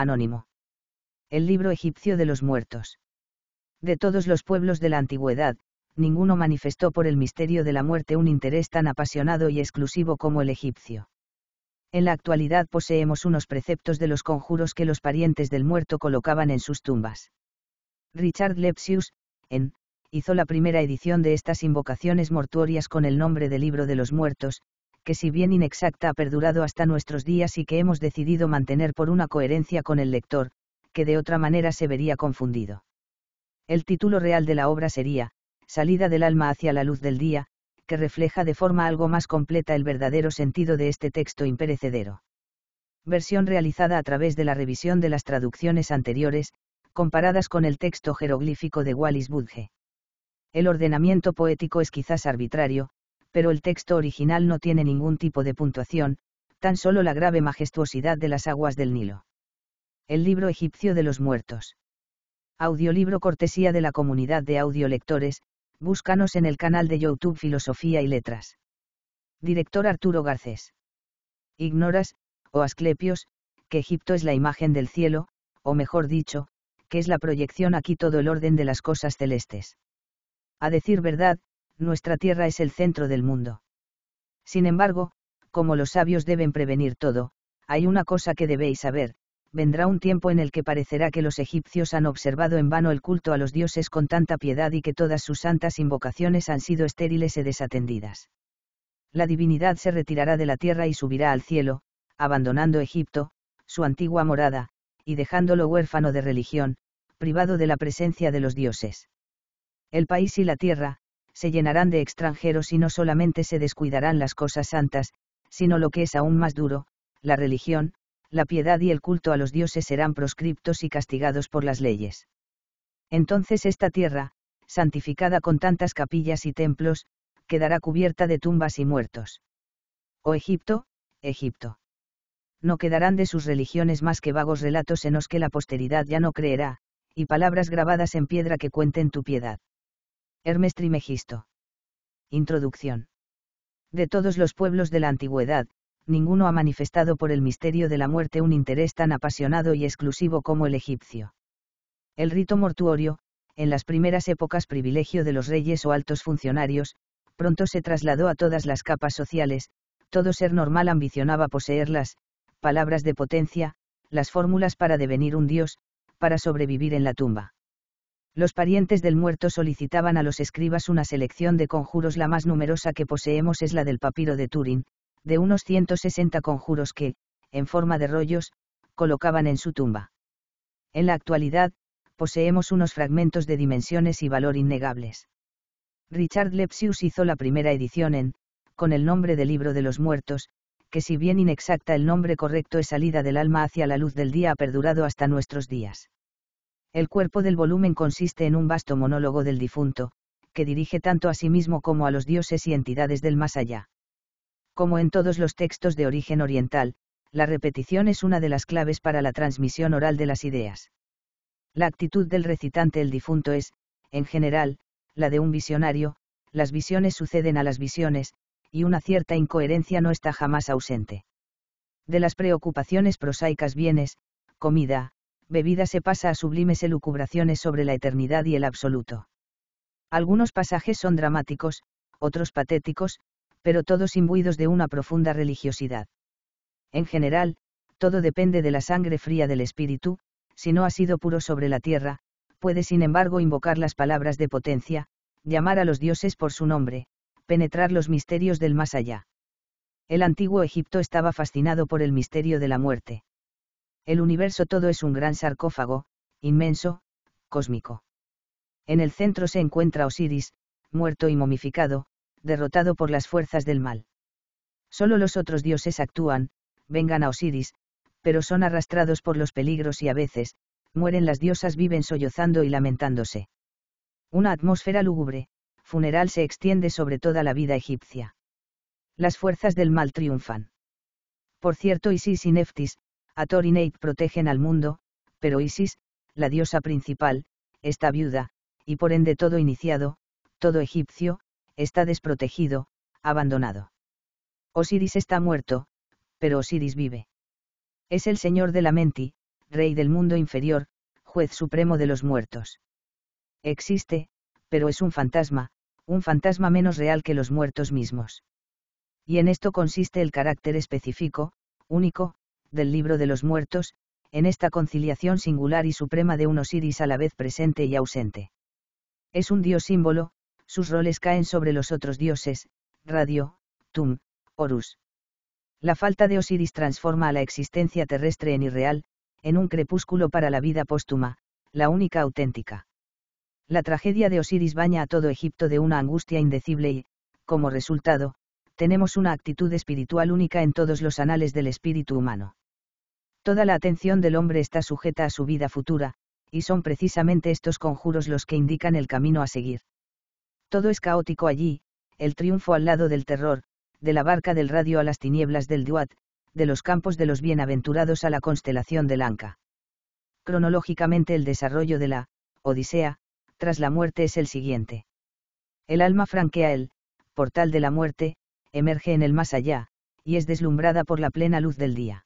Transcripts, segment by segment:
Anónimo. El libro egipcio de los muertos. De todos los pueblos de la antigüedad, ninguno manifestó por el misterio de la muerte un interés tan apasionado y exclusivo como el egipcio. En la actualidad poseemos unos preceptos de los conjuros que los parientes del muerto colocaban en sus tumbas. Richard Lepsius, en, hizo la primera edición de estas invocaciones mortuorias con el nombre de Libro de los Muertos, que si bien inexacta ha perdurado hasta nuestros días y que hemos decidido mantener por una coherencia con el lector, que de otra manera se vería confundido. El título real de la obra sería, Salida del alma hacia la luz del día, que refleja de forma algo más completa el verdadero sentido de este texto imperecedero. Versión realizada a través de la revisión de las traducciones anteriores, comparadas con el texto jeroglífico de Wallis Budge. El ordenamiento poético es quizás arbitrario, pero el texto original no tiene ningún tipo de puntuación, tan solo la grave majestuosidad de las aguas del Nilo. El libro egipcio de los muertos. Audiolibro cortesía de la comunidad de audiolectores, búscanos en el canal de YouTube Filosofía y Letras. Director Arturo Garcés. Ignoras, o Asclepios, que Egipto es la imagen del cielo, o mejor dicho, que es la proyección aquí todo el orden de las cosas celestes. A decir verdad, nuestra tierra es el centro del mundo. Sin embargo, como los sabios deben prevenir todo, hay una cosa que debéis saber, vendrá un tiempo en el que parecerá que los egipcios han observado en vano el culto a los dioses con tanta piedad y que todas sus santas invocaciones han sido estériles y desatendidas. La divinidad se retirará de la tierra y subirá al cielo, abandonando Egipto, su antigua morada, y dejándolo huérfano de religión, privado de la presencia de los dioses. El país y la tierra, se llenarán de extranjeros y no solamente se descuidarán las cosas santas, sino lo que es aún más duro, la religión, la piedad y el culto a los dioses serán proscriptos y castigados por las leyes. Entonces esta tierra, santificada con tantas capillas y templos, quedará cubierta de tumbas y muertos. O oh Egipto, Egipto. No quedarán de sus religiones más que vagos relatos en los que la posteridad ya no creerá, y palabras grabadas en piedra que cuenten tu piedad. Hermes Trimegisto. Introducción. De todos los pueblos de la antigüedad, ninguno ha manifestado por el misterio de la muerte un interés tan apasionado y exclusivo como el egipcio. El rito mortuorio, en las primeras épocas privilegio de los reyes o altos funcionarios, pronto se trasladó a todas las capas sociales, todo ser normal ambicionaba poseerlas, palabras de potencia, las fórmulas para devenir un dios, para sobrevivir en la tumba. Los parientes del muerto solicitaban a los escribas una selección de conjuros, la más numerosa que poseemos es la del papiro de Turín, de unos 160 conjuros que, en forma de rollos, colocaban en su tumba. En la actualidad, poseemos unos fragmentos de dimensiones y valor innegables. Richard Lepsius hizo la primera edición en, con el nombre de Libro de los Muertos, que si bien inexacta el nombre correcto es salida del alma hacia la luz del día ha perdurado hasta nuestros días. El cuerpo del volumen consiste en un vasto monólogo del difunto, que dirige tanto a sí mismo como a los dioses y entidades del más allá. Como en todos los textos de origen oriental, la repetición es una de las claves para la transmisión oral de las ideas. La actitud del recitante el difunto es, en general, la de un visionario, las visiones suceden a las visiones, y una cierta incoherencia no está jamás ausente. De las preocupaciones prosaicas bienes, comida, bebida se pasa a sublimes elucubraciones sobre la eternidad y el absoluto. Algunos pasajes son dramáticos, otros patéticos, pero todos imbuidos de una profunda religiosidad. En general, todo depende de la sangre fría del espíritu, si no ha sido puro sobre la tierra, puede sin embargo invocar las palabras de potencia, llamar a los dioses por su nombre, penetrar los misterios del más allá. El antiguo Egipto estaba fascinado por el misterio de la muerte. El universo todo es un gran sarcófago, inmenso, cósmico. En el centro se encuentra Osiris, muerto y momificado, derrotado por las fuerzas del mal. Solo los otros dioses actúan, vengan a Osiris, pero son arrastrados por los peligros y a veces, mueren las diosas viven sollozando y lamentándose. Una atmósfera lúgubre, funeral se extiende sobre toda la vida egipcia. Las fuerzas del mal triunfan. Por cierto Isis y Neftis, Ator y Nate protegen al mundo, pero Isis, la diosa principal, está viuda, y por ende todo iniciado, todo egipcio, está desprotegido, abandonado. Osiris está muerto, pero Osiris vive. Es el señor de la Menti, rey del mundo inferior, juez supremo de los muertos. Existe, pero es un fantasma, un fantasma menos real que los muertos mismos. Y en esto consiste el carácter específico, único, del libro de los muertos, en esta conciliación singular y suprema de un Osiris a la vez presente y ausente. Es un dios símbolo, sus roles caen sobre los otros dioses, Radio, Tum, Horus. La falta de Osiris transforma a la existencia terrestre en irreal, en un crepúsculo para la vida póstuma, la única auténtica. La tragedia de Osiris baña a todo Egipto de una angustia indecible y, como resultado, tenemos una actitud espiritual única en todos los anales del espíritu humano. Toda la atención del hombre está sujeta a su vida futura, y son precisamente estos conjuros los que indican el camino a seguir. Todo es caótico allí, el triunfo al lado del terror, de la barca del radio a las tinieblas del Duat, de los campos de los bienaventurados a la constelación del Anca. Cronológicamente el desarrollo de la Odisea, tras la muerte es el siguiente. El alma franquea el portal de la muerte, emerge en el más allá, y es deslumbrada por la plena luz del día.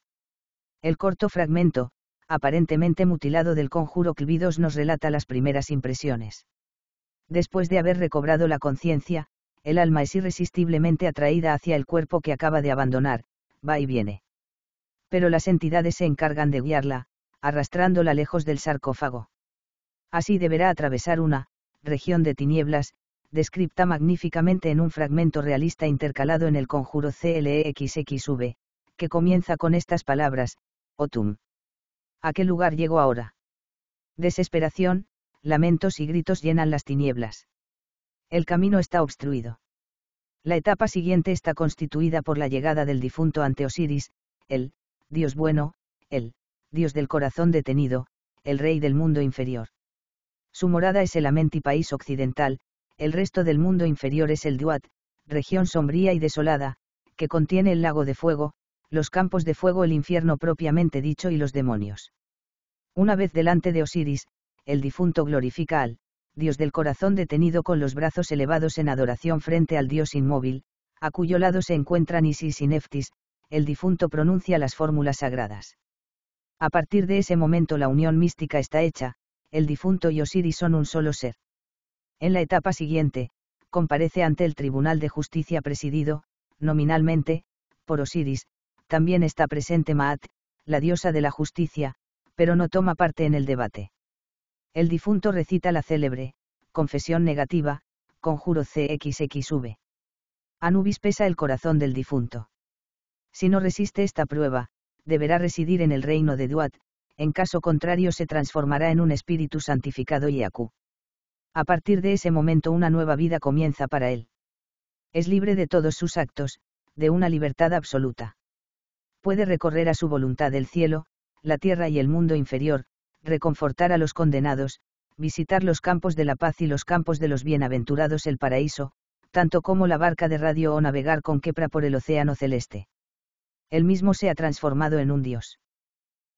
El corto fragmento, aparentemente mutilado del conjuro Clividos nos relata las primeras impresiones. Después de haber recobrado la conciencia, el alma es irresistiblemente atraída hacia el cuerpo que acaba de abandonar, va y viene. Pero las entidades se encargan de guiarla, arrastrándola lejos del sarcófago. Así deberá atravesar una, región de tinieblas, descripta magníficamente en un fragmento realista intercalado en el conjuro CLEXXV, que comienza con estas palabras, Otum. ¿A qué lugar llego ahora? Desesperación, lamentos y gritos llenan las tinieblas. El camino está obstruido. La etapa siguiente está constituida por la llegada del difunto ante Osiris, el Dios bueno, el Dios del corazón detenido, el rey del mundo inferior. Su morada es el Amenti país occidental, el resto del mundo inferior es el Duat, región sombría y desolada, que contiene el lago de fuego, los campos de fuego, el infierno propiamente dicho y los demonios. Una vez delante de Osiris, el difunto glorifica al, dios del corazón detenido con los brazos elevados en adoración frente al dios inmóvil, a cuyo lado se encuentran Isis y Neftis, el difunto pronuncia las fórmulas sagradas. A partir de ese momento la unión mística está hecha, el difunto y Osiris son un solo ser. En la etapa siguiente, comparece ante el Tribunal de Justicia presidido, nominalmente, por Osiris, también está presente Maat, la diosa de la justicia, pero no toma parte en el debate. El difunto recita la célebre, confesión negativa, conjuro CXXV. Anubis pesa el corazón del difunto. Si no resiste esta prueba, deberá residir en el reino de Duat, en caso contrario se transformará en un espíritu santificado y A partir de ese momento una nueva vida comienza para él. Es libre de todos sus actos, de una libertad absoluta puede recorrer a su voluntad el cielo, la tierra y el mundo inferior, reconfortar a los condenados, visitar los campos de la paz y los campos de los bienaventurados el paraíso, tanto como la barca de radio o navegar con quepra por el océano celeste. Él mismo se ha transformado en un dios.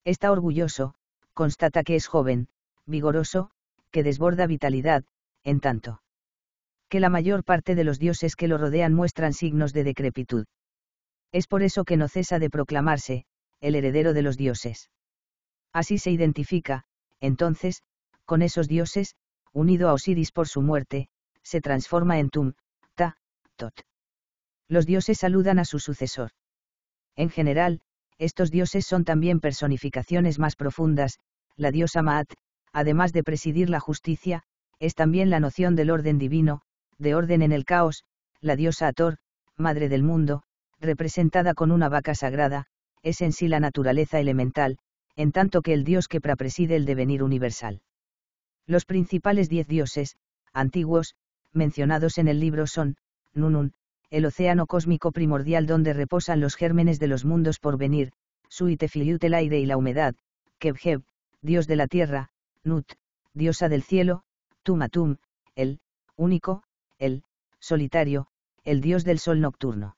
Está orgulloso, constata que es joven, vigoroso, que desborda vitalidad, en tanto que la mayor parte de los dioses que lo rodean muestran signos de decrepitud. Es por eso que no cesa de proclamarse, el heredero de los dioses. Así se identifica, entonces, con esos dioses, unido a Osiris por su muerte, se transforma en Tum, Ta, Tot. Los dioses saludan a su sucesor. En general, estos dioses son también personificaciones más profundas, la diosa Maat, además de presidir la justicia, es también la noción del orden divino, de orden en el caos, la diosa Ator, madre del mundo, representada con una vaca sagrada, es en sí la naturaleza elemental, en tanto que el dios que preside el devenir universal. Los principales diez dioses, antiguos, mencionados en el libro son, Nunun, el océano cósmico primordial donde reposan los gérmenes de los mundos por venir, Suitefiliut el aire y la humedad, Kebheb, dios de la tierra, Nut, diosa del cielo, Tumatum, el, único, el, solitario, el dios del sol nocturno.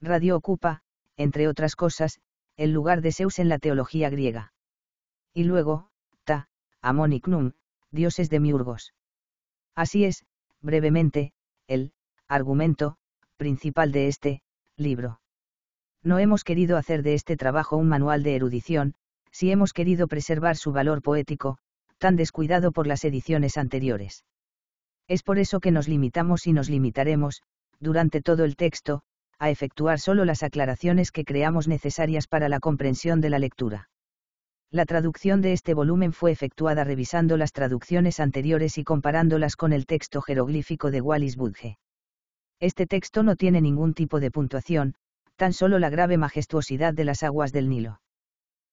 Radio ocupa, entre otras cosas, el lugar de Zeus en la teología griega. Y luego, Ta, Amón y Knum, dioses de Miurgos. Así es, brevemente, el argumento principal de este libro. No hemos querido hacer de este trabajo un manual de erudición, si hemos querido preservar su valor poético, tan descuidado por las ediciones anteriores. Es por eso que nos limitamos y nos limitaremos, durante todo el texto, a efectuar solo las aclaraciones que creamos necesarias para la comprensión de la lectura. La traducción de este volumen fue efectuada revisando las traducciones anteriores y comparándolas con el texto jeroglífico de Wallis Budge. Este texto no tiene ningún tipo de puntuación, tan solo la grave majestuosidad de las aguas del Nilo.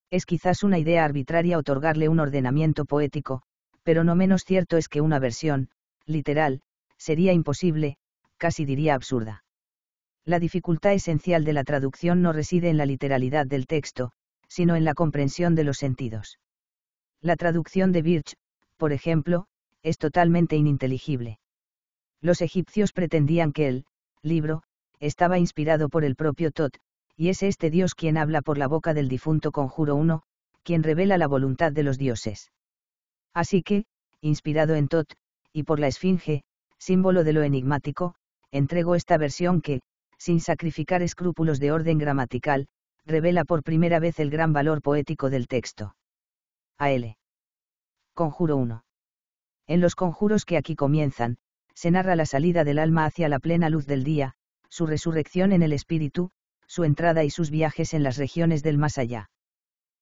Es quizás una idea arbitraria otorgarle un ordenamiento poético, pero no menos cierto es que una versión, literal, sería imposible, casi diría absurda. La dificultad esencial de la traducción no reside en la literalidad del texto, sino en la comprensión de los sentidos. La traducción de Birch, por ejemplo, es totalmente ininteligible. Los egipcios pretendían que el libro estaba inspirado por el propio Tot, y es este Dios quien habla por la boca del difunto conjuro 1, quien revela la voluntad de los dioses. Así que, inspirado en Tot, y por la Esfinge, símbolo de lo enigmático, entrego esta versión que, sin sacrificar escrúpulos de orden gramatical, revela por primera vez el gran valor poético del texto. A. L. Conjuro 1. En los conjuros que aquí comienzan, se narra la salida del alma hacia la plena luz del día, su resurrección en el espíritu, su entrada y sus viajes en las regiones del más allá.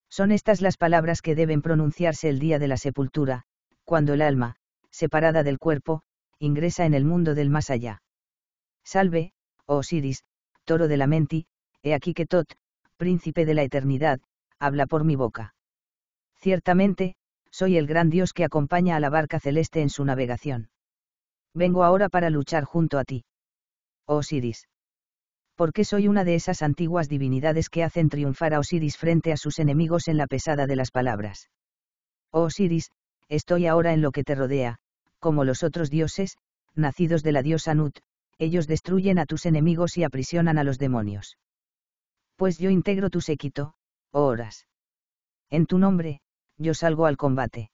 Son estas las palabras que deben pronunciarse el día de la sepultura, cuando el alma, separada del cuerpo, ingresa en el mundo del más allá. Salve, Osiris, toro de la menti, he aquí que Tot, príncipe de la eternidad, habla por mi boca. Ciertamente, soy el gran Dios que acompaña a la barca celeste en su navegación. Vengo ahora para luchar junto a ti. Osiris. Porque soy una de esas antiguas divinidades que hacen triunfar a Osiris frente a sus enemigos en la pesada de las palabras. Osiris, estoy ahora en lo que te rodea, como los otros dioses, nacidos de la diosa Nut, ellos destruyen a tus enemigos y aprisionan a los demonios. Pues yo integro tu séquito, oh horas. En tu nombre, yo salgo al combate.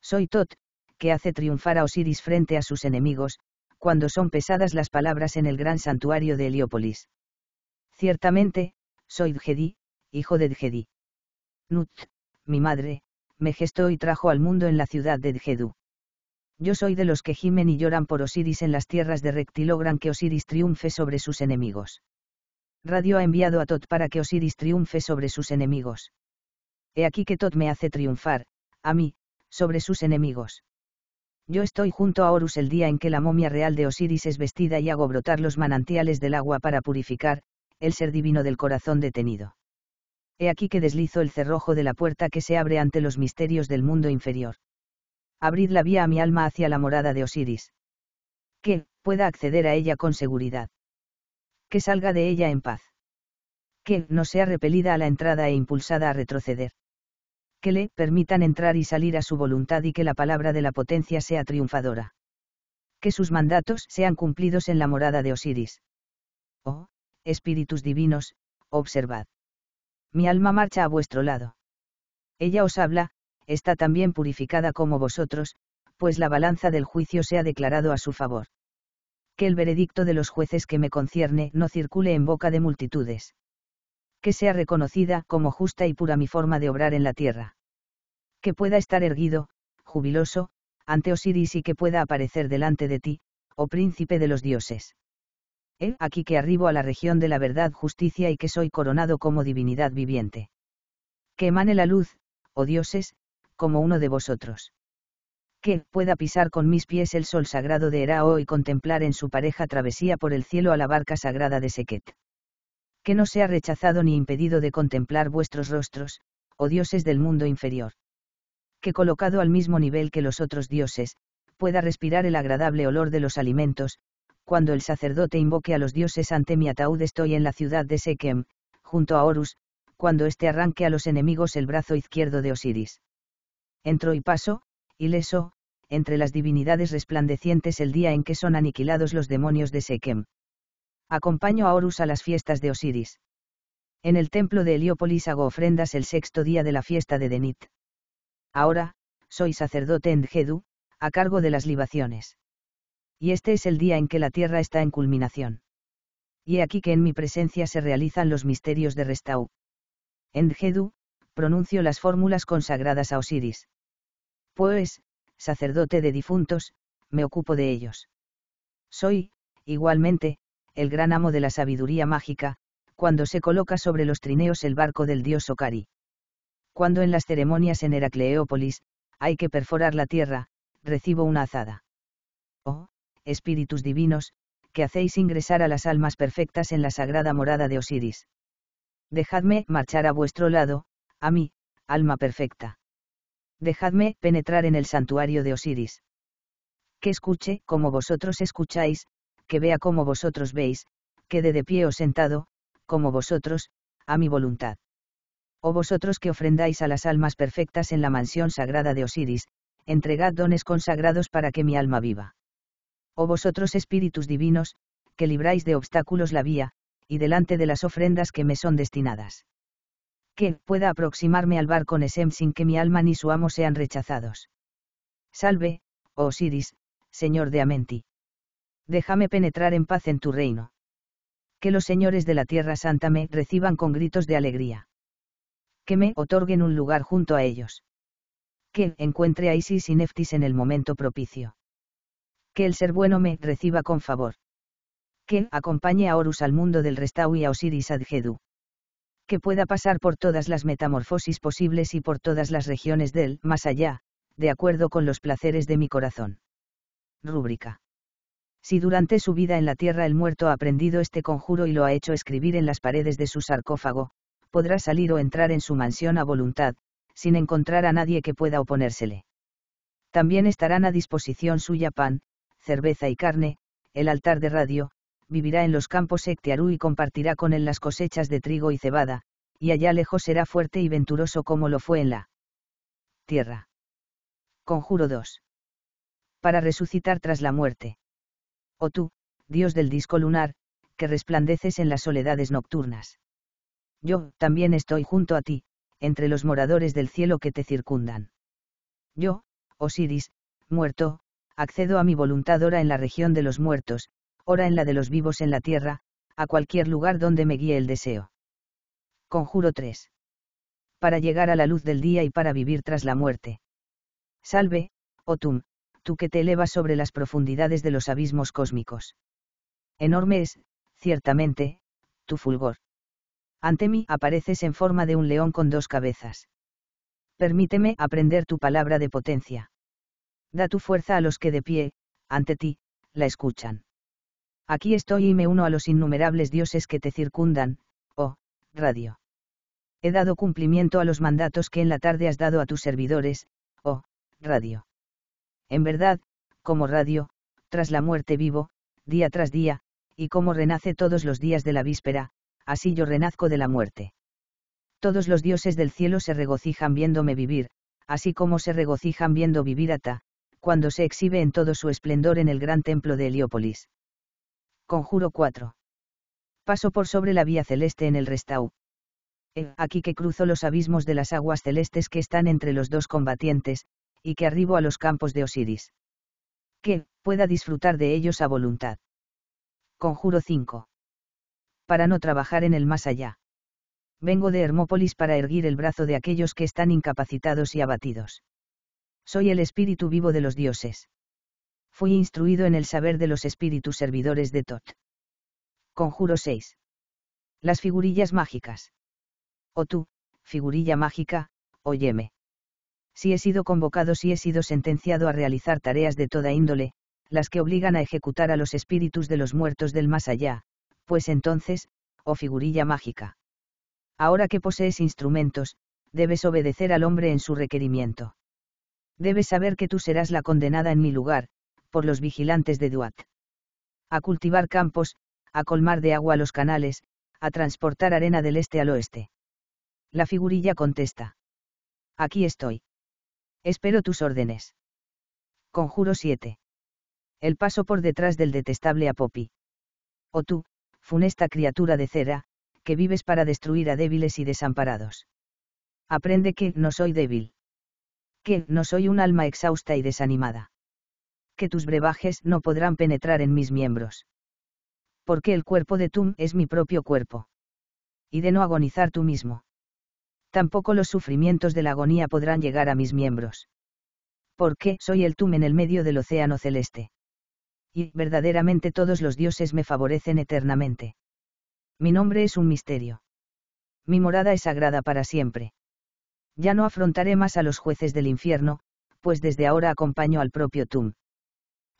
Soy Tot, que hace triunfar a Osiris frente a sus enemigos, cuando son pesadas las palabras en el gran santuario de Heliópolis. Ciertamente, soy Dgedi, hijo de Dgedi. Nut, mi madre, me gestó y trajo al mundo en la ciudad de Dgedu. Yo soy de los que gimen y lloran por Osiris en las tierras de Recti logran que Osiris triunfe sobre sus enemigos. Radio ha enviado a Tot para que Osiris triunfe sobre sus enemigos. He aquí que Tot me hace triunfar, a mí, sobre sus enemigos. Yo estoy junto a Horus el día en que la momia real de Osiris es vestida y hago brotar los manantiales del agua para purificar, el ser divino del corazón detenido. He aquí que deslizo el cerrojo de la puerta que se abre ante los misterios del mundo inferior abrid la vía a mi alma hacia la morada de Osiris. Que, pueda acceder a ella con seguridad. Que salga de ella en paz. Que, no sea repelida a la entrada e impulsada a retroceder. Que le, permitan entrar y salir a su voluntad y que la palabra de la potencia sea triunfadora. Que sus mandatos sean cumplidos en la morada de Osiris. Oh, espíritus divinos, observad. Mi alma marcha a vuestro lado. Ella os habla, está también purificada como vosotros, pues la balanza del juicio se ha declarado a su favor. Que el veredicto de los jueces que me concierne no circule en boca de multitudes. Que sea reconocida como justa y pura mi forma de obrar en la tierra. Que pueda estar erguido, jubiloso, ante Osiris y que pueda aparecer delante de ti, oh príncipe de los dioses. He aquí que arribo a la región de la verdad justicia y que soy coronado como divinidad viviente. Que emane la luz, oh dioses, como uno de vosotros. Que pueda pisar con mis pies el sol sagrado de Erao y contemplar en su pareja travesía por el cielo a la barca sagrada de Sequet. Que no sea rechazado ni impedido de contemplar vuestros rostros, oh dioses del mundo inferior. Que colocado al mismo nivel que los otros dioses, pueda respirar el agradable olor de los alimentos, cuando el sacerdote invoque a los dioses ante mi ataúd estoy en la ciudad de Sekem, junto a Horus, cuando éste arranque a los enemigos el brazo izquierdo de Osiris entró y pasó, ileso, entre las divinidades resplandecientes el día en que son aniquilados los demonios de Sekem. Acompaño a Horus a las fiestas de Osiris. En el templo de Heliópolis hago ofrendas el sexto día de la fiesta de Denit. Ahora, soy sacerdote en Gedú, a cargo de las libaciones. Y este es el día en que la tierra está en culminación. Y he aquí que en mi presencia se realizan los misterios de Restau. En pronuncio las fórmulas consagradas a Osiris. Pues, sacerdote de difuntos, me ocupo de ellos. Soy, igualmente, el gran amo de la sabiduría mágica, cuando se coloca sobre los trineos el barco del dios Sokari. Cuando en las ceremonias en Heracleópolis, hay que perforar la tierra, recibo una azada. Oh, espíritus divinos, que hacéis ingresar a las almas perfectas en la sagrada morada de Osiris. Dejadme marchar a vuestro lado, a mí, alma perfecta. Dejadme penetrar en el santuario de Osiris. Que escuche como vosotros escucháis, que vea como vosotros veis, quede de pie o sentado, como vosotros, a mi voluntad. O vosotros que ofrendáis a las almas perfectas en la mansión sagrada de Osiris, entregad dones consagrados para que mi alma viva. O vosotros espíritus divinos, que libráis de obstáculos la vía, y delante de las ofrendas que me son destinadas que pueda aproximarme al barco Esem sin que mi alma ni su amo sean rechazados. Salve, Osiris, oh señor de Amenti. Déjame penetrar en paz en tu reino. Que los señores de la Tierra Santa me reciban con gritos de alegría. Que me otorguen un lugar junto a ellos. Que encuentre a Isis y Neftis en el momento propicio. Que el ser bueno me reciba con favor. Que acompañe a Horus al mundo del Restau y a Osiris Adjedu que pueda pasar por todas las metamorfosis posibles y por todas las regiones del más allá, de acuerdo con los placeres de mi corazón. Rúbrica. Si durante su vida en la tierra el muerto ha aprendido este conjuro y lo ha hecho escribir en las paredes de su sarcófago, podrá salir o entrar en su mansión a voluntad, sin encontrar a nadie que pueda oponérsele. También estarán a disposición suya pan, cerveza y carne, el altar de radio, vivirá en los campos Ectearú y compartirá con él las cosechas de trigo y cebada, y allá lejos será fuerte y venturoso como lo fue en la tierra. Conjuro 2. Para resucitar tras la muerte. Oh tú, Dios del disco lunar, que resplandeces en las soledades nocturnas. Yo, también estoy junto a ti, entre los moradores del cielo que te circundan. Yo, Osiris, muerto, accedo a mi voluntad ahora en la región de los muertos, ora en la de los vivos en la tierra, a cualquier lugar donde me guíe el deseo. Conjuro 3. Para llegar a la luz del día y para vivir tras la muerte. Salve, Otum, oh tú que te elevas sobre las profundidades de los abismos cósmicos. Enorme es, ciertamente, tu fulgor. Ante mí apareces en forma de un león con dos cabezas. Permíteme aprender tu palabra de potencia. Da tu fuerza a los que de pie, ante ti, la escuchan. Aquí estoy y me uno a los innumerables dioses que te circundan, oh, radio. He dado cumplimiento a los mandatos que en la tarde has dado a tus servidores, oh, radio. En verdad, como radio, tras la muerte vivo, día tras día, y como renace todos los días de la víspera, así yo renazco de la muerte. Todos los dioses del cielo se regocijan viéndome vivir, así como se regocijan viendo vivir Ata, cuando se exhibe en todo su esplendor en el gran templo de Heliópolis. Conjuro 4. Paso por sobre la vía celeste en el Restau. He aquí que cruzo los abismos de las aguas celestes que están entre los dos combatientes, y que arribo a los campos de Osiris. Que, pueda disfrutar de ellos a voluntad. Conjuro 5. Para no trabajar en el más allá. Vengo de Hermópolis para erguir el brazo de aquellos que están incapacitados y abatidos. Soy el espíritu vivo de los dioses fui instruido en el saber de los espíritus servidores de Tot. Conjuro 6. Las figurillas mágicas. O tú, figurilla mágica, óyeme. Si he sido convocado, si he sido sentenciado a realizar tareas de toda índole, las que obligan a ejecutar a los espíritus de los muertos del más allá, pues entonces, oh figurilla mágica. Ahora que posees instrumentos, debes obedecer al hombre en su requerimiento. Debes saber que tú serás la condenada en mi lugar, por los vigilantes de Duat. A cultivar campos, a colmar de agua los canales, a transportar arena del este al oeste. La figurilla contesta. Aquí estoy. Espero tus órdenes. Conjuro 7. El paso por detrás del detestable Apopi. O tú, funesta criatura de cera, que vives para destruir a débiles y desamparados. Aprende que no soy débil. Que no soy un alma exhausta y desanimada que tus brebajes no podrán penetrar en mis miembros. Porque el cuerpo de Tum es mi propio cuerpo. Y de no agonizar tú mismo. Tampoco los sufrimientos de la agonía podrán llegar a mis miembros. Porque soy el Tum en el medio del océano celeste. Y verdaderamente todos los dioses me favorecen eternamente. Mi nombre es un misterio. Mi morada es sagrada para siempre. Ya no afrontaré más a los jueces del infierno, pues desde ahora acompaño al propio Tum.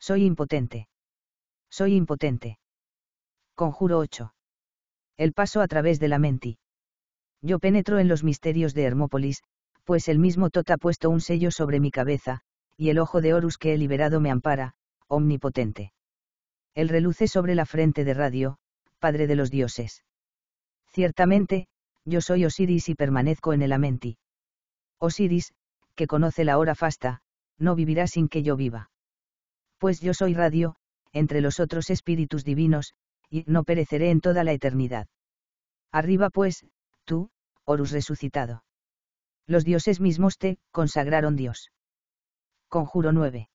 Soy impotente. Soy impotente. Conjuro 8. El paso a través de la menti. Yo penetro en los misterios de Hermópolis, pues el mismo Tot ha puesto un sello sobre mi cabeza, y el ojo de Horus que he liberado me ampara, omnipotente. El reluce sobre la frente de Radio, Padre de los dioses. Ciertamente, yo soy Osiris y permanezco en el Amenti. Osiris, que conoce la hora fasta, no vivirá sin que yo viva pues yo soy radio, entre los otros espíritus divinos, y no pereceré en toda la eternidad. Arriba pues, tú, Horus resucitado. Los dioses mismos te consagraron Dios. Conjuro 9.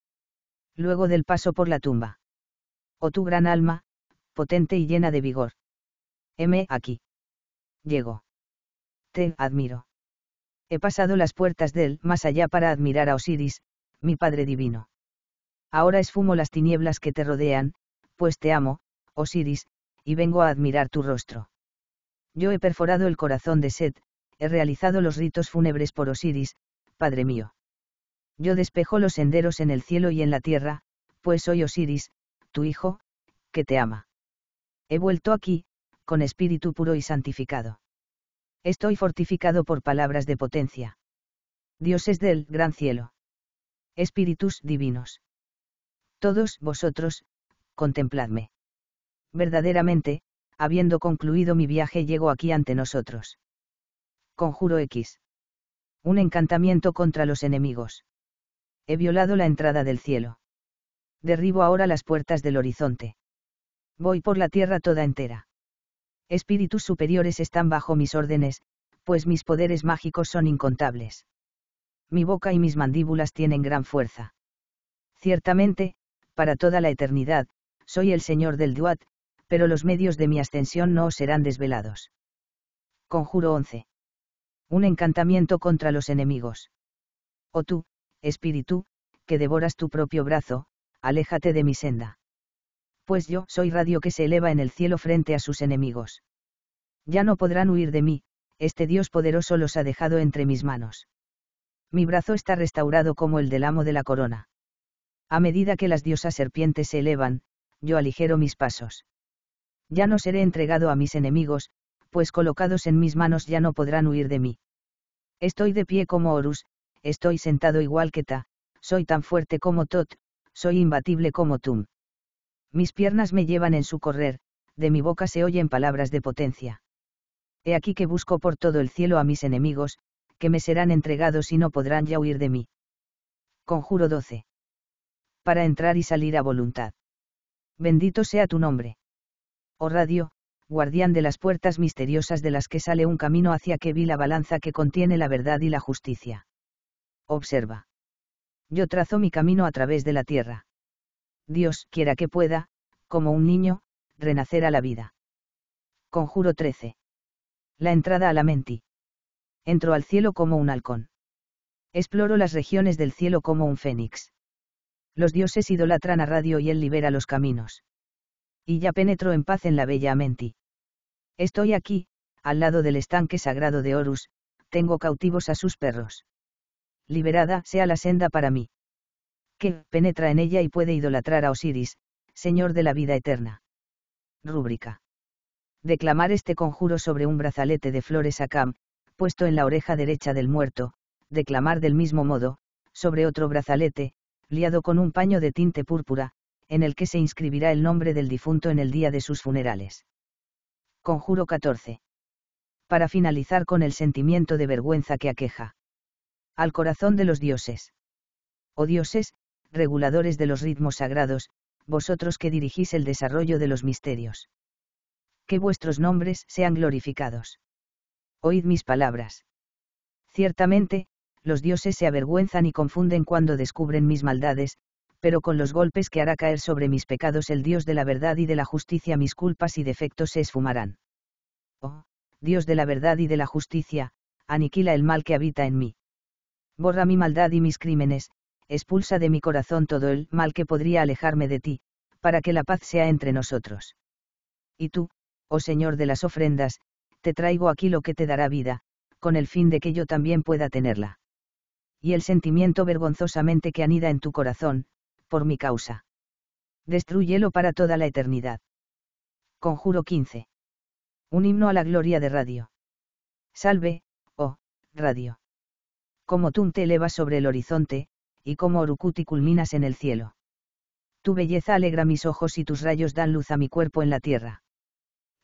Luego del paso por la tumba. Oh tu gran alma, potente y llena de vigor. M aquí. Llego. Te admiro. He pasado las puertas del más allá para admirar a Osiris, mi Padre Divino ahora esfumo las tinieblas que te rodean, pues te amo, Osiris, y vengo a admirar tu rostro. Yo he perforado el corazón de sed, he realizado los ritos fúnebres por Osiris, Padre mío. Yo despejo los senderos en el cielo y en la tierra, pues soy Osiris, tu hijo, que te ama. He vuelto aquí, con espíritu puro y santificado. Estoy fortificado por palabras de potencia. es del gran cielo. Espíritus divinos todos vosotros, contempladme. Verdaderamente, habiendo concluido mi viaje, llego aquí ante nosotros. Conjuro X. Un encantamiento contra los enemigos. He violado la entrada del cielo. Derribo ahora las puertas del horizonte. Voy por la tierra toda entera. Espíritus superiores están bajo mis órdenes, pues mis poderes mágicos son incontables. Mi boca y mis mandíbulas tienen gran fuerza. Ciertamente, para toda la eternidad, soy el Señor del Duat, pero los medios de mi ascensión no os serán desvelados. Conjuro 11. Un encantamiento contra los enemigos. Oh tú, espíritu, que devoras tu propio brazo, aléjate de mi senda. Pues yo soy radio que se eleva en el cielo frente a sus enemigos. Ya no podrán huir de mí, este Dios poderoso los ha dejado entre mis manos. Mi brazo está restaurado como el del amo de la corona. A medida que las diosas serpientes se elevan, yo aligero mis pasos. Ya no seré entregado a mis enemigos, pues colocados en mis manos ya no podrán huir de mí. Estoy de pie como Horus, estoy sentado igual que Ta, soy tan fuerte como Tot, soy imbatible como Tum. Mis piernas me llevan en su correr, de mi boca se oyen palabras de potencia. He aquí que busco por todo el cielo a mis enemigos, que me serán entregados y no podrán ya huir de mí. Conjuro 12 para entrar y salir a voluntad. Bendito sea tu nombre. Oh radio, guardián de las puertas misteriosas de las que sale un camino hacia que vi la balanza que contiene la verdad y la justicia. Observa. Yo trazo mi camino a través de la tierra. Dios quiera que pueda, como un niño, renacer a la vida. Conjuro 13. La entrada a la menti. Entro al cielo como un halcón. Exploro las regiones del cielo como un fénix. Los dioses idolatran a Radio y él libera los caminos. Y ya penetró en paz en la bella Amenti. Estoy aquí, al lado del estanque sagrado de Horus, tengo cautivos a sus perros. Liberada sea la senda para mí. Que penetra en ella y puede idolatrar a Osiris, Señor de la vida eterna. Rúbrica. Declamar este conjuro sobre un brazalete de flores Akam, puesto en la oreja derecha del muerto, declamar del mismo modo, sobre otro brazalete, liado con un paño de tinte púrpura, en el que se inscribirá el nombre del difunto en el día de sus funerales. Conjuro 14. Para finalizar con el sentimiento de vergüenza que aqueja. Al corazón de los dioses. Oh dioses, reguladores de los ritmos sagrados, vosotros que dirigís el desarrollo de los misterios. Que vuestros nombres sean glorificados. Oíd mis palabras. Ciertamente, los dioses se avergüenzan y confunden cuando descubren mis maldades, pero con los golpes que hará caer sobre mis pecados el Dios de la verdad y de la justicia mis culpas y defectos se esfumarán. Oh, Dios de la verdad y de la justicia, aniquila el mal que habita en mí. Borra mi maldad y mis crímenes, expulsa de mi corazón todo el mal que podría alejarme de ti, para que la paz sea entre nosotros. Y tú, oh Señor de las ofrendas, te traigo aquí lo que te dará vida, con el fin de que yo también pueda tenerla y el sentimiento vergonzosamente que anida en tu corazón, por mi causa. Destruyelo para toda la eternidad. Conjuro 15. Un himno a la gloria de radio. Salve, oh, radio. Como tú te elevas sobre el horizonte, y como Orukuti culminas en el cielo. Tu belleza alegra mis ojos y tus rayos dan luz a mi cuerpo en la tierra.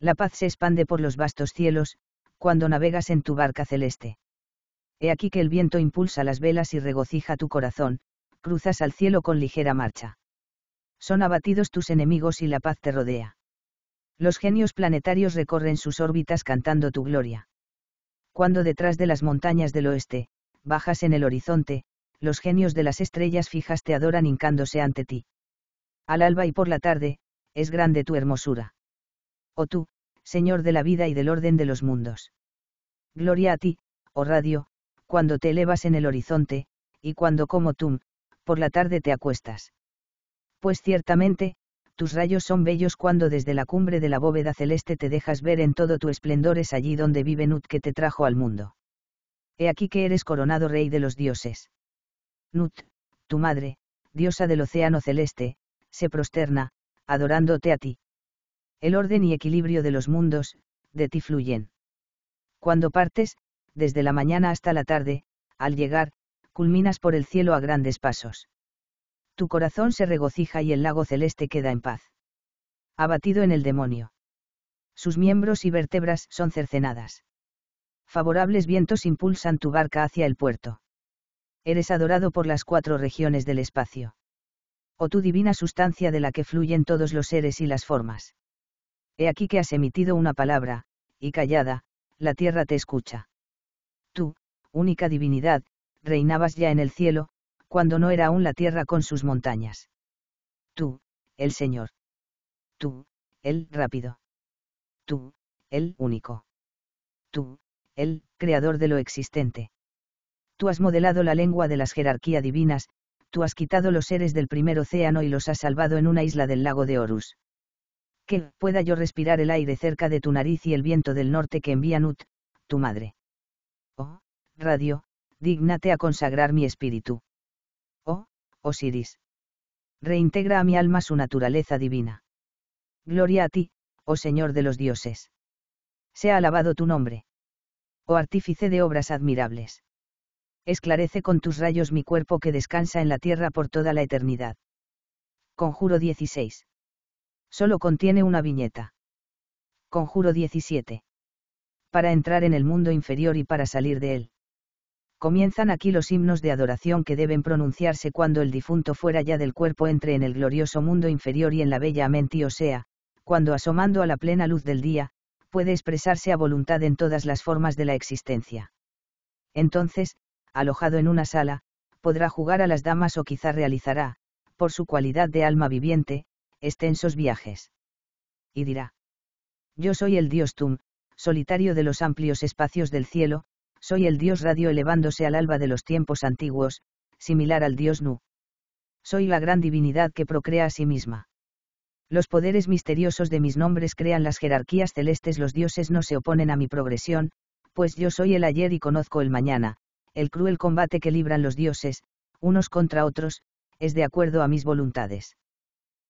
La paz se expande por los vastos cielos, cuando navegas en tu barca celeste. He aquí que el viento impulsa las velas y regocija tu corazón, cruzas al cielo con ligera marcha. Son abatidos tus enemigos y la paz te rodea. Los genios planetarios recorren sus órbitas cantando tu gloria. Cuando detrás de las montañas del oeste, bajas en el horizonte, los genios de las estrellas fijas te adoran hincándose ante ti. Al alba y por la tarde, es grande tu hermosura. Oh tú, Señor de la vida y del orden de los mundos. Gloria a ti, oh radio, cuando te elevas en el horizonte, y cuando como tú, por la tarde te acuestas. Pues ciertamente, tus rayos son bellos cuando desde la cumbre de la bóveda celeste te dejas ver en todo tu esplendor es allí donde vive Nut que te trajo al mundo. He aquí que eres coronado rey de los dioses. Nut, tu madre, diosa del océano celeste, se prosterna, adorándote a ti. El orden y equilibrio de los mundos, de ti fluyen. Cuando partes, desde la mañana hasta la tarde, al llegar, culminas por el cielo a grandes pasos. Tu corazón se regocija y el lago celeste queda en paz. Abatido en el demonio. Sus miembros y vértebras son cercenadas. Favorables vientos impulsan tu barca hacia el puerto. Eres adorado por las cuatro regiones del espacio. O oh tu divina sustancia de la que fluyen todos los seres y las formas. He aquí que has emitido una palabra, y callada, la tierra te escucha tú, única divinidad, reinabas ya en el cielo, cuando no era aún la tierra con sus montañas. Tú, el Señor. Tú, el rápido. Tú, el único. Tú, el creador de lo existente. Tú has modelado la lengua de las jerarquías divinas, tú has quitado los seres del primer océano y los has salvado en una isla del lago de Horus. Que pueda yo respirar el aire cerca de tu nariz y el viento del norte que envía Nut, tu madre. Oh, radio, dígnate a consagrar mi espíritu. Oh, Osiris. Reintegra a mi alma su naturaleza divina. Gloria a ti, oh Señor de los dioses. Sea alabado tu nombre. Oh artífice de obras admirables. Esclarece con tus rayos mi cuerpo que descansa en la tierra por toda la eternidad. Conjuro 16. Solo contiene una viñeta. Conjuro 17 para entrar en el mundo inferior y para salir de él. Comienzan aquí los himnos de adoración que deben pronunciarse cuando el difunto fuera ya del cuerpo entre en el glorioso mundo inferior y en la bella mente o sea, cuando asomando a la plena luz del día, puede expresarse a voluntad en todas las formas de la existencia. Entonces, alojado en una sala, podrá jugar a las damas o quizá realizará, por su cualidad de alma viviente, extensos viajes. Y dirá, Yo soy el dios Tum, solitario de los amplios espacios del cielo, soy el dios radio elevándose al alba de los tiempos antiguos, similar al dios Nu. Soy la gran divinidad que procrea a sí misma. Los poderes misteriosos de mis nombres crean las jerarquías celestes, los dioses no se oponen a mi progresión, pues yo soy el ayer y conozco el mañana, el cruel combate que libran los dioses, unos contra otros, es de acuerdo a mis voluntades.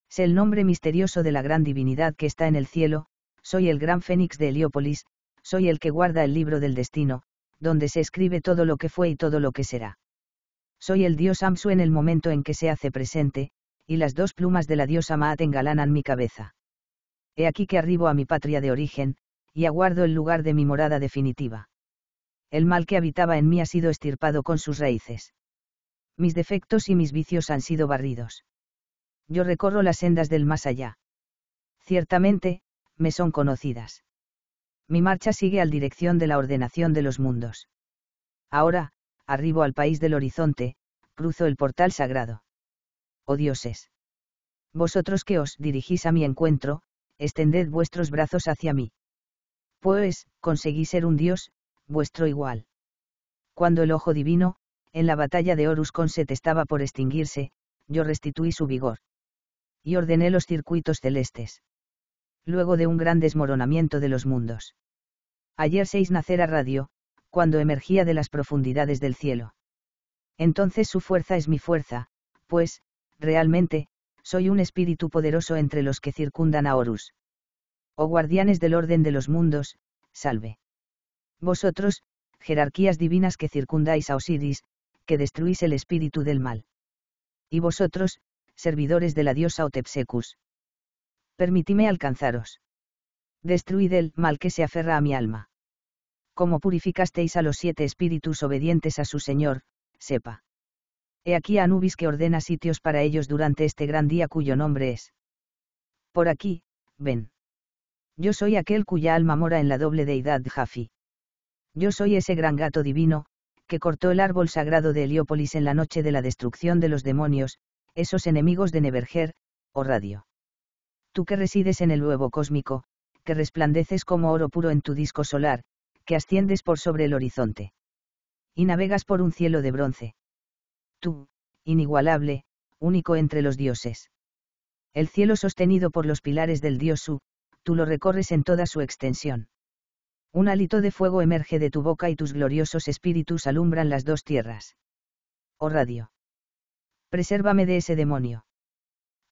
Sé el nombre misterioso de la gran divinidad que está en el cielo, soy el gran fénix de Heliópolis, soy el que guarda el libro del destino, donde se escribe todo lo que fue y todo lo que será. Soy el dios Amsu en el momento en que se hace presente, y las dos plumas de la diosa Maat engalanan mi cabeza. He aquí que arribo a mi patria de origen, y aguardo el lugar de mi morada definitiva. El mal que habitaba en mí ha sido estirpado con sus raíces. Mis defectos y mis vicios han sido barridos. Yo recorro las sendas del más allá. Ciertamente, me son conocidas. Mi marcha sigue al dirección de la ordenación de los mundos. Ahora, arribo al país del horizonte, cruzo el portal sagrado. Oh dioses. Vosotros que os dirigís a mi encuentro, extended vuestros brazos hacia mí. Pues, conseguí ser un dios, vuestro igual. Cuando el ojo divino, en la batalla de Horus Set estaba por extinguirse, yo restituí su vigor. Y ordené los circuitos celestes luego de un gran desmoronamiento de los mundos. Ayer seis a radio, cuando emergía de las profundidades del cielo. Entonces su fuerza es mi fuerza, pues, realmente, soy un espíritu poderoso entre los que circundan a Horus. Oh guardianes del orden de los mundos, salve. Vosotros, jerarquías divinas que circundáis a Osiris, que destruís el espíritu del mal. Y vosotros, servidores de la diosa Otepsecus permitime alcanzaros. Destruid el mal que se aferra a mi alma. Como purificasteis a los siete espíritus obedientes a su Señor, sepa. He aquí a Anubis que ordena sitios para ellos durante este gran día cuyo nombre es. Por aquí, ven. Yo soy aquel cuya alma mora en la doble deidad Jafi. Yo soy ese gran gato divino, que cortó el árbol sagrado de Heliópolis en la noche de la destrucción de los demonios, esos enemigos de Neverger, o oh Radio tú que resides en el huevo cósmico, que resplandeces como oro puro en tu disco solar, que asciendes por sobre el horizonte. Y navegas por un cielo de bronce. Tú, inigualable, único entre los dioses. El cielo sostenido por los pilares del dios Su, tú lo recorres en toda su extensión. Un hálito de fuego emerge de tu boca y tus gloriosos espíritus alumbran las dos tierras. Oh radio. Presérvame de ese demonio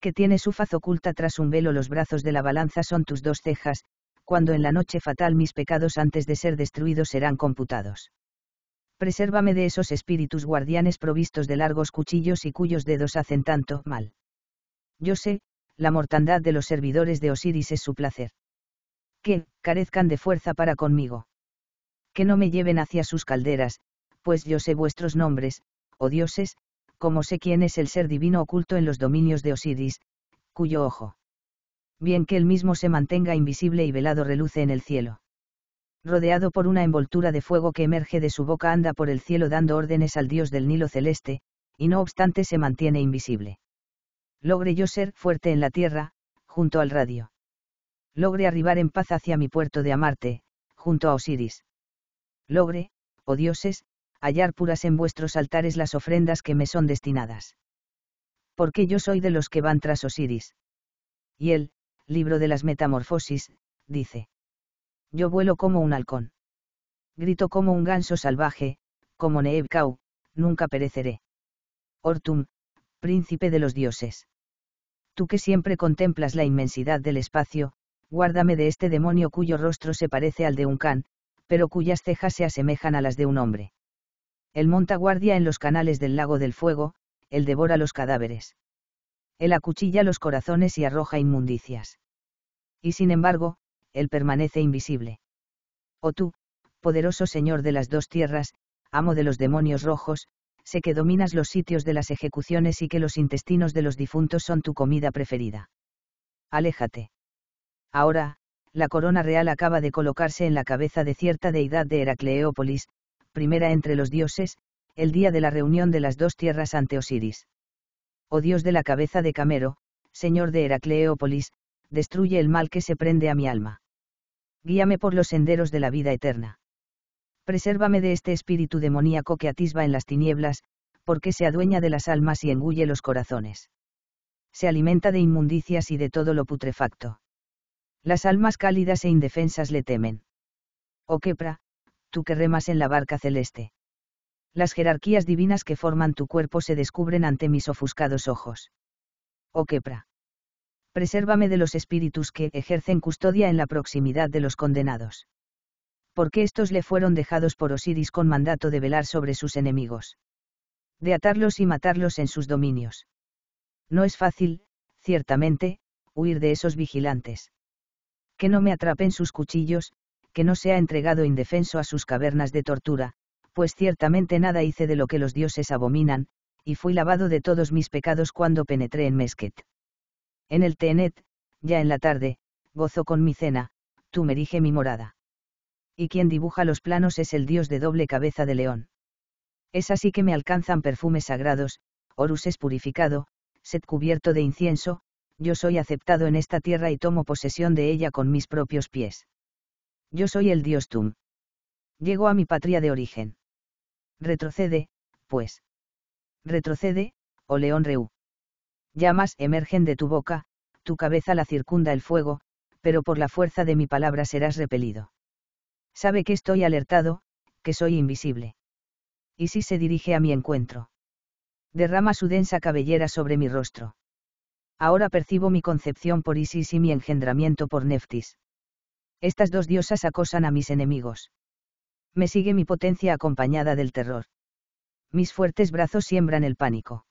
que tiene su faz oculta tras un velo los brazos de la balanza son tus dos cejas, cuando en la noche fatal mis pecados antes de ser destruidos serán computados. Presérvame de esos espíritus guardianes provistos de largos cuchillos y cuyos dedos hacen tanto mal. Yo sé, la mortandad de los servidores de Osiris es su placer. Que, carezcan de fuerza para conmigo. Que no me lleven hacia sus calderas, pues yo sé vuestros nombres, oh dioses, como sé quién es el ser divino oculto en los dominios de Osiris, cuyo ojo. Bien que él mismo se mantenga invisible y velado reluce en el cielo. Rodeado por una envoltura de fuego que emerge de su boca anda por el cielo dando órdenes al dios del Nilo celeste, y no obstante se mantiene invisible. Logre yo ser fuerte en la tierra, junto al radio. Logre arribar en paz hacia mi puerto de Amarte, junto a Osiris. Logre, oh dioses, hallar puras en vuestros altares las ofrendas que me son destinadas. Porque yo soy de los que van tras Osiris. Y él, libro de las Metamorfosis, dice. Yo vuelo como un halcón. Grito como un ganso salvaje, como Neebkau, nunca pereceré. Ortum, príncipe de los dioses. Tú que siempre contemplas la inmensidad del espacio, guárdame de este demonio cuyo rostro se parece al de un can, pero cuyas cejas se asemejan a las de un hombre el monta guardia en los canales del lago del fuego, el devora los cadáveres. Él acuchilla los corazones y arroja inmundicias. Y sin embargo, él permanece invisible. Oh tú, poderoso Señor de las dos tierras, amo de los demonios rojos, sé que dominas los sitios de las ejecuciones y que los intestinos de los difuntos son tu comida preferida. Aléjate. Ahora, la corona real acaba de colocarse en la cabeza de cierta deidad de Heracleópolis, primera entre los dioses, el día de la reunión de las dos tierras ante Osiris. Oh dios de la cabeza de Camero, señor de Heracleópolis, destruye el mal que se prende a mi alma. Guíame por los senderos de la vida eterna. Presérvame de este espíritu demoníaco que atisba en las tinieblas, porque se adueña de las almas y engulle los corazones. Se alimenta de inmundicias y de todo lo putrefacto. Las almas cálidas e indefensas le temen. Oh Kepra, tú que remas en la barca celeste. Las jerarquías divinas que forman tu cuerpo se descubren ante mis ofuscados ojos. Oh quepra. Presérvame de los espíritus que ejercen custodia en la proximidad de los condenados. Porque estos le fueron dejados por Osiris con mandato de velar sobre sus enemigos. De atarlos y matarlos en sus dominios. No es fácil, ciertamente, huir de esos vigilantes. Que no me atrapen sus cuchillos, que no ha entregado indefenso a sus cavernas de tortura, pues ciertamente nada hice de lo que los dioses abominan, y fui lavado de todos mis pecados cuando penetré en Mesquet. En el Tenet, ya en la tarde, gozo con mi cena, tú me dije mi morada. Y quien dibuja los planos es el dios de doble cabeza de león. Es así que me alcanzan perfumes sagrados, Horus es purificado, sed cubierto de incienso, yo soy aceptado en esta tierra y tomo posesión de ella con mis propios pies. Yo soy el dios Tum. Llego a mi patria de origen. Retrocede, pues. Retrocede, oh león Reu. Llamas emergen de tu boca, tu cabeza la circunda el fuego, pero por la fuerza de mi palabra serás repelido. Sabe que estoy alertado, que soy invisible. Y se dirige a mi encuentro. Derrama su densa cabellera sobre mi rostro. Ahora percibo mi concepción por Isis y mi engendramiento por Neftis. Estas dos diosas acosan a mis enemigos. Me sigue mi potencia acompañada del terror. Mis fuertes brazos siembran el pánico.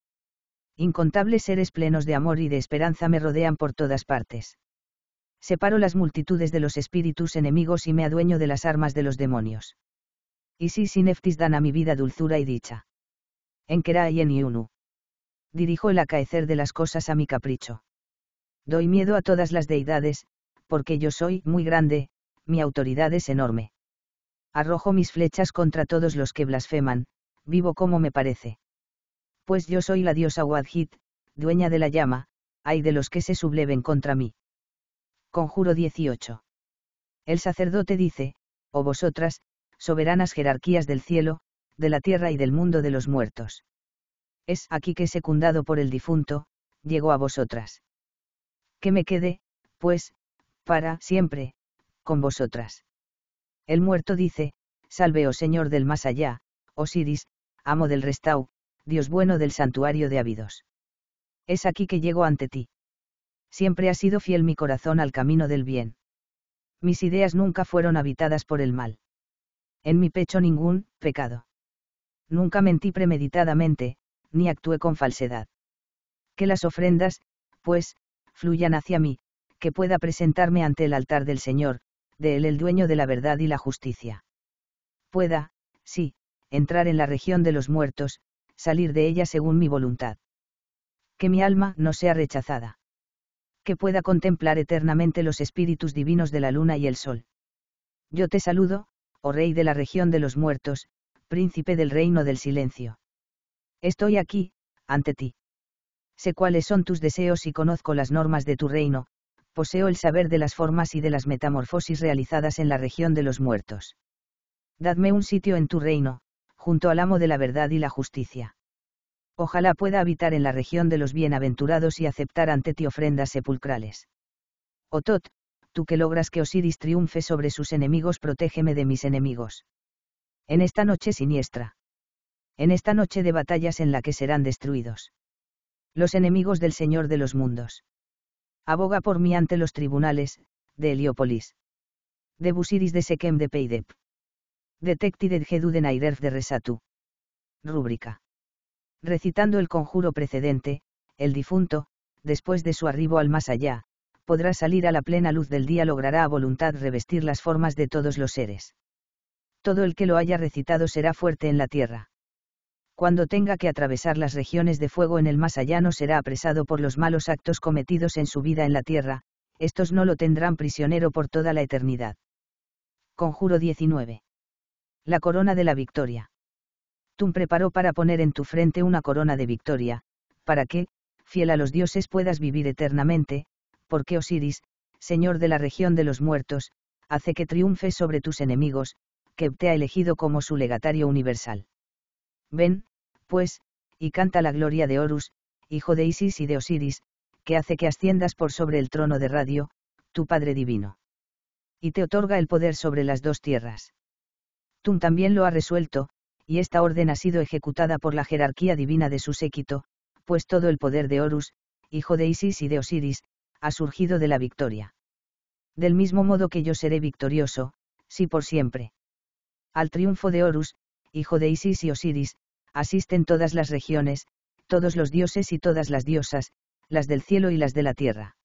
Incontables seres plenos de amor y de esperanza me rodean por todas partes. Separo las multitudes de los espíritus enemigos y me adueño de las armas de los demonios. Y si dan a mi vida dulzura y dicha. En Kera y en Iunu. Dirijo el acaecer de las cosas a mi capricho. Doy miedo a todas las deidades, porque yo soy muy grande, mi autoridad es enorme. Arrojo mis flechas contra todos los que blasfeman, vivo como me parece. Pues yo soy la diosa Wadhit, dueña de la llama, hay de los que se subleven contra mí. Conjuro 18. El sacerdote dice, o oh vosotras, soberanas jerarquías del cielo, de la tierra y del mundo de los muertos. Es aquí que secundado por el difunto, llego a vosotras. Que me quede, pues, para siempre, con vosotras. El muerto dice, Salve, oh Señor del más allá, Osiris, amo del Restau, Dios bueno del santuario de Ávidos. Es aquí que llego ante ti. Siempre ha sido fiel mi corazón al camino del bien. Mis ideas nunca fueron habitadas por el mal. En mi pecho ningún pecado. Nunca mentí premeditadamente, ni actué con falsedad. Que las ofrendas, pues, fluyan hacia mí, que pueda presentarme ante el altar del Señor, de Él el dueño de la verdad y la justicia. Pueda, sí, entrar en la región de los muertos, salir de ella según mi voluntad. Que mi alma no sea rechazada. Que pueda contemplar eternamente los espíritus divinos de la luna y el sol. Yo te saludo, oh Rey de la región de los muertos, príncipe del reino del silencio. Estoy aquí, ante ti. Sé cuáles son tus deseos y conozco las normas de tu reino, poseo el saber de las formas y de las metamorfosis realizadas en la región de los muertos. Dadme un sitio en tu reino, junto al amo de la verdad y la justicia. Ojalá pueda habitar en la región de los bienaventurados y aceptar ante ti ofrendas sepulcrales. Oh Otot, tú que logras que Osiris triunfe sobre sus enemigos, protégeme de mis enemigos. En esta noche siniestra. En esta noche de batallas en la que serán destruidos. Los enemigos del Señor de los mundos aboga por mí ante los tribunales, de Heliópolis. De Busiris de Sekem de Peidep. De Gedu de Naiderf de Resatu. Rúbrica. Recitando el conjuro precedente, el difunto, después de su arribo al más allá, podrá salir a la plena luz del día logrará a voluntad revestir las formas de todos los seres. Todo el que lo haya recitado será fuerte en la tierra cuando tenga que atravesar las regiones de fuego en el más allá no será apresado por los malos actos cometidos en su vida en la tierra, estos no lo tendrán prisionero por toda la eternidad. Conjuro 19. La corona de la victoria. Tum preparó para poner en tu frente una corona de victoria, para que, fiel a los dioses, puedas vivir eternamente, porque Osiris, señor de la región de los muertos, hace que triunfes sobre tus enemigos, que te ha elegido como su legatario universal. Ven, pues, y canta la gloria de Horus, hijo de Isis y de Osiris, que hace que asciendas por sobre el trono de Radio, tu Padre Divino. Y te otorga el poder sobre las dos tierras. Tum también lo ha resuelto, y esta orden ha sido ejecutada por la jerarquía divina de su séquito, pues todo el poder de Horus, hijo de Isis y de Osiris, ha surgido de la victoria. Del mismo modo que yo seré victorioso, sí por siempre. Al triunfo de Horus, hijo de Isis y Osiris, asisten todas las regiones, todos los dioses y todas las diosas, las del cielo y las de la tierra.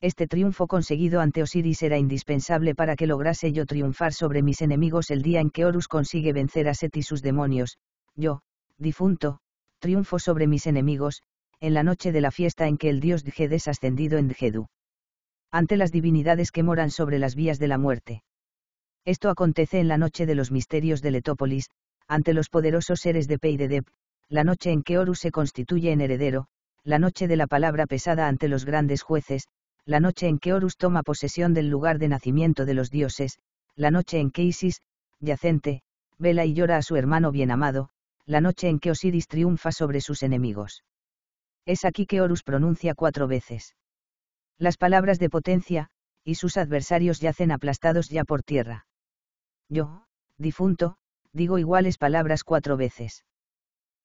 Este triunfo conseguido ante Osiris era indispensable para que lograse yo triunfar sobre mis enemigos el día en que Horus consigue vencer a Set y sus demonios, yo, difunto, triunfo sobre mis enemigos, en la noche de la fiesta en que el dios es ascendido en Djedu. Ante las divinidades que moran sobre las vías de la muerte. Esto acontece en la noche de los misterios de Letópolis, ante los poderosos seres de deb la noche en que Horus se constituye en heredero, la noche de la palabra pesada ante los grandes jueces, la noche en que Horus toma posesión del lugar de nacimiento de los dioses, la noche en que Isis, yacente, vela y llora a su hermano bien amado, la noche en que Osiris triunfa sobre sus enemigos. Es aquí que Horus pronuncia cuatro veces. Las palabras de potencia, y sus adversarios yacen aplastados ya por tierra. Yo, difunto, digo iguales palabras cuatro veces.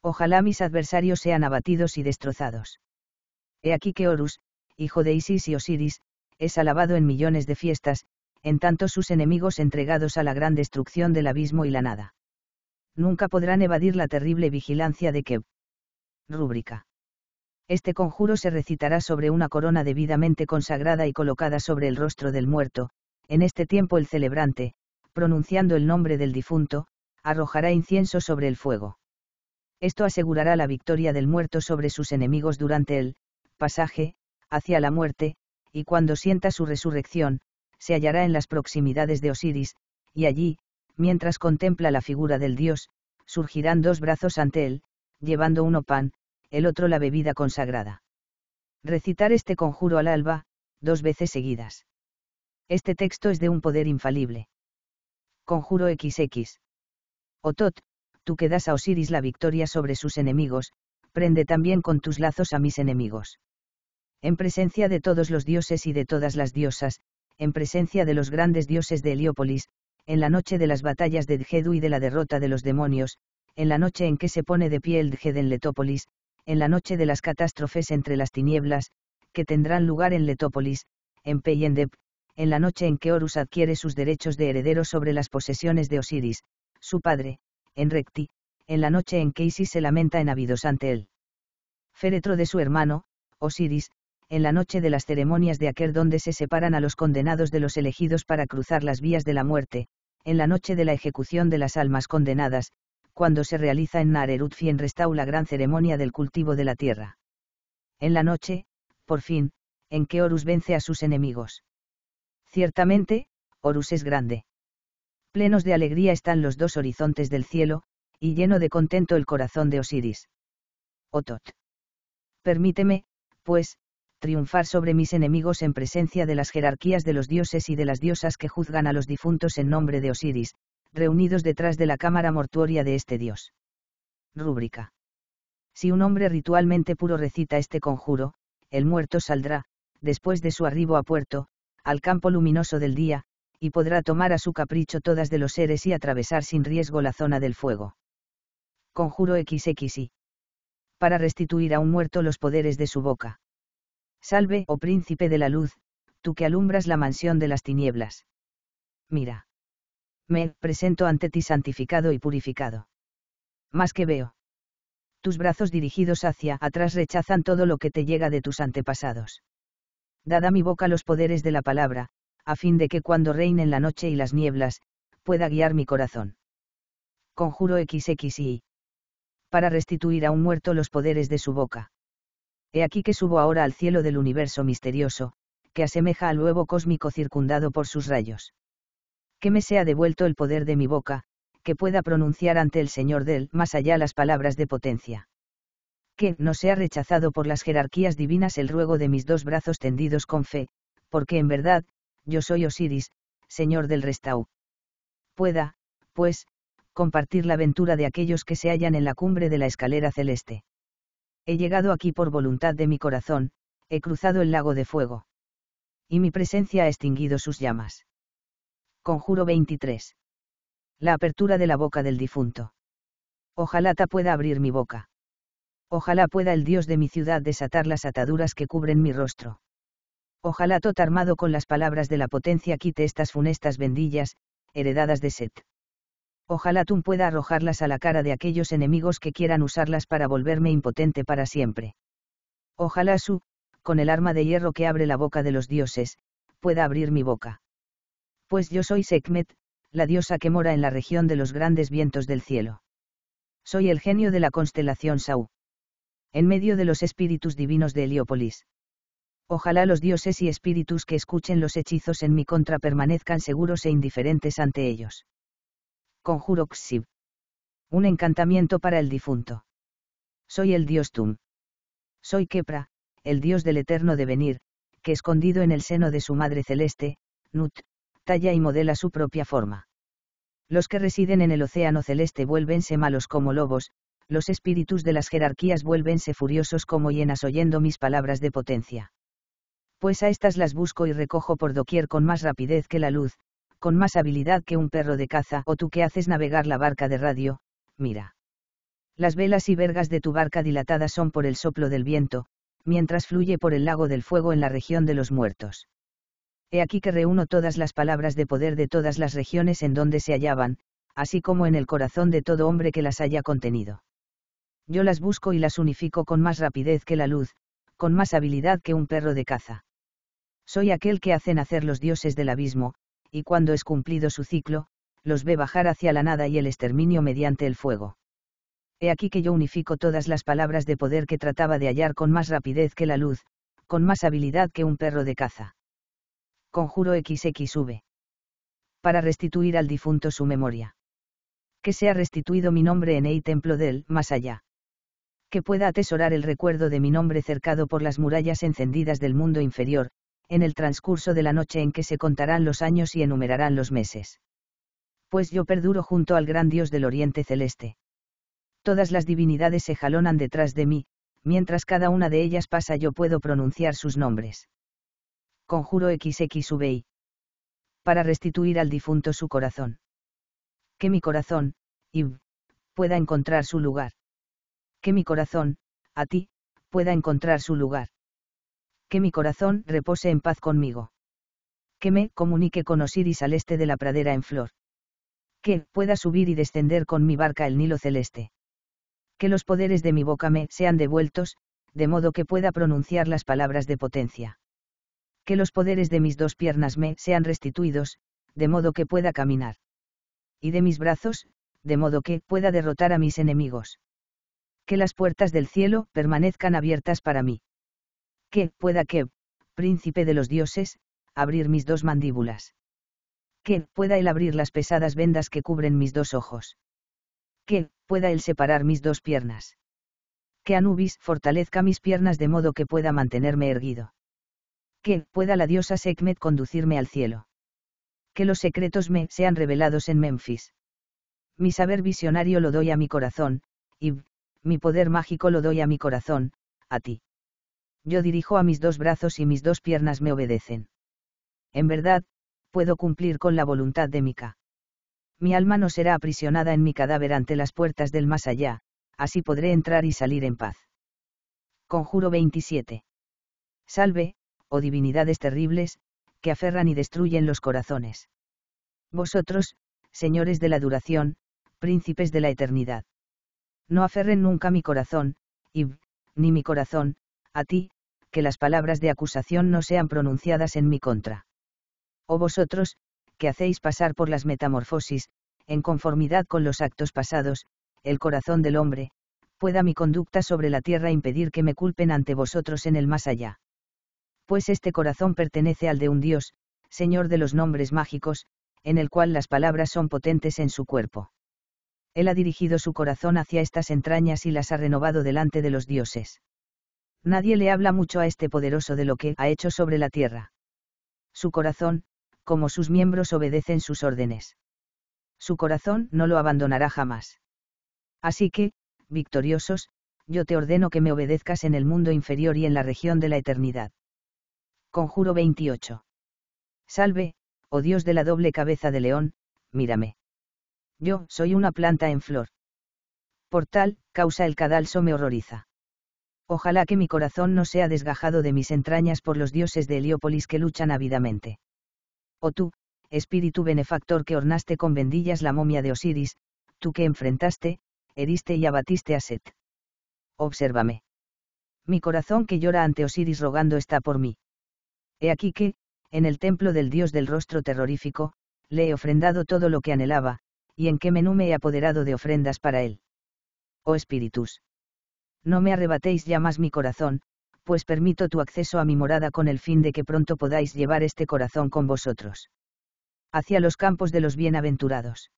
Ojalá mis adversarios sean abatidos y destrozados. He aquí que Horus, hijo de Isis y Osiris, es alabado en millones de fiestas, en tanto sus enemigos entregados a la gran destrucción del abismo y la nada. Nunca podrán evadir la terrible vigilancia de Keb. Rúbrica. Este conjuro se recitará sobre una corona debidamente consagrada y colocada sobre el rostro del muerto, en este tiempo el celebrante, pronunciando el nombre del difunto, arrojará incienso sobre el fuego. Esto asegurará la victoria del muerto sobre sus enemigos durante el pasaje, hacia la muerte, y cuando sienta su resurrección, se hallará en las proximidades de Osiris, y allí, mientras contempla la figura del dios, surgirán dos brazos ante él, llevando uno pan, el otro la bebida consagrada. Recitar este conjuro al alba, dos veces seguidas. Este texto es de un poder infalible. Conjuro XX. Otot, tú que das a Osiris la victoria sobre sus enemigos, prende también con tus lazos a mis enemigos. En presencia de todos los dioses y de todas las diosas, en presencia de los grandes dioses de Heliópolis, en la noche de las batallas de Djedu y de la derrota de los demonios, en la noche en que se pone de pie el Djed en Letópolis, en la noche de las catástrofes entre las tinieblas, que tendrán lugar en Letópolis, en Peyendep, en la noche en que Horus adquiere sus derechos de heredero sobre las posesiones de Osiris, su padre, Recti, en la noche en que Isis se lamenta en habidos ante él. Féretro de su hermano, Osiris, en la noche de las ceremonias de aquel donde se separan a los condenados de los elegidos para cruzar las vías de la muerte, en la noche de la ejecución de las almas condenadas, cuando se realiza en Narerutfien en la gran ceremonia del cultivo de la tierra. En la noche, por fin, en que Horus vence a sus enemigos. Ciertamente, Horus es grande. Plenos de alegría están los dos horizontes del cielo, y lleno de contento el corazón de Osiris. Otot. Permíteme, pues, triunfar sobre mis enemigos en presencia de las jerarquías de los dioses y de las diosas que juzgan a los difuntos en nombre de Osiris, reunidos detrás de la cámara mortuoria de este dios. Rúbrica. Si un hombre ritualmente puro recita este conjuro, el muerto saldrá, después de su arribo a puerto, al campo luminoso del día, y podrá tomar a su capricho todas de los seres y atravesar sin riesgo la zona del fuego. Conjuro XXI. Para restituir a un muerto los poderes de su boca. Salve, oh príncipe de la luz, tú que alumbras la mansión de las tinieblas. Mira. Me presento ante ti santificado y purificado. Más que veo. Tus brazos dirigidos hacia atrás rechazan todo lo que te llega de tus antepasados. Dada mi boca los poderes de la palabra, a fin de que cuando reinen la noche y las nieblas, pueda guiar mi corazón. Conjuro XXI. Para restituir a un muerto los poderes de su boca. He aquí que subo ahora al cielo del universo misterioso, que asemeja al huevo cósmico circundado por sus rayos. Que me sea devuelto el poder de mi boca, que pueda pronunciar ante el Señor del más allá las palabras de potencia. Que no sea rechazado por las jerarquías divinas el ruego de mis dos brazos tendidos con fe, porque en verdad, yo soy Osiris, señor del Restau. Pueda, pues, compartir la aventura de aquellos que se hallan en la cumbre de la escalera celeste. He llegado aquí por voluntad de mi corazón, he cruzado el lago de fuego. Y mi presencia ha extinguido sus llamas. Conjuro 23. La apertura de la boca del difunto. Ojalá te pueda abrir mi boca. Ojalá pueda el Dios de mi ciudad desatar las ataduras que cubren mi rostro. Ojalá Tot armado con las palabras de la potencia quite estas funestas vendillas, heredadas de Set. Ojalá Tum pueda arrojarlas a la cara de aquellos enemigos que quieran usarlas para volverme impotente para siempre. Ojalá su, con el arma de hierro que abre la boca de los dioses, pueda abrir mi boca. Pues yo soy Sekmet, la diosa que mora en la región de los grandes vientos del cielo. Soy el genio de la constelación Sau. En medio de los espíritus divinos de Heliópolis. Ojalá los dioses y espíritus que escuchen los hechizos en mi contra permanezcan seguros e indiferentes ante ellos. Conjuro Xib. Un encantamiento para el difunto. Soy el dios Tum. Soy Kepra, el dios del eterno devenir, que escondido en el seno de su madre celeste, Nut, talla y modela su propia forma. Los que residen en el océano celeste vuélvense malos como lobos, los espíritus de las jerarquías vuélvense furiosos como hienas oyendo mis palabras de potencia pues a estas las busco y recojo por doquier con más rapidez que la luz, con más habilidad que un perro de caza o tú que haces navegar la barca de radio, mira. Las velas y vergas de tu barca dilatadas son por el soplo del viento, mientras fluye por el lago del fuego en la región de los muertos. He aquí que reúno todas las palabras de poder de todas las regiones en donde se hallaban, así como en el corazón de todo hombre que las haya contenido. Yo las busco y las unifico con más rapidez que la luz, con más habilidad que un perro de caza. Soy aquel que hacen nacer los dioses del abismo, y cuando es cumplido su ciclo, los ve bajar hacia la nada y el exterminio mediante el fuego. He aquí que yo unifico todas las palabras de poder que trataba de hallar con más rapidez que la luz, con más habilidad que un perro de caza. Conjuro XXV. Para restituir al difunto su memoria. Que sea restituido mi nombre en el templo del más allá. Que pueda atesorar el recuerdo de mi nombre cercado por las murallas encendidas del mundo inferior, en el transcurso de la noche en que se contarán los años y enumerarán los meses. Pues yo perduro junto al gran Dios del Oriente Celeste. Todas las divinidades se jalonan detrás de mí, mientras cada una de ellas pasa yo puedo pronunciar sus nombres. Conjuro XXVI. Para restituir al difunto su corazón. Que mi corazón, y, pueda encontrar su lugar. Que mi corazón, a ti, pueda encontrar su lugar que mi corazón repose en paz conmigo. Que me comunique con Osiris al este de la pradera en flor. Que pueda subir y descender con mi barca el Nilo celeste. Que los poderes de mi boca me sean devueltos, de modo que pueda pronunciar las palabras de potencia. Que los poderes de mis dos piernas me sean restituidos, de modo que pueda caminar. Y de mis brazos, de modo que pueda derrotar a mis enemigos. Que las puertas del cielo permanezcan abiertas para mí. Que pueda que, príncipe de los dioses, abrir mis dos mandíbulas. Que pueda él abrir las pesadas vendas que cubren mis dos ojos. Que pueda él separar mis dos piernas. Que Anubis fortalezca mis piernas de modo que pueda mantenerme erguido. Que pueda la diosa Sekhmet conducirme al cielo. Que los secretos me sean revelados en Memphis. Mi saber visionario lo doy a mi corazón, y mi poder mágico lo doy a mi corazón, a ti. Yo dirijo a mis dos brazos y mis dos piernas me obedecen. En verdad, puedo cumplir con la voluntad de Mika. Mi alma no será aprisionada en mi cadáver ante las puertas del más allá, así podré entrar y salir en paz. Conjuro 27. Salve, oh divinidades terribles, que aferran y destruyen los corazones. Vosotros, señores de la duración, príncipes de la eternidad. No aferren nunca mi corazón, y ni mi corazón, a ti, que las palabras de acusación no sean pronunciadas en mi contra. O vosotros, que hacéis pasar por las metamorfosis, en conformidad con los actos pasados, el corazón del hombre, pueda mi conducta sobre la tierra impedir que me culpen ante vosotros en el más allá. Pues este corazón pertenece al de un Dios, Señor de los nombres mágicos, en el cual las palabras son potentes en su cuerpo. Él ha dirigido su corazón hacia estas entrañas y las ha renovado delante de los dioses. Nadie le habla mucho a este poderoso de lo que ha hecho sobre la tierra. Su corazón, como sus miembros obedecen sus órdenes. Su corazón no lo abandonará jamás. Así que, victoriosos, yo te ordeno que me obedezcas en el mundo inferior y en la región de la eternidad. Conjuro 28. Salve, oh Dios de la doble cabeza de león, mírame. Yo soy una planta en flor. Por tal, causa el cadalso me horroriza. Ojalá que mi corazón no sea desgajado de mis entrañas por los dioses de Heliópolis que luchan ávidamente. Oh tú, espíritu benefactor que ornaste con vendillas la momia de Osiris, tú que enfrentaste, heriste y abatiste a Set. Obsérvame. Mi corazón que llora ante Osiris rogando está por mí. He aquí que, en el templo del dios del rostro terrorífico, le he ofrendado todo lo que anhelaba, y en qué menú me he apoderado de ofrendas para él. Oh espíritus no me arrebatéis ya más mi corazón, pues permito tu acceso a mi morada con el fin de que pronto podáis llevar este corazón con vosotros. Hacia los campos de los bienaventurados.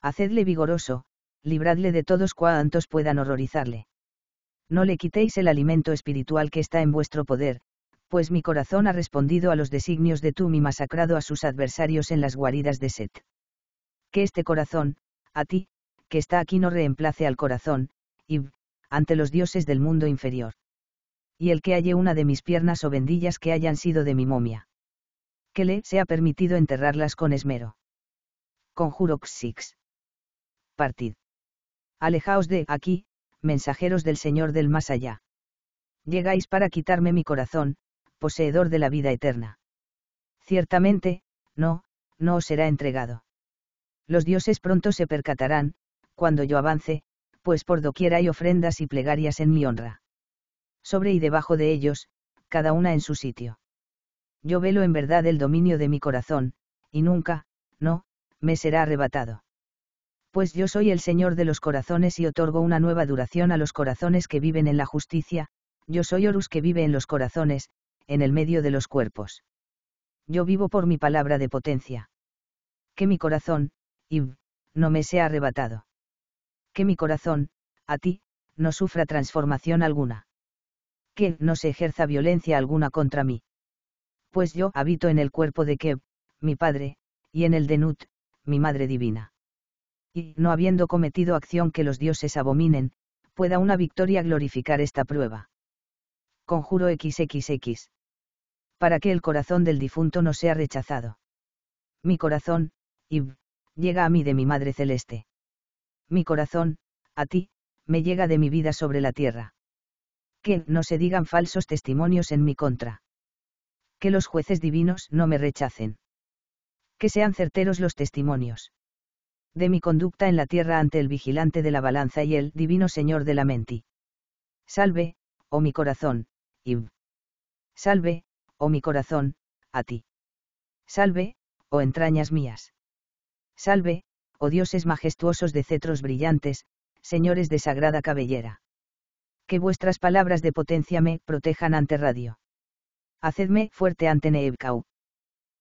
Hacedle vigoroso, libradle de todos cuantos puedan horrorizarle. No le quitéis el alimento espiritual que está en vuestro poder, pues mi corazón ha respondido a los designios de tú mi masacrado a sus adversarios en las guaridas de Set. Que este corazón, a ti, que está aquí no reemplace al corazón, y ante los dioses del mundo inferior. Y el que halle una de mis piernas o vendillas que hayan sido de mi momia. Que le sea permitido enterrarlas con esmero. Conjuro Xix. Partid. Alejaos de aquí, mensajeros del Señor del más allá. Llegáis para quitarme mi corazón, poseedor de la vida eterna. Ciertamente, no, no os será entregado. Los dioses pronto se percatarán, cuando yo avance, pues por doquiera hay ofrendas y plegarias en mi honra. Sobre y debajo de ellos, cada una en su sitio. Yo velo en verdad el dominio de mi corazón, y nunca, no, me será arrebatado. Pues yo soy el Señor de los corazones y otorgo una nueva duración a los corazones que viven en la justicia, yo soy Horus que vive en los corazones, en el medio de los cuerpos. Yo vivo por mi palabra de potencia. Que mi corazón, y, no me sea arrebatado que mi corazón, a ti, no sufra transformación alguna. Que no se ejerza violencia alguna contra mí. Pues yo habito en el cuerpo de Keb, mi padre, y en el de Nut, mi madre divina. Y, no habiendo cometido acción que los dioses abominen, pueda una victoria glorificar esta prueba. Conjuro XXX. Para que el corazón del difunto no sea rechazado. Mi corazón, Ib, llega a mí de mi Madre Celeste. Mi corazón, a ti, me llega de mi vida sobre la tierra. Que no se digan falsos testimonios en mi contra. Que los jueces divinos no me rechacen. Que sean certeros los testimonios. De mi conducta en la tierra ante el vigilante de la balanza y el divino Señor de la menti. Salve, oh mi corazón, Iv. Salve, oh mi corazón, a ti. Salve, oh entrañas mías. Salve, oh dioses majestuosos de cetros brillantes, señores de sagrada cabellera. Que vuestras palabras de potencia me protejan ante radio. Hacedme fuerte ante Neebkau.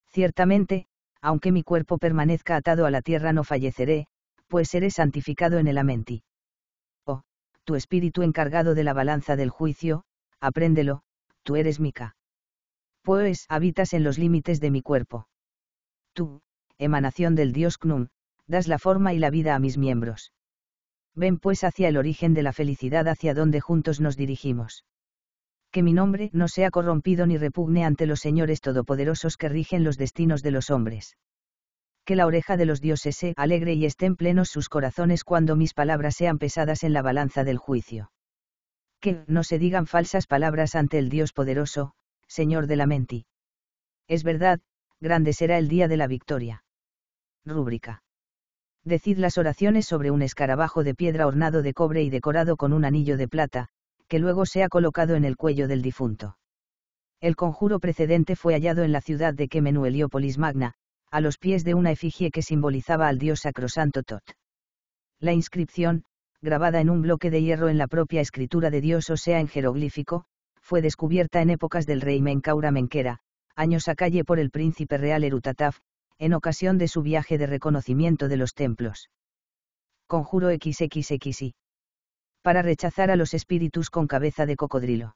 Ciertamente, aunque mi cuerpo permanezca atado a la tierra no falleceré, pues seré santificado en el Amenti. Oh, tu espíritu encargado de la balanza del juicio, apréndelo, tú eres Mika. Pues habitas en los límites de mi cuerpo. Tú, emanación del dios Knum, das la forma y la vida a mis miembros. Ven pues hacia el origen de la felicidad hacia donde juntos nos dirigimos. Que mi nombre no sea corrompido ni repugne ante los señores todopoderosos que rigen los destinos de los hombres. Que la oreja de los dioses se alegre y estén plenos sus corazones cuando mis palabras sean pesadas en la balanza del juicio. Que no se digan falsas palabras ante el Dios poderoso, Señor de la Menti. Es verdad, grande será el día de la victoria. Rúbrica decid las oraciones sobre un escarabajo de piedra ornado de cobre y decorado con un anillo de plata, que luego sea colocado en el cuello del difunto. El conjuro precedente fue hallado en la ciudad de Kemenu Heliópolis Magna, a los pies de una efigie que simbolizaba al dios sacrosanto Tot. La inscripción, grabada en un bloque de hierro en la propia escritura de Dios o sea en jeroglífico, fue descubierta en épocas del rey Menkaura Menkera, años a calle por el príncipe real Erutataf, en ocasión de su viaje de reconocimiento de los templos. Conjuro XXXI. Para rechazar a los espíritus con cabeza de cocodrilo.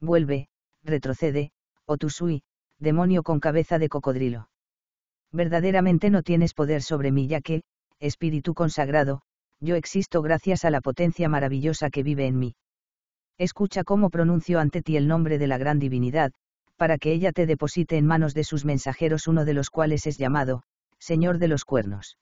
Vuelve, retrocede, Otusui, demonio con cabeza de cocodrilo. Verdaderamente no tienes poder sobre mí ya que, espíritu consagrado, yo existo gracias a la potencia maravillosa que vive en mí. Escucha cómo pronuncio ante ti el nombre de la gran divinidad, para que ella te deposite en manos de sus mensajeros, uno de los cuales es llamado, Señor de los Cuernos.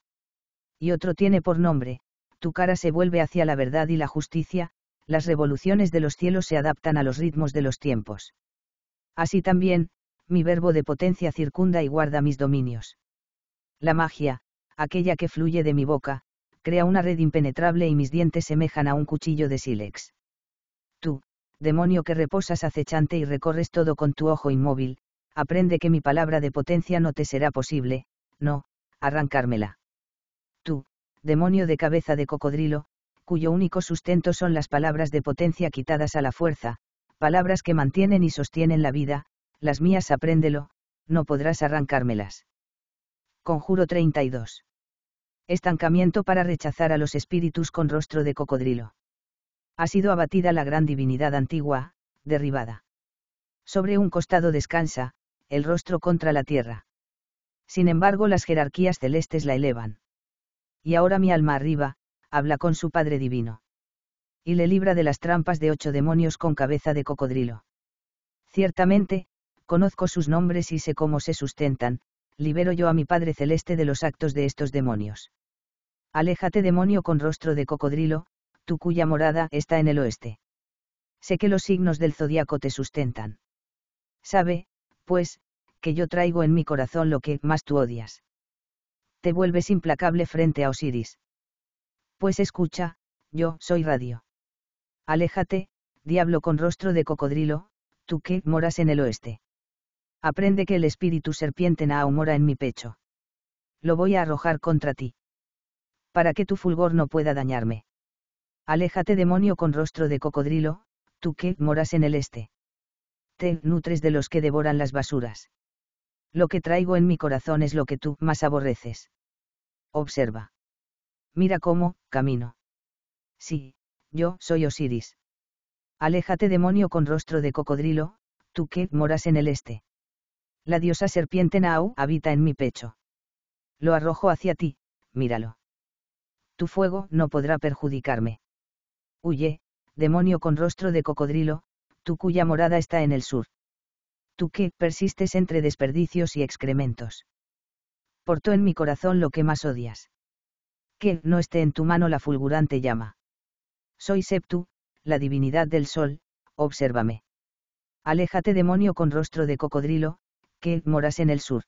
Y otro tiene por nombre, tu cara se vuelve hacia la verdad y la justicia, las revoluciones de los cielos se adaptan a los ritmos de los tiempos. Así también, mi verbo de potencia circunda y guarda mis dominios. La magia, aquella que fluye de mi boca, crea una red impenetrable y mis dientes semejan a un cuchillo de sílex demonio que reposas acechante y recorres todo con tu ojo inmóvil, aprende que mi palabra de potencia no te será posible, no, arrancármela. Tú, demonio de cabeza de cocodrilo, cuyo único sustento son las palabras de potencia quitadas a la fuerza, palabras que mantienen y sostienen la vida, las mías apréndelo, no podrás arrancármelas. Conjuro 32. Estancamiento para rechazar a los espíritus con rostro de cocodrilo ha sido abatida la gran divinidad antigua, derribada. Sobre un costado descansa, el rostro contra la tierra. Sin embargo, las jerarquías celestes la elevan. Y ahora mi alma arriba, habla con su Padre Divino. Y le libra de las trampas de ocho demonios con cabeza de cocodrilo. Ciertamente, conozco sus nombres y sé cómo se sustentan, libero yo a mi Padre Celeste de los actos de estos demonios. Aléjate demonio con rostro de cocodrilo, tú cuya morada está en el oeste. Sé que los signos del zodiaco te sustentan. Sabe, pues, que yo traigo en mi corazón lo que más tú odias. Te vuelves implacable frente a Osiris. Pues escucha, yo soy radio. Aléjate, diablo con rostro de cocodrilo, tú que moras en el oeste. Aprende que el espíritu serpiente Nao mora en mi pecho. Lo voy a arrojar contra ti. Para que tu fulgor no pueda dañarme. Aléjate demonio con rostro de cocodrilo, tú que moras en el este. Te nutres de los que devoran las basuras. Lo que traigo en mi corazón es lo que tú más aborreces. Observa. Mira cómo, camino. Sí, yo soy Osiris. Aléjate demonio con rostro de cocodrilo, tú que moras en el este. La diosa serpiente Nau habita en mi pecho. Lo arrojo hacia ti, míralo. Tu fuego no podrá perjudicarme. Huye, demonio con rostro de cocodrilo, tú cuya morada está en el sur. Tú que persistes entre desperdicios y excrementos. Portó en mi corazón lo que más odias. Que no esté en tu mano la fulgurante llama. Soy Septu, la divinidad del sol, obsérvame. Aléjate demonio con rostro de cocodrilo, que moras en el sur.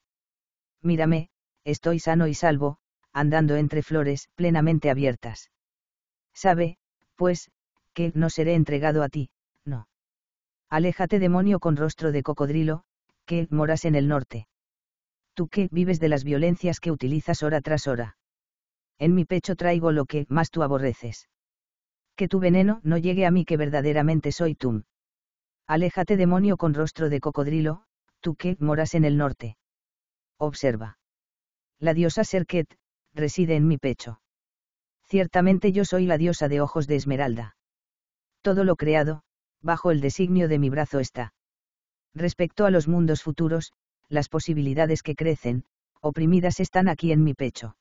Mírame, estoy sano y salvo, andando entre flores plenamente abiertas. Sabe, pues, que no seré entregado a ti, no. Aléjate demonio con rostro de cocodrilo, que moras en el norte. Tú que vives de las violencias que utilizas hora tras hora. En mi pecho traigo lo que más tú aborreces. Que tu veneno no llegue a mí que verdaderamente soy tú. Aléjate demonio con rostro de cocodrilo, tú que moras en el norte. Observa. La diosa Serket, reside en mi pecho. Ciertamente yo soy la diosa de ojos de esmeralda. Todo lo creado, bajo el designio de mi brazo está. Respecto a los mundos futuros, las posibilidades que crecen, oprimidas están aquí en mi pecho.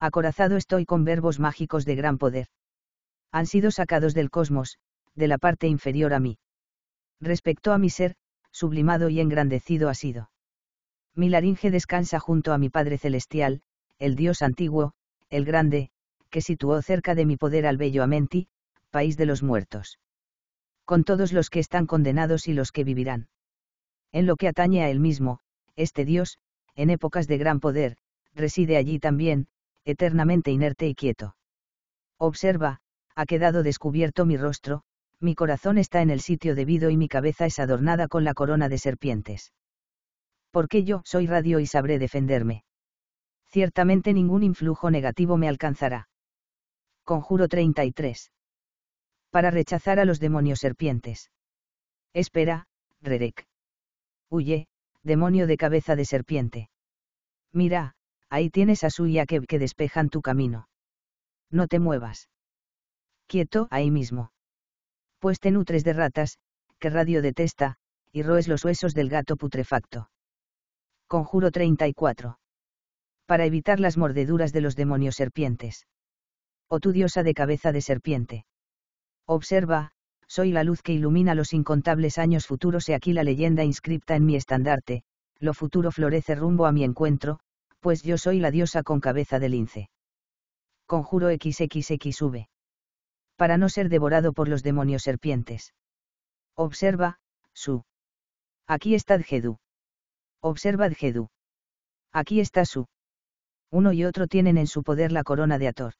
Acorazado estoy con verbos mágicos de gran poder. Han sido sacados del cosmos, de la parte inferior a mí. Respecto a mi ser, sublimado y engrandecido ha sido. Mi laringe descansa junto a mi Padre Celestial, el Dios antiguo, el grande, que situó cerca de mi poder al bello Amenti, país de los muertos. Con todos los que están condenados y los que vivirán. En lo que atañe a él mismo, este Dios, en épocas de gran poder, reside allí también, eternamente inerte y quieto. Observa, ha quedado descubierto mi rostro, mi corazón está en el sitio debido y mi cabeza es adornada con la corona de serpientes. Porque yo soy radio y sabré defenderme. Ciertamente ningún influjo negativo me alcanzará. Conjuro 33. Para rechazar a los demonios serpientes. Espera, Rerek. Huye, demonio de cabeza de serpiente. Mira, ahí tienes a Su y a que despejan tu camino. No te muevas. Quieto ahí mismo. Pues te nutres de ratas, que radio detesta, y roes los huesos del gato putrefacto. Conjuro 34. Para evitar las mordeduras de los demonios serpientes o tu diosa de cabeza de serpiente. Observa, soy la luz que ilumina los incontables años futuros y aquí la leyenda inscripta en mi estandarte, lo futuro florece rumbo a mi encuentro, pues yo soy la diosa con cabeza de lince. Conjuro XXXV. Para no ser devorado por los demonios serpientes. Observa, su. Aquí está Gedú. Observa Djedu. Aquí está su. Uno y otro tienen en su poder la corona de Ator.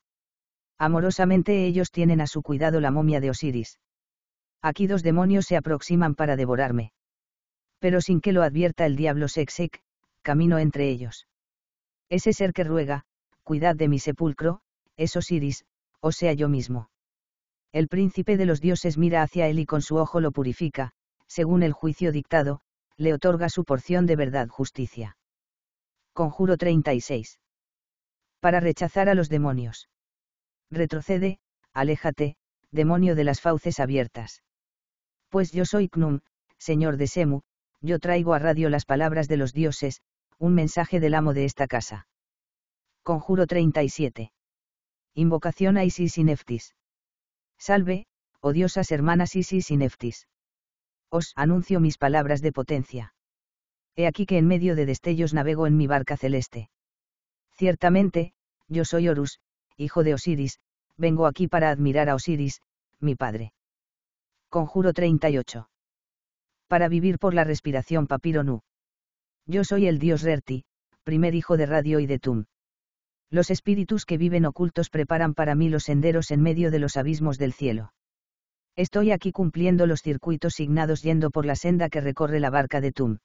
Amorosamente ellos tienen a su cuidado la momia de Osiris. Aquí dos demonios se aproximan para devorarme. Pero sin que lo advierta el diablo Sexek, camino entre ellos. Ese ser que ruega, cuidad de mi sepulcro, es Osiris, o sea yo mismo. El príncipe de los dioses mira hacia él y con su ojo lo purifica, según el juicio dictado, le otorga su porción de verdad justicia. Conjuro 36. Para rechazar a los demonios retrocede, aléjate, demonio de las fauces abiertas. Pues yo soy Knum, señor de Semu, yo traigo a radio las palabras de los dioses, un mensaje del amo de esta casa. Conjuro 37. Invocación a Isis y Neftis. Salve, oh diosas hermanas Isis y Neftis. Os anuncio mis palabras de potencia. He aquí que en medio de destellos navego en mi barca celeste. Ciertamente, yo soy Horus, hijo de Osiris, vengo aquí para admirar a Osiris, mi padre. Conjuro 38. Para vivir por la respiración papiro nu. Yo soy el dios Rerti, primer hijo de Radio y de Tum. Los espíritus que viven ocultos preparan para mí los senderos en medio de los abismos del cielo. Estoy aquí cumpliendo los circuitos signados yendo por la senda que recorre la barca de Tum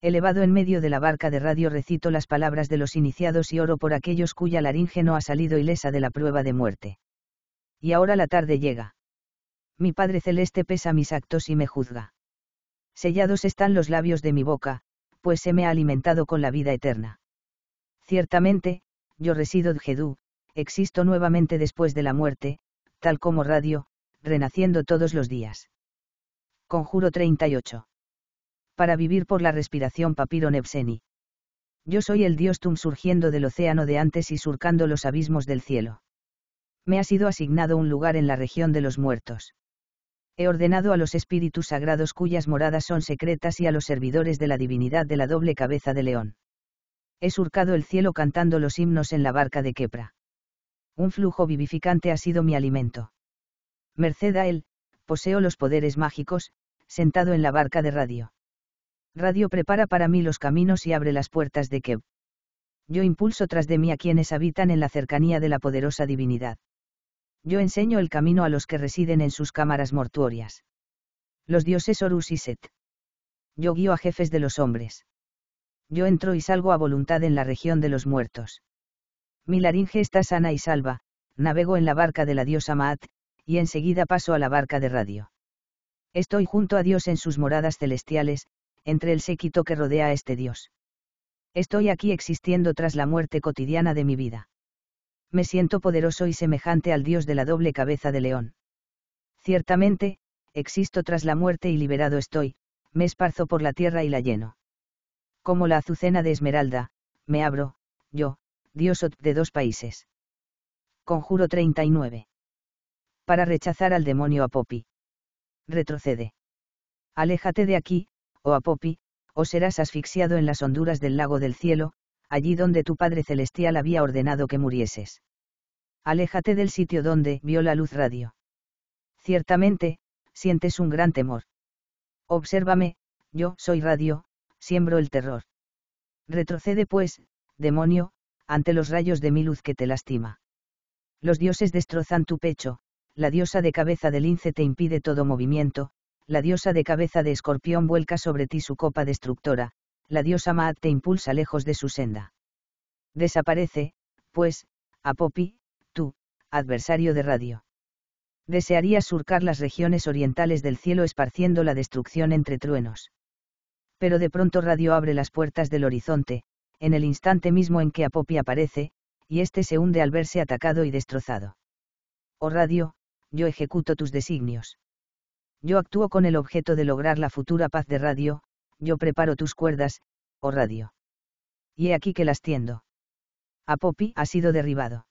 elevado en medio de la barca de radio recito las palabras de los iniciados y oro por aquellos cuya laringe no ha salido ilesa de la prueba de muerte. Y ahora la tarde llega. Mi Padre Celeste pesa mis actos y me juzga. Sellados están los labios de mi boca, pues se me ha alimentado con la vida eterna. Ciertamente, yo resido de Jedú, existo nuevamente después de la muerte, tal como radio, renaciendo todos los días. Conjuro 38 para vivir por la respiración papiro nebseni. Yo soy el dios Tum surgiendo del océano de antes y surcando los abismos del cielo. Me ha sido asignado un lugar en la región de los muertos. He ordenado a los espíritus sagrados cuyas moradas son secretas y a los servidores de la divinidad de la doble cabeza de león. He surcado el cielo cantando los himnos en la barca de Quepra. Un flujo vivificante ha sido mi alimento. Merced a él, poseo los poderes mágicos, sentado en la barca de radio. Radio prepara para mí los caminos y abre las puertas de Kev. Yo impulso tras de mí a quienes habitan en la cercanía de la poderosa divinidad. Yo enseño el camino a los que residen en sus cámaras mortuorias. Los dioses Horus y Set. Yo guío a jefes de los hombres. Yo entro y salgo a voluntad en la región de los muertos. Mi laringe está sana y salva, navego en la barca de la diosa Maat, y enseguida paso a la barca de radio. Estoy junto a Dios en sus moradas celestiales, entre el séquito que rodea a este Dios. Estoy aquí existiendo tras la muerte cotidiana de mi vida. Me siento poderoso y semejante al Dios de la doble cabeza de león. Ciertamente, existo tras la muerte y liberado estoy, me esparzo por la tierra y la lleno. Como la azucena de esmeralda, me abro, yo, Dios de dos países. Conjuro 39. Para rechazar al demonio a Poppy. Retrocede. Aléjate de aquí, o a Poppy, o serás asfixiado en las honduras del lago del cielo, allí donde tu Padre Celestial había ordenado que murieses. Aléjate del sitio donde vio la luz radio. Ciertamente, sientes un gran temor. Obsérvame, yo soy radio, siembro el terror. Retrocede pues, demonio, ante los rayos de mi luz que te lastima. Los dioses destrozan tu pecho, la diosa de cabeza de lince te impide todo movimiento, la diosa de cabeza de escorpión vuelca sobre ti su copa destructora, la diosa Maat te impulsa lejos de su senda. Desaparece, pues, Apopi, tú, adversario de radio. Desearías surcar las regiones orientales del cielo esparciendo la destrucción entre truenos. Pero de pronto Radio abre las puertas del horizonte, en el instante mismo en que Apopi aparece, y éste se hunde al verse atacado y destrozado. Oh Radio, yo ejecuto tus designios. Yo actúo con el objeto de lograr la futura paz de radio, yo preparo tus cuerdas, oh radio. Y he aquí que las tiendo. A Poppy ha sido derribado.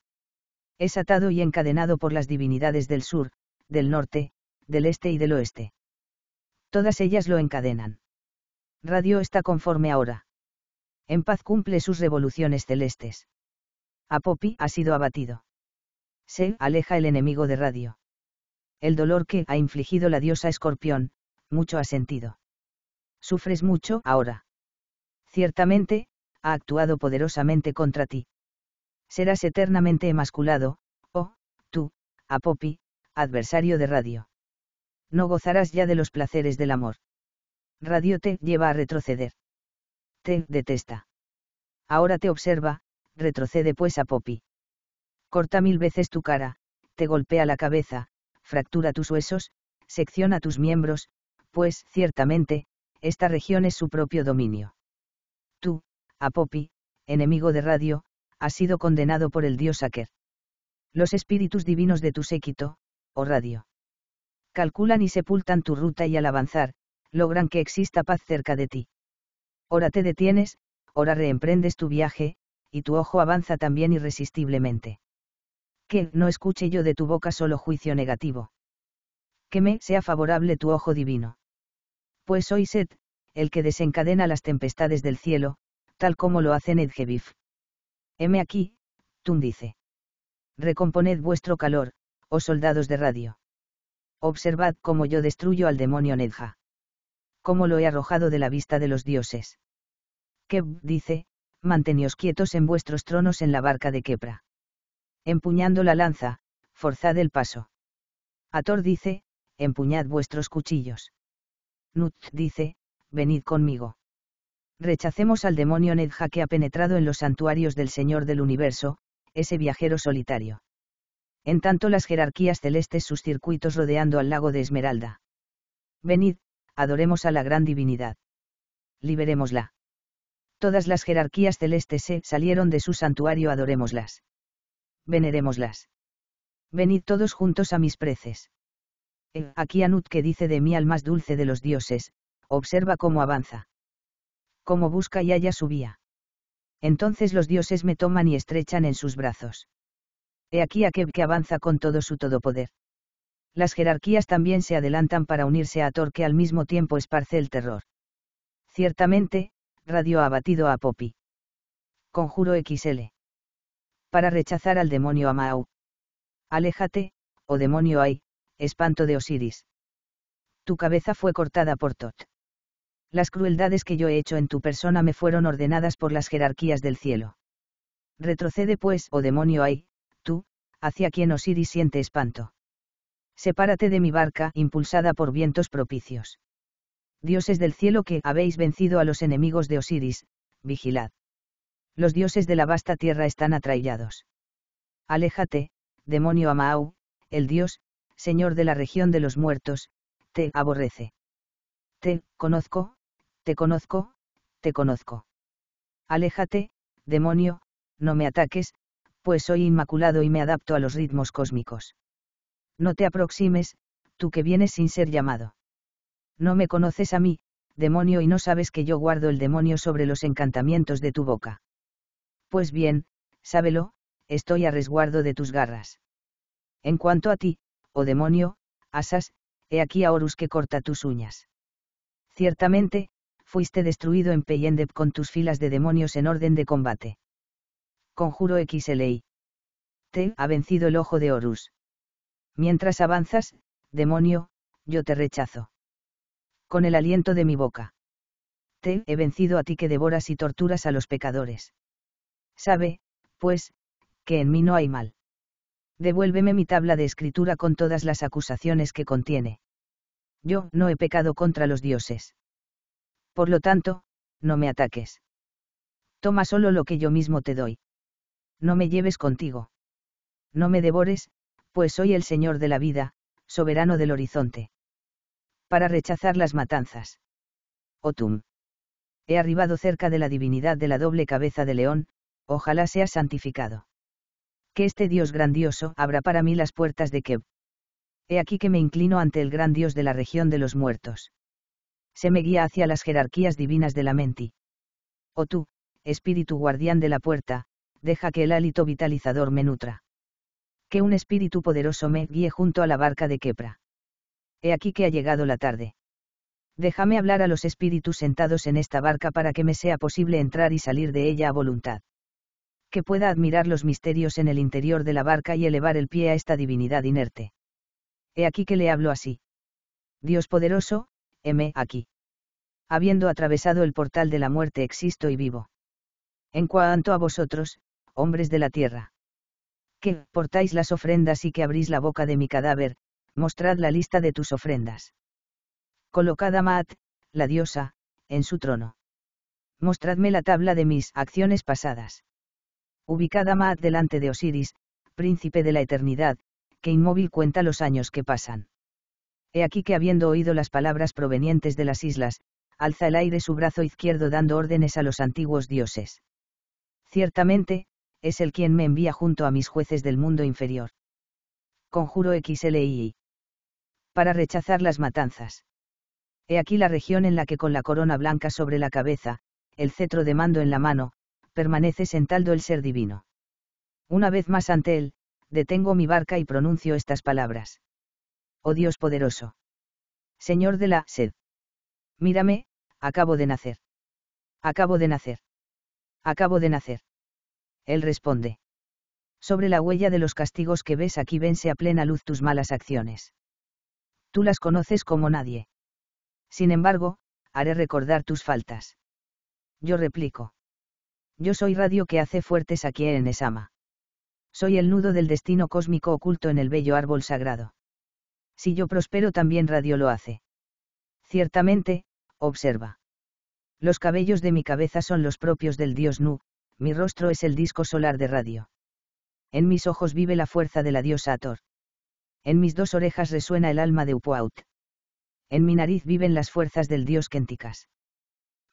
Es atado y encadenado por las divinidades del sur, del norte, del este y del oeste. Todas ellas lo encadenan. Radio está conforme ahora. En paz cumple sus revoluciones celestes. A Apopi ha sido abatido. Se aleja el enemigo de radio el dolor que ha infligido la diosa escorpión, mucho ha sentido. Sufres mucho ahora. Ciertamente, ha actuado poderosamente contra ti. Serás eternamente emasculado, oh, tú, Apopi, adversario de Radio. No gozarás ya de los placeres del amor. Radio te lleva a retroceder. Te detesta. Ahora te observa, retrocede pues a Poppy. Corta mil veces tu cara, te golpea la cabeza, fractura tus huesos, secciona tus miembros, pues, ciertamente, esta región es su propio dominio. Tú, Apopi, enemigo de Radio, has sido condenado por el dios Aker. Los espíritus divinos de tu séquito, o oh Radio. Calculan y sepultan tu ruta y al avanzar, logran que exista paz cerca de ti. Ora te detienes, ora reemprendes tu viaje, y tu ojo avanza también irresistiblemente que no escuche yo de tu boca solo juicio negativo. Que me sea favorable tu ojo divino. Pues soy Set, el que desencadena las tempestades del cielo, tal como lo hace Nedjebif. Heme aquí, Tun dice. Recomponed vuestro calor, oh soldados de radio. Observad cómo yo destruyo al demonio Nedja. Cómo lo he arrojado de la vista de los dioses. Keb dice, Manteneos quietos en vuestros tronos en la barca de Kepra empuñando la lanza, forzad el paso. Ator dice, empuñad vuestros cuchillos. Nut dice, venid conmigo. Rechacemos al demonio Nedja que ha penetrado en los santuarios del Señor del Universo, ese viajero solitario. En tanto las jerarquías celestes sus circuitos rodeando al lago de Esmeralda. Venid, adoremos a la gran divinidad. Liberémosla. Todas las jerarquías celestes se salieron de su santuario, adorémoslas venerémoslas. Venid todos juntos a mis preces. Eh, aquí Anut que dice de mí al más dulce de los dioses, observa cómo avanza. Cómo busca y halla su vía. Entonces los dioses me toman y estrechan en sus brazos. He aquí a Keb que avanza con todo su todopoder. Las jerarquías también se adelantan para unirse a Thor que al mismo tiempo esparce el terror. Ciertamente, Radio ha abatido a Poppy. Conjuro XL para rechazar al demonio Amau. Aléjate, oh demonio ay, espanto de Osiris. Tu cabeza fue cortada por Tot. Las crueldades que yo he hecho en tu persona me fueron ordenadas por las jerarquías del cielo. Retrocede pues, oh demonio ay, tú, hacia quien Osiris siente espanto. Sepárate de mi barca, impulsada por vientos propicios. Dioses del cielo que habéis vencido a los enemigos de Osiris, vigilad. Los dioses de la vasta tierra están atraillados. Aléjate, demonio Amaau, el dios, señor de la región de los muertos, te aborrece. Te conozco, te conozco, te conozco. Aléjate, demonio, no me ataques, pues soy inmaculado y me adapto a los ritmos cósmicos. No te aproximes, tú que vienes sin ser llamado. No me conoces a mí, demonio, y no sabes que yo guardo el demonio sobre los encantamientos de tu boca. Pues bien, sábelo, estoy a resguardo de tus garras. En cuanto a ti, oh demonio, asas, he aquí a Horus que corta tus uñas. Ciertamente, fuiste destruido en Peyendep con tus filas de demonios en orden de combate. Conjuro Xelei. Te ha vencido el ojo de Horus. Mientras avanzas, demonio, yo te rechazo. Con el aliento de mi boca. Te he vencido a ti que devoras y torturas a los pecadores. Sabe, pues, que en mí no hay mal. Devuélveme mi tabla de escritura con todas las acusaciones que contiene. Yo no he pecado contra los dioses. Por lo tanto, no me ataques. Toma solo lo que yo mismo te doy. No me lleves contigo. No me devores, pues soy el Señor de la vida, soberano del horizonte. Para rechazar las matanzas. Otum. He arribado cerca de la divinidad de la doble cabeza de león, ojalá sea santificado. Que este Dios grandioso abra para mí las puertas de Keb. He aquí que me inclino ante el gran Dios de la región de los muertos. Se me guía hacia las jerarquías divinas de la menti. O oh tú, espíritu guardián de la puerta, deja que el hálito vitalizador me nutra. Que un espíritu poderoso me guíe junto a la barca de Kepra. He aquí que ha llegado la tarde. Déjame hablar a los espíritus sentados en esta barca para que me sea posible entrar y salir de ella a voluntad pueda admirar los misterios en el interior de la barca y elevar el pie a esta divinidad inerte. He aquí que le hablo así. Dios poderoso, heme aquí. Habiendo atravesado el portal de la muerte existo y vivo. En cuanto a vosotros, hombres de la tierra. Que portáis las ofrendas y que abrís la boca de mi cadáver, mostrad la lista de tus ofrendas. Colocad a Maat, la diosa, en su trono. Mostradme la tabla de mis acciones pasadas ubicada más delante de Osiris, príncipe de la eternidad, que inmóvil cuenta los años que pasan. He aquí que habiendo oído las palabras provenientes de las islas, alza el aire su brazo izquierdo dando órdenes a los antiguos dioses. Ciertamente, es el quien me envía junto a mis jueces del mundo inferior. Conjuro XLI. Para rechazar las matanzas. He aquí la región en la que con la corona blanca sobre la cabeza, el cetro de mando en la mano, permaneces en taldo el ser divino. Una vez más ante él, detengo mi barca y pronuncio estas palabras. Oh Dios poderoso. Señor de la sed. Mírame, acabo de nacer. Acabo de nacer. Acabo de nacer. Él responde. Sobre la huella de los castigos que ves aquí vense a plena luz tus malas acciones. Tú las conoces como nadie. Sin embargo, haré recordar tus faltas. Yo replico yo soy radio que hace fuertes aquí en Esama. Soy el nudo del destino cósmico oculto en el bello árbol sagrado. Si yo prospero también radio lo hace. Ciertamente, observa. Los cabellos de mi cabeza son los propios del dios Nu, mi rostro es el disco solar de radio. En mis ojos vive la fuerza de la diosa Ator. En mis dos orejas resuena el alma de Upuaut. En mi nariz viven las fuerzas del dios Kentikas.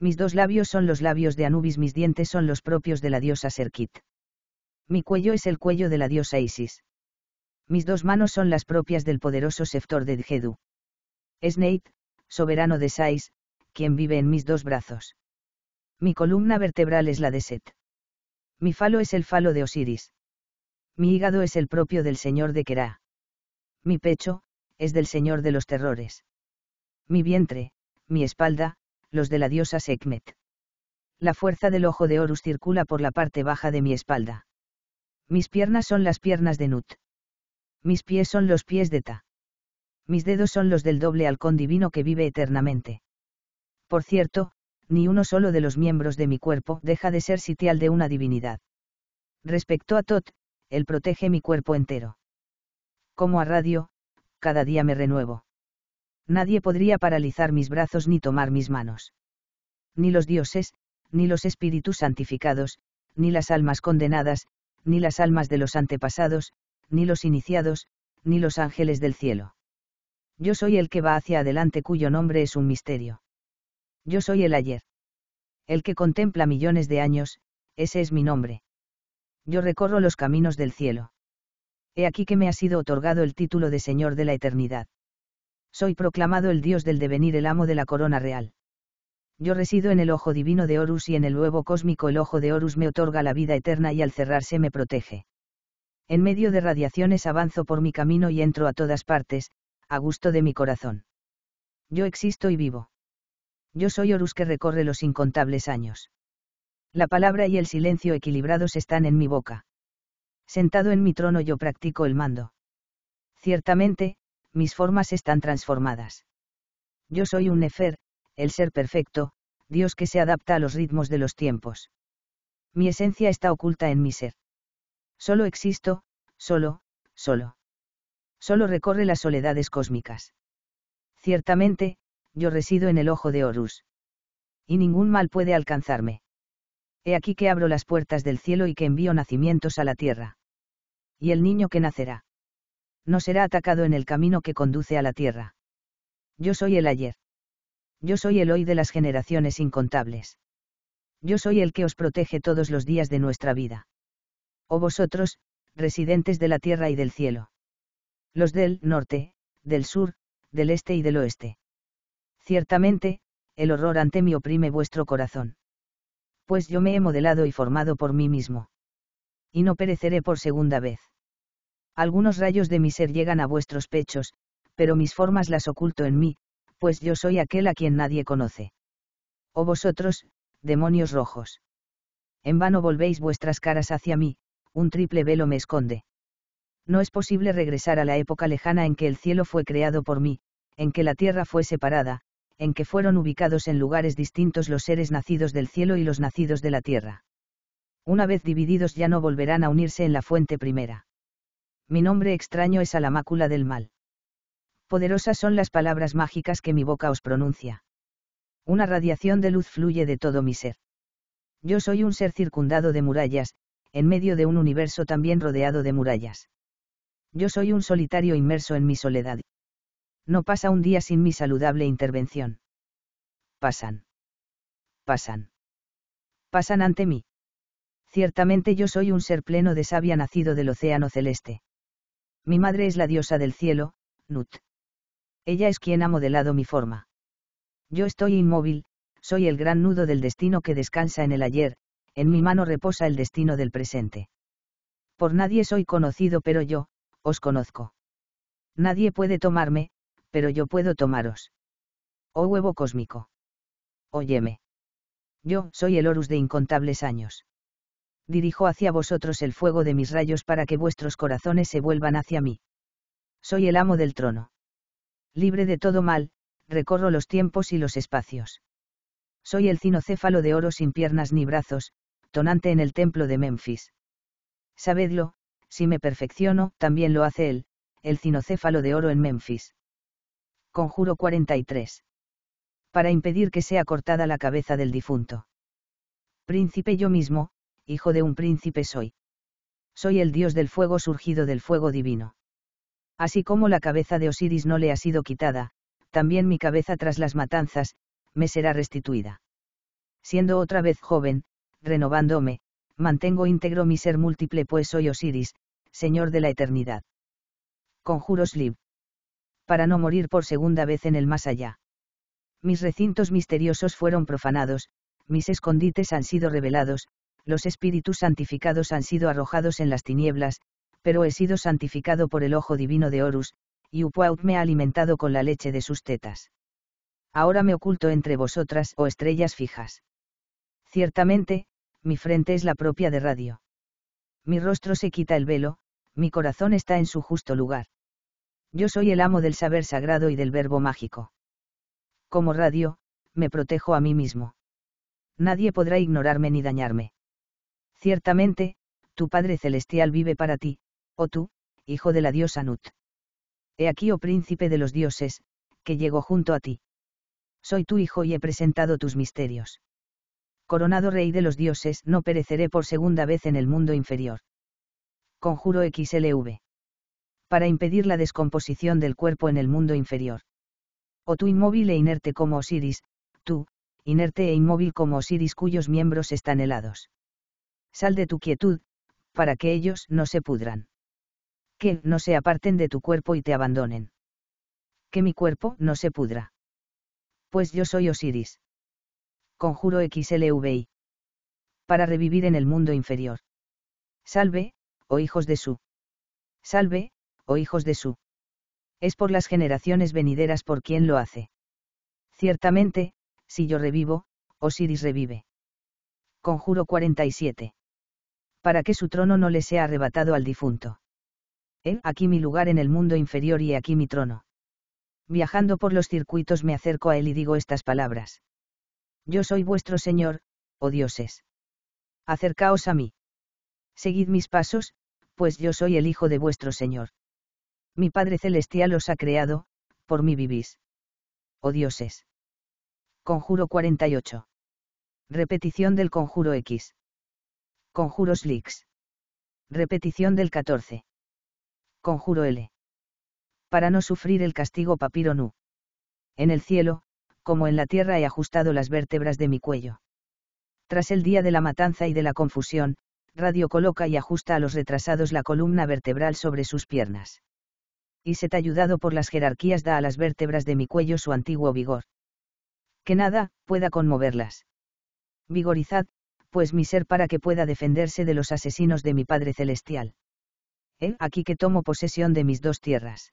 Mis dos labios son los labios de Anubis, mis dientes son los propios de la diosa Serkit. Mi cuello es el cuello de la diosa Isis. Mis dos manos son las propias del poderoso Seftor de Djedu. Es Neith, soberano de Sais, quien vive en mis dos brazos. Mi columna vertebral es la de Set. Mi falo es el falo de Osiris. Mi hígado es el propio del señor de Kerá. Mi pecho, es del señor de los terrores. Mi vientre, mi espalda, los de la diosa Sekhmet. La fuerza del ojo de Horus circula por la parte baja de mi espalda. Mis piernas son las piernas de Nut. Mis pies son los pies de Ta. Mis dedos son los del doble halcón divino que vive eternamente. Por cierto, ni uno solo de los miembros de mi cuerpo deja de ser sitial de una divinidad. Respecto a Tot, él protege mi cuerpo entero. Como a radio, cada día me renuevo. Nadie podría paralizar mis brazos ni tomar mis manos. Ni los dioses, ni los espíritus santificados, ni las almas condenadas, ni las almas de los antepasados, ni los iniciados, ni los ángeles del cielo. Yo soy el que va hacia adelante cuyo nombre es un misterio. Yo soy el ayer. El que contempla millones de años, ese es mi nombre. Yo recorro los caminos del cielo. He aquí que me ha sido otorgado el título de Señor de la Eternidad soy proclamado el dios del devenir, el amo de la corona real. Yo resido en el ojo divino de Horus y en el huevo cósmico el ojo de Horus me otorga la vida eterna y al cerrarse me protege. En medio de radiaciones avanzo por mi camino y entro a todas partes, a gusto de mi corazón. Yo existo y vivo. Yo soy Horus que recorre los incontables años. La palabra y el silencio equilibrados están en mi boca. Sentado en mi trono yo practico el mando. Ciertamente, mis formas están transformadas. Yo soy un Nefer, el ser perfecto, Dios que se adapta a los ritmos de los tiempos. Mi esencia está oculta en mi ser. Solo existo, solo, solo. Solo recorre las soledades cósmicas. Ciertamente, yo resido en el ojo de Horus. Y ningún mal puede alcanzarme. He aquí que abro las puertas del cielo y que envío nacimientos a la tierra. Y el niño que nacerá no será atacado en el camino que conduce a la tierra. Yo soy el ayer. Yo soy el hoy de las generaciones incontables. Yo soy el que os protege todos los días de nuestra vida. O oh vosotros, residentes de la tierra y del cielo. Los del norte, del sur, del este y del oeste. Ciertamente, el horror ante mí oprime vuestro corazón. Pues yo me he modelado y formado por mí mismo. Y no pereceré por segunda vez. Algunos rayos de mi ser llegan a vuestros pechos, pero mis formas las oculto en mí, pues yo soy aquel a quien nadie conoce. Oh vosotros, demonios rojos. En vano volvéis vuestras caras hacia mí, un triple velo me esconde. No es posible regresar a la época lejana en que el cielo fue creado por mí, en que la tierra fue separada, en que fueron ubicados en lugares distintos los seres nacidos del cielo y los nacidos de la tierra. Una vez divididos ya no volverán a unirse en la fuente primera mi nombre extraño es a la mácula del mal. Poderosas son las palabras mágicas que mi boca os pronuncia. Una radiación de luz fluye de todo mi ser. Yo soy un ser circundado de murallas, en medio de un universo también rodeado de murallas. Yo soy un solitario inmerso en mi soledad. No pasa un día sin mi saludable intervención. Pasan. Pasan. Pasan ante mí. Ciertamente yo soy un ser pleno de savia nacido del océano celeste. Mi madre es la diosa del cielo, Nut. Ella es quien ha modelado mi forma. Yo estoy inmóvil, soy el gran nudo del destino que descansa en el ayer, en mi mano reposa el destino del presente. Por nadie soy conocido, pero yo, os conozco. Nadie puede tomarme, pero yo puedo tomaros. Oh huevo cósmico. Óyeme. Yo soy el Horus de incontables años dirijo hacia vosotros el fuego de mis rayos para que vuestros corazones se vuelvan hacia mí. Soy el amo del trono. Libre de todo mal, recorro los tiempos y los espacios. Soy el cinocéfalo de oro sin piernas ni brazos, tonante en el templo de Memphis. Sabedlo, si me perfecciono, también lo hace él, el cinocéfalo de oro en Memphis. Conjuro 43. Para impedir que sea cortada la cabeza del difunto. Príncipe yo mismo, hijo de un príncipe soy. Soy el dios del fuego surgido del fuego divino. Así como la cabeza de Osiris no le ha sido quitada, también mi cabeza tras las matanzas, me será restituida. Siendo otra vez joven, renovándome, mantengo íntegro mi ser múltiple pues soy Osiris, Señor de la Eternidad. Conjuros Lib. Para no morir por segunda vez en el más allá. Mis recintos misteriosos fueron profanados, mis escondites han sido revelados, los espíritus santificados han sido arrojados en las tinieblas, pero he sido santificado por el ojo divino de Horus, y Upuaut me ha alimentado con la leche de sus tetas. Ahora me oculto entre vosotras, o oh estrellas fijas. Ciertamente, mi frente es la propia de radio. Mi rostro se quita el velo, mi corazón está en su justo lugar. Yo soy el amo del saber sagrado y del verbo mágico. Como radio, me protejo a mí mismo. Nadie podrá ignorarme ni dañarme. Ciertamente, tu Padre Celestial vive para ti, o oh tú, hijo de la diosa Nut. He aquí, oh príncipe de los dioses, que llego junto a ti. Soy tu hijo y he presentado tus misterios. Coronado rey de los dioses, no pereceré por segunda vez en el mundo inferior. Conjuro XLV. Para impedir la descomposición del cuerpo en el mundo inferior. O tú inmóvil e inerte como Osiris, tú, inerte e inmóvil como Osiris cuyos miembros están helados sal de tu quietud, para que ellos no se pudran. Que no se aparten de tu cuerpo y te abandonen. Que mi cuerpo no se pudra. Pues yo soy Osiris. Conjuro XLVI. Para revivir en el mundo inferior. Salve, oh hijos de Su. Salve, oh hijos de Su. Es por las generaciones venideras por quien lo hace. Ciertamente, si yo revivo, Osiris revive. Conjuro 47 para que su trono no le sea arrebatado al difunto. He aquí mi lugar en el mundo inferior y aquí mi trono. Viajando por los circuitos me acerco a él y digo estas palabras. Yo soy vuestro Señor, oh dioses. Acercaos a mí. Seguid mis pasos, pues yo soy el Hijo de vuestro Señor. Mi Padre Celestial os ha creado, por mí vivís. Oh dioses. Conjuro 48. Repetición del conjuro X. Conjuros Lix. Repetición del 14. Conjuro L. Para no sufrir el castigo papiro nu. En el cielo, como en la tierra he ajustado las vértebras de mi cuello. Tras el día de la matanza y de la confusión, Radio coloca y ajusta a los retrasados la columna vertebral sobre sus piernas. Y set ayudado por las jerarquías da a las vértebras de mi cuello su antiguo vigor. Que nada, pueda conmoverlas. Vigorizad, pues mi ser para que pueda defenderse de los asesinos de mi Padre Celestial. He aquí que tomo posesión de mis dos tierras.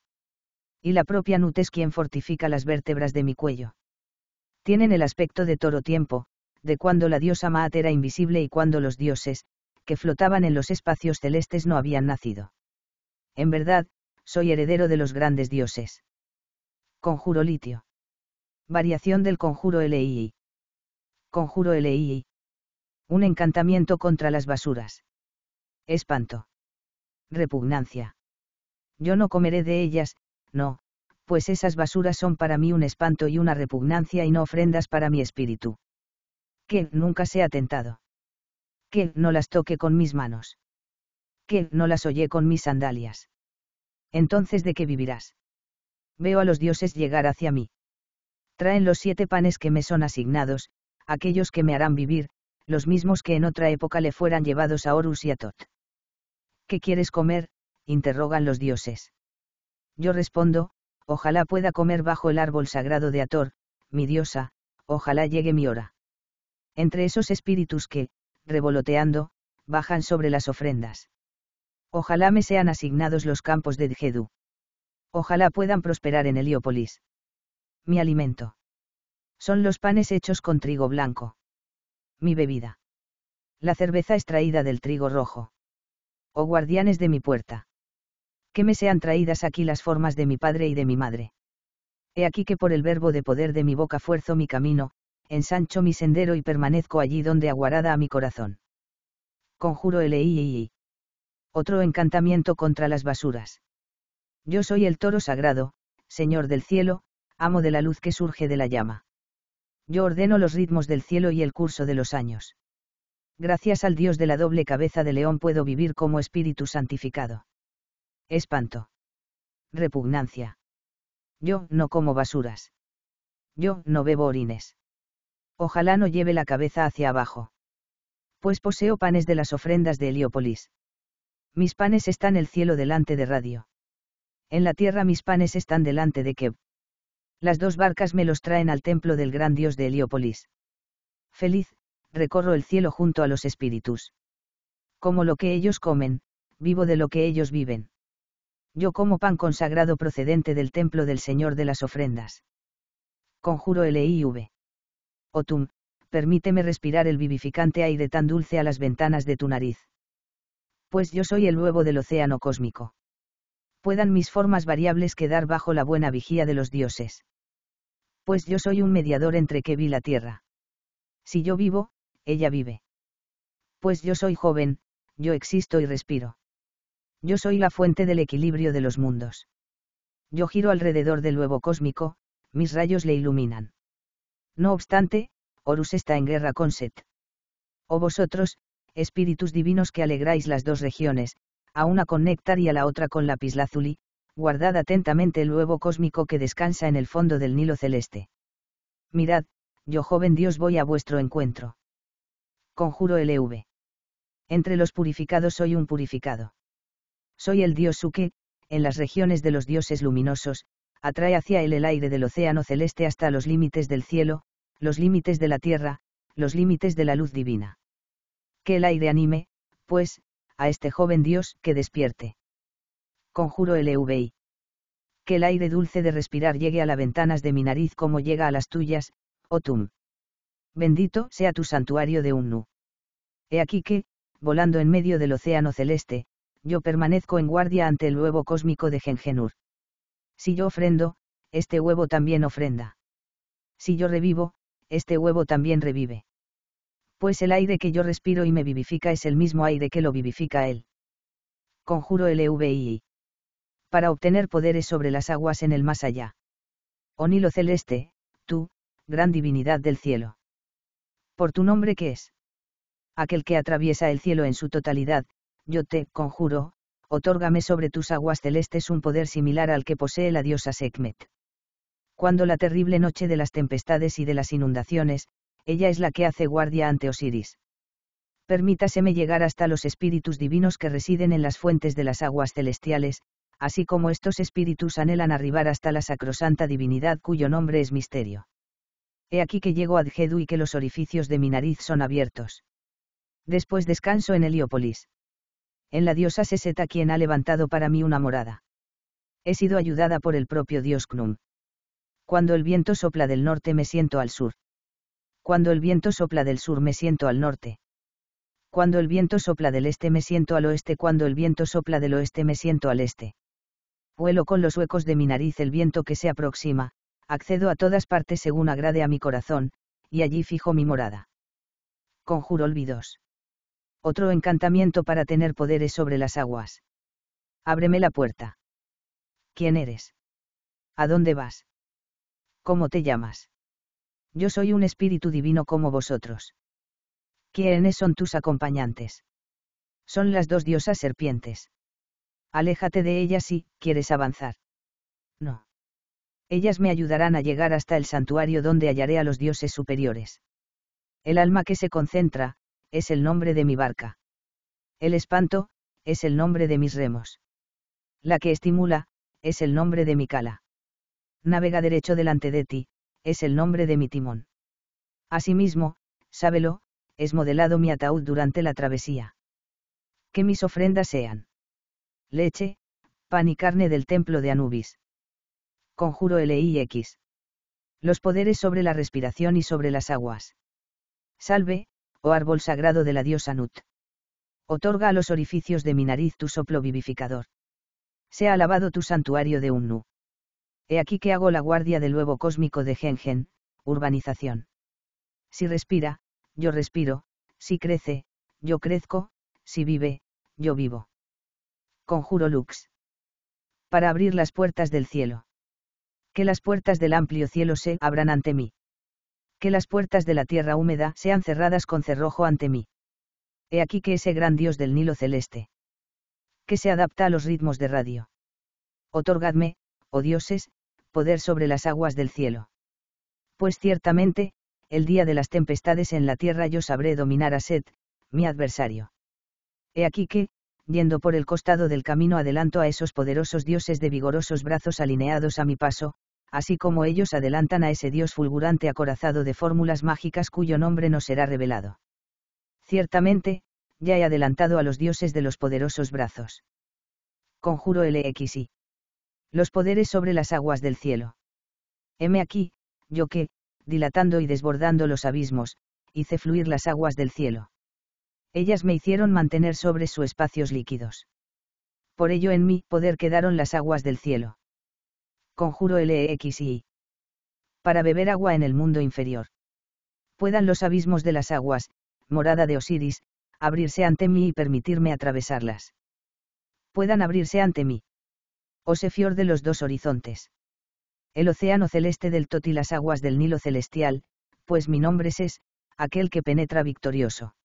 Y la propia Nut es quien fortifica las vértebras de mi cuello. Tienen el aspecto de toro tiempo, de cuando la diosa Maat era invisible y cuando los dioses, que flotaban en los espacios celestes no habían nacido. En verdad, soy heredero de los grandes dioses. Conjuro litio. Variación del conjuro LII. Conjuro LII. Un encantamiento contra las basuras. Espanto. Repugnancia. Yo no comeré de ellas, no, pues esas basuras son para mí un espanto y una repugnancia y no ofrendas para mi espíritu. Que nunca sea tentado. Que no las toque con mis manos. Que no las oye con mis sandalias. Entonces de qué vivirás. Veo a los dioses llegar hacia mí. Traen los siete panes que me son asignados, aquellos que me harán vivir, los mismos que en otra época le fueran llevados a Horus y a Tot. ¿Qué quieres comer? interrogan los dioses. Yo respondo, ojalá pueda comer bajo el árbol sagrado de Ator, mi diosa, ojalá llegue mi hora. Entre esos espíritus que, revoloteando, bajan sobre las ofrendas. Ojalá me sean asignados los campos de Djedu. Ojalá puedan prosperar en Heliópolis. Mi alimento. Son los panes hechos con trigo blanco mi bebida. La cerveza extraída del trigo rojo. Oh guardianes de mi puerta. Que me sean traídas aquí las formas de mi padre y de mi madre. He aquí que por el verbo de poder de mi boca fuerzo mi camino, ensancho mi sendero y permanezco allí donde aguarada a mi corazón. Conjuro y. Otro encantamiento contra las basuras. Yo soy el toro sagrado, Señor del cielo, amo de la luz que surge de la llama. Yo ordeno los ritmos del cielo y el curso de los años. Gracias al Dios de la doble cabeza de león puedo vivir como espíritu santificado. Espanto. Repugnancia. Yo no como basuras. Yo no bebo orines. Ojalá no lleve la cabeza hacia abajo. Pues poseo panes de las ofrendas de Heliópolis. Mis panes están el cielo delante de Radio. En la tierra mis panes están delante de Keb. Las dos barcas me los traen al templo del gran dios de Heliópolis. Feliz, recorro el cielo junto a los espíritus. Como lo que ellos comen, vivo de lo que ellos viven. Yo como pan consagrado procedente del templo del Señor de las ofrendas. Conjuro LIV. E Otum, permíteme respirar el vivificante aire tan dulce a las ventanas de tu nariz. Pues yo soy el huevo del océano cósmico. Puedan mis formas variables quedar bajo la buena vigía de los dioses pues yo soy un mediador entre que vi la tierra. Si yo vivo, ella vive. Pues yo soy joven, yo existo y respiro. Yo soy la fuente del equilibrio de los mundos. Yo giro alrededor del huevo cósmico, mis rayos le iluminan. No obstante, Horus está en guerra con Set. O vosotros, espíritus divinos que alegráis las dos regiones, a una con néctar y a la otra con lapislázuli, guardad atentamente el huevo cósmico que descansa en el fondo del Nilo celeste. Mirad, yo joven Dios voy a vuestro encuentro. Conjuro LV. E Entre los purificados soy un purificado. Soy el Dios Su en las regiones de los dioses luminosos, atrae hacia él el aire del océano celeste hasta los límites del cielo, los límites de la tierra, los límites de la luz divina. Que el aire anime, pues, a este joven Dios que despierte conjuro el E.V.I. Que el aire dulce de respirar llegue a las ventanas de mi nariz como llega a las tuyas, Otum. Oh Bendito sea tu santuario de Unnu. He aquí que, volando en medio del océano celeste, yo permanezco en guardia ante el huevo cósmico de Gengenur. Si yo ofrendo, este huevo también ofrenda. Si yo revivo, este huevo también revive. Pues el aire que yo respiro y me vivifica es el mismo aire que lo vivifica él. Conjuro Evi para obtener poderes sobre las aguas en el más allá. Oh Nilo celeste, tú, gran divinidad del cielo. Por tu nombre que es. Aquel que atraviesa el cielo en su totalidad, yo te conjuro, otórgame sobre tus aguas celestes un poder similar al que posee la diosa Sekhmet. Cuando la terrible noche de las tempestades y de las inundaciones, ella es la que hace guardia ante Osiris. Permítaseme llegar hasta los espíritus divinos que residen en las fuentes de las aguas celestiales, así como estos espíritus anhelan arribar hasta la sacrosanta divinidad cuyo nombre es misterio. He aquí que llego a Djedu y que los orificios de mi nariz son abiertos. Después descanso en Heliópolis. En la diosa Seseta quien ha levantado para mí una morada. He sido ayudada por el propio dios Knum. Cuando el viento sopla del norte me siento al sur. Cuando el viento sopla del sur me siento al norte. Cuando el viento sopla del este me siento al oeste. Cuando el viento sopla del oeste me siento al este. Vuelo con los huecos de mi nariz el viento que se aproxima, accedo a todas partes según agrade a mi corazón, y allí fijo mi morada. Conjuro olvidos. Otro encantamiento para tener poderes sobre las aguas. Ábreme la puerta. ¿Quién eres? ¿A dónde vas? ¿Cómo te llamas? Yo soy un espíritu divino como vosotros. ¿Quiénes son tus acompañantes? Son las dos diosas serpientes aléjate de ellas si quieres avanzar. No. Ellas me ayudarán a llegar hasta el santuario donde hallaré a los dioses superiores. El alma que se concentra, es el nombre de mi barca. El espanto, es el nombre de mis remos. La que estimula, es el nombre de mi cala. Navega derecho delante de ti, es el nombre de mi timón. Asimismo, sábelo, es modelado mi ataúd durante la travesía. Que mis ofrendas sean leche, pan y carne del templo de Anubis. Conjuro L y Los poderes sobre la respiración y sobre las aguas. Salve, oh árbol sagrado de la diosa Nut. Otorga a los orificios de mi nariz tu soplo vivificador. Sea alabado tu santuario de Unnu. He aquí que hago la guardia del huevo cósmico de Gengen, urbanización. Si respira, yo respiro, si crece, yo crezco, si vive, yo vivo conjuro Lux. Para abrir las puertas del cielo. Que las puertas del amplio cielo se abran ante mí. Que las puertas de la tierra húmeda sean cerradas con cerrojo ante mí. He aquí que ese gran Dios del Nilo celeste. Que se adapta a los ritmos de radio. Otorgadme, oh dioses, poder sobre las aguas del cielo. Pues ciertamente, el día de las tempestades en la tierra yo sabré dominar a Set, mi adversario. He aquí que, yendo por el costado del camino adelanto a esos poderosos dioses de vigorosos brazos alineados a mi paso, así como ellos adelantan a ese dios fulgurante acorazado de fórmulas mágicas cuyo nombre no será revelado. Ciertamente, ya he adelantado a los dioses de los poderosos brazos. Conjuro LXI. E los poderes sobre las aguas del cielo. Heme aquí, yo que, dilatando y desbordando los abismos, hice fluir las aguas del cielo ellas me hicieron mantener sobre su espacios líquidos. Por ello en mi poder quedaron las aguas del cielo. Conjuro LXI. E para beber agua en el mundo inferior. Puedan los abismos de las aguas, morada de Osiris, abrirse ante mí y permitirme atravesarlas. Puedan abrirse ante mí. O oh de los dos horizontes. El océano celeste del Tot y las aguas del Nilo celestial, pues mi nombre es, aquel que penetra victorioso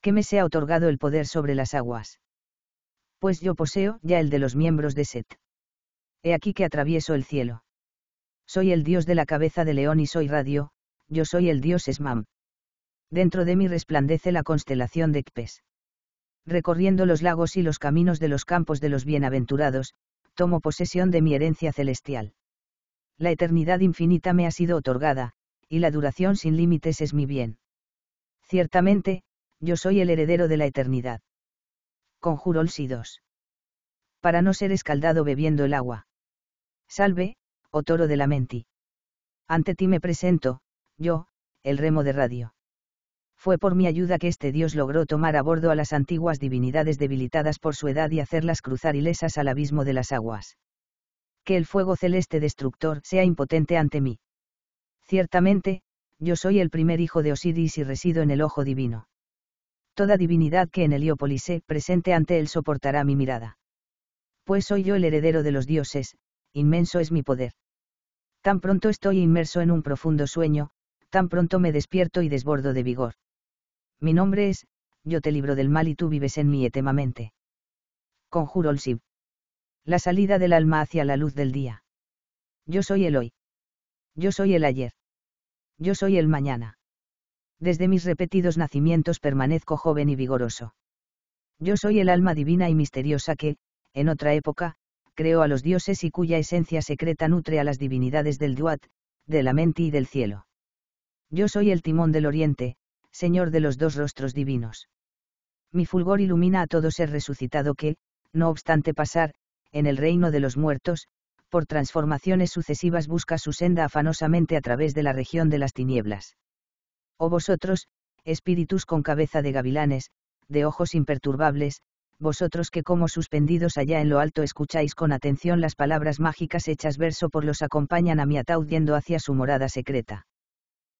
que me sea otorgado el poder sobre las aguas. Pues yo poseo ya el de los miembros de Set. He aquí que atravieso el cielo. Soy el dios de la cabeza de león y soy radio, yo soy el dios Esmam. Dentro de mí resplandece la constelación de Kpes. Recorriendo los lagos y los caminos de los campos de los bienaventurados, tomo posesión de mi herencia celestial. La eternidad infinita me ha sido otorgada, y la duración sin límites es mi bien. Ciertamente, yo soy el heredero de la eternidad. Conjuró Sidos. Para no ser escaldado bebiendo el agua. Salve, oh toro de la menti. Ante ti me presento, yo, el remo de radio. Fue por mi ayuda que este dios logró tomar a bordo a las antiguas divinidades debilitadas por su edad y hacerlas cruzar ilesas al abismo de las aguas. Que el fuego celeste destructor sea impotente ante mí. Ciertamente, yo soy el primer hijo de Osiris y resido en el ojo divino toda divinidad que en Heliópolis se presente ante él soportará mi mirada. Pues soy yo el heredero de los dioses, inmenso es mi poder. Tan pronto estoy inmerso en un profundo sueño, tan pronto me despierto y desbordo de vigor. Mi nombre es, yo te libro del mal y tú vives en mí etemamente. Conjuro el Sib. La salida del alma hacia la luz del día. Yo soy el hoy. Yo soy el ayer. Yo soy el mañana desde mis repetidos nacimientos permanezco joven y vigoroso. Yo soy el alma divina y misteriosa que, en otra época, creó a los dioses y cuya esencia secreta nutre a las divinidades del Duat, de la mente y del cielo. Yo soy el timón del oriente, señor de los dos rostros divinos. Mi fulgor ilumina a todo ser resucitado que, no obstante pasar, en el reino de los muertos, por transformaciones sucesivas busca su senda afanosamente a través de la región de las tinieblas o vosotros, espíritus con cabeza de gavilanes, de ojos imperturbables, vosotros que como suspendidos allá en lo alto escucháis con atención las palabras mágicas hechas verso por los acompañan a mi ataúd yendo hacia su morada secreta.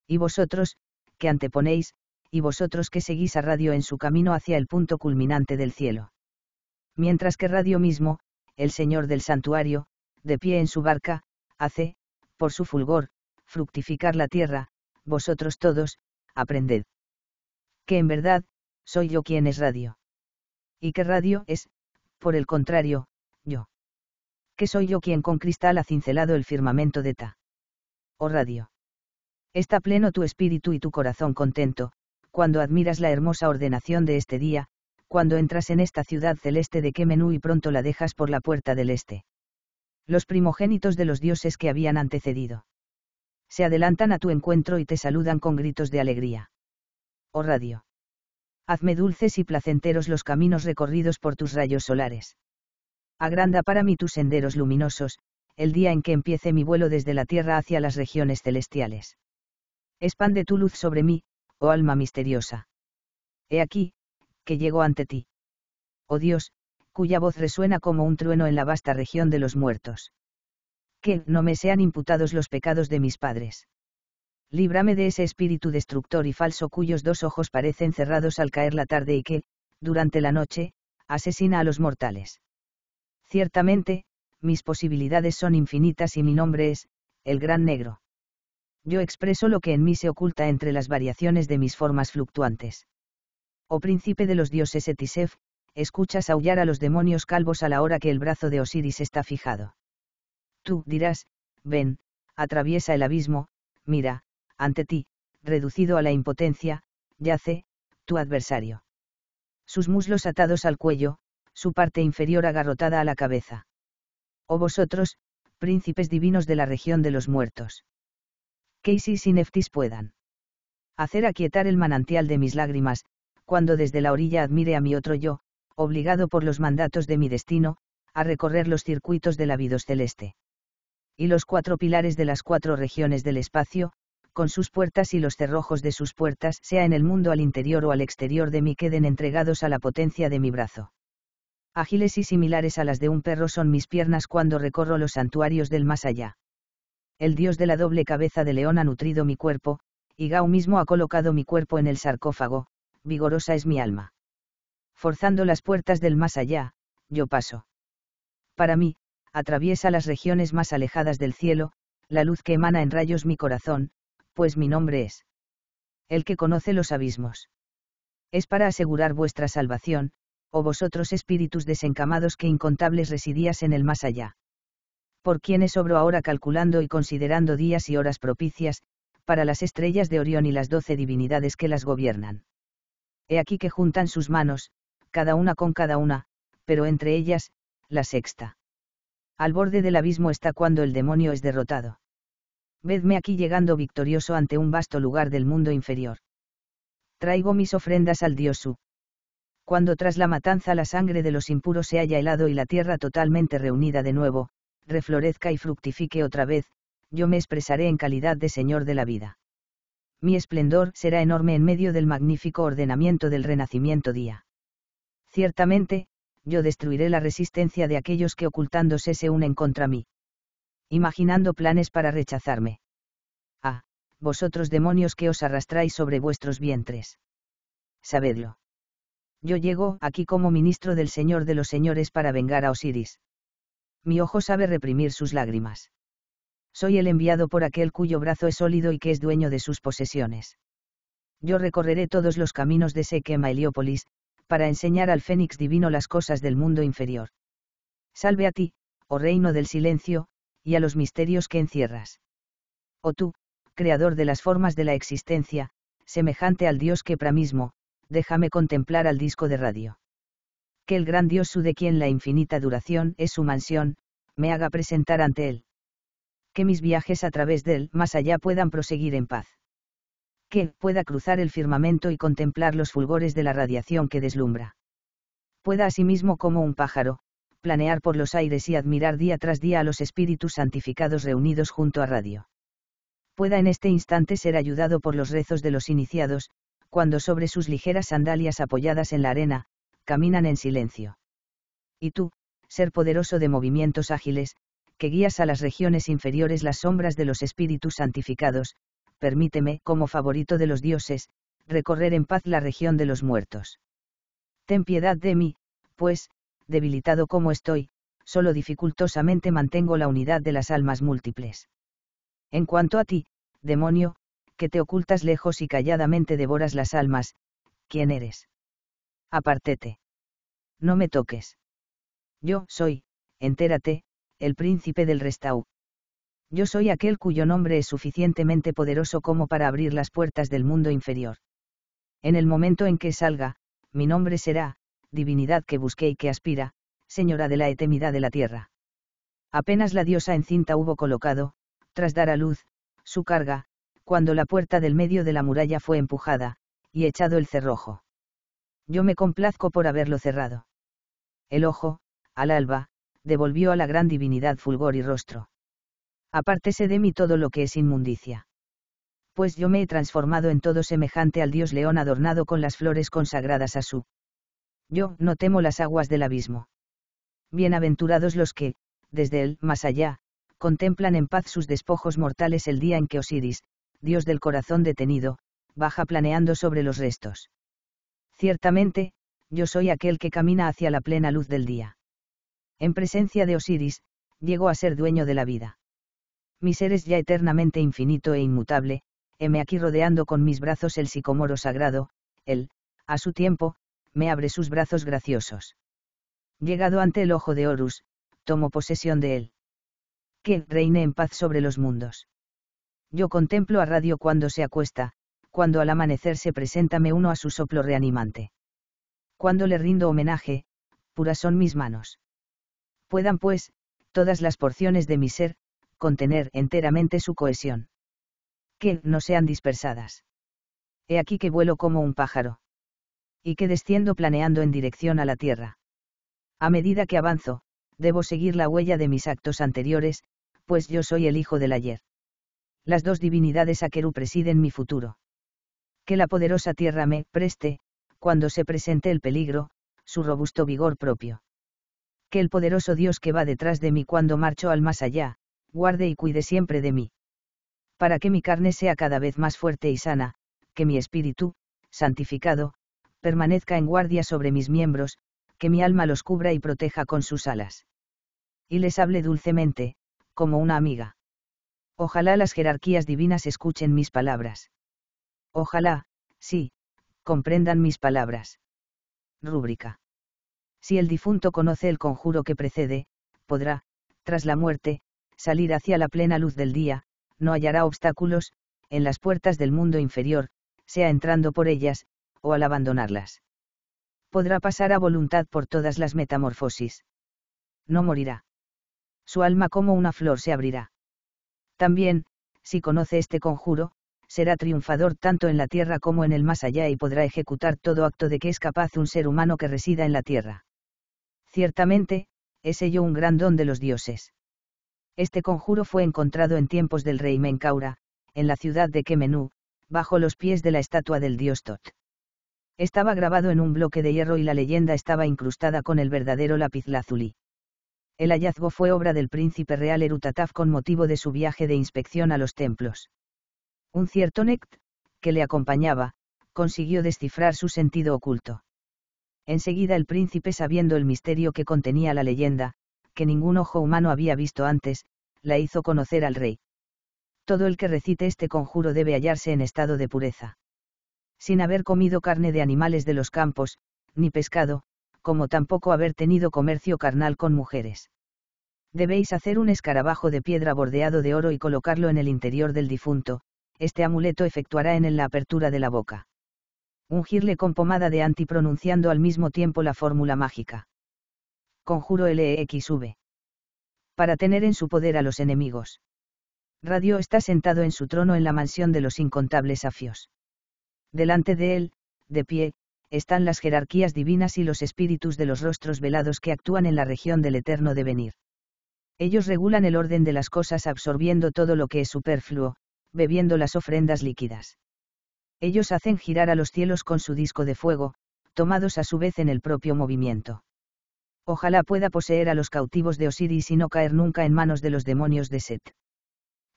Y vosotros, que anteponéis, y vosotros que seguís a Radio en su camino hacia el punto culminante del cielo. Mientras que Radio mismo, el Señor del santuario, de pie en su barca, hace, por su fulgor, fructificar la tierra, vosotros todos, aprended. Que en verdad, soy yo quien es radio. Y que radio es, por el contrario, yo. Que soy yo quien con cristal ha cincelado el firmamento de Ta. Oh radio. Está pleno tu espíritu y tu corazón contento, cuando admiras la hermosa ordenación de este día, cuando entras en esta ciudad celeste de Kemenú y pronto la dejas por la puerta del este. Los primogénitos de los dioses que habían antecedido se adelantan a tu encuentro y te saludan con gritos de alegría. Oh radio. Hazme dulces y placenteros los caminos recorridos por tus rayos solares. Agranda para mí tus senderos luminosos, el día en que empiece mi vuelo desde la tierra hacia las regiones celestiales. Expande tu luz sobre mí, oh alma misteriosa. He aquí, que llego ante ti. Oh Dios, cuya voz resuena como un trueno en la vasta región de los muertos que no me sean imputados los pecados de mis padres. Líbrame de ese espíritu destructor y falso cuyos dos ojos parecen cerrados al caer la tarde y que, durante la noche, asesina a los mortales. Ciertamente, mis posibilidades son infinitas y mi nombre es, el Gran Negro. Yo expreso lo que en mí se oculta entre las variaciones de mis formas fluctuantes. Oh príncipe de los dioses Etisef, escuchas aullar a los demonios calvos a la hora que el brazo de Osiris está fijado. Tú dirás, ven, atraviesa el abismo, mira, ante ti, reducido a la impotencia, yace, tu adversario. Sus muslos atados al cuello, su parte inferior agarrotada a la cabeza. O oh vosotros, príncipes divinos de la región de los muertos. Que Isis y Neftis puedan hacer aquietar el manantial de mis lágrimas, cuando desde la orilla admire a mi otro yo, obligado por los mandatos de mi destino, a recorrer los circuitos de la vida celeste y los cuatro pilares de las cuatro regiones del espacio, con sus puertas y los cerrojos de sus puertas, sea en el mundo al interior o al exterior de mí, queden entregados a la potencia de mi brazo. Ágiles y similares a las de un perro son mis piernas cuando recorro los santuarios del más allá. El dios de la doble cabeza de león ha nutrido mi cuerpo, y Gao mismo ha colocado mi cuerpo en el sarcófago, vigorosa es mi alma. Forzando las puertas del más allá, yo paso. Para mí, atraviesa las regiones más alejadas del cielo, la luz que emana en rayos mi corazón, pues mi nombre es el que conoce los abismos. Es para asegurar vuestra salvación, o oh vosotros espíritus desencamados que incontables residías en el más allá. Por quienes obro ahora calculando y considerando días y horas propicias, para las estrellas de Orión y las doce divinidades que las gobiernan. He aquí que juntan sus manos, cada una con cada una, pero entre ellas, la sexta. Al borde del abismo está cuando el demonio es derrotado. Vedme aquí llegando victorioso ante un vasto lugar del mundo inferior. Traigo mis ofrendas al dios Su. Cuando tras la matanza la sangre de los impuros se haya helado y la tierra totalmente reunida de nuevo, reflorezca y fructifique otra vez, yo me expresaré en calidad de Señor de la vida. Mi esplendor será enorme en medio del magnífico ordenamiento del renacimiento día. Ciertamente, yo destruiré la resistencia de aquellos que ocultándose se unen contra mí. Imaginando planes para rechazarme. Ah, vosotros demonios que os arrastráis sobre vuestros vientres. Sabedlo. Yo llego aquí como ministro del Señor de los Señores para vengar a Osiris. Mi ojo sabe reprimir sus lágrimas. Soy el enviado por aquel cuyo brazo es sólido y que es dueño de sus posesiones. Yo recorreré todos los caminos de Sequema Heliópolis, para enseñar al Fénix divino las cosas del mundo inferior. Salve a ti, oh reino del silencio, y a los misterios que encierras. Oh tú, creador de las formas de la existencia, semejante al Dios que para mismo, déjame contemplar al disco de radio. Que el gran Dios su de quien la infinita duración es su mansión, me haga presentar ante él. Que mis viajes a través de él más allá puedan proseguir en paz que pueda cruzar el firmamento y contemplar los fulgores de la radiación que deslumbra. Pueda asimismo como un pájaro, planear por los aires y admirar día tras día a los espíritus santificados reunidos junto a radio. Pueda en este instante ser ayudado por los rezos de los iniciados, cuando sobre sus ligeras sandalias apoyadas en la arena, caminan en silencio. Y tú, ser poderoso de movimientos ágiles, que guías a las regiones inferiores las sombras de los espíritus santificados, permíteme, como favorito de los dioses, recorrer en paz la región de los muertos. Ten piedad de mí, pues, debilitado como estoy, solo dificultosamente mantengo la unidad de las almas múltiples. En cuanto a ti, demonio, que te ocultas lejos y calladamente devoras las almas, ¿quién eres? Apartete. No me toques. Yo soy, entérate, el príncipe del Restau. Yo soy aquel cuyo nombre es suficientemente poderoso como para abrir las puertas del mundo inferior. En el momento en que salga, mi nombre será, divinidad que busqué y que aspira, señora de la eternidad de la tierra. Apenas la diosa encinta hubo colocado, tras dar a luz, su carga, cuando la puerta del medio de la muralla fue empujada, y echado el cerrojo. Yo me complazco por haberlo cerrado. El ojo, al alba, devolvió a la gran divinidad fulgor y rostro. Apártese de mí todo lo que es inmundicia. Pues yo me he transformado en todo semejante al dios león adornado con las flores consagradas a su. Yo no temo las aguas del abismo. Bienaventurados los que, desde él, más allá, contemplan en paz sus despojos mortales el día en que Osiris, dios del corazón detenido, baja planeando sobre los restos. Ciertamente, yo soy aquel que camina hacia la plena luz del día. En presencia de Osiris, llego a ser dueño de la vida mi ser es ya eternamente infinito e inmutable, heme aquí rodeando con mis brazos el sicomoro sagrado, él, a su tiempo, me abre sus brazos graciosos. Llegado ante el ojo de Horus, tomo posesión de él. Que reine en paz sobre los mundos. Yo contemplo a Radio cuando se acuesta, cuando al amanecer se preséntame uno a su soplo reanimante. Cuando le rindo homenaje, puras son mis manos. Puedan pues, todas las porciones de mi ser, contener enteramente su cohesión. Que no sean dispersadas. He aquí que vuelo como un pájaro. Y que desciendo planeando en dirección a la tierra. A medida que avanzo, debo seguir la huella de mis actos anteriores, pues yo soy el hijo del ayer. Las dos divinidades Akeru presiden mi futuro. Que la poderosa tierra me preste, cuando se presente el peligro, su robusto vigor propio. Que el poderoso Dios que va detrás de mí cuando marcho al más allá, guarde y cuide siempre de mí. Para que mi carne sea cada vez más fuerte y sana, que mi espíritu, santificado, permanezca en guardia sobre mis miembros, que mi alma los cubra y proteja con sus alas. Y les hable dulcemente, como una amiga. Ojalá las jerarquías divinas escuchen mis palabras. Ojalá, sí, comprendan mis palabras. Rúbrica. Si el difunto conoce el conjuro que precede, podrá, tras la muerte, salir hacia la plena luz del día, no hallará obstáculos, en las puertas del mundo inferior, sea entrando por ellas, o al abandonarlas. Podrá pasar a voluntad por todas las metamorfosis. No morirá. Su alma como una flor se abrirá. También, si conoce este conjuro, será triunfador tanto en la tierra como en el más allá y podrá ejecutar todo acto de que es capaz un ser humano que resida en la tierra. Ciertamente, es ello un gran don de los dioses. Este conjuro fue encontrado en tiempos del rey Menkaura, en la ciudad de Kemenú, bajo los pies de la estatua del dios Tot. Estaba grabado en un bloque de hierro y la leyenda estaba incrustada con el verdadero lápiz lazuli. El hallazgo fue obra del príncipe real Erutataf con motivo de su viaje de inspección a los templos. Un cierto Nekt, que le acompañaba, consiguió descifrar su sentido oculto. Enseguida el príncipe sabiendo el misterio que contenía la leyenda, que ningún ojo humano había visto antes, la hizo conocer al rey. Todo el que recite este conjuro debe hallarse en estado de pureza. Sin haber comido carne de animales de los campos, ni pescado, como tampoco haber tenido comercio carnal con mujeres. Debéis hacer un escarabajo de piedra bordeado de oro y colocarlo en el interior del difunto, este amuleto efectuará en él la apertura de la boca. Ungirle con pomada de anti pronunciando al mismo tiempo la fórmula mágica. Conjuro LEXV para tener en su poder a los enemigos. Radio está sentado en su trono en la mansión de los incontables afios. Delante de él, de pie, están las jerarquías divinas y los espíritus de los rostros velados que actúan en la región del eterno devenir. Ellos regulan el orden de las cosas absorbiendo todo lo que es superfluo, bebiendo las ofrendas líquidas. Ellos hacen girar a los cielos con su disco de fuego, tomados a su vez en el propio movimiento. Ojalá pueda poseer a los cautivos de Osiris y no caer nunca en manos de los demonios de Set.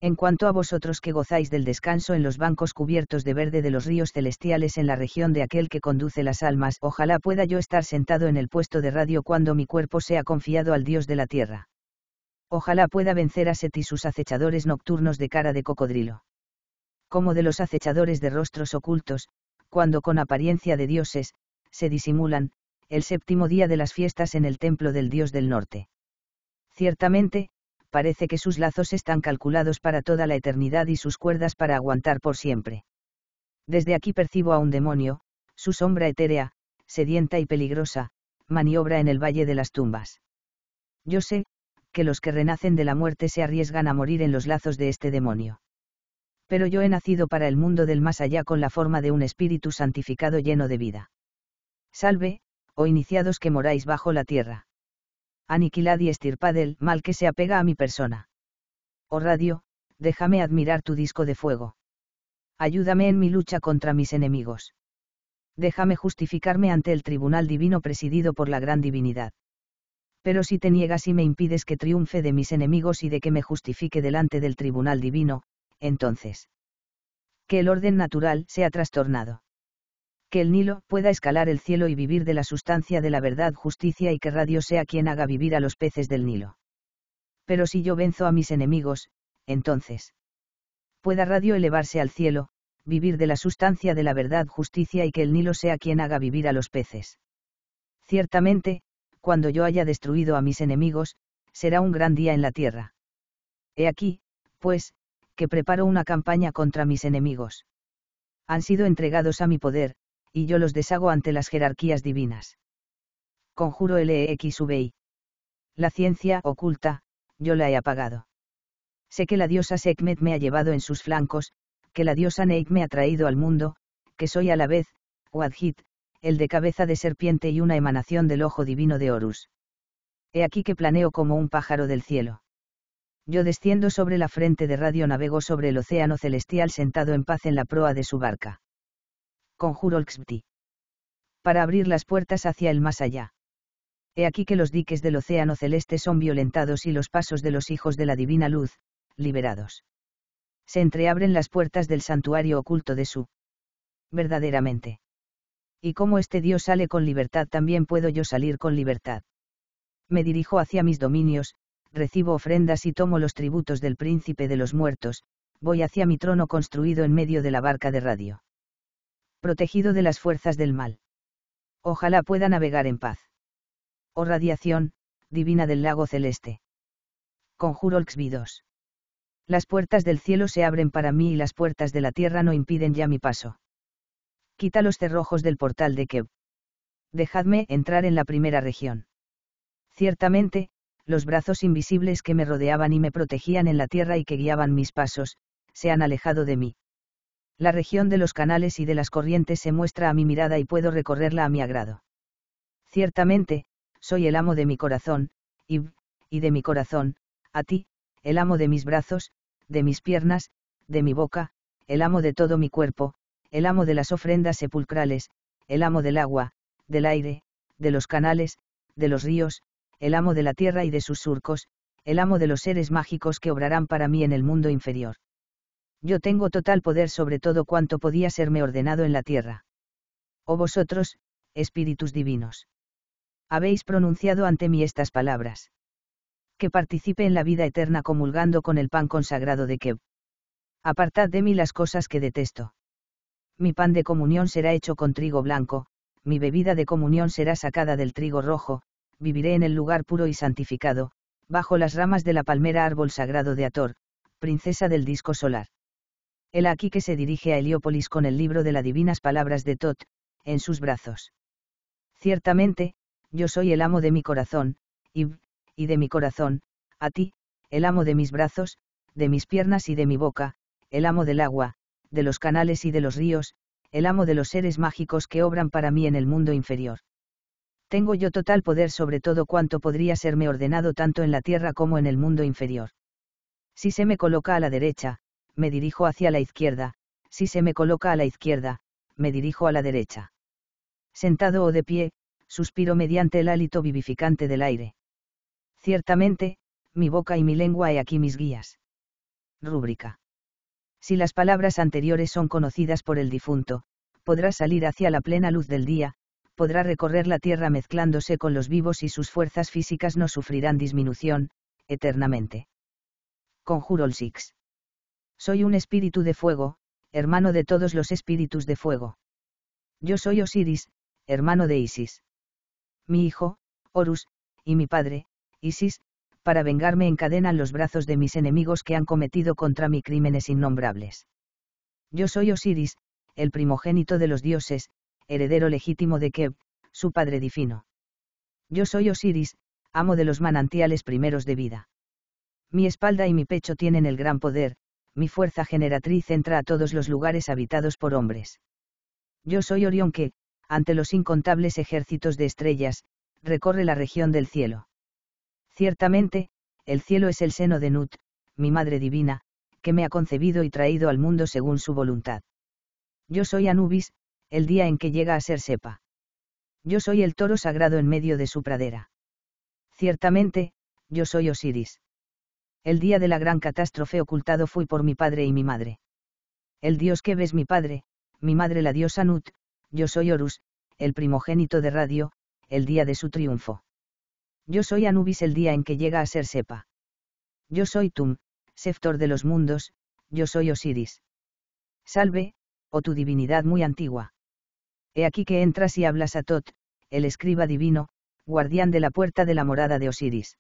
En cuanto a vosotros que gozáis del descanso en los bancos cubiertos de verde de los ríos celestiales en la región de aquel que conduce las almas, ojalá pueda yo estar sentado en el puesto de radio cuando mi cuerpo sea confiado al Dios de la tierra. Ojalá pueda vencer a Set y sus acechadores nocturnos de cara de cocodrilo. Como de los acechadores de rostros ocultos, cuando con apariencia de dioses, se disimulan, el séptimo día de las fiestas en el templo del dios del norte. Ciertamente, parece que sus lazos están calculados para toda la eternidad y sus cuerdas para aguantar por siempre. Desde aquí percibo a un demonio, su sombra etérea, sedienta y peligrosa, maniobra en el valle de las tumbas. Yo sé, que los que renacen de la muerte se arriesgan a morir en los lazos de este demonio. Pero yo he nacido para el mundo del más allá con la forma de un espíritu santificado lleno de vida. Salve, o iniciados que moráis bajo la tierra. Aniquilad y estirpad el mal que se apega a mi persona. Oh radio, déjame admirar tu disco de fuego. Ayúdame en mi lucha contra mis enemigos. Déjame justificarme ante el tribunal divino presidido por la gran divinidad. Pero si te niegas y me impides que triunfe de mis enemigos y de que me justifique delante del tribunal divino, entonces. Que el orden natural sea trastornado que el Nilo pueda escalar el cielo y vivir de la sustancia de la verdad justicia y que Radio sea quien haga vivir a los peces del Nilo. Pero si yo venzo a mis enemigos, entonces. Pueda Radio elevarse al cielo, vivir de la sustancia de la verdad justicia y que el Nilo sea quien haga vivir a los peces. Ciertamente, cuando yo haya destruido a mis enemigos, será un gran día en la tierra. He aquí, pues, que preparo una campaña contra mis enemigos. Han sido entregados a mi poder, y yo los deshago ante las jerarquías divinas. Conjuro LEXVI. La ciencia oculta, yo la he apagado. Sé que la diosa Sekhmet me ha llevado en sus flancos, que la diosa Neik me ha traído al mundo, que soy a la vez, Wadhit, el de cabeza de serpiente y una emanación del ojo divino de Horus. He aquí que planeo como un pájaro del cielo. Yo desciendo sobre la frente de radio navego sobre el océano celestial sentado en paz en la proa de su barca conjuro xbti Para abrir las puertas hacia el más allá. He aquí que los diques del océano celeste son violentados y los pasos de los hijos de la divina luz, liberados. Se entreabren las puertas del santuario oculto de su. Verdaderamente. Y como este Dios sale con libertad, también puedo yo salir con libertad. Me dirijo hacia mis dominios, recibo ofrendas y tomo los tributos del príncipe de los muertos, voy hacia mi trono construido en medio de la barca de radio protegido de las fuerzas del mal. Ojalá pueda navegar en paz. Oh radiación, divina del lago celeste. Conjuro Xvidos. Las puertas del cielo se abren para mí y las puertas de la tierra no impiden ya mi paso. Quita los cerrojos del portal de Keb. Dejadme entrar en la primera región. Ciertamente, los brazos invisibles que me rodeaban y me protegían en la tierra y que guiaban mis pasos, se han alejado de mí. La región de los canales y de las corrientes se muestra a mi mirada y puedo recorrerla a mi agrado. Ciertamente, soy el amo de mi corazón, y, y de mi corazón, a ti, el amo de mis brazos, de mis piernas, de mi boca, el amo de todo mi cuerpo, el amo de las ofrendas sepulcrales, el amo del agua, del aire, de los canales, de los ríos, el amo de la tierra y de sus surcos, el amo de los seres mágicos que obrarán para mí en el mundo inferior. Yo tengo total poder sobre todo cuanto podía serme ordenado en la tierra. Oh vosotros, espíritus divinos. Habéis pronunciado ante mí estas palabras. Que participe en la vida eterna comulgando con el pan consagrado de Keb. Apartad de mí las cosas que detesto. Mi pan de comunión será hecho con trigo blanco, mi bebida de comunión será sacada del trigo rojo, viviré en el lugar puro y santificado, bajo las ramas de la palmera árbol sagrado de Ator, princesa del disco solar el aquí que se dirige a Heliópolis con el libro de las divinas palabras de Tot, en sus brazos. Ciertamente, yo soy el amo de mi corazón, y, y de mi corazón, a ti, el amo de mis brazos, de mis piernas y de mi boca, el amo del agua, de los canales y de los ríos, el amo de los seres mágicos que obran para mí en el mundo inferior. Tengo yo total poder sobre todo cuanto podría serme ordenado tanto en la tierra como en el mundo inferior. Si se me coloca a la derecha, me dirijo hacia la izquierda, si se me coloca a la izquierda, me dirijo a la derecha. Sentado o de pie, suspiro mediante el hálito vivificante del aire. Ciertamente, mi boca y mi lengua he aquí mis guías. Rúbrica. Si las palabras anteriores son conocidas por el difunto, podrá salir hacia la plena luz del día, podrá recorrer la tierra mezclándose con los vivos y sus fuerzas físicas no sufrirán disminución, eternamente. Conjuro el Six. Soy un espíritu de fuego, hermano de todos los espíritus de fuego. Yo soy Osiris, hermano de Isis. Mi hijo, Horus, y mi padre, Isis, para vengarme encadenan los brazos de mis enemigos que han cometido contra mí crímenes innombrables. Yo soy Osiris, el primogénito de los dioses, heredero legítimo de Keb, su padre divino. Yo soy Osiris, amo de los manantiales primeros de vida. Mi espalda y mi pecho tienen el gran poder, mi fuerza generatriz entra a todos los lugares habitados por hombres. Yo soy Orión que, ante los incontables ejércitos de estrellas, recorre la región del cielo. Ciertamente, el cielo es el seno de Nut, mi madre divina, que me ha concebido y traído al mundo según su voluntad. Yo soy Anubis, el día en que llega a ser Sepa. Yo soy el toro sagrado en medio de su pradera. Ciertamente, yo soy Osiris el día de la gran catástrofe ocultado fui por mi padre y mi madre. El dios que ves mi padre, mi madre la diosa Nut, yo soy Horus, el primogénito de Radio, el día de su triunfo. Yo soy Anubis el día en que llega a ser Sepa. Yo soy Tum, Seftor de los mundos, yo soy Osiris. Salve, oh tu divinidad muy antigua. He aquí que entras y hablas a Tot, el escriba divino, guardián de la puerta de la morada de Osiris.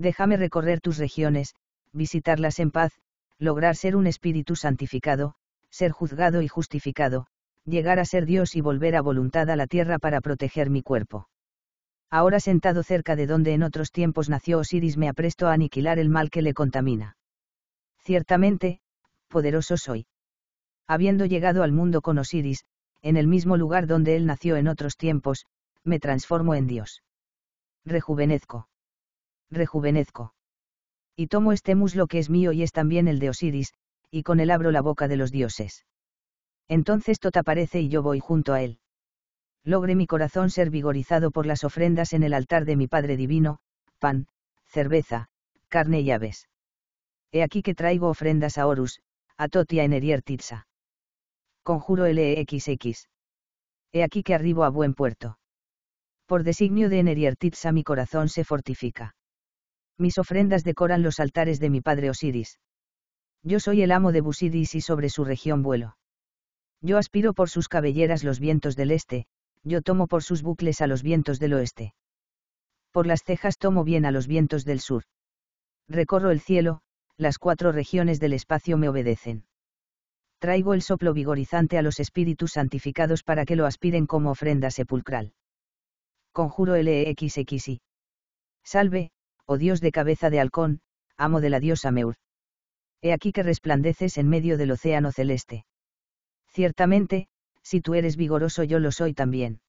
Déjame recorrer tus regiones, visitarlas en paz, lograr ser un espíritu santificado, ser juzgado y justificado, llegar a ser Dios y volver a voluntad a la tierra para proteger mi cuerpo. Ahora sentado cerca de donde en otros tiempos nació Osiris me apresto a aniquilar el mal que le contamina. Ciertamente, poderoso soy. Habiendo llegado al mundo con Osiris, en el mismo lugar donde él nació en otros tiempos, me transformo en Dios. Rejuvenezco rejuvenezco. Y tomo este muslo que es mío y es también el de Osiris, y con él abro la boca de los dioses. Entonces Tot aparece y yo voy junto a él. Logre mi corazón ser vigorizado por las ofrendas en el altar de mi Padre Divino, pan, cerveza, carne y aves. He aquí que traigo ofrendas a Horus, a Tot y a Enerier Titsa. Conjuro LEXX. He aquí que arribo a buen puerto. Por designio de Enerier mi corazón se fortifica mis ofrendas decoran los altares de mi padre Osiris. Yo soy el amo de Busiris y sobre su región vuelo. Yo aspiro por sus cabelleras los vientos del este, yo tomo por sus bucles a los vientos del oeste. Por las cejas tomo bien a los vientos del sur. Recorro el cielo, las cuatro regiones del espacio me obedecen. Traigo el soplo vigorizante a los espíritus santificados para que lo aspiren como ofrenda sepulcral. Conjuro LXXI. E Salve, oh dios de cabeza de halcón, amo de la diosa Meur. He aquí que resplandeces en medio del océano celeste. Ciertamente, si tú eres vigoroso yo lo soy también.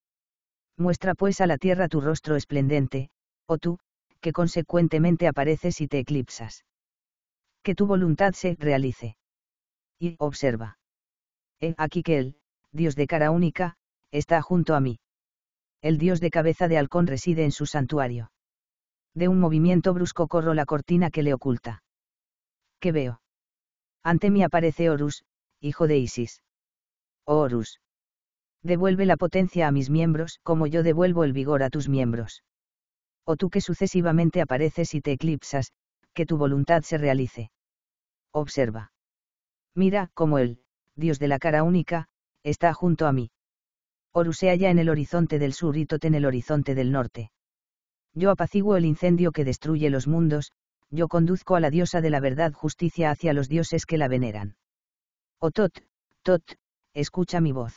Muestra pues a la tierra tu rostro esplendente, oh tú, que consecuentemente apareces y te eclipsas. Que tu voluntad se realice. Y observa. He aquí que él, Dios de cara única, está junto a mí. El Dios de cabeza de halcón reside en su santuario. De un movimiento brusco corro la cortina que le oculta. ¿Qué veo? Ante mí aparece Horus, hijo de Isis. Oh, Horus. Devuelve la potencia a mis miembros como yo devuelvo el vigor a tus miembros. O tú que sucesivamente apareces y te eclipsas, que tu voluntad se realice. Observa. Mira cómo él, dios de la cara única, está junto a mí. Horus se halla en el horizonte del sur y Tot en el horizonte del norte. Yo apaciguo el incendio que destruye los mundos, yo conduzco a la diosa de la verdad justicia hacia los dioses que la veneran. Oh Tot, Tot, escucha mi voz.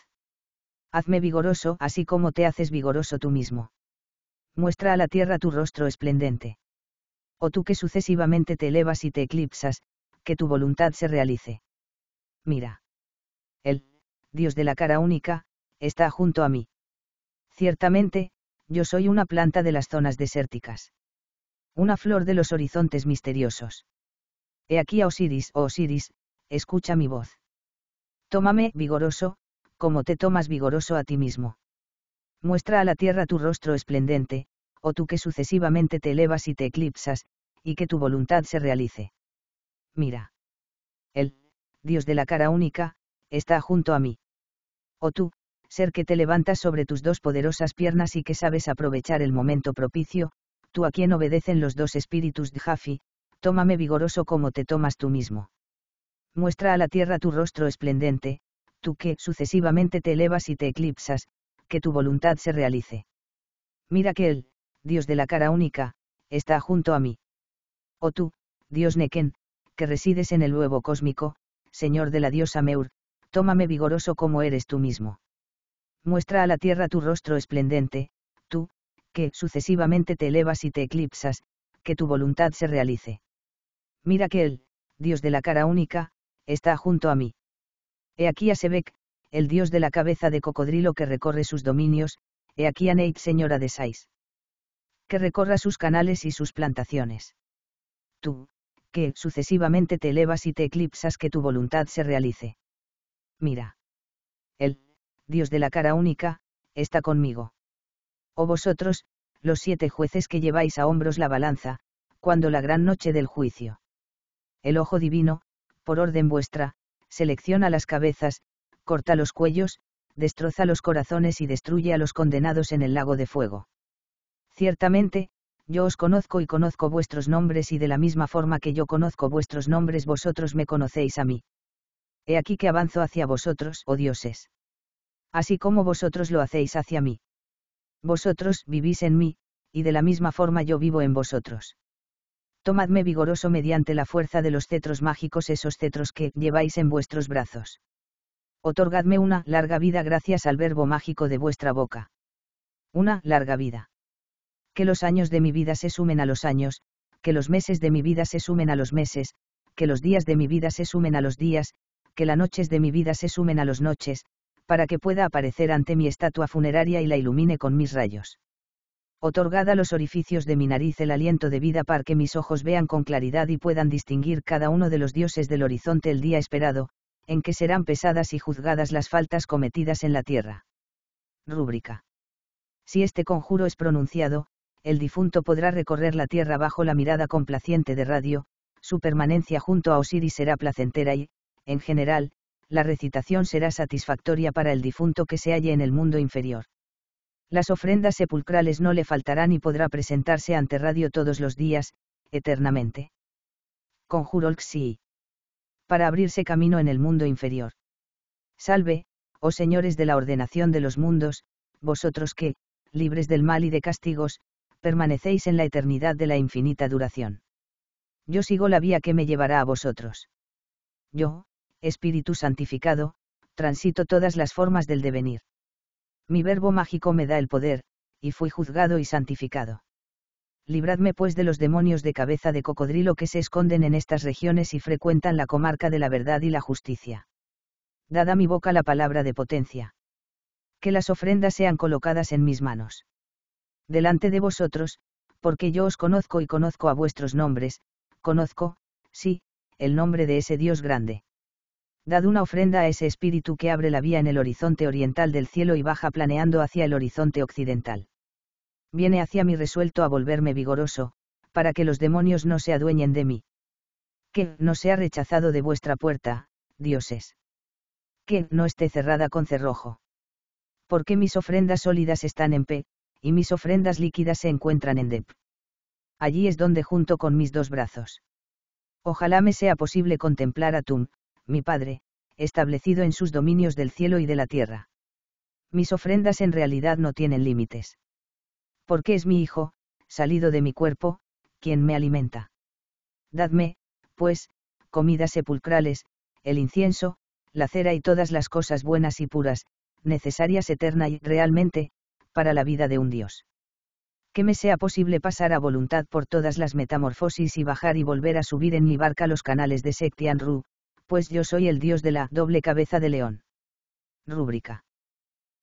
Hazme vigoroso, así como te haces vigoroso tú mismo. Muestra a la tierra tu rostro esplendente. Oh tú que sucesivamente te elevas y te eclipsas, que tu voluntad se realice. Mira. El, Dios de la cara única, está junto a mí. Ciertamente, yo soy una planta de las zonas desérticas. Una flor de los horizontes misteriosos. He aquí a Osiris, oh Osiris, escucha mi voz. Tómame, vigoroso, como te tomas vigoroso a ti mismo. Muestra a la tierra tu rostro esplendente, o tú que sucesivamente te elevas y te eclipsas, y que tu voluntad se realice. Mira. Él, Dios de la cara única, está junto a mí. O tú, ser que te levantas sobre tus dos poderosas piernas y que sabes aprovechar el momento propicio, tú a quien obedecen los dos espíritus de Jafi, tómame vigoroso como te tomas tú mismo. Muestra a la tierra tu rostro esplendente, tú que sucesivamente te elevas y te eclipsas, que tu voluntad se realice. Mira que él, Dios de la cara única, está junto a mí. O oh tú, Dios Nequén, que resides en el huevo cósmico, Señor de la diosa Meur, tómame vigoroso como eres tú mismo muestra a la tierra tu rostro esplendente, tú, que sucesivamente te elevas y te eclipsas, que tu voluntad se realice. Mira que él, Dios de la cara única, está junto a mí. He aquí a Sebek, el dios de la cabeza de cocodrilo que recorre sus dominios, he aquí a Neit señora de Sais. Que recorra sus canales y sus plantaciones. Tú, que sucesivamente te elevas y te eclipsas que tu voluntad se realice. Mira. Él, Dios de la cara única, está conmigo. O vosotros, los siete jueces que lleváis a hombros la balanza, cuando la gran noche del juicio. El ojo divino, por orden vuestra, selecciona las cabezas, corta los cuellos, destroza los corazones y destruye a los condenados en el lago de fuego. Ciertamente, yo os conozco y conozco vuestros nombres y de la misma forma que yo conozco vuestros nombres vosotros me conocéis a mí. He aquí que avanzo hacia vosotros, oh dioses así como vosotros lo hacéis hacia mí. Vosotros vivís en mí, y de la misma forma yo vivo en vosotros. Tomadme vigoroso mediante la fuerza de los cetros mágicos esos cetros que lleváis en vuestros brazos. Otorgadme una larga vida gracias al verbo mágico de vuestra boca. Una larga vida. Que los años de mi vida se sumen a los años, que los meses de mi vida se sumen a los meses, que los días de mi vida se sumen a los días, que las noches de mi vida se sumen a las noches, para que pueda aparecer ante mi estatua funeraria y la ilumine con mis rayos. Otorgada a los orificios de mi nariz el aliento de vida para que mis ojos vean con claridad y puedan distinguir cada uno de los dioses del horizonte el día esperado, en que serán pesadas y juzgadas las faltas cometidas en la tierra. Rúbrica. Si este conjuro es pronunciado, el difunto podrá recorrer la tierra bajo la mirada complaciente de Radio, su permanencia junto a Osiris será placentera y, en general, la recitación será satisfactoria para el difunto que se halle en el mundo inferior. Las ofrendas sepulcrales no le faltarán y podrá presentarse ante radio todos los días, eternamente. Conjuro Xi. Para abrirse camino en el mundo inferior. Salve, oh señores de la ordenación de los mundos, vosotros que, libres del mal y de castigos, permanecéis en la eternidad de la infinita duración. Yo sigo la vía que me llevará a vosotros. Yo, espíritu santificado, transito todas las formas del devenir. Mi verbo mágico me da el poder, y fui juzgado y santificado. Libradme pues de los demonios de cabeza de cocodrilo que se esconden en estas regiones y frecuentan la comarca de la verdad y la justicia. Dad a mi boca la palabra de potencia. Que las ofrendas sean colocadas en mis manos. Delante de vosotros, porque yo os conozco y conozco a vuestros nombres, conozco, sí, el nombre de ese Dios grande dad una ofrenda a ese espíritu que abre la vía en el horizonte oriental del cielo y baja planeando hacia el horizonte occidental. Viene hacia mí resuelto a volverme vigoroso, para que los demonios no se adueñen de mí. Que no sea rechazado de vuestra puerta, dioses. Que no esté cerrada con cerrojo. Porque mis ofrendas sólidas están en P, y mis ofrendas líquidas se encuentran en Dep. Allí es donde junto con mis dos brazos. Ojalá me sea posible contemplar a Tum, mi Padre, establecido en sus dominios del cielo y de la tierra. Mis ofrendas en realidad no tienen límites. Porque es mi Hijo, salido de mi cuerpo, quien me alimenta. Dadme, pues, comidas sepulcrales, el incienso, la cera y todas las cosas buenas y puras, necesarias eterna y realmente, para la vida de un Dios. Que me sea posible pasar a voluntad por todas las metamorfosis y bajar y volver a subir en mi barca los canales de Sektian pues yo soy el dios de la doble cabeza de león. Rúbrica.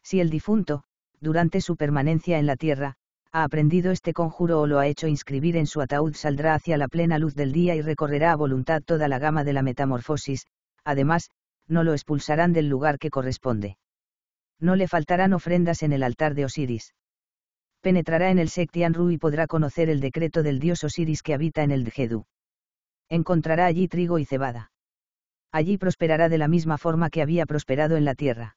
Si el difunto, durante su permanencia en la tierra, ha aprendido este conjuro o lo ha hecho inscribir en su ataúd saldrá hacia la plena luz del día y recorrerá a voluntad toda la gama de la metamorfosis, además, no lo expulsarán del lugar que corresponde. No le faltarán ofrendas en el altar de Osiris. Penetrará en el sectianru Ru y podrá conocer el decreto del dios Osiris que habita en el Djedu. Encontrará allí trigo y cebada allí prosperará de la misma forma que había prosperado en la tierra.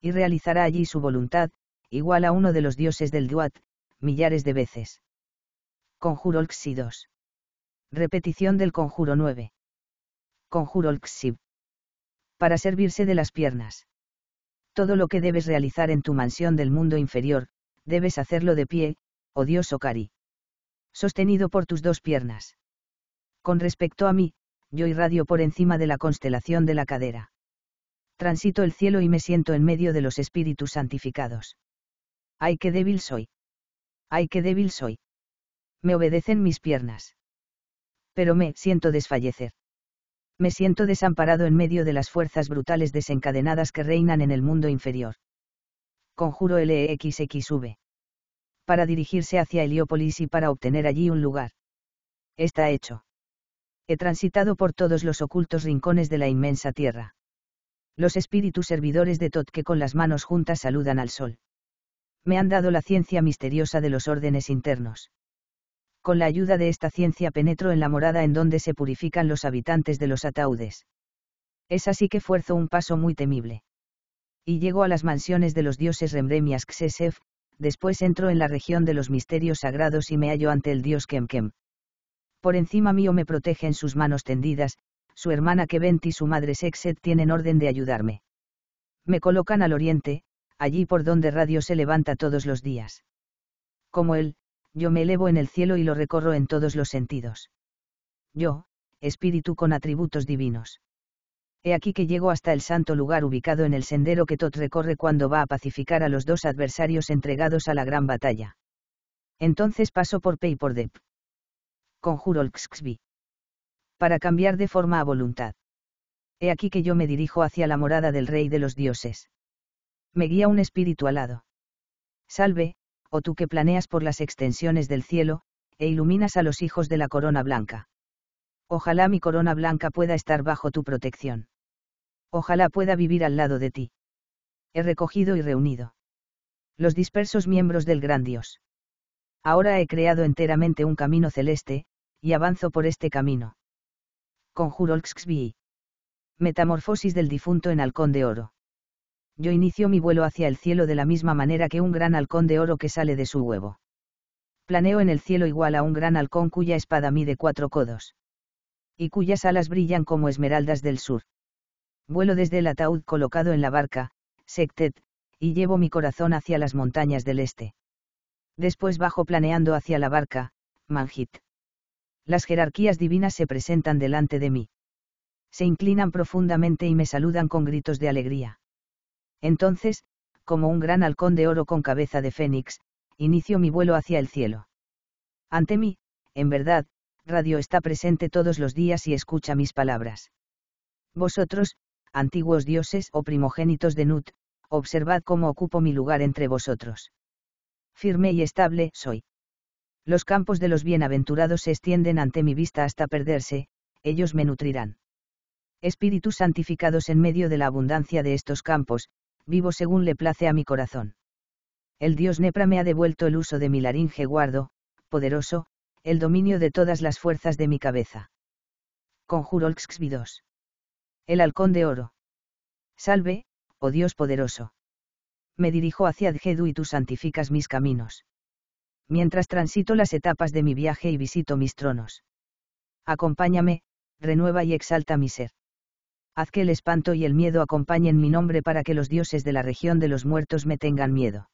Y realizará allí su voluntad, igual a uno de los dioses del Duat, millares de veces. Conjuro Lxi 2. Repetición del conjuro 9. Conjuro Para servirse de las piernas. Todo lo que debes realizar en tu mansión del mundo inferior, debes hacerlo de pie, oh Dios Okari. Sostenido por tus dos piernas. Con respecto a mí, yo irradio por encima de la constelación de la cadera. Transito el cielo y me siento en medio de los espíritus santificados. ¡Ay, qué débil soy! ¡Ay, qué débil soy! Me obedecen mis piernas. Pero me siento desfallecer. Me siento desamparado en medio de las fuerzas brutales desencadenadas que reinan en el mundo inferior. Conjuro LXXV. E para dirigirse hacia Heliópolis y para obtener allí un lugar. Está hecho he transitado por todos los ocultos rincones de la inmensa tierra. Los espíritus servidores de Tot que con las manos juntas saludan al sol. Me han dado la ciencia misteriosa de los órdenes internos. Con la ayuda de esta ciencia penetro en la morada en donde se purifican los habitantes de los ataúdes. Es así que fuerzo un paso muy temible. Y llego a las mansiones de los dioses Remrem y después entro en la región de los misterios sagrados y me hallo ante el dios Kemkem por encima mío me protege en sus manos tendidas, su hermana Kevent y su madre Sexet tienen orden de ayudarme. Me colocan al oriente, allí por donde Radio se levanta todos los días. Como él, yo me elevo en el cielo y lo recorro en todos los sentidos. Yo, espíritu con atributos divinos. He aquí que llego hasta el santo lugar ubicado en el sendero que Tot recorre cuando va a pacificar a los dos adversarios entregados a la gran batalla. Entonces paso por Pei por Dep conjuro el Xxbi. Para cambiar de forma a voluntad. He aquí que yo me dirijo hacia la morada del Rey de los Dioses. Me guía un espíritu alado. Salve, oh tú que planeas por las extensiones del cielo, e iluminas a los hijos de la corona blanca. Ojalá mi corona blanca pueda estar bajo tu protección. Ojalá pueda vivir al lado de ti. He recogido y reunido. Los dispersos miembros del gran Dios. Ahora he creado enteramente un camino celeste, y avanzo por este camino. Conjuro Metamorfosis del difunto en halcón de oro. Yo inicio mi vuelo hacia el cielo de la misma manera que un gran halcón de oro que sale de su huevo. Planeo en el cielo igual a un gran halcón cuya espada mide cuatro codos. Y cuyas alas brillan como esmeraldas del sur. Vuelo desde el ataúd colocado en la barca, Sectet, y llevo mi corazón hacia las montañas del este. Después bajo planeando hacia la barca, Manjit las jerarquías divinas se presentan delante de mí. Se inclinan profundamente y me saludan con gritos de alegría. Entonces, como un gran halcón de oro con cabeza de fénix, inicio mi vuelo hacia el cielo. Ante mí, en verdad, radio está presente todos los días y escucha mis palabras. Vosotros, antiguos dioses o primogénitos de Nut, observad cómo ocupo mi lugar entre vosotros. Firme y estable soy. Los campos de los bienaventurados se extienden ante mi vista hasta perderse, ellos me nutrirán. Espíritus santificados en medio de la abundancia de estos campos, vivo según le place a mi corazón. El Dios Nepra me ha devuelto el uso de mi laringe guardo, poderoso, el dominio de todas las fuerzas de mi cabeza. Conjuro Xvidos. El halcón de oro. Salve, oh Dios poderoso. Me dirijo hacia Djedu y tú santificas mis caminos mientras transito las etapas de mi viaje y visito mis tronos. Acompáñame, renueva y exalta mi ser. Haz que el espanto y el miedo acompañen mi nombre para que los dioses de la región de los muertos me tengan miedo.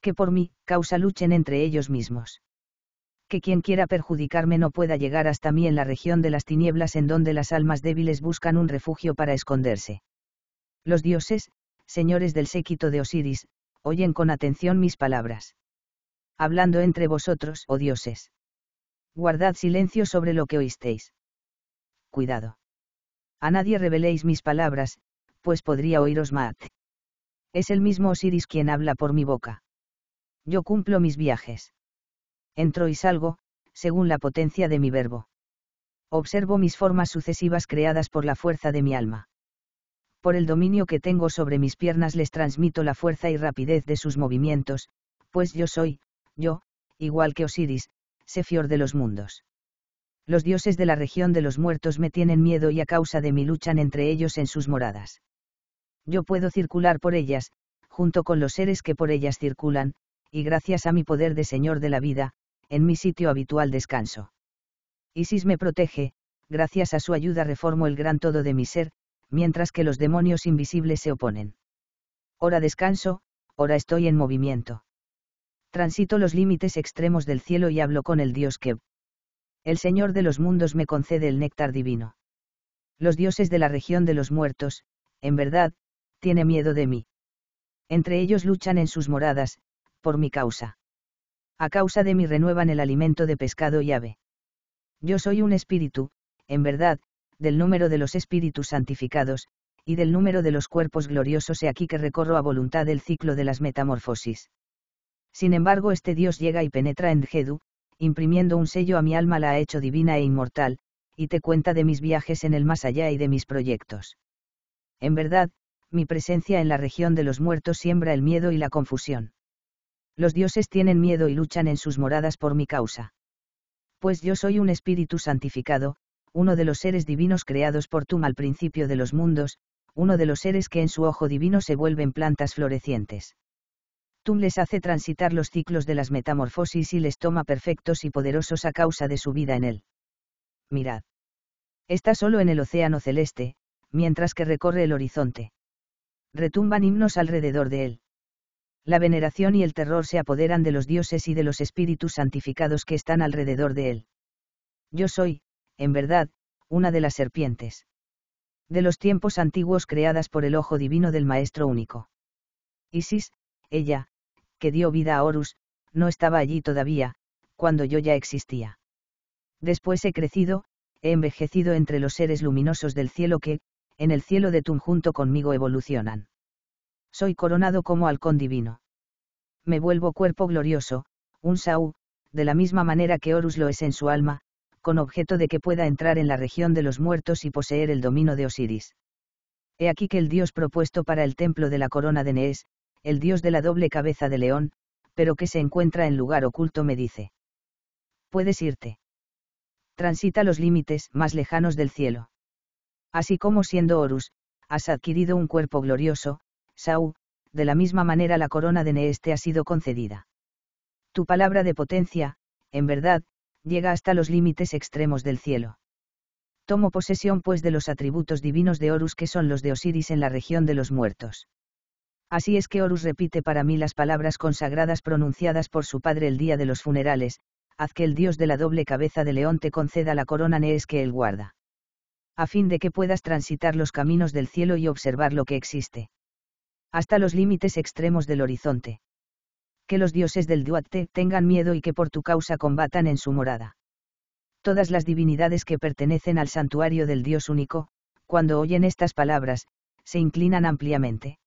Que por mí, causa luchen entre ellos mismos. Que quien quiera perjudicarme no pueda llegar hasta mí en la región de las tinieblas en donde las almas débiles buscan un refugio para esconderse. Los dioses, señores del séquito de Osiris, oyen con atención mis palabras hablando entre vosotros, oh dioses. Guardad silencio sobre lo que oísteis. Cuidado. A nadie reveléis mis palabras, pues podría oíros Maat. Es el mismo Osiris quien habla por mi boca. Yo cumplo mis viajes. Entro y salgo, según la potencia de mi verbo. Observo mis formas sucesivas creadas por la fuerza de mi alma. Por el dominio que tengo sobre mis piernas les transmito la fuerza y rapidez de sus movimientos, pues yo soy, yo, igual que Osiris, sé fior de los mundos. Los dioses de la región de los muertos me tienen miedo y a causa de mí luchan entre ellos en sus moradas. Yo puedo circular por ellas, junto con los seres que por ellas circulan, y gracias a mi poder de Señor de la vida, en mi sitio habitual descanso. Isis me protege, gracias a su ayuda reformo el gran todo de mi ser, mientras que los demonios invisibles se oponen. Ahora descanso, ahora estoy en movimiento. Transito los límites extremos del cielo y hablo con el Dios que. El Señor de los mundos me concede el néctar divino. Los dioses de la región de los muertos, en verdad, tiene miedo de mí. Entre ellos luchan en sus moradas, por mi causa. A causa de mí renuevan el alimento de pescado y ave. Yo soy un espíritu, en verdad, del número de los espíritus santificados, y del número de los cuerpos gloriosos he aquí que recorro a voluntad el ciclo de las metamorfosis. Sin embargo, este Dios llega y penetra en Gedu, imprimiendo un sello a mi alma la ha hecho divina e inmortal, y te cuenta de mis viajes en el más allá y de mis proyectos. En verdad, mi presencia en la región de los muertos siembra el miedo y la confusión. Los dioses tienen miedo y luchan en sus moradas por mi causa. Pues yo soy un espíritu santificado, uno de los seres divinos creados por Tum al principio de los mundos, uno de los seres que en su ojo divino se vuelven plantas florecientes les hace transitar los ciclos de las metamorfosis y les toma perfectos y poderosos a causa de su vida en él. Mirad. Está solo en el océano celeste, mientras que recorre el horizonte. Retumban himnos alrededor de él. La veneración y el terror se apoderan de los dioses y de los espíritus santificados que están alrededor de él. Yo soy, en verdad, una de las serpientes. De los tiempos antiguos creadas por el ojo divino del Maestro único. Isis, ella, que dio vida a Horus, no estaba allí todavía, cuando yo ya existía. Después he crecido, he envejecido entre los seres luminosos del cielo que, en el cielo de Tum junto conmigo evolucionan. Soy coronado como halcón divino. Me vuelvo cuerpo glorioso, un Saú, de la misma manera que Horus lo es en su alma, con objeto de que pueda entrar en la región de los muertos y poseer el dominio de Osiris. He aquí que el dios propuesto para el templo de la corona de Nees, el dios de la doble cabeza de león, pero que se encuentra en lugar oculto me dice. Puedes irte. Transita los límites más lejanos del cielo. Así como siendo Horus, has adquirido un cuerpo glorioso, Saú, de la misma manera la corona de Neeste ha sido concedida. Tu palabra de potencia, en verdad, llega hasta los límites extremos del cielo. Tomo posesión pues de los atributos divinos de Horus que son los de Osiris en la región de los muertos. Así es que Horus repite para mí las palabras consagradas pronunciadas por su padre el día de los funerales, haz que el dios de la doble cabeza de león te conceda la corona Nees que él guarda. A fin de que puedas transitar los caminos del cielo y observar lo que existe. Hasta los límites extremos del horizonte. Que los dioses del Duatte tengan miedo y que por tu causa combatan en su morada. Todas las divinidades que pertenecen al santuario del Dios único, cuando oyen estas palabras, se inclinan ampliamente.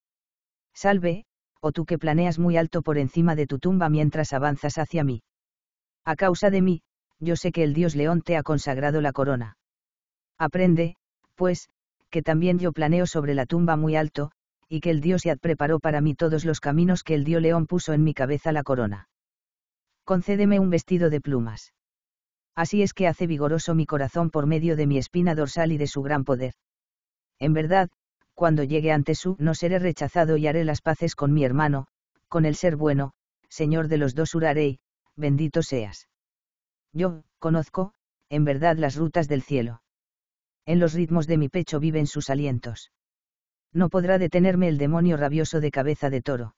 Salve, o tú que planeas muy alto por encima de tu tumba mientras avanzas hacia mí. A causa de mí, yo sé que el dios león te ha consagrado la corona. Aprende, pues, que también yo planeo sobre la tumba muy alto, y que el dios Yad preparó para mí todos los caminos que el dios león puso en mi cabeza la corona. Concédeme un vestido de plumas. Así es que hace vigoroso mi corazón por medio de mi espina dorsal y de su gran poder. En verdad, cuando llegue ante su no seré rechazado y haré las paces con mi hermano, con el ser bueno, Señor de los dos urarei, bendito seas. Yo, conozco, en verdad las rutas del cielo. En los ritmos de mi pecho viven sus alientos. No podrá detenerme el demonio rabioso de cabeza de toro.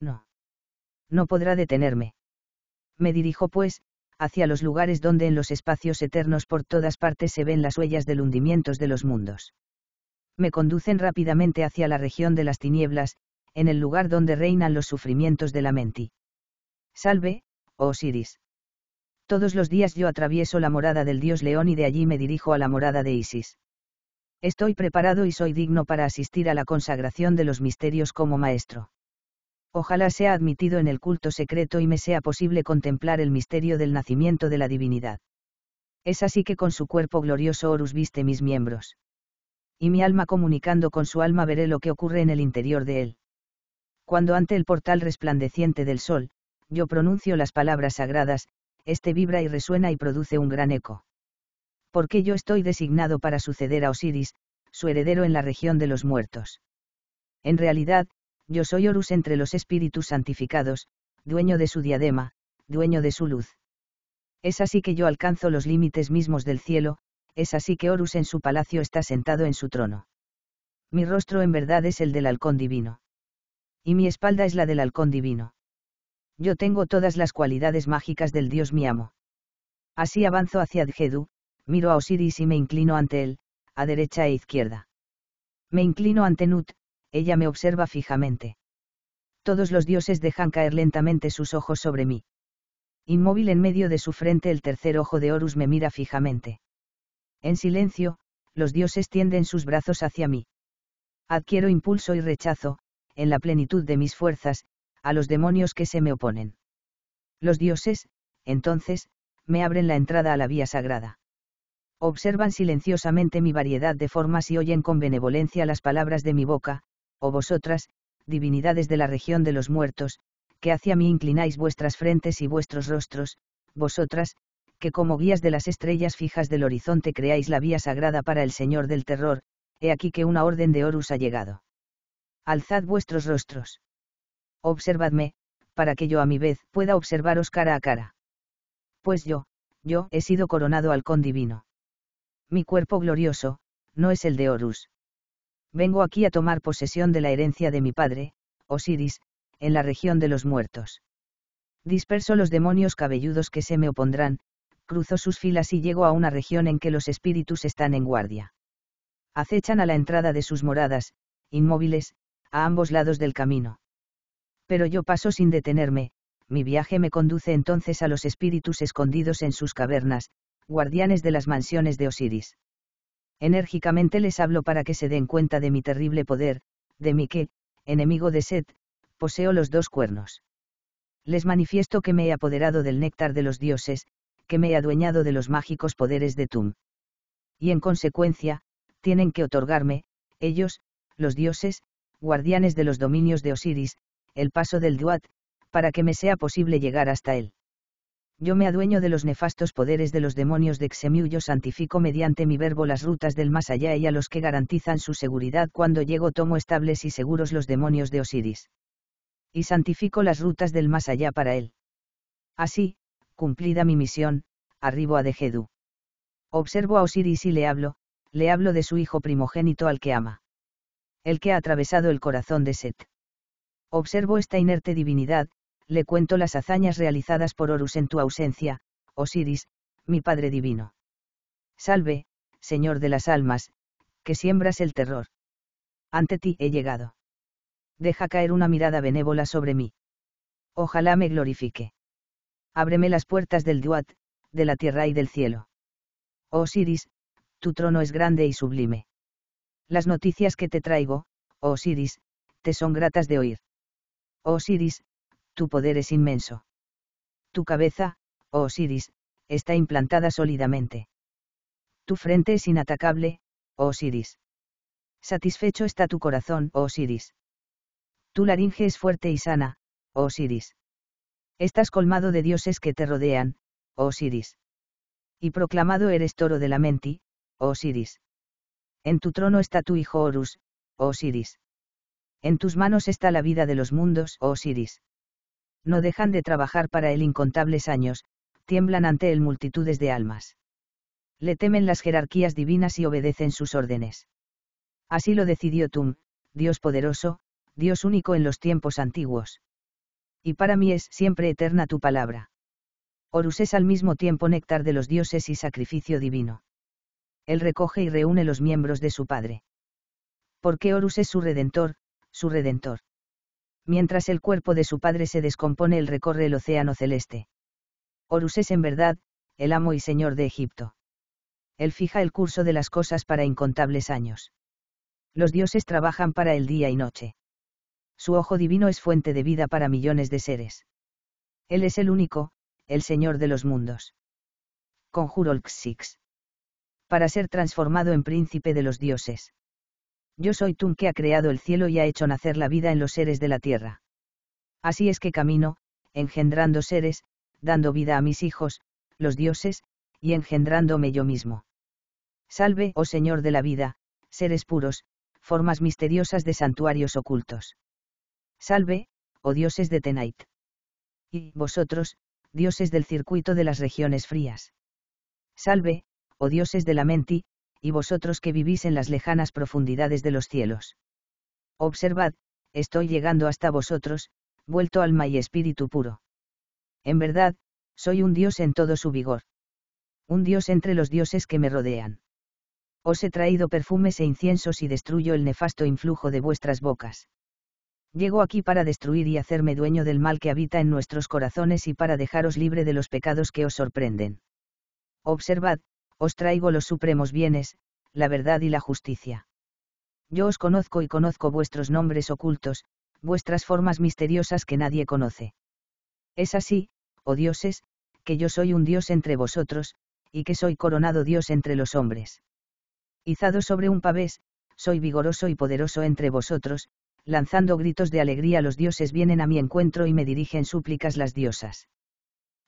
No. No podrá detenerme. Me dirijo, pues, hacia los lugares donde en los espacios eternos por todas partes se ven las huellas del hundimiento de los mundos me conducen rápidamente hacia la región de las tinieblas, en el lugar donde reinan los sufrimientos de la menti. Salve, oh Osiris. Todos los días yo atravieso la morada del dios león y de allí me dirijo a la morada de Isis. Estoy preparado y soy digno para asistir a la consagración de los misterios como maestro. Ojalá sea admitido en el culto secreto y me sea posible contemplar el misterio del nacimiento de la divinidad. Es así que con su cuerpo glorioso Horus viste mis miembros y mi alma comunicando con su alma veré lo que ocurre en el interior de él. Cuando ante el portal resplandeciente del sol, yo pronuncio las palabras sagradas, este vibra y resuena y produce un gran eco. Porque yo estoy designado para suceder a Osiris, su heredero en la región de los muertos. En realidad, yo soy Horus entre los espíritus santificados, dueño de su diadema, dueño de su luz. Es así que yo alcanzo los límites mismos del cielo, es así que Horus en su palacio está sentado en su trono. Mi rostro en verdad es el del halcón divino. Y mi espalda es la del halcón divino. Yo tengo todas las cualidades mágicas del dios mi amo. Así avanzo hacia Djedu, miro a Osiris y me inclino ante él, a derecha e izquierda. Me inclino ante Nut, ella me observa fijamente. Todos los dioses dejan caer lentamente sus ojos sobre mí. Inmóvil en medio de su frente el tercer ojo de Horus me mira fijamente. En silencio, los dioses tienden sus brazos hacia mí. Adquiero impulso y rechazo, en la plenitud de mis fuerzas, a los demonios que se me oponen. Los dioses, entonces, me abren la entrada a la vía sagrada. Observan silenciosamente mi variedad de formas y oyen con benevolencia las palabras de mi boca, o vosotras, divinidades de la región de los muertos, que hacia mí inclináis vuestras frentes y vuestros rostros, vosotras, que como guías de las estrellas fijas del horizonte creáis la vía sagrada para el Señor del Terror, he aquí que una orden de Horus ha llegado. Alzad vuestros rostros. Observadme, para que yo a mi vez pueda observaros cara a cara. Pues yo, yo he sido coronado halcón divino. Mi cuerpo glorioso, no es el de Horus. Vengo aquí a tomar posesión de la herencia de mi padre, Osiris, en la región de los muertos. Disperso los demonios cabelludos que se me opondrán, cruzó sus filas y llegó a una región en que los espíritus están en guardia. Acechan a la entrada de sus moradas, inmóviles, a ambos lados del camino. Pero yo paso sin detenerme, mi viaje me conduce entonces a los espíritus escondidos en sus cavernas, guardianes de las mansiones de Osiris. Enérgicamente les hablo para que se den cuenta de mi terrible poder, de mi que, enemigo de Set, poseo los dos cuernos. Les manifiesto que me he apoderado del néctar de los dioses, que me he adueñado de los mágicos poderes de Tum. Y en consecuencia, tienen que otorgarme, ellos, los dioses, guardianes de los dominios de Osiris, el paso del Duat, para que me sea posible llegar hasta él. Yo me adueño de los nefastos poderes de los demonios de Xemiu, yo santifico mediante mi verbo las rutas del más allá y a los que garantizan su seguridad cuando llego tomo estables y seguros los demonios de Osiris. Y santifico las rutas del más allá para él. Así, cumplida mi misión, arribo a Dejedu. Observo a Osiris y le hablo, le hablo de su hijo primogénito al que ama. El que ha atravesado el corazón de Set. Observo esta inerte divinidad, le cuento las hazañas realizadas por Horus en tu ausencia, Osiris, mi Padre Divino. Salve, Señor de las almas, que siembras el terror. Ante ti he llegado. Deja caer una mirada benévola sobre mí. Ojalá me glorifique ábreme las puertas del Duat, de la tierra y del cielo. Oh Osiris, tu trono es grande y sublime. Las noticias que te traigo, oh Osiris, te son gratas de oír. Oh Osiris, tu poder es inmenso. Tu cabeza, Osiris, está implantada sólidamente. Tu frente es inatacable, Osiris. Satisfecho está tu corazón, Osiris. Tu laringe es fuerte y sana, Osiris. Estás colmado de dioses que te rodean, oh Osiris. Y proclamado eres toro de la menti, oh Osiris. En tu trono está tu hijo Horus, oh Osiris. En tus manos está la vida de los mundos, oh Osiris. No dejan de trabajar para él incontables años, tiemblan ante él multitudes de almas. Le temen las jerarquías divinas y obedecen sus órdenes. Así lo decidió Tum, Dios poderoso, Dios único en los tiempos antiguos y para mí es siempre eterna tu palabra. Horus es al mismo tiempo néctar de los dioses y sacrificio divino. Él recoge y reúne los miembros de su Padre. Porque Horus es su redentor, su redentor. Mientras el cuerpo de su Padre se descompone, él recorre el océano celeste. Horus es en verdad, el amo y señor de Egipto. Él fija el curso de las cosas para incontables años. Los dioses trabajan para el día y noche. Su ojo divino es fuente de vida para millones de seres. Él es el único, el Señor de los mundos. Conjuro el Xix. Para ser transformado en príncipe de los dioses. Yo soy Tum que ha creado el cielo y ha hecho nacer la vida en los seres de la tierra. Así es que camino, engendrando seres, dando vida a mis hijos, los dioses, y engendrándome yo mismo. Salve, oh Señor de la vida, seres puros, formas misteriosas de santuarios ocultos. Salve, oh dioses de Tenait. Y vosotros, dioses del circuito de las regiones frías. Salve, oh dioses de la menti, y vosotros que vivís en las lejanas profundidades de los cielos. Observad, estoy llegando hasta vosotros, vuelto alma y espíritu puro. En verdad, soy un dios en todo su vigor. Un dios entre los dioses que me rodean. Os he traído perfumes e inciensos y destruyo el nefasto influjo de vuestras bocas. Llego aquí para destruir y hacerme dueño del mal que habita en nuestros corazones y para dejaros libre de los pecados que os sorprenden. Observad, os traigo los supremos bienes, la verdad y la justicia. Yo os conozco y conozco vuestros nombres ocultos, vuestras formas misteriosas que nadie conoce. Es así, oh dioses, que yo soy un dios entre vosotros, y que soy coronado dios entre los hombres. Izado sobre un pavés, soy vigoroso y poderoso entre vosotros, lanzando gritos de alegría los dioses vienen a mi encuentro y me dirigen súplicas las diosas.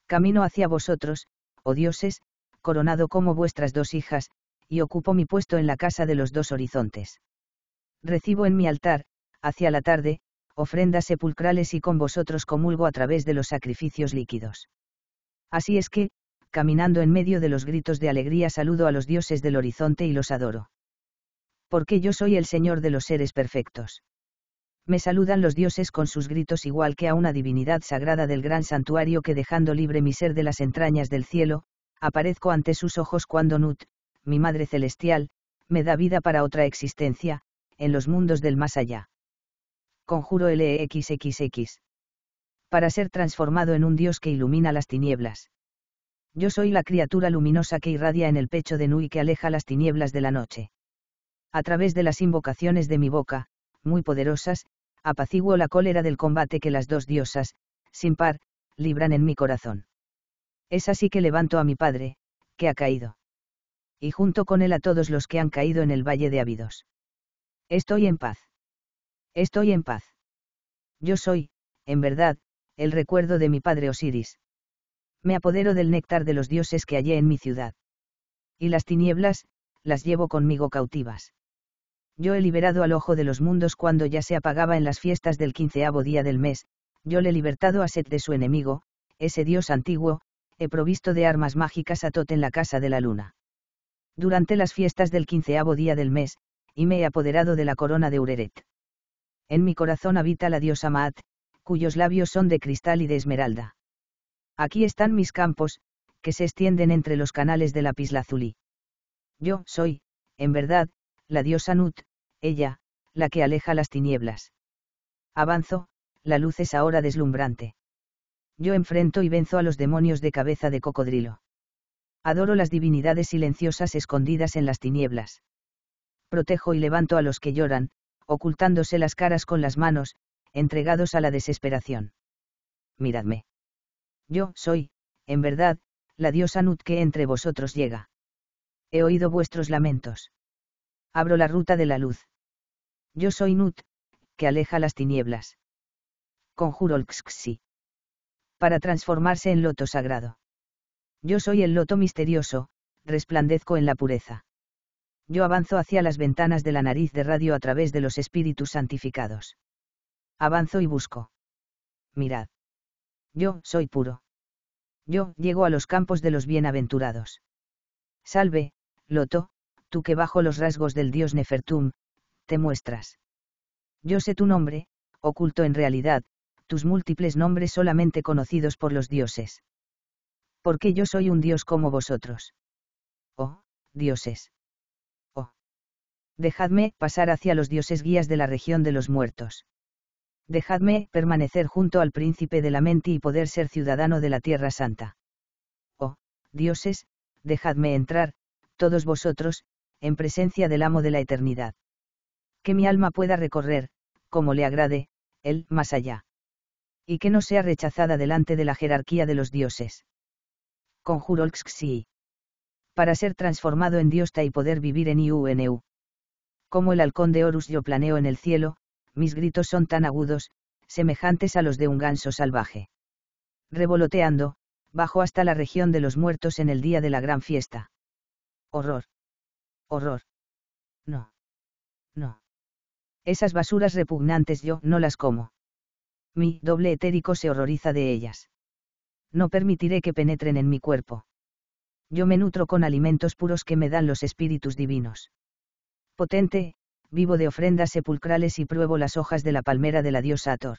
Camino hacia vosotros, oh dioses, coronado como vuestras dos hijas, y ocupo mi puesto en la casa de los dos horizontes. Recibo en mi altar, hacia la tarde, ofrendas sepulcrales y con vosotros comulgo a través de los sacrificios líquidos. Así es que, caminando en medio de los gritos de alegría saludo a los dioses del horizonte y los adoro. Porque yo soy el Señor de los seres perfectos me saludan los dioses con sus gritos igual que a una divinidad sagrada del gran santuario que dejando libre mi ser de las entrañas del cielo, aparezco ante sus ojos cuando Nut, mi madre celestial, me da vida para otra existencia, en los mundos del más allá. Conjuro LXXX. E para ser transformado en un dios que ilumina las tinieblas. Yo soy la criatura luminosa que irradia en el pecho de Nu y que aleja las tinieblas de la noche. A través de las invocaciones de mi boca, muy poderosas, apaciguo la cólera del combate que las dos diosas, sin par, libran en mi corazón. Es así que levanto a mi padre, que ha caído. Y junto con él a todos los que han caído en el valle de Abidos. Estoy en paz. Estoy en paz. Yo soy, en verdad, el recuerdo de mi padre Osiris. Me apodero del néctar de los dioses que hallé en mi ciudad. Y las tinieblas, las llevo conmigo cautivas. Yo he liberado al ojo de los mundos cuando ya se apagaba en las fiestas del quinceavo día del mes, yo le he libertado a Set de su enemigo, ese dios antiguo, he provisto de armas mágicas a Tot en la casa de la luna. Durante las fiestas del quinceavo día del mes, y me he apoderado de la corona de Ureret. En mi corazón habita la diosa Maat, cuyos labios son de cristal y de esmeralda. Aquí están mis campos, que se extienden entre los canales de la Pislazuli. Yo soy, en verdad, la diosa Nut, ella, la que aleja las tinieblas. Avanzo, la luz es ahora deslumbrante. Yo enfrento y venzo a los demonios de cabeza de cocodrilo. Adoro las divinidades silenciosas escondidas en las tinieblas. Protejo y levanto a los que lloran, ocultándose las caras con las manos, entregados a la desesperación. Miradme. Yo soy, en verdad, la diosa Nut que entre vosotros llega. He oído vuestros lamentos. Abro la ruta de la luz. Yo soy Nut, que aleja las tinieblas. Conjuro el Xxi. Para transformarse en loto sagrado. Yo soy el loto misterioso, resplandezco en la pureza. Yo avanzo hacia las ventanas de la nariz de radio a través de los espíritus santificados. Avanzo y busco. Mirad. Yo soy puro. Yo llego a los campos de los bienaventurados. Salve, Loto, tú que bajo los rasgos del dios Nefertum, te muestras. Yo sé tu nombre, oculto en realidad, tus múltiples nombres solamente conocidos por los dioses. Porque yo soy un dios como vosotros. Oh, dioses. Oh. Dejadme pasar hacia los dioses guías de la región de los muertos. Dejadme permanecer junto al príncipe de la mente y poder ser ciudadano de la Tierra Santa. Oh, dioses, dejadme entrar, todos vosotros, en presencia del amo de la eternidad. Que mi alma pueda recorrer, como le agrade, él, más allá. Y que no sea rechazada delante de la jerarquía de los dioses. Conjuro el Para ser transformado en diosta y poder vivir en IUNU. Como el halcón de Horus yo planeo en el cielo, mis gritos son tan agudos, semejantes a los de un ganso salvaje. Revoloteando, bajo hasta la región de los muertos en el día de la gran fiesta. Horror. Horror. No. No. Esas basuras repugnantes yo no las como. Mi doble etérico se horroriza de ellas. No permitiré que penetren en mi cuerpo. Yo me nutro con alimentos puros que me dan los espíritus divinos. Potente, vivo de ofrendas sepulcrales y pruebo las hojas de la palmera de la diosa Ator.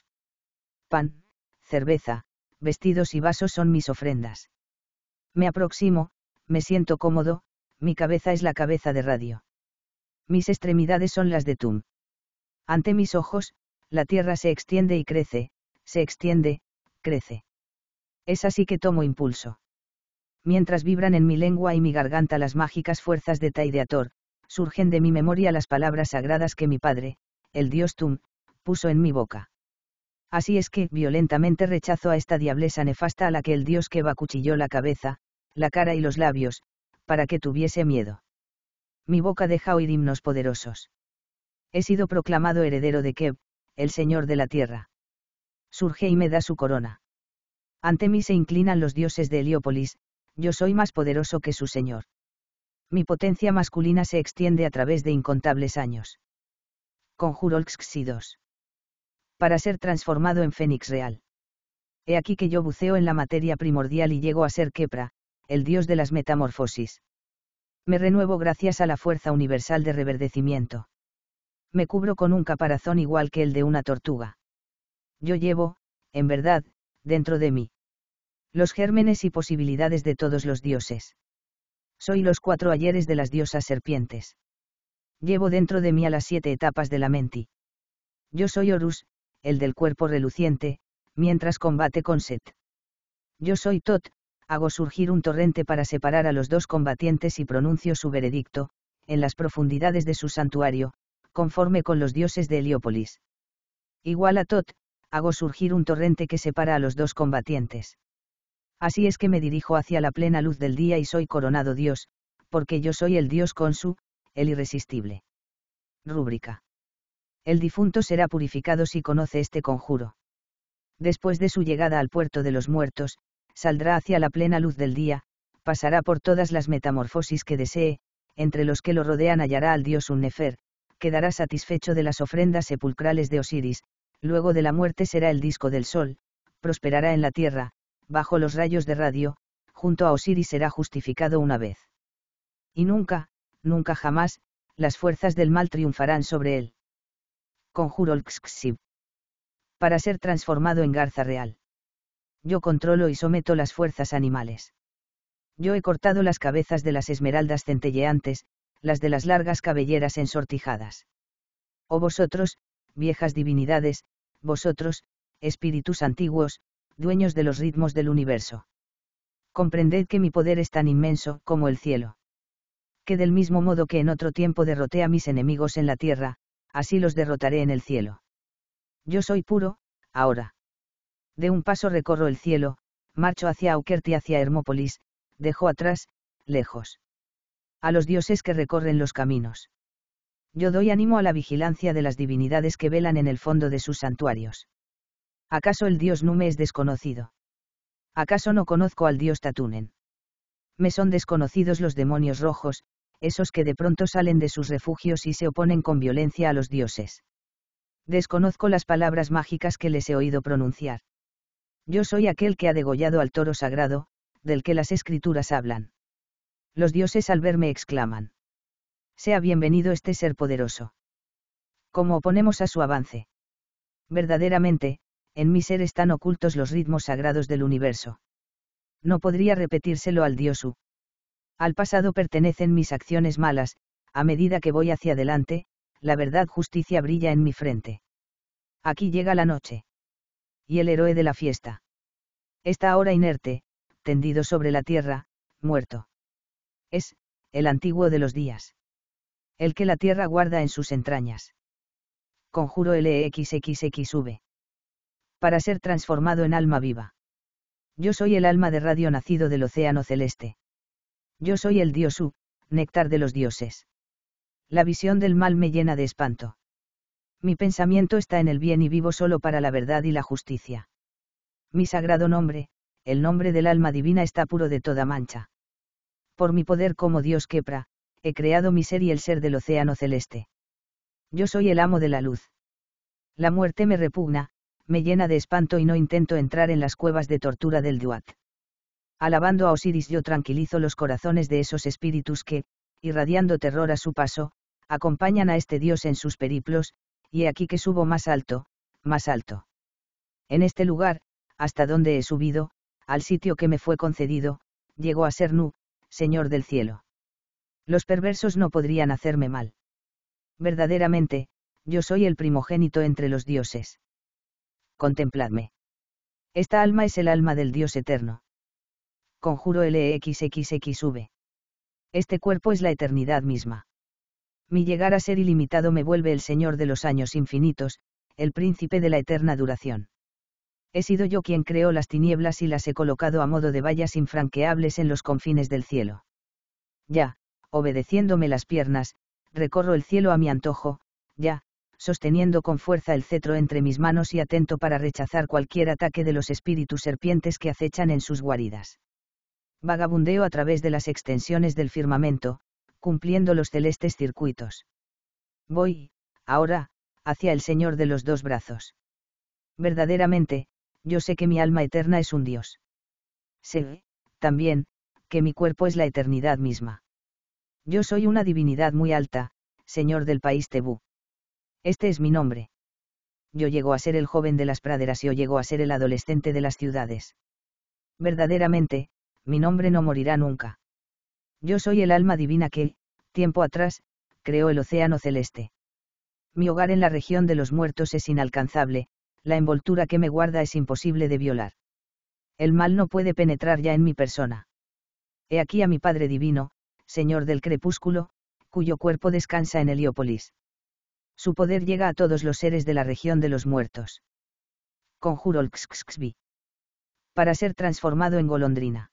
Pan, cerveza, vestidos y vasos son mis ofrendas. Me aproximo, me siento cómodo, mi cabeza es la cabeza de radio. Mis extremidades son las de Tum. Ante mis ojos, la tierra se extiende y crece, se extiende, crece. Es así que tomo impulso. Mientras vibran en mi lengua y mi garganta las mágicas fuerzas de Taideator, surgen de mi memoria las palabras sagradas que mi padre, el dios Tum, puso en mi boca. Así es que, violentamente rechazo a esta diablesa nefasta a la que el dios que cuchilló la cabeza, la cara y los labios, para que tuviese miedo. Mi boca deja oír himnos poderosos. He sido proclamado heredero de Keb, el Señor de la tierra. Surge y me da su corona. Ante mí se inclinan los dioses de Heliópolis, yo soy más poderoso que su Señor. Mi potencia masculina se extiende a través de incontables años. Conjuro Xxidos. Para ser transformado en Fénix real. He aquí que yo buceo en la materia primordial y llego a ser Kepra, el dios de las metamorfosis. Me renuevo gracias a la fuerza universal de reverdecimiento. Me cubro con un caparazón igual que el de una tortuga. Yo llevo, en verdad, dentro de mí. Los gérmenes y posibilidades de todos los dioses. Soy los cuatro ayeres de las diosas serpientes. Llevo dentro de mí a las siete etapas de la menti. Yo soy Horus, el del cuerpo reluciente, mientras combate con Set. Yo soy Tot, hago surgir un torrente para separar a los dos combatientes y pronuncio su veredicto, en las profundidades de su santuario, conforme con los dioses de Heliópolis. Igual a Tot, hago surgir un torrente que separa a los dos combatientes. Así es que me dirijo hacia la plena luz del día y soy coronado Dios, porque yo soy el Dios su, el irresistible. Rúbrica. El difunto será purificado si conoce este conjuro. Después de su llegada al puerto de los muertos, saldrá hacia la plena luz del día, pasará por todas las metamorfosis que desee, entre los que lo rodean hallará al dios Unnefer, quedará satisfecho de las ofrendas sepulcrales de Osiris, luego de la muerte será el disco del sol, prosperará en la tierra, bajo los rayos de radio, junto a Osiris será justificado una vez. Y nunca, nunca jamás, las fuerzas del mal triunfarán sobre él. Conjuro el Xxib. Para ser transformado en garza real yo controlo y someto las fuerzas animales. Yo he cortado las cabezas de las esmeraldas centelleantes, las de las largas cabelleras ensortijadas. Oh vosotros, viejas divinidades, vosotros, espíritus antiguos, dueños de los ritmos del universo. Comprended que mi poder es tan inmenso como el cielo. Que del mismo modo que en otro tiempo derroté a mis enemigos en la tierra, así los derrotaré en el cielo. Yo soy puro, ahora. De un paso recorro el cielo, marcho hacia y hacia Hermópolis, dejo atrás, lejos. A los dioses que recorren los caminos. Yo doy ánimo a la vigilancia de las divinidades que velan en el fondo de sus santuarios. ¿Acaso el dios Nume es desconocido? ¿Acaso no conozco al dios Tatunen? Me son desconocidos los demonios rojos, esos que de pronto salen de sus refugios y se oponen con violencia a los dioses. Desconozco las palabras mágicas que les he oído pronunciar. Yo soy aquel que ha degollado al toro sagrado, del que las escrituras hablan. Los dioses al verme exclaman. Sea bienvenido este ser poderoso. Como oponemos a su avance? Verdaderamente, en mi ser están ocultos los ritmos sagrados del universo. No podría repetírselo al diosu. Al pasado pertenecen mis acciones malas, a medida que voy hacia adelante, la verdad justicia brilla en mi frente. Aquí llega la noche y el héroe de la fiesta. Está ahora inerte, tendido sobre la tierra, muerto. Es, el antiguo de los días. El que la tierra guarda en sus entrañas. Conjuro LXXXV. E Para ser transformado en alma viva. Yo soy el alma de radio nacido del océano celeste. Yo soy el Dios U, néctar de los dioses. La visión del mal me llena de espanto. Mi pensamiento está en el bien y vivo solo para la verdad y la justicia. Mi sagrado nombre, el nombre del alma divina está puro de toda mancha. Por mi poder como Dios quepra, he creado mi ser y el ser del océano celeste. Yo soy el amo de la luz. La muerte me repugna, me llena de espanto y no intento entrar en las cuevas de tortura del Duat. Alabando a Osiris yo tranquilizo los corazones de esos espíritus que, irradiando terror a su paso, acompañan a este dios en sus periplos, y aquí que subo más alto, más alto. En este lugar, hasta donde he subido, al sitio que me fue concedido, llegó a ser Nu, Señor del cielo. Los perversos no podrían hacerme mal. Verdaderamente, yo soy el primogénito entre los dioses. Contempladme. Esta alma es el alma del Dios eterno. Conjuro LXXXV. E este cuerpo es la eternidad misma. Mi llegar a ser ilimitado me vuelve el Señor de los años infinitos, el príncipe de la eterna duración. He sido yo quien creó las tinieblas y las he colocado a modo de vallas infranqueables en los confines del cielo. Ya, obedeciéndome las piernas, recorro el cielo a mi antojo, ya, sosteniendo con fuerza el cetro entre mis manos y atento para rechazar cualquier ataque de los espíritus serpientes que acechan en sus guaridas. Vagabundeo a través de las extensiones del firmamento, cumpliendo los celestes circuitos. Voy, ahora, hacia el Señor de los dos brazos. Verdaderamente, yo sé que mi alma eterna es un Dios. Sé, también, que mi cuerpo es la eternidad misma. Yo soy una divinidad muy alta, Señor del país Tebú. Este es mi nombre. Yo llego a ser el joven de las praderas y yo llego a ser el adolescente de las ciudades. Verdaderamente, mi nombre no morirá nunca. Yo soy el alma divina que, tiempo atrás, creó el océano celeste. Mi hogar en la región de los muertos es inalcanzable, la envoltura que me guarda es imposible de violar. El mal no puede penetrar ya en mi persona. He aquí a mi Padre Divino, Señor del Crepúsculo, cuyo cuerpo descansa en Heliópolis. Su poder llega a todos los seres de la región de los muertos. Conjuro el Para ser transformado en golondrina.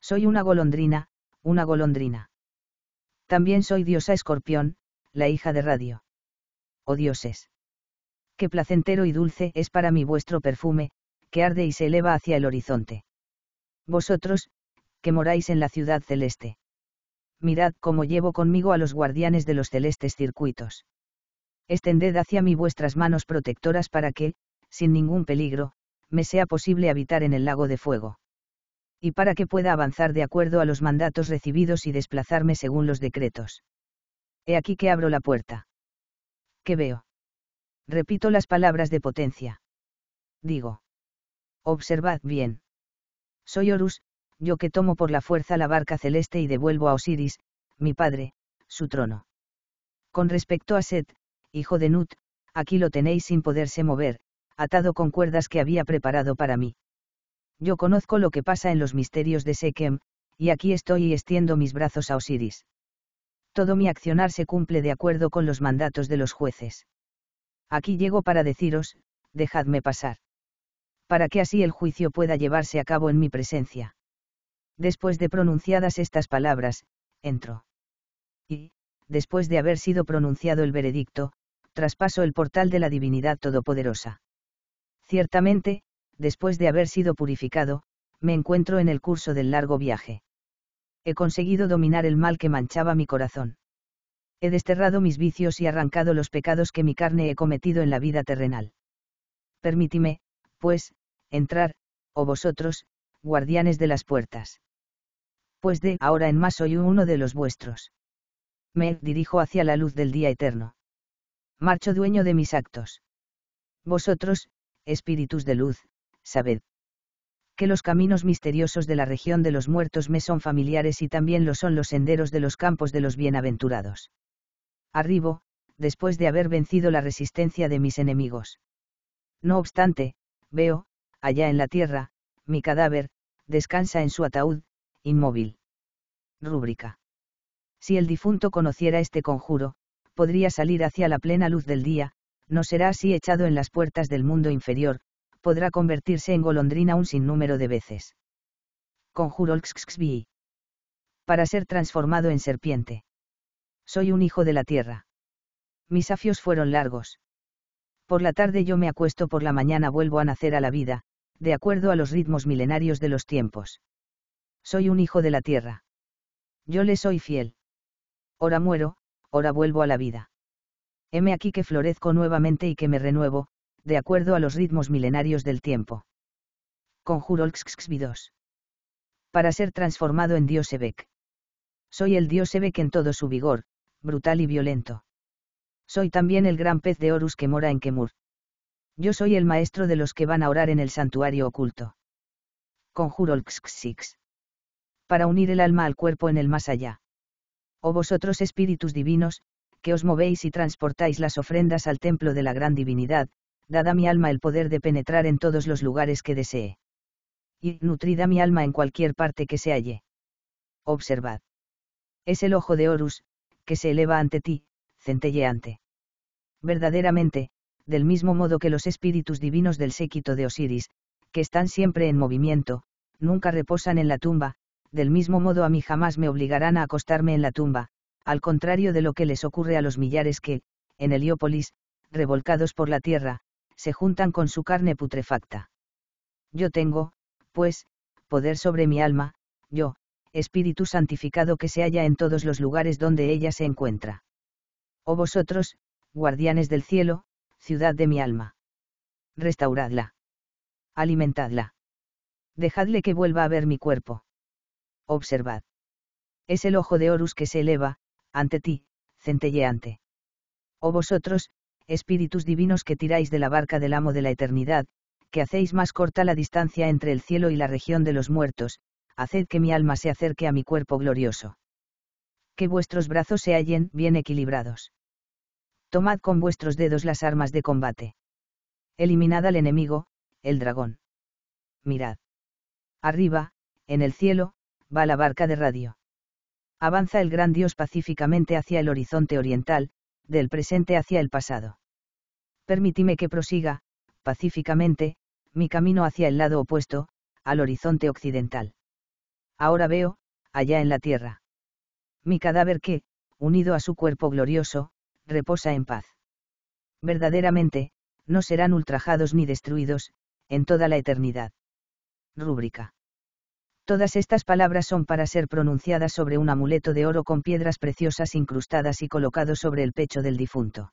Soy una golondrina, una golondrina. También soy diosa escorpión, la hija de radio. Oh dioses. Qué placentero y dulce es para mí vuestro perfume, que arde y se eleva hacia el horizonte. Vosotros, que moráis en la ciudad celeste. Mirad cómo llevo conmigo a los guardianes de los celestes circuitos. Extended hacia mí vuestras manos protectoras para que, sin ningún peligro, me sea posible habitar en el lago de fuego y para que pueda avanzar de acuerdo a los mandatos recibidos y desplazarme según los decretos. He aquí que abro la puerta. ¿Qué veo? Repito las palabras de potencia. Digo. Observad bien. Soy Horus, yo que tomo por la fuerza la barca celeste y devuelvo a Osiris, mi padre, su trono. Con respecto a Set, hijo de Nut, aquí lo tenéis sin poderse mover, atado con cuerdas que había preparado para mí. Yo conozco lo que pasa en los misterios de Sekem, y aquí estoy y extiendo mis brazos a Osiris. Todo mi accionar se cumple de acuerdo con los mandatos de los jueces. Aquí llego para deciros, dejadme pasar. Para que así el juicio pueda llevarse a cabo en mi presencia. Después de pronunciadas estas palabras, entro. Y, después de haber sido pronunciado el veredicto, traspaso el portal de la divinidad todopoderosa. Ciertamente, después de haber sido purificado, me encuentro en el curso del largo viaje. He conseguido dominar el mal que manchaba mi corazón. He desterrado mis vicios y arrancado los pecados que mi carne he cometido en la vida terrenal. Permítime, pues, entrar, o oh vosotros, guardianes de las puertas. Pues de ahora en más soy uno de los vuestros. Me dirijo hacia la luz del día eterno. Marcho dueño de mis actos. Vosotros, espíritus de luz, sabed que los caminos misteriosos de la región de los muertos me son familiares y también lo son los senderos de los campos de los bienaventurados. Arribo, después de haber vencido la resistencia de mis enemigos. No obstante, veo, allá en la tierra, mi cadáver, descansa en su ataúd, inmóvil. Rúbrica. Si el difunto conociera este conjuro, podría salir hacia la plena luz del día, no será así echado en las puertas del mundo inferior, podrá convertirse en golondrina un sinnúmero de veces. Conjuro Xxbi. Para ser transformado en serpiente. Soy un hijo de la tierra. Mis afios fueron largos. Por la tarde yo me acuesto, por la mañana vuelvo a nacer a la vida, de acuerdo a los ritmos milenarios de los tiempos. Soy un hijo de la tierra. Yo le soy fiel. Ora muero, ora vuelvo a la vida. Heme aquí que florezco nuevamente y que me renuevo, de acuerdo a los ritmos milenarios del tiempo. Conjuro 2. Para ser transformado en dios Ebek. Soy el dios Ebek en todo su vigor, brutal y violento. Soy también el gran pez de Horus que mora en Kemur. Yo soy el maestro de los que van a orar en el santuario oculto. Conjuro Para unir el alma al cuerpo en el más allá. O oh vosotros espíritus divinos, que os movéis y transportáis las ofrendas al templo de la gran divinidad, dada mi alma el poder de penetrar en todos los lugares que desee. Y nutrida mi alma en cualquier parte que se halle. Observad. Es el ojo de Horus, que se eleva ante ti, centelleante. Verdaderamente, del mismo modo que los espíritus divinos del séquito de Osiris, que están siempre en movimiento, nunca reposan en la tumba, del mismo modo a mí jamás me obligarán a acostarme en la tumba, al contrario de lo que les ocurre a los millares que, en Heliópolis, revolcados por la tierra, se juntan con su carne putrefacta. Yo tengo, pues, poder sobre mi alma, yo, Espíritu Santificado que se halla en todos los lugares donde ella se encuentra. O oh vosotros, guardianes del cielo, ciudad de mi alma. Restauradla. Alimentadla. Dejadle que vuelva a ver mi cuerpo. Observad. Es el ojo de Horus que se eleva, ante ti, centelleante. Oh vosotros, espíritus divinos que tiráis de la barca del amo de la eternidad, que hacéis más corta la distancia entre el cielo y la región de los muertos, haced que mi alma se acerque a mi cuerpo glorioso. Que vuestros brazos se hallen bien equilibrados. Tomad con vuestros dedos las armas de combate. Eliminad al enemigo, el dragón. Mirad. Arriba, en el cielo, va la barca de radio. Avanza el gran Dios pacíficamente hacia el horizonte oriental, del presente hacia el pasado. Permitime que prosiga, pacíficamente, mi camino hacia el lado opuesto, al horizonte occidental. Ahora veo, allá en la tierra. Mi cadáver que, unido a su cuerpo glorioso, reposa en paz. Verdaderamente, no serán ultrajados ni destruidos, en toda la eternidad. Rúbrica. Todas estas palabras son para ser pronunciadas sobre un amuleto de oro con piedras preciosas incrustadas y colocado sobre el pecho del difunto.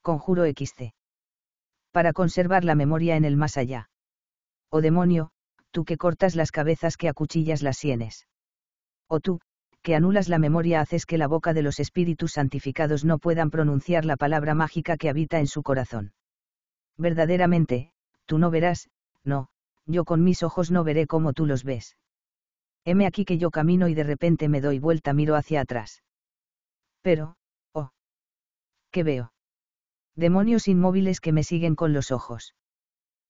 Conjuro XC. Para conservar la memoria en el más allá. Oh demonio, tú que cortas las cabezas que acuchillas las sienes. O oh tú, que anulas la memoria haces que la boca de los espíritus santificados no puedan pronunciar la palabra mágica que habita en su corazón. Verdaderamente, tú no verás, no, yo con mis ojos no veré como tú los ves. Heme aquí que yo camino y de repente me doy vuelta, miro hacia atrás. Pero, oh, ¿qué veo? Demonios inmóviles que me siguen con los ojos.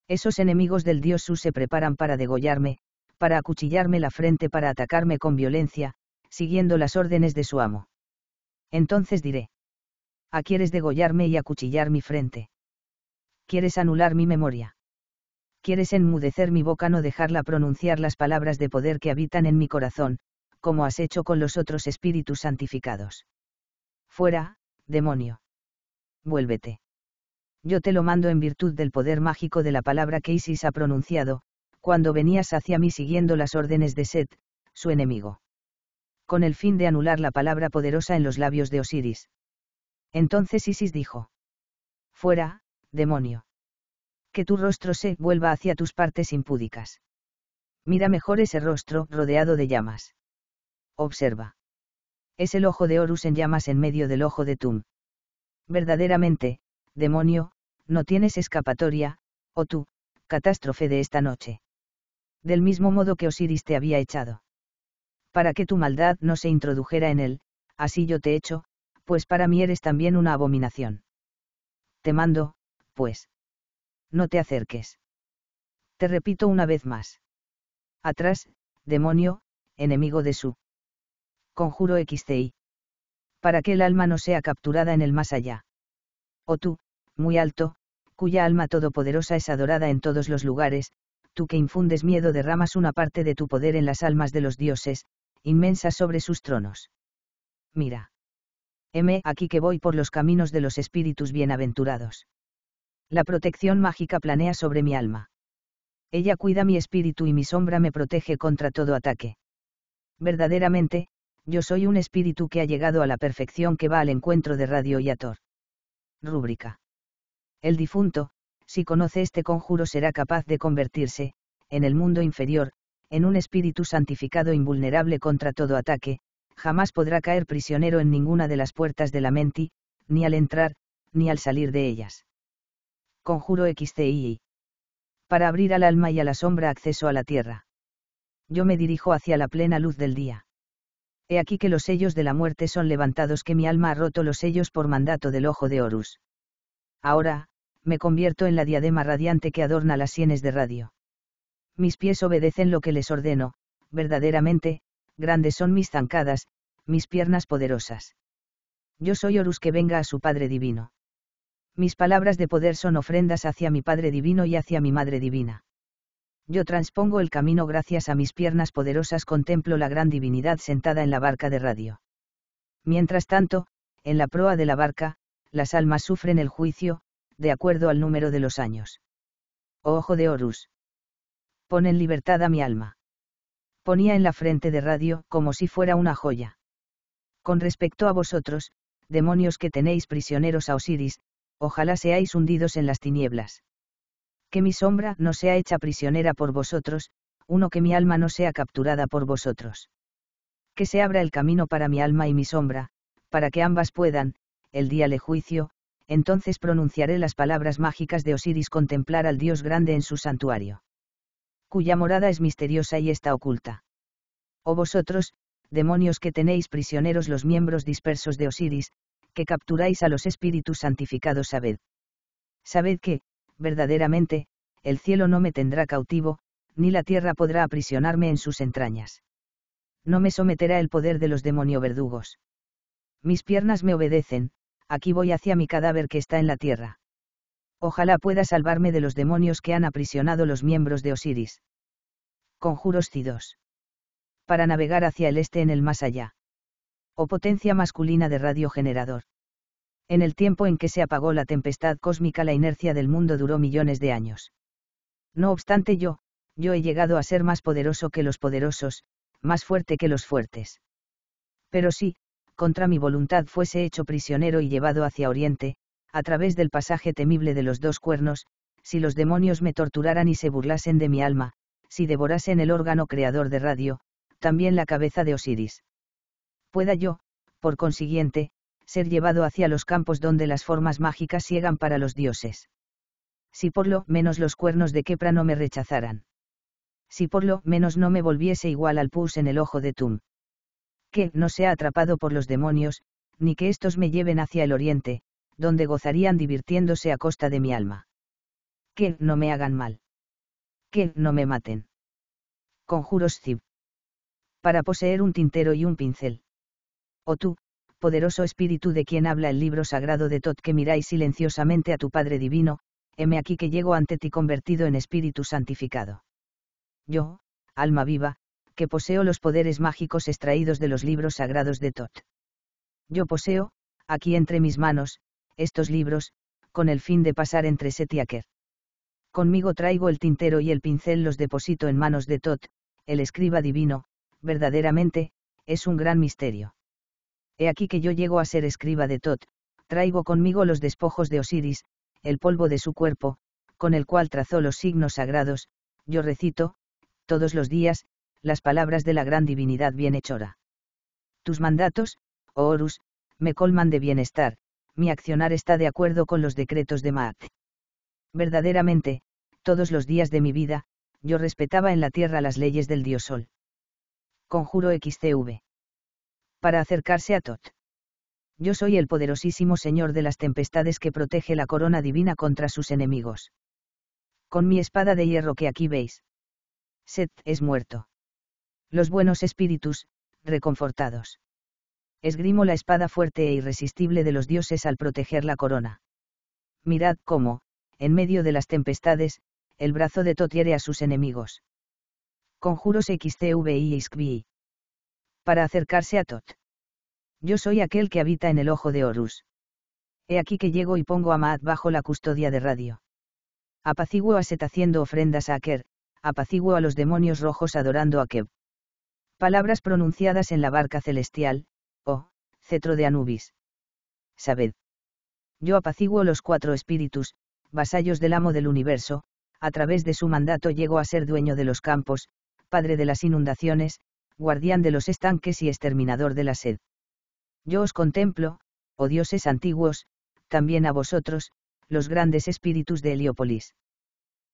Esos enemigos del dios Su se preparan para degollarme, para acuchillarme la frente, para atacarme con violencia, siguiendo las órdenes de su amo. Entonces diré. ¿A quieres degollarme y acuchillar mi frente? ¿Quieres anular mi memoria? quieres enmudecer mi boca, no dejarla pronunciar las palabras de poder que habitan en mi corazón, como has hecho con los otros espíritus santificados. Fuera, demonio. Vuélvete. Yo te lo mando en virtud del poder mágico de la palabra que Isis ha pronunciado, cuando venías hacia mí siguiendo las órdenes de Set, su enemigo. Con el fin de anular la palabra poderosa en los labios de Osiris. Entonces Isis dijo. Fuera, demonio que tu rostro se vuelva hacia tus partes impúdicas. Mira mejor ese rostro rodeado de llamas. Observa. Es el ojo de Horus en llamas en medio del ojo de Tum. Verdaderamente, demonio, no tienes escapatoria, o oh tú, catástrofe de esta noche. Del mismo modo que Osiris te había echado. Para que tu maldad no se introdujera en él, así yo te echo, pues para mí eres también una abominación. Te mando, pues. No te acerques. Te repito una vez más. Atrás, demonio, enemigo de su. Conjuro XCI. Para que el alma no sea capturada en el más allá. O tú, muy alto, cuya alma todopoderosa es adorada en todos los lugares, tú que infundes miedo derramas una parte de tu poder en las almas de los dioses, inmensas sobre sus tronos. Mira. M. Aquí que voy por los caminos de los espíritus bienaventurados. La protección mágica planea sobre mi alma. Ella cuida mi espíritu y mi sombra me protege contra todo ataque. Verdaderamente, yo soy un espíritu que ha llegado a la perfección que va al encuentro de Radio y Ator. Rúbrica. El difunto, si conoce este conjuro será capaz de convertirse, en el mundo inferior, en un espíritu santificado invulnerable contra todo ataque, jamás podrá caer prisionero en ninguna de las puertas de la menti, ni al entrar, ni al salir de ellas. Conjuro XCII. Para abrir al alma y a la sombra acceso a la tierra. Yo me dirijo hacia la plena luz del día. He aquí que los sellos de la muerte son levantados, que mi alma ha roto los sellos por mandato del ojo de Horus. Ahora, me convierto en la diadema radiante que adorna las sienes de radio. Mis pies obedecen lo que les ordeno, verdaderamente, grandes son mis zancadas, mis piernas poderosas. Yo soy Horus que venga a su Padre Divino mis palabras de poder son ofrendas hacia mi Padre Divino y hacia mi Madre Divina. Yo transpongo el camino gracias a mis piernas poderosas contemplo la gran divinidad sentada en la barca de radio. Mientras tanto, en la proa de la barca, las almas sufren el juicio, de acuerdo al número de los años. Oh, ojo de Horus. Pon en libertad a mi alma. Ponía en la frente de radio como si fuera una joya. Con respecto a vosotros, demonios que tenéis prisioneros a Osiris, ojalá seáis hundidos en las tinieblas. Que mi sombra no sea hecha prisionera por vosotros, uno que mi alma no sea capturada por vosotros. Que se abra el camino para mi alma y mi sombra, para que ambas puedan, el día le juicio, entonces pronunciaré las palabras mágicas de Osiris contemplar al Dios grande en su santuario. Cuya morada es misteriosa y está oculta. O oh vosotros, demonios que tenéis prisioneros los miembros dispersos de Osiris, que capturáis a los espíritus santificados sabed. Sabed que, verdaderamente, el cielo no me tendrá cautivo, ni la tierra podrá aprisionarme en sus entrañas. No me someterá el poder de los demonio verdugos. Mis piernas me obedecen, aquí voy hacia mi cadáver que está en la tierra. Ojalá pueda salvarme de los demonios que han aprisionado los miembros de Osiris. Conjuros Cidos. Para navegar hacia el este en el más allá o potencia masculina de radiogenerador. En el tiempo en que se apagó la tempestad cósmica la inercia del mundo duró millones de años. No obstante yo, yo he llegado a ser más poderoso que los poderosos, más fuerte que los fuertes. Pero si, contra mi voluntad fuese hecho prisionero y llevado hacia Oriente, a través del pasaje temible de los dos cuernos, si los demonios me torturaran y se burlasen de mi alma, si devorasen el órgano creador de radio, también la cabeza de Osiris pueda yo, por consiguiente, ser llevado hacia los campos donde las formas mágicas ciegan para los dioses. Si por lo menos los cuernos de Kepra no me rechazaran. Si por lo menos no me volviese igual al pus en el ojo de Tum. Que no sea atrapado por los demonios, ni que éstos me lleven hacia el oriente, donde gozarían divirtiéndose a costa de mi alma. Que no me hagan mal. Que no me maten. Conjuros Zib. Para poseer un tintero y un pincel o tú, poderoso espíritu de quien habla el libro sagrado de Tot que miráis silenciosamente a tu Padre Divino, heme aquí que llego ante ti convertido en espíritu santificado. Yo, alma viva, que poseo los poderes mágicos extraídos de los libros sagrados de Tot. Yo poseo, aquí entre mis manos, estos libros, con el fin de pasar entre Setiaker. Conmigo traigo el tintero y el pincel los deposito en manos de Tot, el escriba divino, verdaderamente, es un gran misterio. He aquí que yo llego a ser escriba de Tot, traigo conmigo los despojos de Osiris, el polvo de su cuerpo, con el cual trazó los signos sagrados, yo recito, todos los días, las palabras de la gran divinidad bienhechora. Tus mandatos, oh Horus, me colman de bienestar, mi accionar está de acuerdo con los decretos de Maat. Verdaderamente, todos los días de mi vida, yo respetaba en la tierra las leyes del dios Sol. Conjuro XCV para acercarse a Tot. Yo soy el poderosísimo Señor de las tempestades que protege la corona divina contra sus enemigos. Con mi espada de hierro que aquí veis. Set es muerto. Los buenos espíritus, reconfortados. Esgrimo la espada fuerte e irresistible de los dioses al proteger la corona. Mirad cómo, en medio de las tempestades, el brazo de Tot hiere a sus enemigos. Conjuros XTVI y para acercarse a Tot. Yo soy aquel que habita en el ojo de Horus. He aquí que llego y pongo a Maat bajo la custodia de Radio. Apaciguo a Set haciendo ofrendas a Aker, apaciguo a los demonios rojos adorando a Keb. Palabras pronunciadas en la barca celestial, oh, cetro de Anubis. Sabed. Yo apaciguo los cuatro espíritus, vasallos del amo del universo, a través de su mandato llego a ser dueño de los campos, padre de las inundaciones, guardián de los estanques y exterminador de la sed. Yo os contemplo, oh dioses antiguos, también a vosotros, los grandes espíritus de Heliópolis.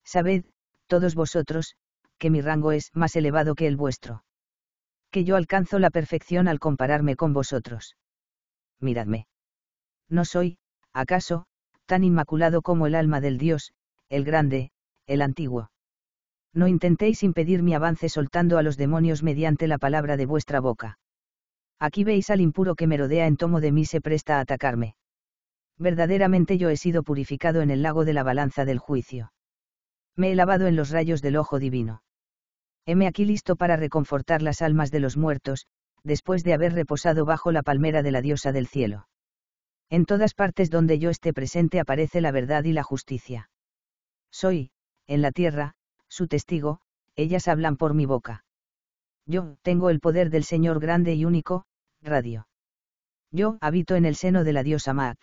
Sabed, todos vosotros, que mi rango es más elevado que el vuestro. Que yo alcanzo la perfección al compararme con vosotros. Miradme. No soy, acaso, tan inmaculado como el alma del Dios, el grande, el antiguo no intentéis impedir mi avance soltando a los demonios mediante la palabra de vuestra boca. Aquí veis al impuro que merodea en tomo de mí se presta a atacarme. Verdaderamente yo he sido purificado en el lago de la balanza del juicio. Me he lavado en los rayos del ojo divino. Heme aquí listo para reconfortar las almas de los muertos, después de haber reposado bajo la palmera de la diosa del cielo. En todas partes donde yo esté presente aparece la verdad y la justicia. Soy, en la tierra, su testigo, ellas hablan por mi boca. Yo tengo el poder del Señor grande y único, radio. Yo habito en el seno de la diosa Maat.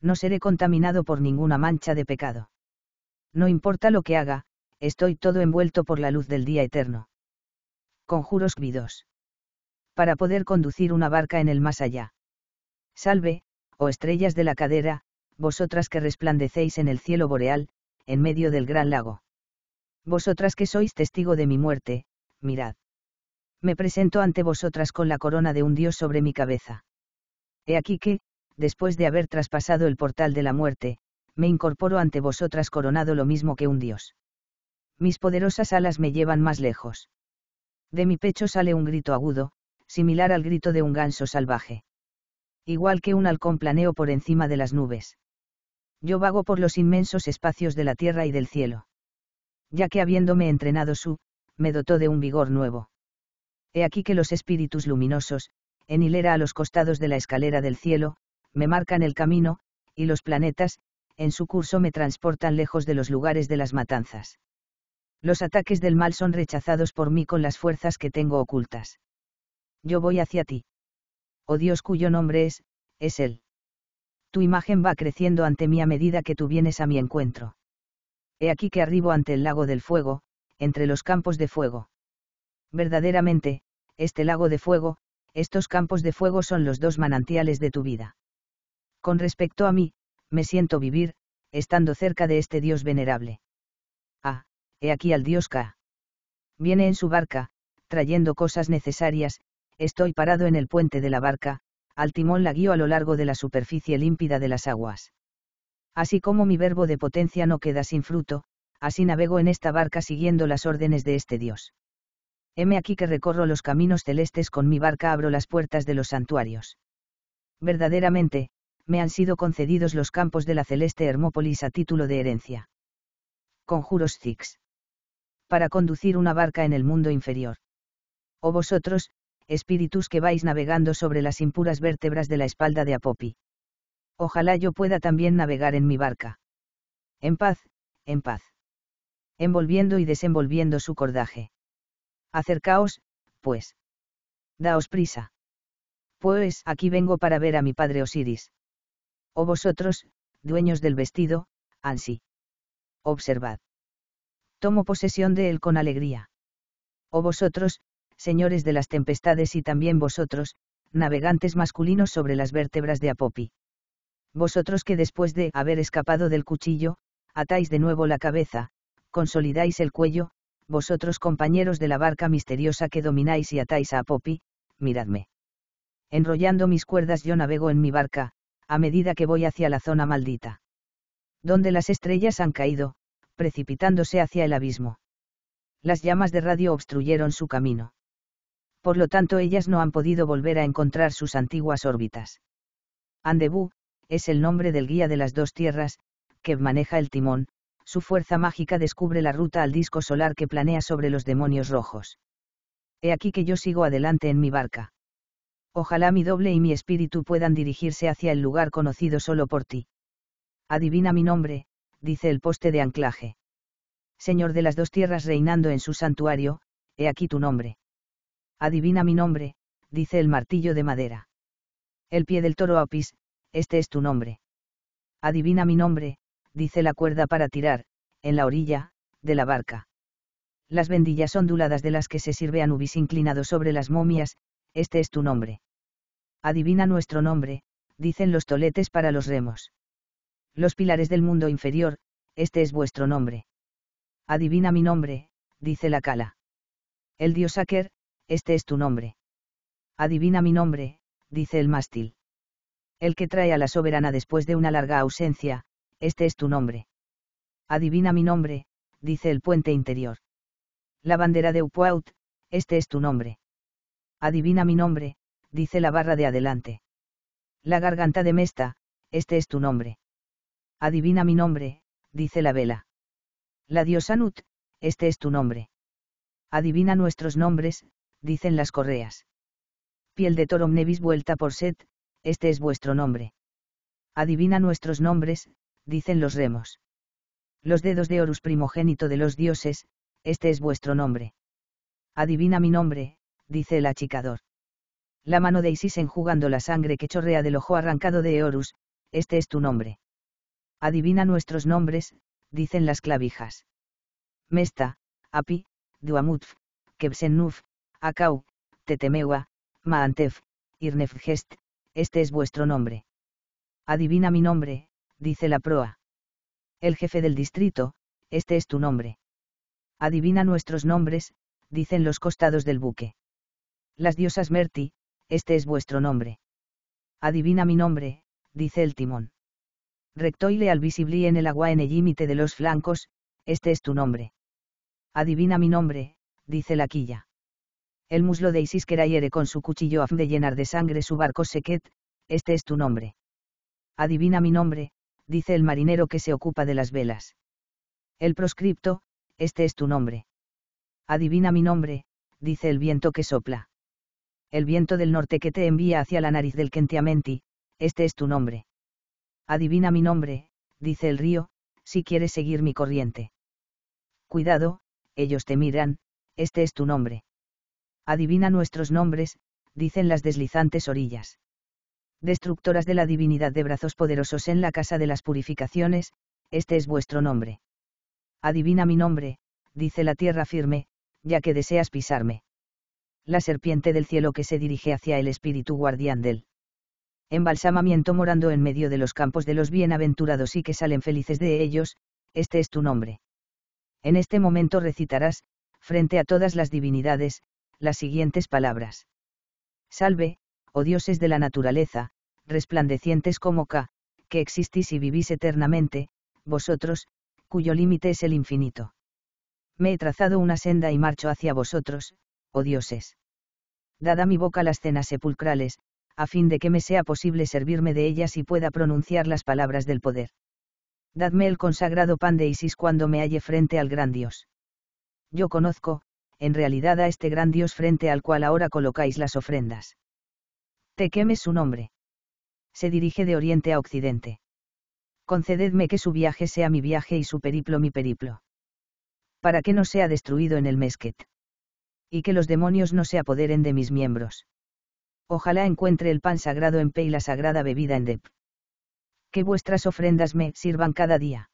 No seré contaminado por ninguna mancha de pecado. No importa lo que haga, estoy todo envuelto por la luz del día eterno. Conjuros vidos. Para poder conducir una barca en el más allá. Salve, oh estrellas de la cadera, vosotras que resplandecéis en el cielo boreal, en medio del gran lago. Vosotras que sois testigo de mi muerte, mirad. Me presento ante vosotras con la corona de un Dios sobre mi cabeza. He aquí que, después de haber traspasado el portal de la muerte, me incorporo ante vosotras coronado lo mismo que un Dios. Mis poderosas alas me llevan más lejos. De mi pecho sale un grito agudo, similar al grito de un ganso salvaje. Igual que un halcón planeo por encima de las nubes. Yo vago por los inmensos espacios de la tierra y del cielo ya que habiéndome entrenado su, me dotó de un vigor nuevo. He aquí que los espíritus luminosos, en hilera a los costados de la escalera del cielo, me marcan el camino, y los planetas, en su curso me transportan lejos de los lugares de las matanzas. Los ataques del mal son rechazados por mí con las fuerzas que tengo ocultas. Yo voy hacia ti. Oh Dios cuyo nombre es, es Él. Tu imagen va creciendo ante mí a medida que tú vienes a mi encuentro. He aquí que arribo ante el lago del fuego, entre los campos de fuego. Verdaderamente, este lago de fuego, estos campos de fuego son los dos manantiales de tu vida. Con respecto a mí, me siento vivir, estando cerca de este Dios venerable. Ah, he aquí al Dios Ka. Viene en su barca, trayendo cosas necesarias, estoy parado en el puente de la barca, al timón la guío a lo largo de la superficie límpida de las aguas así como mi verbo de potencia no queda sin fruto, así navego en esta barca siguiendo las órdenes de este Dios. Heme aquí que recorro los caminos celestes con mi barca abro las puertas de los santuarios. Verdaderamente, me han sido concedidos los campos de la celeste Hermópolis a título de herencia. Conjuros Zix. Para conducir una barca en el mundo inferior. O oh vosotros, espíritus que vais navegando sobre las impuras vértebras de la espalda de Apopi. Ojalá yo pueda también navegar en mi barca. En paz, en paz. Envolviendo y desenvolviendo su cordaje. Acercaos, pues. Daos prisa. Pues aquí vengo para ver a mi padre Osiris. O vosotros, dueños del vestido, ansí. Observad. Tomo posesión de él con alegría. O vosotros, señores de las tempestades y también vosotros, navegantes masculinos sobre las vértebras de Apopi vosotros que después de haber escapado del cuchillo, atáis de nuevo la cabeza, consolidáis el cuello, vosotros compañeros de la barca misteriosa que domináis y atáis a Poppy, miradme. Enrollando mis cuerdas yo navego en mi barca, a medida que voy hacia la zona maldita. Donde las estrellas han caído, precipitándose hacia el abismo. Las llamas de radio obstruyeron su camino. Por lo tanto ellas no han podido volver a encontrar sus antiguas órbitas. Andebú, es el nombre del guía de las dos tierras, que maneja el timón, su fuerza mágica descubre la ruta al disco solar que planea sobre los demonios rojos. He aquí que yo sigo adelante en mi barca. Ojalá mi doble y mi espíritu puedan dirigirse hacia el lugar conocido solo por ti. Adivina mi nombre, dice el poste de anclaje. Señor de las dos tierras reinando en su santuario, he aquí tu nombre. Adivina mi nombre, dice el martillo de madera. El pie del toro Apis, este es tu nombre. Adivina mi nombre, dice la cuerda para tirar, en la orilla, de la barca. Las vendillas onduladas de las que se sirve Anubis inclinado sobre las momias, este es tu nombre. Adivina nuestro nombre, dicen los toletes para los remos. Los pilares del mundo inferior, este es vuestro nombre. Adivina mi nombre, dice la cala. El dios Aker, este es tu nombre. Adivina mi nombre, dice el mástil el que trae a la soberana después de una larga ausencia, este es tu nombre. Adivina mi nombre, dice el puente interior. La bandera de Upuaut, este es tu nombre. Adivina mi nombre, dice la barra de adelante. La garganta de Mesta, este es tu nombre. Adivina mi nombre, dice la vela. La diosa Nut, este es tu nombre. Adivina nuestros nombres, dicen las correas. Piel de toro omnevis vuelta por set, este es vuestro nombre. Adivina nuestros nombres, dicen los remos. Los dedos de Horus primogénito de los dioses, este es vuestro nombre. Adivina mi nombre, dice el achicador. La mano de Isis enjugando la sangre que chorrea del ojo arrancado de Horus, este es tu nombre. Adivina nuestros nombres, dicen las clavijas. Mesta, Api, Duamutf, Kebsenuf, Akau, Tetemewa, Maantef, Irnefgest, este es vuestro nombre. Adivina mi nombre, dice la proa. El jefe del distrito, este es tu nombre. Adivina nuestros nombres, dicen los costados del buque. Las diosas Merti, este es vuestro nombre. Adivina mi nombre, dice el timón. Rectoile al visibli en el agua en el límite de los flancos, este es tu nombre. Adivina mi nombre, dice la quilla. El muslo de que hiere con su cuchillo af de llenar de sangre su barco Sequet, este es tu nombre. Adivina mi nombre, dice el marinero que se ocupa de las velas. El proscripto, este es tu nombre. Adivina mi nombre, dice el viento que sopla. El viento del norte que te envía hacia la nariz del Kentiamenti, este es tu nombre. Adivina mi nombre, dice el río, si quieres seguir mi corriente. Cuidado, ellos te miran, este es tu nombre adivina nuestros nombres, dicen las deslizantes orillas. Destructoras de la divinidad de brazos poderosos en la casa de las purificaciones, este es vuestro nombre. Adivina mi nombre, dice la tierra firme, ya que deseas pisarme. La serpiente del cielo que se dirige hacia el espíritu guardián del embalsamamiento morando en medio de los campos de los bienaventurados y que salen felices de ellos, este es tu nombre. En este momento recitarás, frente a todas las divinidades, las siguientes palabras. Salve, oh dioses de la naturaleza, resplandecientes como K, que existís y vivís eternamente, vosotros, cuyo límite es el infinito. Me he trazado una senda y marcho hacia vosotros, oh dioses. Dad a mi boca las cenas sepulcrales, a fin de que me sea posible servirme de ellas y pueda pronunciar las palabras del poder. Dadme el consagrado pan de Isis cuando me halle frente al gran Dios. Yo conozco, en realidad a este gran Dios frente al cual ahora colocáis las ofrendas. Te quemes su nombre. Se dirige de oriente a occidente. Concededme que su viaje sea mi viaje y su periplo mi periplo. Para que no sea destruido en el Mesquet. Y que los demonios no se apoderen de mis miembros. Ojalá encuentre el pan sagrado en Pe y la sagrada bebida en Dep. Que vuestras ofrendas me sirvan cada día.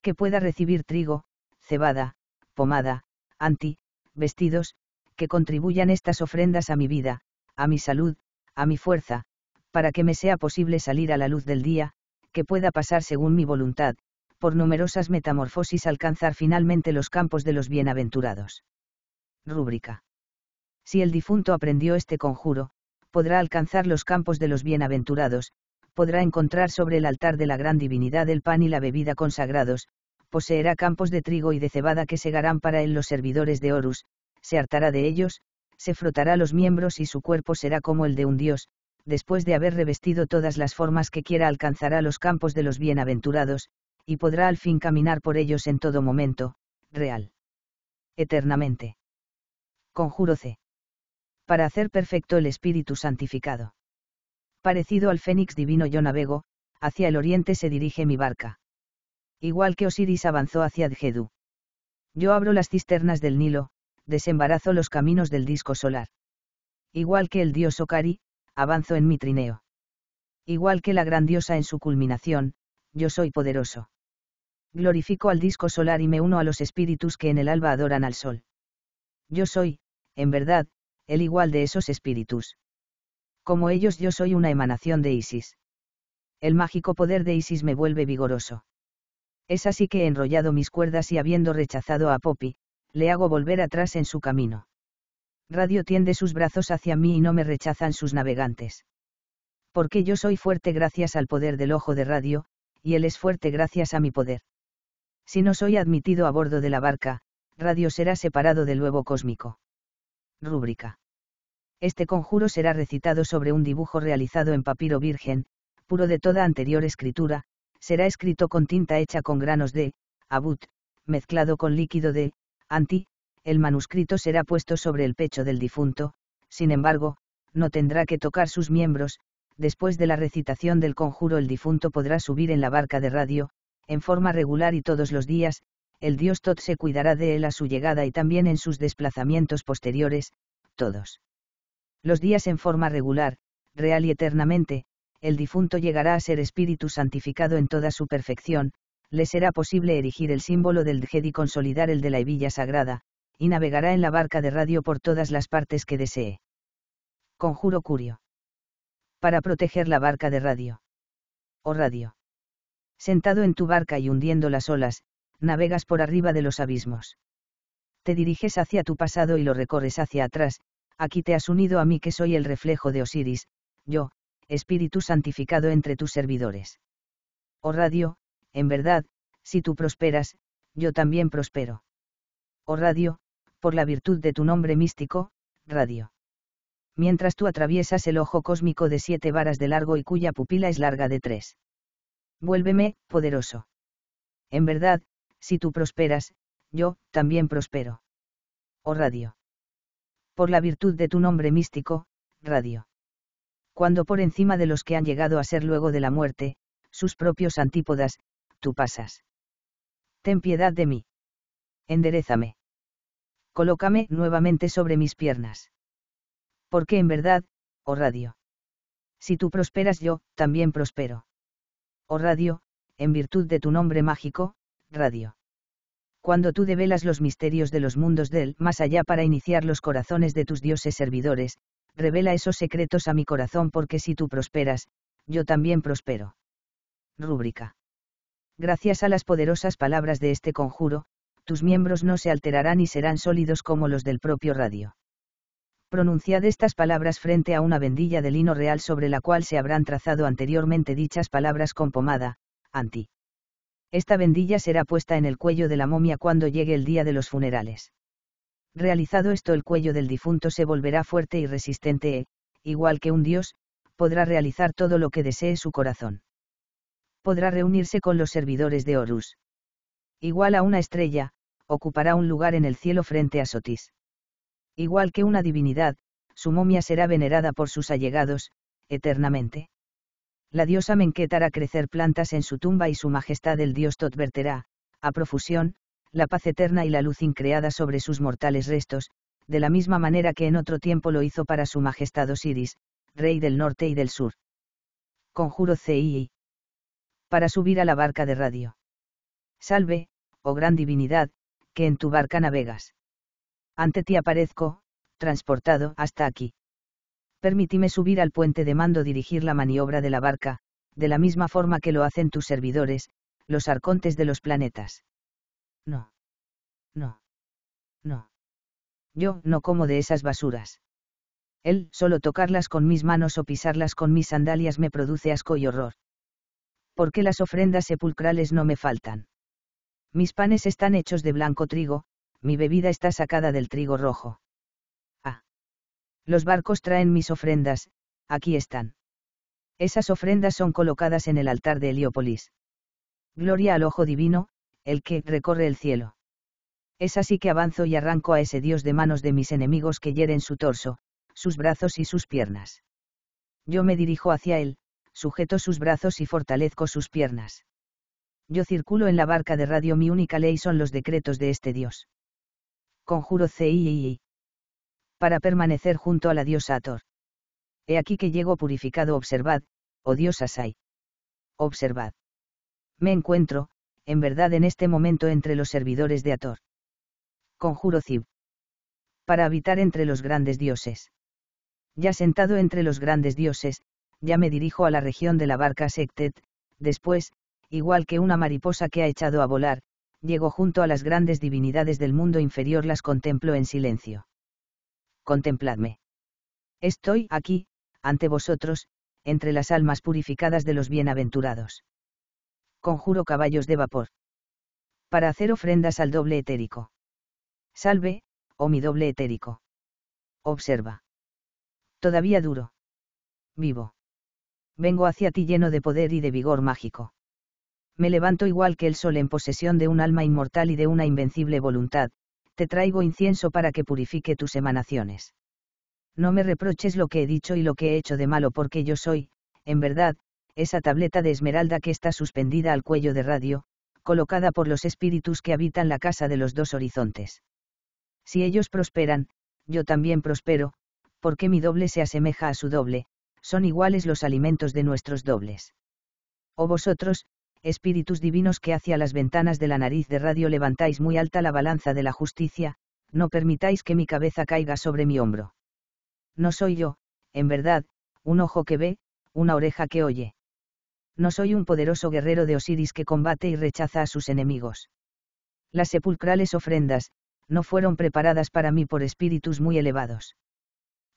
Que pueda recibir trigo, cebada, pomada, anti, vestidos, que contribuyan estas ofrendas a mi vida, a mi salud, a mi fuerza, para que me sea posible salir a la luz del día, que pueda pasar según mi voluntad, por numerosas metamorfosis alcanzar finalmente los campos de los bienaventurados. Rúbrica. Si el difunto aprendió este conjuro, podrá alcanzar los campos de los bienaventurados, podrá encontrar sobre el altar de la gran divinidad el pan y la bebida consagrados, poseerá campos de trigo y de cebada que segarán para él los servidores de Horus, se hartará de ellos, se frotará los miembros y su cuerpo será como el de un dios, después de haber revestido todas las formas que quiera alcanzará los campos de los bienaventurados, y podrá al fin caminar por ellos en todo momento, real. Eternamente. Conjuro C. Para hacer perfecto el espíritu santificado. Parecido al fénix divino yo navego, hacia el oriente se dirige mi barca igual que Osiris avanzó hacia Djedu. Yo abro las cisternas del Nilo, desembarazo los caminos del disco solar. Igual que el dios Okari, avanzo en mi trineo. Igual que la grandiosa en su culminación, yo soy poderoso. Glorifico al disco solar y me uno a los espíritus que en el alba adoran al sol. Yo soy, en verdad, el igual de esos espíritus. Como ellos yo soy una emanación de Isis. El mágico poder de Isis me vuelve vigoroso. Es así que he enrollado mis cuerdas y habiendo rechazado a Poppy, le hago volver atrás en su camino. Radio tiende sus brazos hacia mí y no me rechazan sus navegantes. Porque yo soy fuerte gracias al poder del ojo de Radio, y él es fuerte gracias a mi poder. Si no soy admitido a bordo de la barca, Radio será separado del huevo cósmico. Rúbrica. Este conjuro será recitado sobre un dibujo realizado en papiro virgen, puro de toda anterior escritura, será escrito con tinta hecha con granos de, abut, mezclado con líquido de, anti, el manuscrito será puesto sobre el pecho del difunto, sin embargo, no tendrá que tocar sus miembros, después de la recitación del conjuro el difunto podrá subir en la barca de radio, en forma regular y todos los días, el dios Tot se cuidará de él a su llegada y también en sus desplazamientos posteriores, todos. Los días en forma regular, real y eternamente, el difunto llegará a ser espíritu santificado en toda su perfección, le será posible erigir el símbolo del Djed y consolidar el de la hebilla sagrada, y navegará en la barca de radio por todas las partes que desee. Conjuro Curio. Para proteger la barca de radio. O oh radio. Sentado en tu barca y hundiendo las olas, navegas por arriba de los abismos. Te diriges hacia tu pasado y lo recorres hacia atrás, aquí te has unido a mí que soy el reflejo de Osiris, yo, Espíritu santificado entre tus servidores. Oh radio, en verdad, si tú prosperas, yo también prospero. Oh radio, por la virtud de tu nombre místico, radio. Mientras tú atraviesas el ojo cósmico de siete varas de largo y cuya pupila es larga de tres. Vuélveme, poderoso. En verdad, si tú prosperas, yo también prospero. Oh radio. Por la virtud de tu nombre místico, radio cuando por encima de los que han llegado a ser luego de la muerte, sus propios antípodas, tú pasas. Ten piedad de mí. Enderezame. Colócame nuevamente sobre mis piernas. Porque en verdad, oh radio. Si tú prosperas yo, también prospero. Oh radio, en virtud de tu nombre mágico, radio. Cuando tú develas los misterios de los mundos del más allá para iniciar los corazones de tus dioses servidores, revela esos secretos a mi corazón porque si tú prosperas, yo también prospero. Rúbrica. Gracias a las poderosas palabras de este conjuro, tus miembros no se alterarán y serán sólidos como los del propio radio. Pronunciad estas palabras frente a una vendilla de lino real sobre la cual se habrán trazado anteriormente dichas palabras con pomada, anti. Esta vendilla será puesta en el cuello de la momia cuando llegue el día de los funerales. Realizado esto el cuello del difunto se volverá fuerte y resistente e, igual que un dios, podrá realizar todo lo que desee su corazón. Podrá reunirse con los servidores de Horus. Igual a una estrella, ocupará un lugar en el cielo frente a Sotis. Igual que una divinidad, su momia será venerada por sus allegados, eternamente. La diosa Menquet hará crecer plantas en su tumba y su majestad el dios Tot verterá, a profusión, la paz eterna y la luz increada sobre sus mortales restos, de la misma manera que en otro tiempo lo hizo para su majestad Osiris, rey del norte y del sur. Conjuro CII. Para subir a la barca de radio. Salve, oh gran divinidad, que en tu barca navegas. Ante ti aparezco, transportado hasta aquí. Permítime subir al puente de mando dirigir la maniobra de la barca, de la misma forma que lo hacen tus servidores, los arcontes de los planetas. No. No. No. Yo no como de esas basuras. Él, solo tocarlas con mis manos o pisarlas con mis sandalias me produce asco y horror. ¿Por qué las ofrendas sepulcrales no me faltan? Mis panes están hechos de blanco trigo, mi bebida está sacada del trigo rojo. Ah. Los barcos traen mis ofrendas, aquí están. Esas ofrendas son colocadas en el altar de Heliópolis. Gloria al ojo divino, el que recorre el cielo. Es así que avanzo y arranco a ese Dios de manos de mis enemigos que hieren su torso, sus brazos y sus piernas. Yo me dirijo hacia él, sujeto sus brazos y fortalezco sus piernas. Yo circulo en la barca de radio, mi única ley son los decretos de este Dios. Conjuro y Para permanecer junto a la diosa Ator. He aquí que llego purificado, observad, oh dios Asai. Observad. Me encuentro, en verdad en este momento entre los servidores de Ator. Conjuro Cib. Para habitar entre los grandes dioses. Ya sentado entre los grandes dioses, ya me dirijo a la región de la barca Sectet, después, igual que una mariposa que ha echado a volar, llego junto a las grandes divinidades del mundo inferior, las contemplo en silencio. Contempladme. Estoy aquí, ante vosotros, entre las almas purificadas de los bienaventurados conjuro caballos de vapor. Para hacer ofrendas al doble etérico. Salve, oh mi doble etérico. Observa. Todavía duro. Vivo. Vengo hacia ti lleno de poder y de vigor mágico. Me levanto igual que el sol en posesión de un alma inmortal y de una invencible voluntad, te traigo incienso para que purifique tus emanaciones. No me reproches lo que he dicho y lo que he hecho de malo porque yo soy, en verdad, esa tableta de esmeralda que está suspendida al cuello de radio, colocada por los espíritus que habitan la casa de los dos horizontes. Si ellos prosperan, yo también prospero, porque mi doble se asemeja a su doble, son iguales los alimentos de nuestros dobles. O vosotros, espíritus divinos que hacia las ventanas de la nariz de radio levantáis muy alta la balanza de la justicia, no permitáis que mi cabeza caiga sobre mi hombro. No soy yo, en verdad, un ojo que ve, una oreja que oye no soy un poderoso guerrero de Osiris que combate y rechaza a sus enemigos. Las sepulcrales ofrendas, no fueron preparadas para mí por espíritus muy elevados.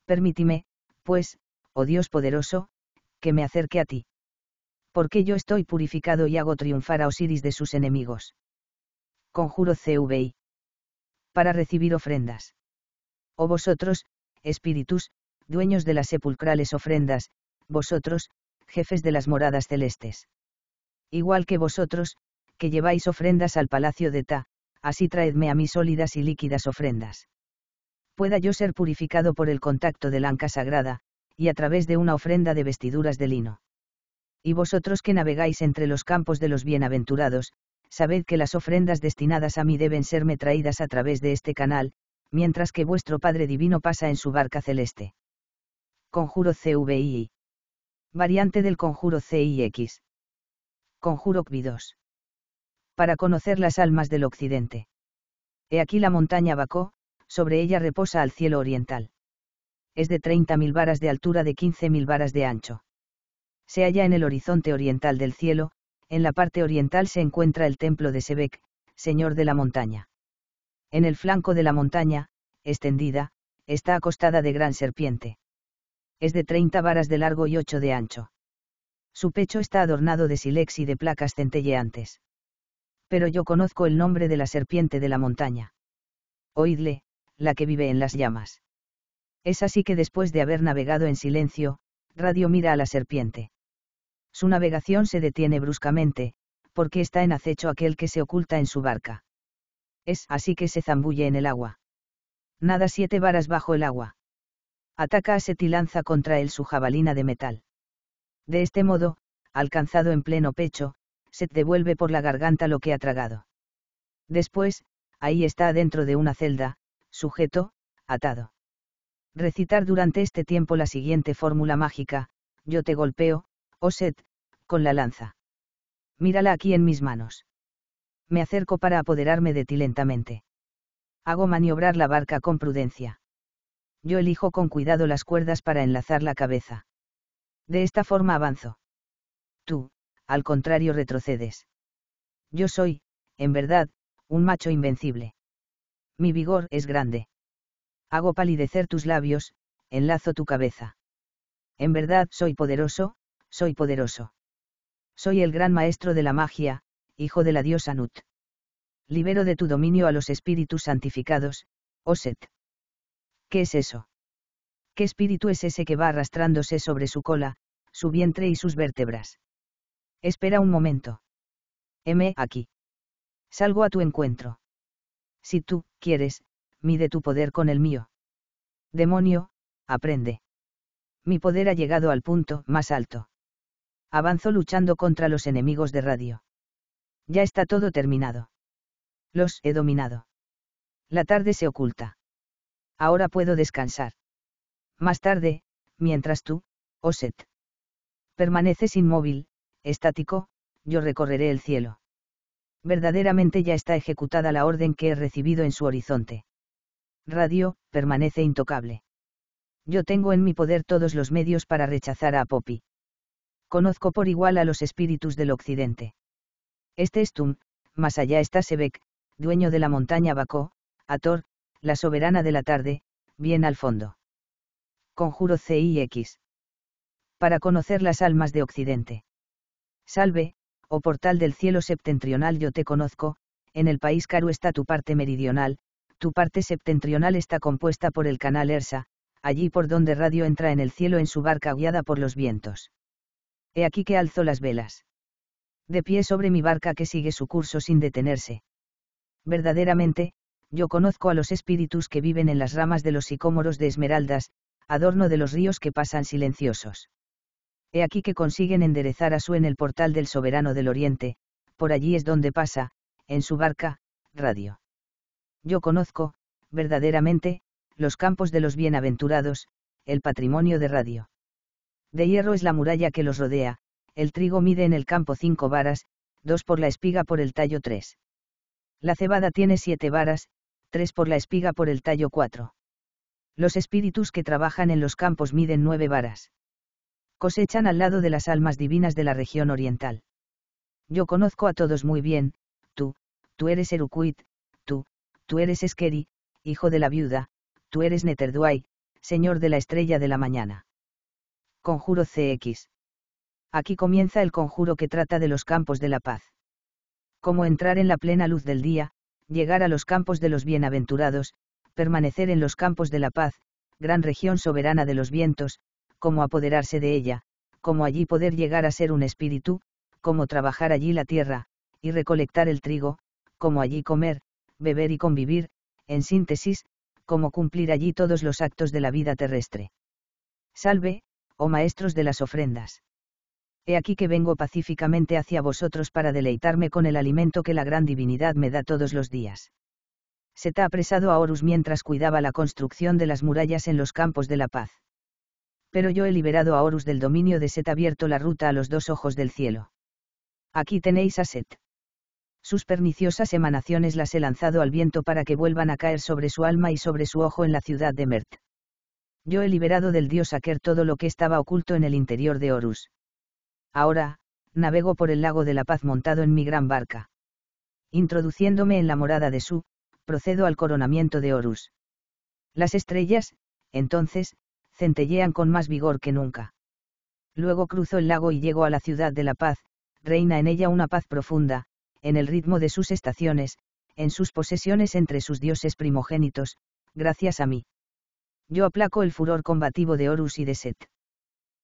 Permítime, pues, oh Dios poderoso, que me acerque a ti. Porque yo estoy purificado y hago triunfar a Osiris de sus enemigos. Conjuro CVI. Para recibir ofrendas. O oh vosotros, espíritus, dueños de las sepulcrales ofrendas, vosotros, jefes de las moradas celestes. Igual que vosotros, que lleváis ofrendas al palacio de Ta, así traedme a mí sólidas y líquidas ofrendas. Pueda yo ser purificado por el contacto del anca sagrada, y a través de una ofrenda de vestiduras de lino. Y vosotros que navegáis entre los campos de los bienaventurados, sabed que las ofrendas destinadas a mí deben serme traídas a través de este canal, mientras que vuestro Padre Divino pasa en su barca celeste. Conjuro CVII variante del conjuro CIX. y X. Conjuro Kvidos. Para conocer las almas del occidente. He aquí la montaña Bacó, sobre ella reposa al cielo oriental. Es de 30.000 varas de altura de 15.000 varas de ancho. Se halla en el horizonte oriental del cielo, en la parte oriental se encuentra el templo de Sebek, señor de la montaña. En el flanco de la montaña, extendida, está acostada de gran serpiente es de 30 varas de largo y 8 de ancho. Su pecho está adornado de silex y de placas centelleantes. Pero yo conozco el nombre de la serpiente de la montaña. Oídle, la que vive en las llamas. Es así que después de haber navegado en silencio, Radio mira a la serpiente. Su navegación se detiene bruscamente, porque está en acecho aquel que se oculta en su barca. Es así que se zambulle en el agua. Nada siete varas bajo el agua ataca a Set y lanza contra él su jabalina de metal. De este modo, alcanzado en pleno pecho, Set devuelve por la garganta lo que ha tragado. Después, ahí está dentro de una celda, sujeto, atado. Recitar durante este tiempo la siguiente fórmula mágica, yo te golpeo, o oh Set, con la lanza. Mírala aquí en mis manos. Me acerco para apoderarme de ti lentamente. Hago maniobrar la barca con prudencia yo elijo con cuidado las cuerdas para enlazar la cabeza. De esta forma avanzo. Tú, al contrario, retrocedes. Yo soy, en verdad, un macho invencible. Mi vigor es grande. Hago palidecer tus labios, enlazo tu cabeza. En verdad soy poderoso, soy poderoso. Soy el gran maestro de la magia, hijo de la diosa Nut. Libero de tu dominio a los espíritus santificados, Oset. ¿Qué es eso? ¿Qué espíritu es ese que va arrastrándose sobre su cola, su vientre y sus vértebras? Espera un momento. M aquí. Salgo a tu encuentro. Si tú, quieres, mide tu poder con el mío. Demonio, aprende. Mi poder ha llegado al punto más alto. Avanzo luchando contra los enemigos de radio. Ya está todo terminado. Los he dominado. La tarde se oculta. Ahora puedo descansar. Más tarde, mientras tú, Oset, permaneces inmóvil, estático, yo recorreré el cielo. Verdaderamente ya está ejecutada la orden que he recibido en su horizonte. Radio, permanece intocable. Yo tengo en mi poder todos los medios para rechazar a Poppy. Conozco por igual a los espíritus del occidente. Este es Tum, más allá está Sebek, dueño de la montaña Bakó, Ator, la soberana de la tarde, bien al fondo. Conjuro C.I.X. Para conocer las almas de Occidente. Salve, oh portal del cielo septentrional yo te conozco, en el país caro está tu parte meridional, tu parte septentrional está compuesta por el canal Ersa, allí por donde Radio entra en el cielo en su barca guiada por los vientos. He aquí que alzo las velas. De pie sobre mi barca que sigue su curso sin detenerse. Verdaderamente, yo conozco a los espíritus que viven en las ramas de los sicómoros de esmeraldas, adorno de los ríos que pasan silenciosos. He aquí que consiguen enderezar a su en el portal del soberano del oriente, por allí es donde pasa, en su barca, radio. Yo conozco, verdaderamente, los campos de los bienaventurados, el patrimonio de radio. De hierro es la muralla que los rodea, el trigo mide en el campo cinco varas, dos por la espiga por el tallo tres. La cebada tiene siete varas, 3 por la espiga por el tallo 4. Los espíritus que trabajan en los campos miden nueve varas. Cosechan al lado de las almas divinas de la región oriental. Yo conozco a todos muy bien, tú, tú eres Erukuit, tú, tú eres Eskeri, hijo de la viuda, tú eres Neterduay, señor de la estrella de la mañana. Conjuro CX. Aquí comienza el conjuro que trata de los campos de la paz. Cómo entrar en la plena luz del día, llegar a los campos de los bienaventurados, permanecer en los campos de la paz, gran región soberana de los vientos, cómo apoderarse de ella, como allí poder llegar a ser un espíritu, como trabajar allí la tierra, y recolectar el trigo, como allí comer, beber y convivir, en síntesis, como cumplir allí todos los actos de la vida terrestre. Salve, oh maestros de las ofrendas. He aquí que vengo pacíficamente hacia vosotros para deleitarme con el alimento que la gran divinidad me da todos los días. Set ha apresado a Horus mientras cuidaba la construcción de las murallas en los campos de la paz. Pero yo he liberado a Horus del dominio de Set abierto la ruta a los dos ojos del cielo. Aquí tenéis a Set. Sus perniciosas emanaciones las he lanzado al viento para que vuelvan a caer sobre su alma y sobre su ojo en la ciudad de Mert. Yo he liberado del dios Aker todo lo que estaba oculto en el interior de Horus. Ahora, navego por el lago de la paz montado en mi gran barca. Introduciéndome en la morada de Su, procedo al coronamiento de Horus. Las estrellas, entonces, centellean con más vigor que nunca. Luego cruzo el lago y llego a la ciudad de la paz, reina en ella una paz profunda, en el ritmo de sus estaciones, en sus posesiones entre sus dioses primogénitos, gracias a mí. Yo aplaco el furor combativo de Horus y de Set.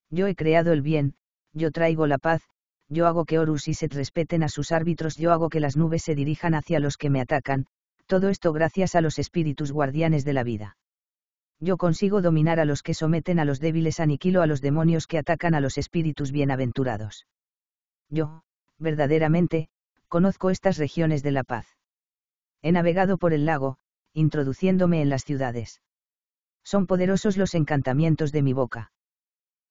Yo he creado el bien, yo traigo la paz, yo hago que Horus y Set respeten a sus árbitros, yo hago que las nubes se dirijan hacia los que me atacan, todo esto gracias a los espíritus guardianes de la vida. Yo consigo dominar a los que someten a los débiles, aniquilo a los demonios que atacan a los espíritus bienaventurados. Yo, verdaderamente, conozco estas regiones de la paz. He navegado por el lago, introduciéndome en las ciudades. Son poderosos los encantamientos de mi boca.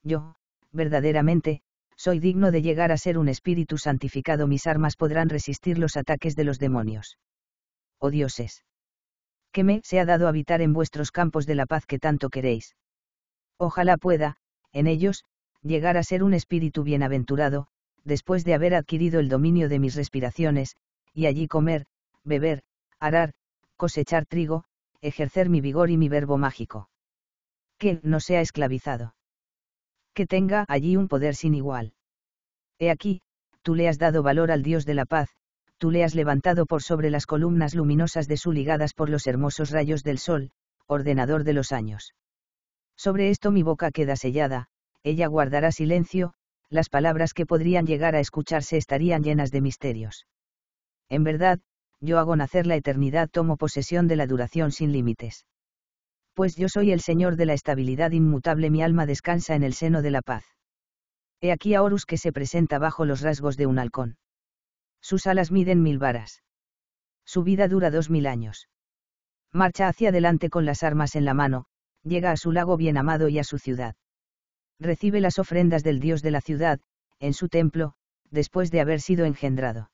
Yo, verdaderamente, soy digno de llegar a ser un espíritu santificado, mis armas podrán resistir los ataques de los demonios. Oh dioses. Que me sea dado habitar en vuestros campos de la paz que tanto queréis. Ojalá pueda, en ellos, llegar a ser un espíritu bienaventurado, después de haber adquirido el dominio de mis respiraciones, y allí comer, beber, arar, cosechar trigo, ejercer mi vigor y mi verbo mágico. Que no sea esclavizado que tenga allí un poder sin igual. He aquí, tú le has dado valor al Dios de la paz, tú le has levantado por sobre las columnas luminosas de su ligadas por los hermosos rayos del sol, ordenador de los años. Sobre esto mi boca queda sellada, ella guardará silencio, las palabras que podrían llegar a escucharse estarían llenas de misterios. En verdad, yo hago nacer la eternidad, tomo posesión de la duración sin límites pues yo soy el Señor de la estabilidad inmutable, mi alma descansa en el seno de la paz. He aquí a Horus que se presenta bajo los rasgos de un halcón. Sus alas miden mil varas. Su vida dura dos mil años. Marcha hacia adelante con las armas en la mano, llega a su lago bien amado y a su ciudad. Recibe las ofrendas del dios de la ciudad, en su templo, después de haber sido engendrado.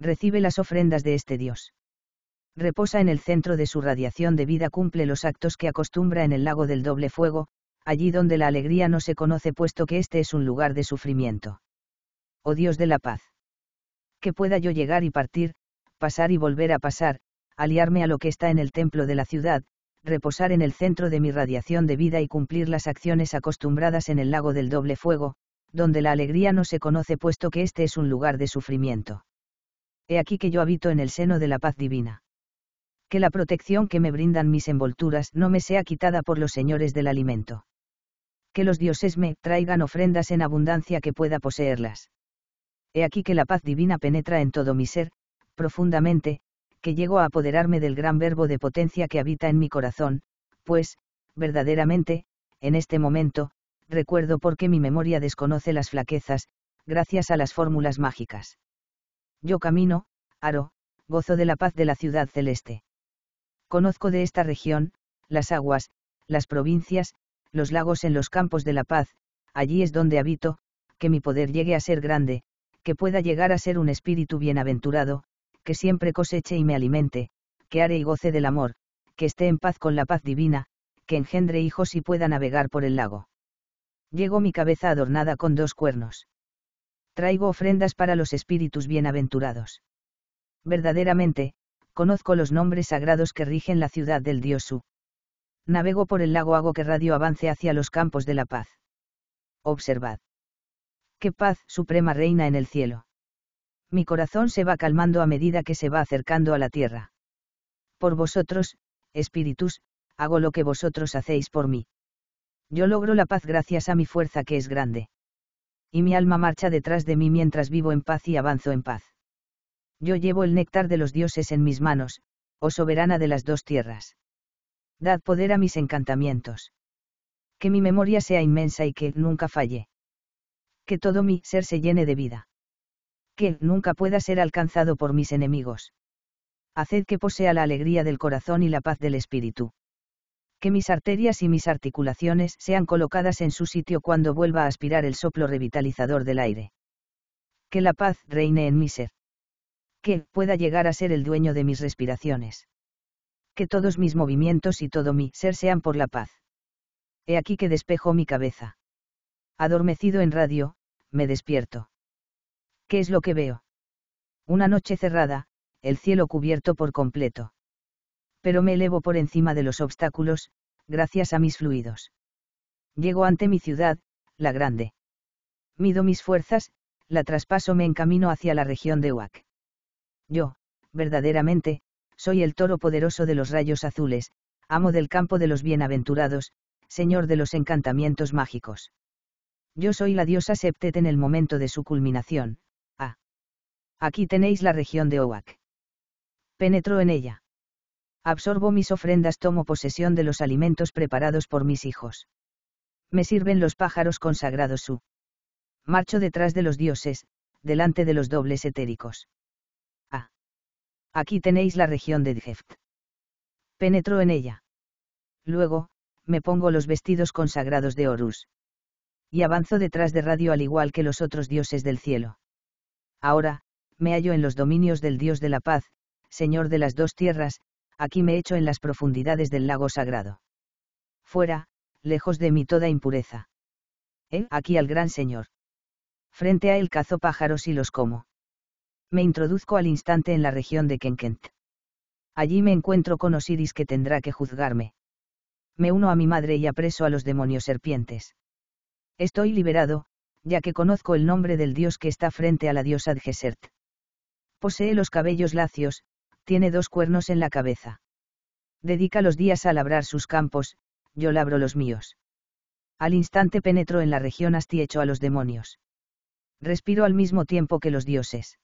Recibe las ofrendas de este dios. Reposa en el centro de su radiación de vida, cumple los actos que acostumbra en el lago del doble fuego, allí donde la alegría no se conoce puesto que este es un lugar de sufrimiento. Oh Dios de la paz. Que pueda yo llegar y partir, pasar y volver a pasar, aliarme a lo que está en el templo de la ciudad, reposar en el centro de mi radiación de vida y cumplir las acciones acostumbradas en el lago del doble fuego, donde la alegría no se conoce puesto que este es un lugar de sufrimiento. He aquí que yo habito en el seno de la paz divina que la protección que me brindan mis envolturas no me sea quitada por los señores del alimento. Que los dioses me traigan ofrendas en abundancia que pueda poseerlas. He aquí que la paz divina penetra en todo mi ser, profundamente, que llego a apoderarme del gran verbo de potencia que habita en mi corazón, pues, verdaderamente, en este momento, recuerdo por qué mi memoria desconoce las flaquezas, gracias a las fórmulas mágicas. Yo camino, aro, gozo de la paz de la ciudad celeste. Conozco de esta región, las aguas, las provincias, los lagos en los campos de la paz, allí es donde habito, que mi poder llegue a ser grande, que pueda llegar a ser un espíritu bienaventurado, que siempre coseche y me alimente, que hare y goce del amor, que esté en paz con la paz divina, que engendre hijos y pueda navegar por el lago. Llego mi cabeza adornada con dos cuernos. Traigo ofrendas para los espíritus bienaventurados. Verdaderamente, conozco los nombres sagrados que rigen la ciudad del dios Su. Navego por el lago, hago que radio avance hacia los campos de la paz. Observad. Qué paz suprema reina en el cielo. Mi corazón se va calmando a medida que se va acercando a la tierra. Por vosotros, espíritus, hago lo que vosotros hacéis por mí. Yo logro la paz gracias a mi fuerza que es grande. Y mi alma marcha detrás de mí mientras vivo en paz y avanzo en paz. Yo llevo el néctar de los dioses en mis manos, oh soberana de las dos tierras. Dad poder a mis encantamientos. Que mi memoria sea inmensa y que nunca falle. Que todo mi ser se llene de vida. Que nunca pueda ser alcanzado por mis enemigos. Haced que posea la alegría del corazón y la paz del espíritu que mis arterias y mis articulaciones sean colocadas en su sitio cuando vuelva a aspirar el soplo revitalizador del aire. Que la paz reine en mi ser que pueda llegar a ser el dueño de mis respiraciones. Que todos mis movimientos y todo mi ser sean por la paz. He aquí que despejo mi cabeza. Adormecido en radio, me despierto. ¿Qué es lo que veo? Una noche cerrada, el cielo cubierto por completo. Pero me elevo por encima de los obstáculos, gracias a mis fluidos. Llego ante mi ciudad, la grande. Mido mis fuerzas, la traspaso me encamino hacia la región de Huac. Yo, verdaderamente, soy el toro poderoso de los rayos azules, amo del campo de los bienaventurados, señor de los encantamientos mágicos. Yo soy la diosa Septet en el momento de su culminación. Ah. Aquí tenéis la región de Owak. Penetro en ella. Absorbo mis ofrendas, tomo posesión de los alimentos preparados por mis hijos. Me sirven los pájaros consagrados su. Marcho detrás de los dioses, delante de los dobles etéricos. Aquí tenéis la región de Djeft. Penetró en ella. Luego, me pongo los vestidos consagrados de Horus. Y avanzo detrás de Radio al igual que los otros dioses del cielo. Ahora, me hallo en los dominios del Dios de la paz, Señor de las dos tierras, aquí me echo en las profundidades del lago sagrado. Fuera, lejos de mí toda impureza. aquí al gran Señor. Frente a él cazo pájaros y los como me introduzco al instante en la región de Kenkent. Allí me encuentro con Osiris que tendrá que juzgarme. Me uno a mi madre y apreso a los demonios serpientes. Estoy liberado, ya que conozco el nombre del dios que está frente a la diosa Gesert. Posee los cabellos lacios, tiene dos cuernos en la cabeza. Dedica los días a labrar sus campos, yo labro los míos. Al instante penetro en la región hecho a los demonios. Respiro al mismo tiempo que los dioses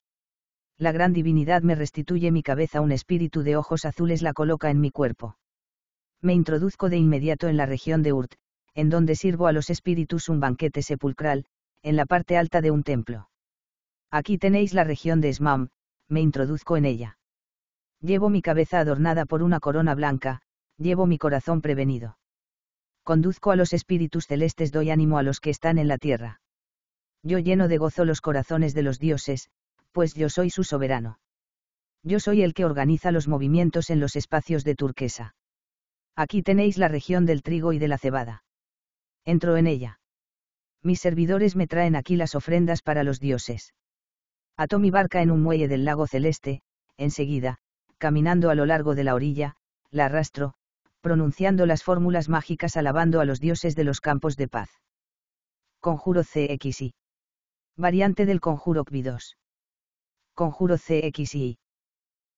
la gran divinidad me restituye mi cabeza, un espíritu de ojos azules la coloca en mi cuerpo. Me introduzco de inmediato en la región de Urt, en donde sirvo a los espíritus un banquete sepulcral, en la parte alta de un templo. Aquí tenéis la región de Smam, me introduzco en ella. Llevo mi cabeza adornada por una corona blanca, llevo mi corazón prevenido. Conduzco a los espíritus celestes, doy ánimo a los que están en la tierra. Yo lleno de gozo los corazones de los dioses, pues yo soy su soberano. Yo soy el que organiza los movimientos en los espacios de turquesa. Aquí tenéis la región del trigo y de la cebada. Entro en ella. Mis servidores me traen aquí las ofrendas para los dioses. Ató mi barca en un muelle del lago celeste, enseguida, caminando a lo largo de la orilla, la arrastro, pronunciando las fórmulas mágicas alabando a los dioses de los campos de paz. Conjuro CXI. Variante del conjuro cbi conjuro CXI.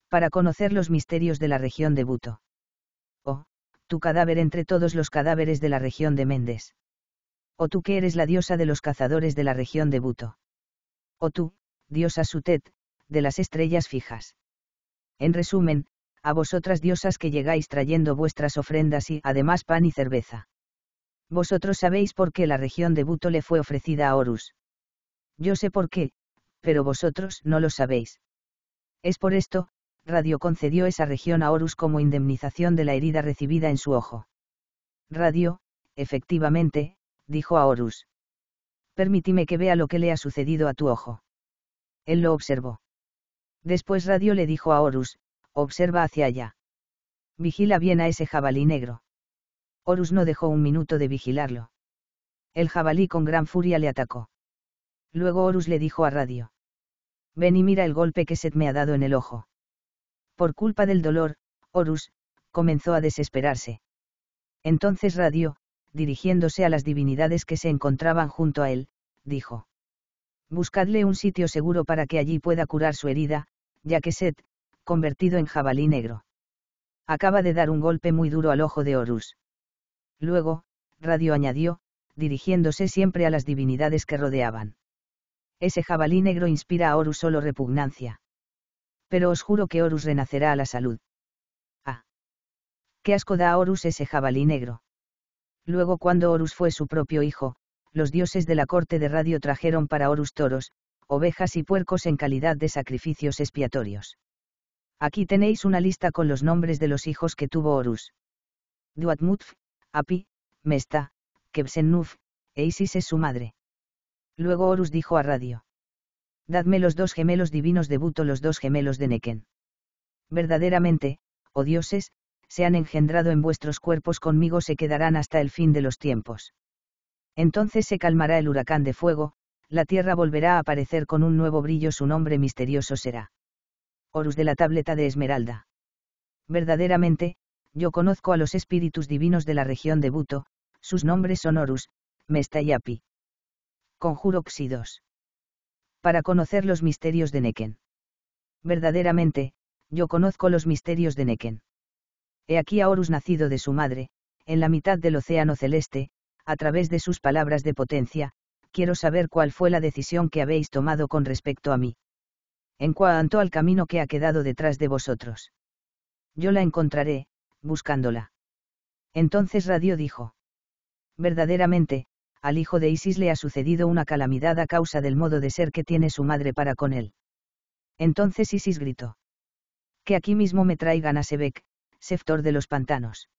Para conocer los misterios de la región de Buto. O, oh, tu cadáver entre todos los cadáveres de la región de Méndez. O oh, tú que eres la diosa de los cazadores de la región de Buto. O oh, tú, diosa Sutet, de las estrellas fijas. En resumen, a vosotras diosas que llegáis trayendo vuestras ofrendas y, además, pan y cerveza. Vosotros sabéis por qué la región de Buto le fue ofrecida a Horus. Yo sé por qué, pero vosotros no lo sabéis. Es por esto, Radio concedió esa región a Horus como indemnización de la herida recibida en su ojo. Radio, efectivamente, dijo a Horus. "Permíteme que vea lo que le ha sucedido a tu ojo. Él lo observó. Después Radio le dijo a Horus, observa hacia allá. Vigila bien a ese jabalí negro. Horus no dejó un minuto de vigilarlo. El jabalí con gran furia le atacó. Luego Horus le dijo a Radio. Ven y mira el golpe que Set me ha dado en el ojo. Por culpa del dolor, Horus, comenzó a desesperarse. Entonces Radio, dirigiéndose a las divinidades que se encontraban junto a él, dijo. Buscadle un sitio seguro para que allí pueda curar su herida, ya que Set, convertido en jabalí negro. Acaba de dar un golpe muy duro al ojo de Horus. Luego, Radio añadió, dirigiéndose siempre a las divinidades que rodeaban. Ese jabalí negro inspira a Horus solo repugnancia. Pero os juro que Horus renacerá a la salud. Ah. Qué asco da a Horus ese jabalí negro. Luego cuando Horus fue su propio hijo, los dioses de la corte de radio trajeron para Horus toros, ovejas y puercos en calidad de sacrificios expiatorios. Aquí tenéis una lista con los nombres de los hijos que tuvo Horus. Duatmutf, Api, Mesta, Kebsennuf, e Isis es su madre. Luego Horus dijo a Radio. Dadme los dos gemelos divinos de Buto, los dos gemelos de Nequén. Verdaderamente, oh dioses, se han engendrado en vuestros cuerpos conmigo, se quedarán hasta el fin de los tiempos. Entonces se calmará el huracán de fuego, la tierra volverá a aparecer con un nuevo brillo, su nombre misterioso será. Horus de la tableta de Esmeralda. Verdaderamente, yo conozco a los espíritus divinos de la región de Buto, sus nombres son Horus, Mestayapi conjuróxidos. Para conocer los misterios de Necken. Verdaderamente, yo conozco los misterios de Necken. He aquí a Horus nacido de su madre, en la mitad del océano celeste, a través de sus palabras de potencia, quiero saber cuál fue la decisión que habéis tomado con respecto a mí. En cuanto al camino que ha quedado detrás de vosotros. Yo la encontraré, buscándola. Entonces Radio dijo. Verdaderamente, al hijo de Isis le ha sucedido una calamidad a causa del modo de ser que tiene su madre para con él. Entonces Isis gritó. Que aquí mismo me traigan a Sebek, Seftor de los pantanos.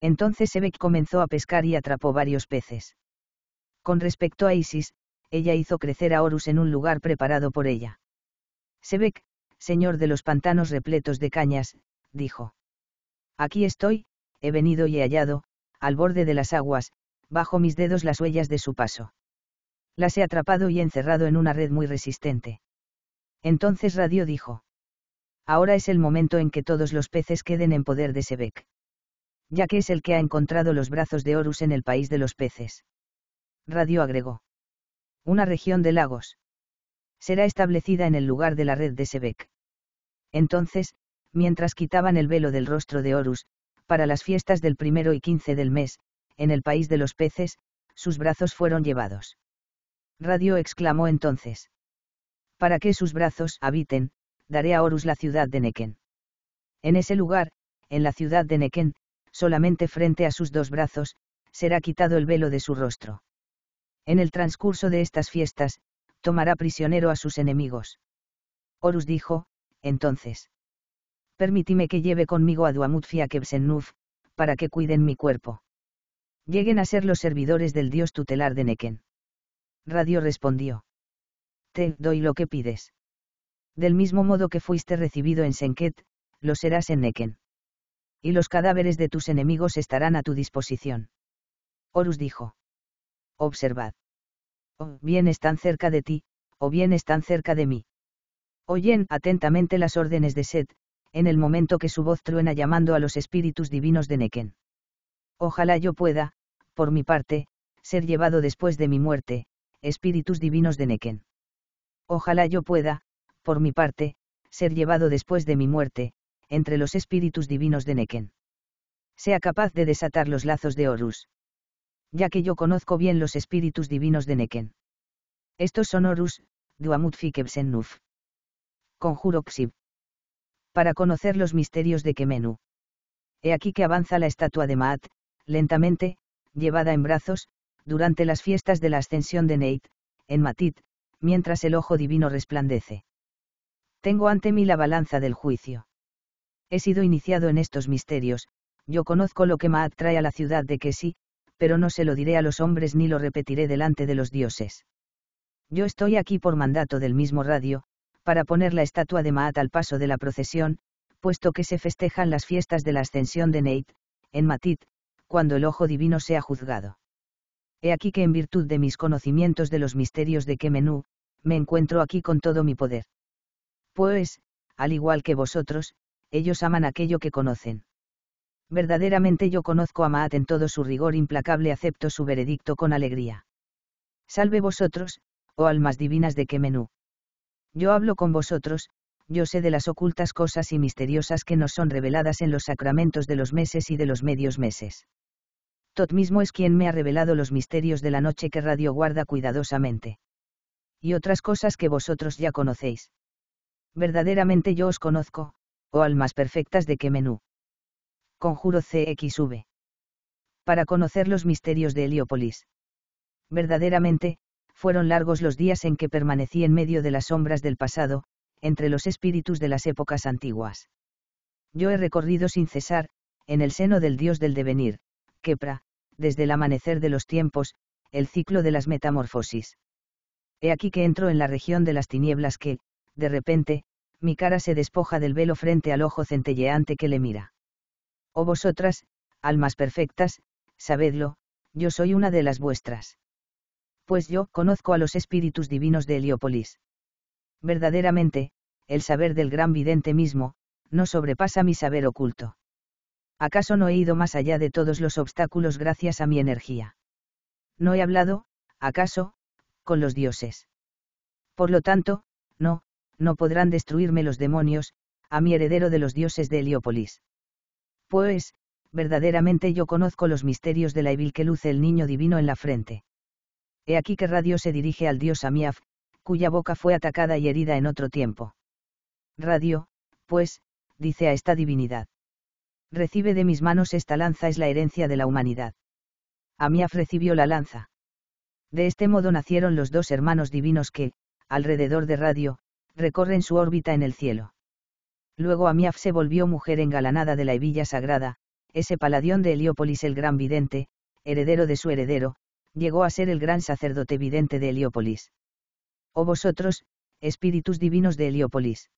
Entonces Sebek comenzó a pescar y atrapó varios peces. Con respecto a Isis, ella hizo crecer a Horus en un lugar preparado por ella. Sebek, señor de los pantanos repletos de cañas, dijo. Aquí estoy, he venido y he hallado, al borde de las aguas, bajo mis dedos las huellas de su paso. Las he atrapado y encerrado en una red muy resistente. Entonces Radio dijo. Ahora es el momento en que todos los peces queden en poder de Sebek. Ya que es el que ha encontrado los brazos de Horus en el país de los peces. Radio agregó. Una región de lagos. Será establecida en el lugar de la red de Sebek. Entonces, mientras quitaban el velo del rostro de Horus, para las fiestas del primero y quince del mes, en el país de los peces, sus brazos fueron llevados. Radio exclamó entonces. Para que sus brazos habiten, daré a Horus la ciudad de Nequén. En ese lugar, en la ciudad de Nequén, solamente frente a sus dos brazos, será quitado el velo de su rostro. En el transcurso de estas fiestas, tomará prisionero a sus enemigos. Horus dijo, entonces. Permitime que lleve conmigo a Duamutfia Kebsennuf, para que cuiden mi cuerpo lleguen a ser los servidores del dios tutelar de Nequén. Radio respondió. Te doy lo que pides. Del mismo modo que fuiste recibido en Senket, lo serás en Nequén. Y los cadáveres de tus enemigos estarán a tu disposición. Horus dijo. Observad. O bien están cerca de ti, o bien están cerca de mí. Oyen atentamente las órdenes de Set, en el momento que su voz truena llamando a los espíritus divinos de Nequén. Ojalá yo pueda, por mi parte, ser llevado después de mi muerte, espíritus divinos de Nequen. Ojalá yo pueda, por mi parte, ser llevado después de mi muerte, entre los espíritus divinos de Nequen. Sea capaz de desatar los lazos de Horus. Ya que yo conozco bien los espíritus divinos de Nequen. Estos son Horus, Duamut Fikebsen Nuf. Conjuro Xib. Para conocer los misterios de Kemenu. He aquí que avanza la estatua de Maat, lentamente, llevada en brazos, durante las fiestas de la ascensión de Neit, en Matit, mientras el ojo divino resplandece. Tengo ante mí la balanza del juicio. He sido iniciado en estos misterios, yo conozco lo que Maat trae a la ciudad de Kesi, pero no se lo diré a los hombres ni lo repetiré delante de los dioses. Yo estoy aquí por mandato del mismo radio, para poner la estatua de Maat al paso de la procesión, puesto que se festejan las fiestas de la ascensión de Neit, en Matit, cuando el ojo divino sea juzgado. He aquí que en virtud de mis conocimientos de los misterios de Kemenú, me encuentro aquí con todo mi poder. Pues, al igual que vosotros, ellos aman aquello que conocen. Verdaderamente yo conozco a Maat en todo su rigor implacable, acepto su veredicto con alegría. Salve vosotros, oh almas divinas de Kemenú. Yo hablo con vosotros, yo sé de las ocultas cosas y misteriosas que nos son reveladas en los sacramentos de los meses y de los medios meses. Tot mismo es quien me ha revelado los misterios de la noche que Radio guarda cuidadosamente. Y otras cosas que vosotros ya conocéis. Verdaderamente yo os conozco, o almas perfectas de Kemenu. Conjuro CXV. Para conocer los misterios de Heliópolis. Verdaderamente, fueron largos los días en que permanecí en medio de las sombras del pasado, entre los espíritus de las épocas antiguas. Yo he recorrido sin cesar, en el seno del Dios del devenir, Kepra, desde el amanecer de los tiempos, el ciclo de las metamorfosis. He aquí que entro en la región de las tinieblas que, de repente, mi cara se despoja del velo frente al ojo centelleante que le mira. Oh vosotras, almas perfectas, sabedlo, yo soy una de las vuestras. Pues yo conozco a los espíritus divinos de Heliópolis. Verdaderamente, el saber del gran vidente mismo, no sobrepasa mi saber oculto. ¿acaso no he ido más allá de todos los obstáculos gracias a mi energía? No he hablado, acaso, con los dioses. Por lo tanto, no, no podrán destruirme los demonios, a mi heredero de los dioses de Heliópolis. Pues, verdaderamente yo conozco los misterios de la Evil que luce el niño divino en la frente. He aquí que Radio se dirige al dios Amiaf, cuya boca fue atacada y herida en otro tiempo. Radio, pues, dice a esta divinidad. Recibe de mis manos esta lanza es la herencia de la humanidad. Amiaf recibió la lanza. De este modo nacieron los dos hermanos divinos que, alrededor de Radio, recorren su órbita en el cielo. Luego Amiaf se volvió mujer engalanada de la hebilla sagrada, ese paladión de Heliópolis el gran vidente, heredero de su heredero, llegó a ser el gran sacerdote vidente de Heliópolis. Oh vosotros, espíritus divinos de Heliópolis.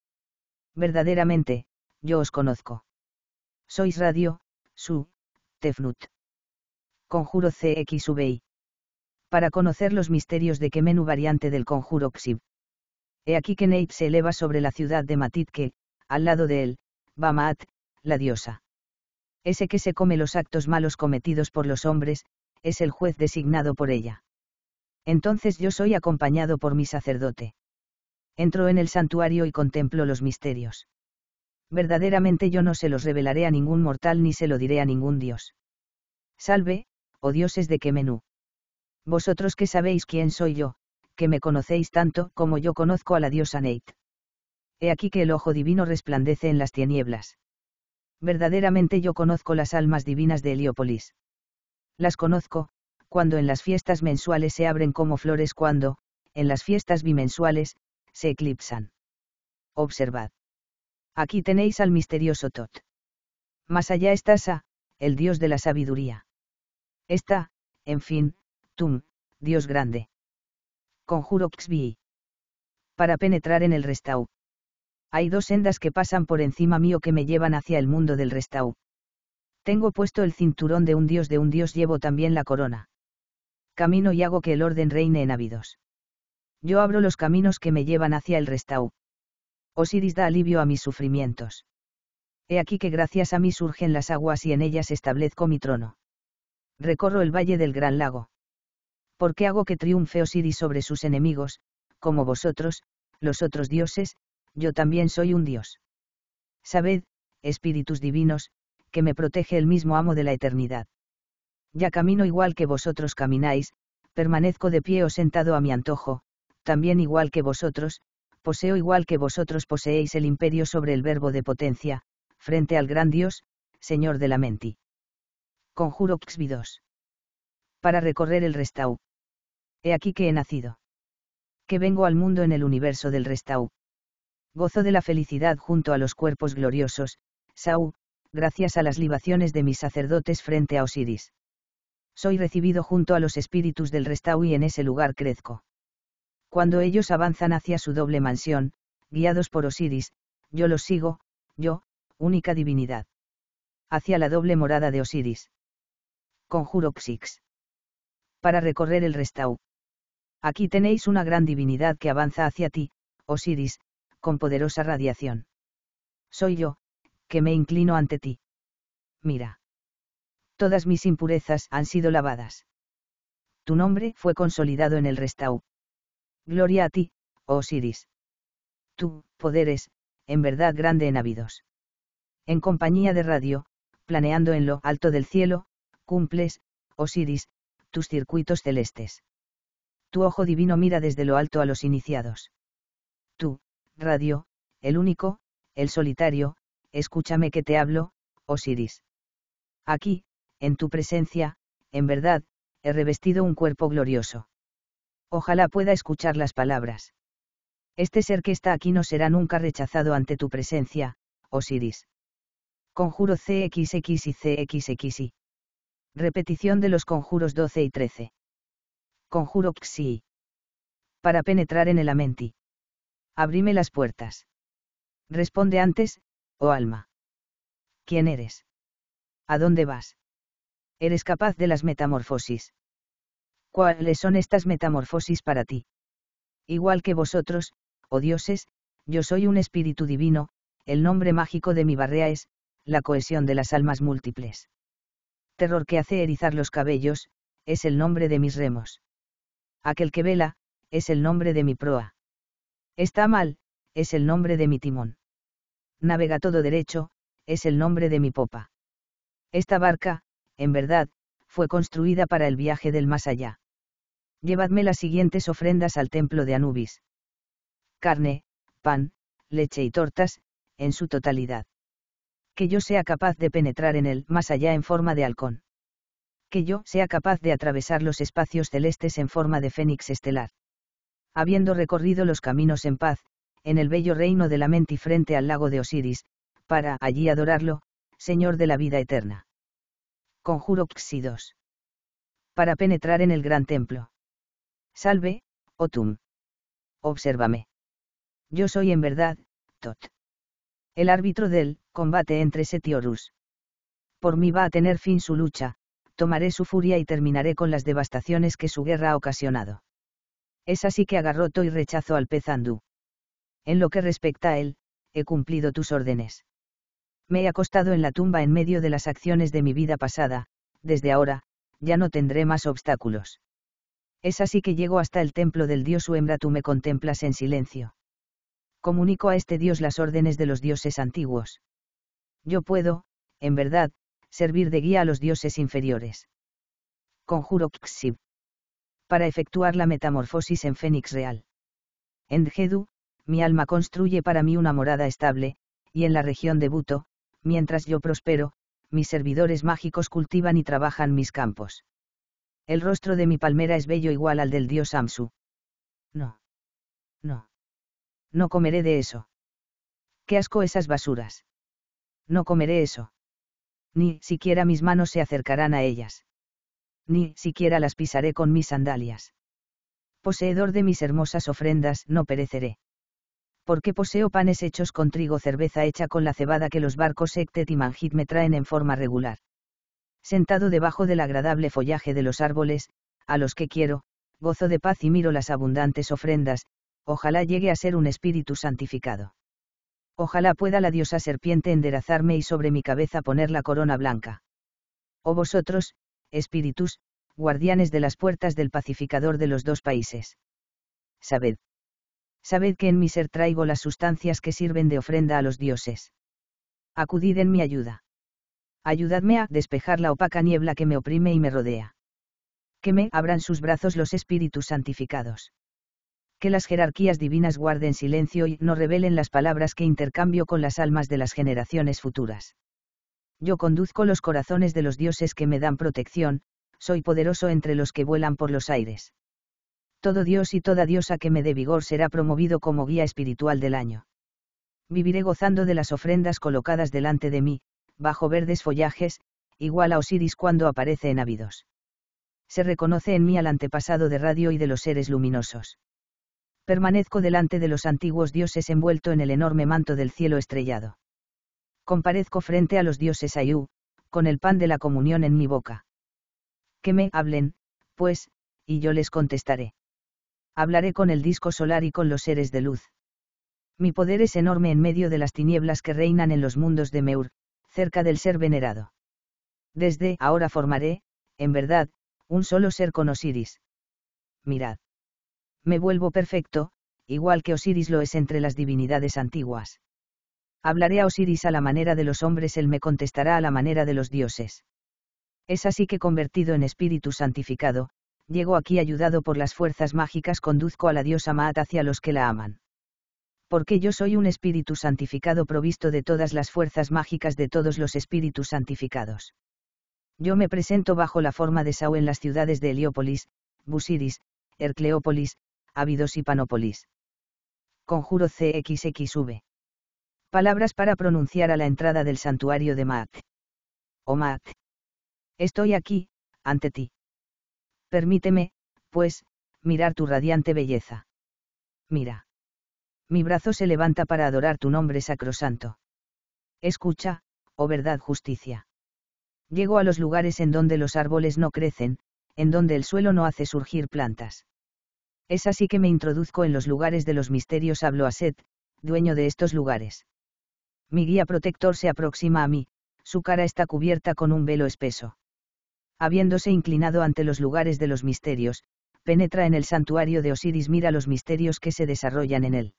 Verdaderamente, yo os conozco. Sois radio, su, tefnut. Conjuro CXVI. Para conocer los misterios de Kemenu variante del conjuro xib He aquí que se eleva sobre la ciudad de Matit que, al lado de él, va Maat, la diosa. Ese que se come los actos malos cometidos por los hombres, es el juez designado por ella. Entonces yo soy acompañado por mi sacerdote. Entro en el santuario y contemplo los misterios verdaderamente yo no se los revelaré a ningún mortal ni se lo diré a ningún dios. Salve, oh dioses de qué Vosotros que sabéis quién soy yo, que me conocéis tanto como yo conozco a la diosa Neit. He aquí que el ojo divino resplandece en las tinieblas. Verdaderamente yo conozco las almas divinas de Heliópolis. Las conozco, cuando en las fiestas mensuales se abren como flores cuando, en las fiestas bimensuales, se eclipsan. Observad. Aquí tenéis al misterioso Tot. Más allá está Sa, el dios de la sabiduría. Está, en fin, Tum, dios grande. Conjuro Xvi. Para penetrar en el Restau. Hay dos sendas que pasan por encima mío que me llevan hacia el mundo del Restau. Tengo puesto el cinturón de un dios de un dios llevo también la corona. Camino y hago que el orden reine en ávidos. Yo abro los caminos que me llevan hacia el Restau. Osiris da alivio a mis sufrimientos. He aquí que gracias a mí surgen las aguas y en ellas establezco mi trono. Recorro el valle del gran lago. ¿Por qué hago que triunfe Osiris sobre sus enemigos, como vosotros, los otros dioses, yo también soy un dios? Sabed, espíritus divinos, que me protege el mismo amo de la eternidad. Ya camino igual que vosotros camináis, permanezco de pie o sentado a mi antojo, también igual que vosotros, poseo igual que vosotros poseéis el imperio sobre el verbo de potencia, frente al gran Dios, Señor de la Menti. Conjuro Xvidos. Para recorrer el Restau. He aquí que he nacido. Que vengo al mundo en el universo del Restau. Gozo de la felicidad junto a los cuerpos gloriosos, Sau, gracias a las libaciones de mis sacerdotes frente a Osiris. Soy recibido junto a los espíritus del Restau y en ese lugar crezco. Cuando ellos avanzan hacia su doble mansión, guiados por Osiris, yo los sigo, yo, única divinidad. Hacia la doble morada de Osiris. Conjuro Psix Para recorrer el Restau. Aquí tenéis una gran divinidad que avanza hacia ti, Osiris, con poderosa radiación. Soy yo, que me inclino ante ti. Mira. Todas mis impurezas han sido lavadas. Tu nombre fue consolidado en el Restau. Gloria a ti, Osiris. Tu poderes, en verdad, grande en ávidos. En compañía de radio, planeando en lo alto del cielo, cumples, Osiris, tus circuitos celestes. Tu ojo divino mira desde lo alto a los iniciados. Tú, radio, el único, el solitario, escúchame que te hablo, Osiris. Aquí, en tu presencia, en verdad, he revestido un cuerpo glorioso. Ojalá pueda escuchar las palabras. Este ser que está aquí no será nunca rechazado ante tu presencia, Osiris. Conjuro CXX y CXXI. Repetición de los conjuros 12 y 13. Conjuro XI. Para penetrar en el Amenti. Abrime las puertas. Responde antes, oh alma. ¿Quién eres? ¿A dónde vas? Eres capaz de las metamorfosis. ¿Cuáles son estas metamorfosis para ti? Igual que vosotros, oh dioses, yo soy un espíritu divino, el nombre mágico de mi barrea es, la cohesión de las almas múltiples. Terror que hace erizar los cabellos, es el nombre de mis remos. Aquel que vela, es el nombre de mi proa. Está mal, es el nombre de mi timón. Navega todo derecho, es el nombre de mi popa. Esta barca, en verdad, fue construida para el viaje del más allá. Llevadme las siguientes ofrendas al templo de Anubis. Carne, pan, leche y tortas, en su totalidad. Que yo sea capaz de penetrar en él más allá en forma de halcón. Que yo sea capaz de atravesar los espacios celestes en forma de fénix estelar. Habiendo recorrido los caminos en paz, en el bello reino de la mente y frente al lago de Osiris, para allí adorarlo, Señor de la vida eterna. Conjuro Xidos. Para penetrar en el gran templo. Salve, Otum. Obsérvame. Yo soy en verdad, Tot. El árbitro del combate entre Setiorus. Por mí va a tener fin su lucha, tomaré su furia y terminaré con las devastaciones que su guerra ha ocasionado. Es así que agarroto y rechazo al pez andú. En lo que respecta a él, he cumplido tus órdenes. Me he acostado en la tumba en medio de las acciones de mi vida pasada, desde ahora, ya no tendré más obstáculos. Es así que llego hasta el templo del dios Uembra, tú me contemplas en silencio. Comunico a este dios las órdenes de los dioses antiguos. Yo puedo, en verdad, servir de guía a los dioses inferiores. Conjuro Xib. Para efectuar la metamorfosis en Fénix Real. En Djedu, mi alma construye para mí una morada estable, y en la región de Buto, mientras yo prospero, mis servidores mágicos cultivan y trabajan mis campos. El rostro de mi palmera es bello igual al del dios Amsu. No. No. No comeré de eso. Qué asco esas basuras. No comeré eso. Ni siquiera mis manos se acercarán a ellas. Ni siquiera las pisaré con mis sandalias. Poseedor de mis hermosas ofrendas, no pereceré. Porque poseo panes hechos con trigo, cerveza hecha con la cebada que los barcos Ectet y Mangit me traen en forma regular sentado debajo del agradable follaje de los árboles, a los que quiero, gozo de paz y miro las abundantes ofrendas, ojalá llegue a ser un espíritu santificado. Ojalá pueda la diosa serpiente enderezarme y sobre mi cabeza poner la corona blanca. Oh vosotros, espíritus, guardianes de las puertas del pacificador de los dos países. Sabed. Sabed que en mi ser traigo las sustancias que sirven de ofrenda a los dioses. Acudid en mi ayuda ayudadme a despejar la opaca niebla que me oprime y me rodea. Que me abran sus brazos los espíritus santificados. Que las jerarquías divinas guarden silencio y no revelen las palabras que intercambio con las almas de las generaciones futuras. Yo conduzco los corazones de los dioses que me dan protección, soy poderoso entre los que vuelan por los aires. Todo dios y toda diosa que me dé vigor será promovido como guía espiritual del año. Viviré gozando de las ofrendas colocadas delante de mí, bajo verdes follajes, igual a Osiris cuando aparece en ávidos. Se reconoce en mí al antepasado de radio y de los seres luminosos. Permanezco delante de los antiguos dioses envuelto en el enorme manto del cielo estrellado. Comparezco frente a los dioses Ayú, con el pan de la comunión en mi boca. Que me hablen, pues, y yo les contestaré. Hablaré con el disco solar y con los seres de luz. Mi poder es enorme en medio de las tinieblas que reinan en los mundos de Meur, cerca del ser venerado. Desde ahora formaré, en verdad, un solo ser con Osiris. Mirad. Me vuelvo perfecto, igual que Osiris lo es entre las divinidades antiguas. Hablaré a Osiris a la manera de los hombres, él me contestará a la manera de los dioses. Es así que convertido en espíritu santificado, llego aquí ayudado por las fuerzas mágicas, conduzco a la diosa Maat hacia los que la aman porque yo soy un espíritu santificado provisto de todas las fuerzas mágicas de todos los espíritus santificados. Yo me presento bajo la forma de Sau en las ciudades de Heliópolis, Busiris, Hercleópolis, Abidos y Panópolis. Conjuro CXXV. Palabras para pronunciar a la entrada del santuario de Maat. O oh Maat. Estoy aquí, ante ti. Permíteme, pues, mirar tu radiante belleza. Mira mi brazo se levanta para adorar tu nombre sacrosanto. Escucha, oh verdad justicia. Llego a los lugares en donde los árboles no crecen, en donde el suelo no hace surgir plantas. Es así que me introduzco en los lugares de los misterios hablo a Seth, dueño de estos lugares. Mi guía protector se aproxima a mí, su cara está cubierta con un velo espeso. Habiéndose inclinado ante los lugares de los misterios, penetra en el santuario de Osiris, mira los misterios que se desarrollan en él.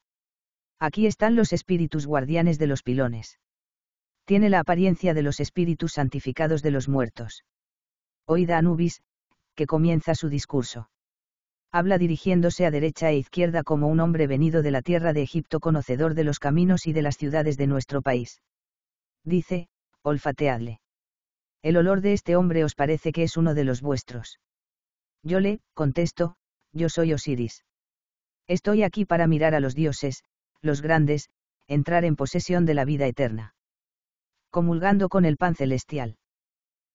Aquí están los espíritus guardianes de los pilones. Tiene la apariencia de los espíritus santificados de los muertos. Oída Anubis, que comienza su discurso. Habla dirigiéndose a derecha e izquierda como un hombre venido de la tierra de Egipto conocedor de los caminos y de las ciudades de nuestro país. Dice, olfateadle. El olor de este hombre os parece que es uno de los vuestros. Yo le, contesto, yo soy Osiris. Estoy aquí para mirar a los dioses, los grandes, entrar en posesión de la vida eterna. Comulgando con el pan celestial.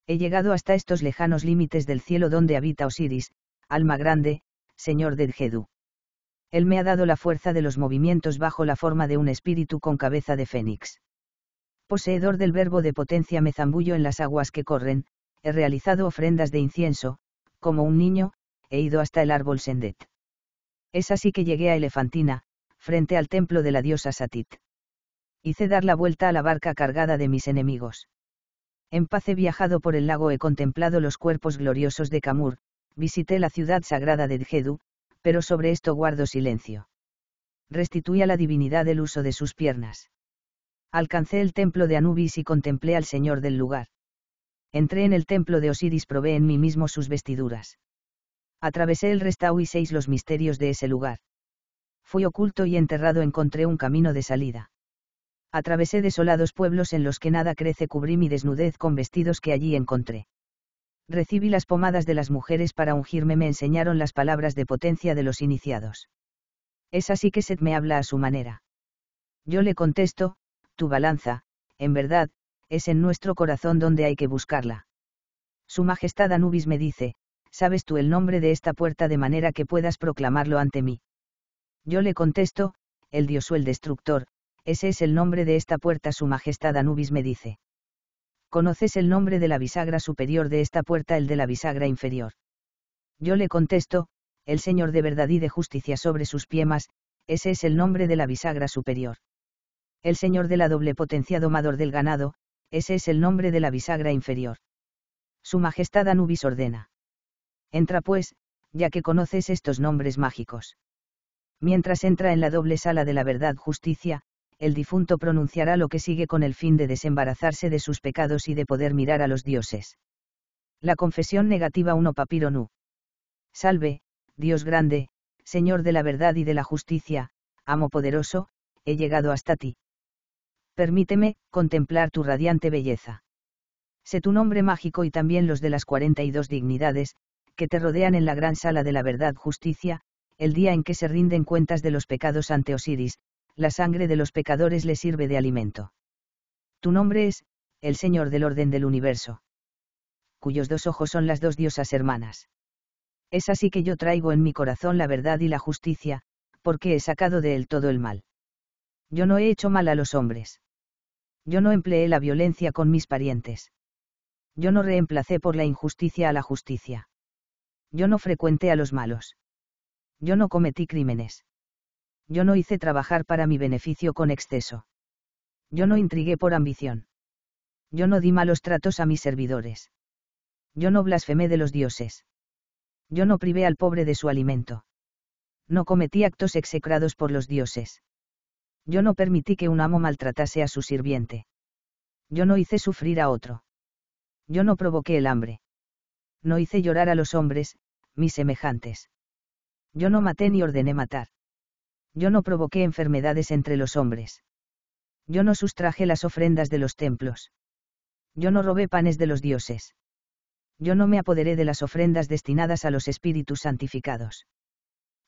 He llegado hasta estos lejanos límites del cielo donde habita Osiris, alma grande, señor de Jedú. Él me ha dado la fuerza de los movimientos bajo la forma de un espíritu con cabeza de fénix. Poseedor del verbo de potencia me zambullo en las aguas que corren, he realizado ofrendas de incienso, como un niño, he ido hasta el árbol Sendet. Es así que llegué a Elefantina, frente al templo de la diosa Satit. Hice dar la vuelta a la barca cargada de mis enemigos. En paz he viajado por el lago, he contemplado los cuerpos gloriosos de Kamur, visité la ciudad sagrada de Djedu, pero sobre esto guardo silencio. Restituí a la divinidad el uso de sus piernas. Alcancé el templo de Anubis y contemplé al Señor del lugar. Entré en el templo de Osiris, probé en mí mismo sus vestiduras. Atravesé el Restau y seis los misterios de ese lugar fui oculto y enterrado encontré un camino de salida. Atravesé desolados pueblos en los que nada crece, cubrí mi desnudez con vestidos que allí encontré. Recibí las pomadas de las mujeres para ungirme, me enseñaron las palabras de potencia de los iniciados. Es así que Set me habla a su manera. Yo le contesto, tu balanza, en verdad, es en nuestro corazón donde hay que buscarla. Su Majestad Anubis me dice, sabes tú el nombre de esta puerta de manera que puedas proclamarlo ante mí. Yo le contesto, el dios o el destructor, ese es el nombre de esta puerta, Su Majestad Anubis me dice. ¿Conoces el nombre de la bisagra superior de esta puerta, el de la bisagra inferior? Yo le contesto, el Señor de verdad y de justicia sobre sus piemas, ese es el nombre de la bisagra superior. El Señor de la doble potencia domador del ganado, ese es el nombre de la bisagra inferior. Su Majestad Anubis ordena. Entra pues, ya que conoces estos nombres mágicos. Mientras entra en la doble sala de la verdad justicia, el difunto pronunciará lo que sigue con el fin de desembarazarse de sus pecados y de poder mirar a los dioses. La confesión negativa 1 Papiro Nu. Salve, Dios grande, Señor de la verdad y de la justicia, amo poderoso, he llegado hasta ti. Permíteme, contemplar tu radiante belleza. Sé tu nombre mágico y también los de las 42 dignidades, que te rodean en la gran sala de la verdad justicia, el día en que se rinden cuentas de los pecados ante Osiris, la sangre de los pecadores le sirve de alimento. Tu nombre es, el Señor del Orden del Universo. Cuyos dos ojos son las dos diosas hermanas. Es así que yo traigo en mi corazón la verdad y la justicia, porque he sacado de él todo el mal. Yo no he hecho mal a los hombres. Yo no empleé la violencia con mis parientes. Yo no reemplacé por la injusticia a la justicia. Yo no frecuenté a los malos. Yo no cometí crímenes. Yo no hice trabajar para mi beneficio con exceso. Yo no intrigué por ambición. Yo no di malos tratos a mis servidores. Yo no blasfemé de los dioses. Yo no privé al pobre de su alimento. No cometí actos execrados por los dioses. Yo no permití que un amo maltratase a su sirviente. Yo no hice sufrir a otro. Yo no provoqué el hambre. No hice llorar a los hombres, mis semejantes. Yo no maté ni ordené matar. Yo no provoqué enfermedades entre los hombres. Yo no sustraje las ofrendas de los templos. Yo no robé panes de los dioses. Yo no me apoderé de las ofrendas destinadas a los espíritus santificados.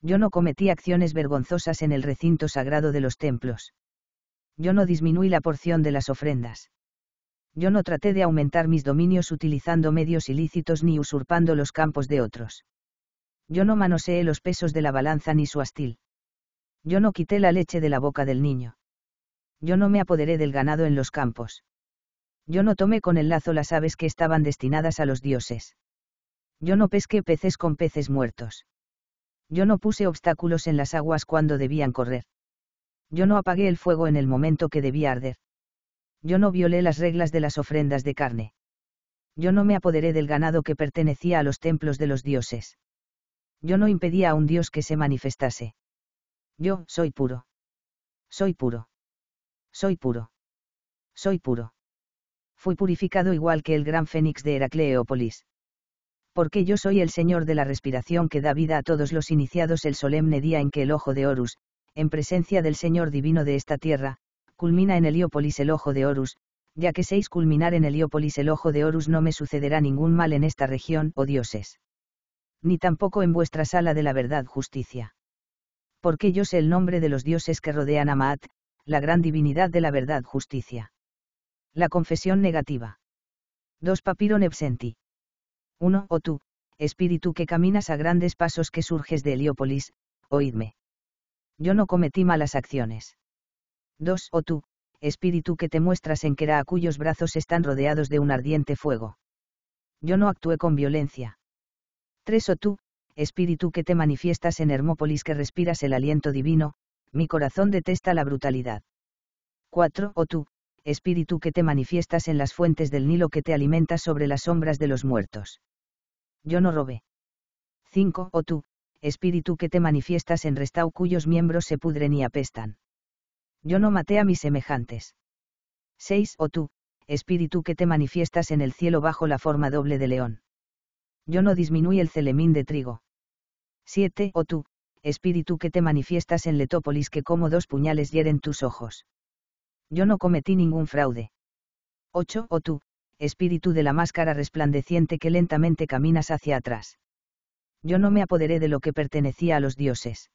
Yo no cometí acciones vergonzosas en el recinto sagrado de los templos. Yo no disminuí la porción de las ofrendas. Yo no traté de aumentar mis dominios utilizando medios ilícitos ni usurpando los campos de otros. Yo no manoseé los pesos de la balanza ni su astil. Yo no quité la leche de la boca del niño. Yo no me apoderé del ganado en los campos. Yo no tomé con el lazo las aves que estaban destinadas a los dioses. Yo no pesqué peces con peces muertos. Yo no puse obstáculos en las aguas cuando debían correr. Yo no apagué el fuego en el momento que debía arder. Yo no violé las reglas de las ofrendas de carne. Yo no me apoderé del ganado que pertenecía a los templos de los dioses. Yo no impedía a un Dios que se manifestase. Yo soy puro. Soy puro. Soy puro. Soy puro. Fui purificado igual que el gran fénix de Heracleópolis. Porque yo soy el Señor de la respiración que da vida a todos los iniciados el solemne día en que el ojo de Horus, en presencia del Señor divino de esta tierra, culmina en Heliópolis el ojo de Horus, ya que seis culminar en Heliópolis el ojo de Horus no me sucederá ningún mal en esta región, oh dioses ni tampoco en vuestra sala de la verdad justicia. Porque yo sé el nombre de los dioses que rodean a Maat, la gran divinidad de la verdad justicia. La confesión negativa. 2 Papiro Nebsenti. 1. O tú, espíritu que caminas a grandes pasos que surges de Heliópolis, oídme. Yo no cometí malas acciones. 2. O tú, espíritu que te muestras en Kera a cuyos brazos están rodeados de un ardiente fuego. Yo no actué con violencia. 3 o tú, espíritu que te manifiestas en Hermópolis que respiras el aliento divino, mi corazón detesta la brutalidad. 4 o tú, espíritu que te manifiestas en las fuentes del Nilo que te alimentas sobre las sombras de los muertos. Yo no robé. 5 o tú, espíritu que te manifiestas en Restau cuyos miembros se pudren y apestan. Yo no maté a mis semejantes. 6 o tú, espíritu que te manifiestas en el cielo bajo la forma doble de león yo no disminuí el celemín de trigo. 7. O tú, espíritu que te manifiestas en Letópolis que como dos puñales hieren tus ojos. Yo no cometí ningún fraude. 8. O tú, espíritu de la máscara resplandeciente que lentamente caminas hacia atrás. Yo no me apoderé de lo que pertenecía a los dioses.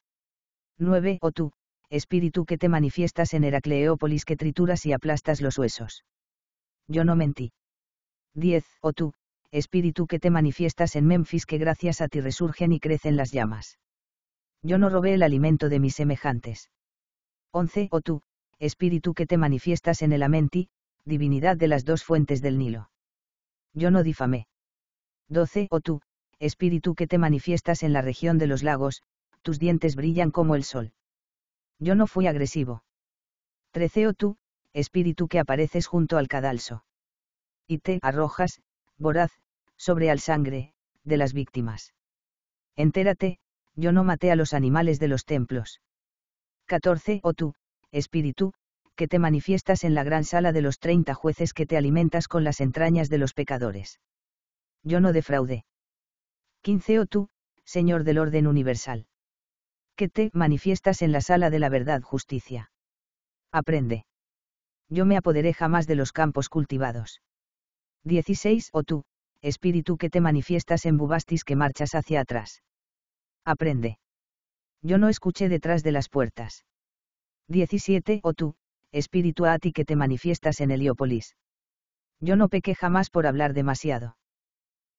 9. O tú, espíritu que te manifiestas en Heracleópolis que trituras y aplastas los huesos. Yo no mentí. 10. O tú, espíritu que te manifiestas en Memphis que gracias a ti resurgen y crecen las llamas. Yo no robé el alimento de mis semejantes. 11. O tú, espíritu que te manifiestas en el Amenti, divinidad de las dos fuentes del Nilo. Yo no difamé. 12. O tú, espíritu que te manifiestas en la región de los lagos, tus dientes brillan como el sol. Yo no fui agresivo. 13. O tú, espíritu que apareces junto al cadalso. Y te arrojas, voraz, sobre al sangre, de las víctimas. Entérate, yo no maté a los animales de los templos. 14. O tú, espíritu, que te manifiestas en la gran sala de los treinta jueces que te alimentas con las entrañas de los pecadores. Yo no defraudé. 15. O tú, Señor del orden universal. Que te manifiestas en la sala de la verdad justicia. Aprende. Yo me apoderé jamás de los campos cultivados. 16. O tú, espíritu que te manifiestas en Bubastis que marchas hacia atrás. Aprende. Yo no escuché detrás de las puertas. 17. O tú, espíritu a ti que te manifiestas en Heliópolis. Yo no pequé jamás por hablar demasiado.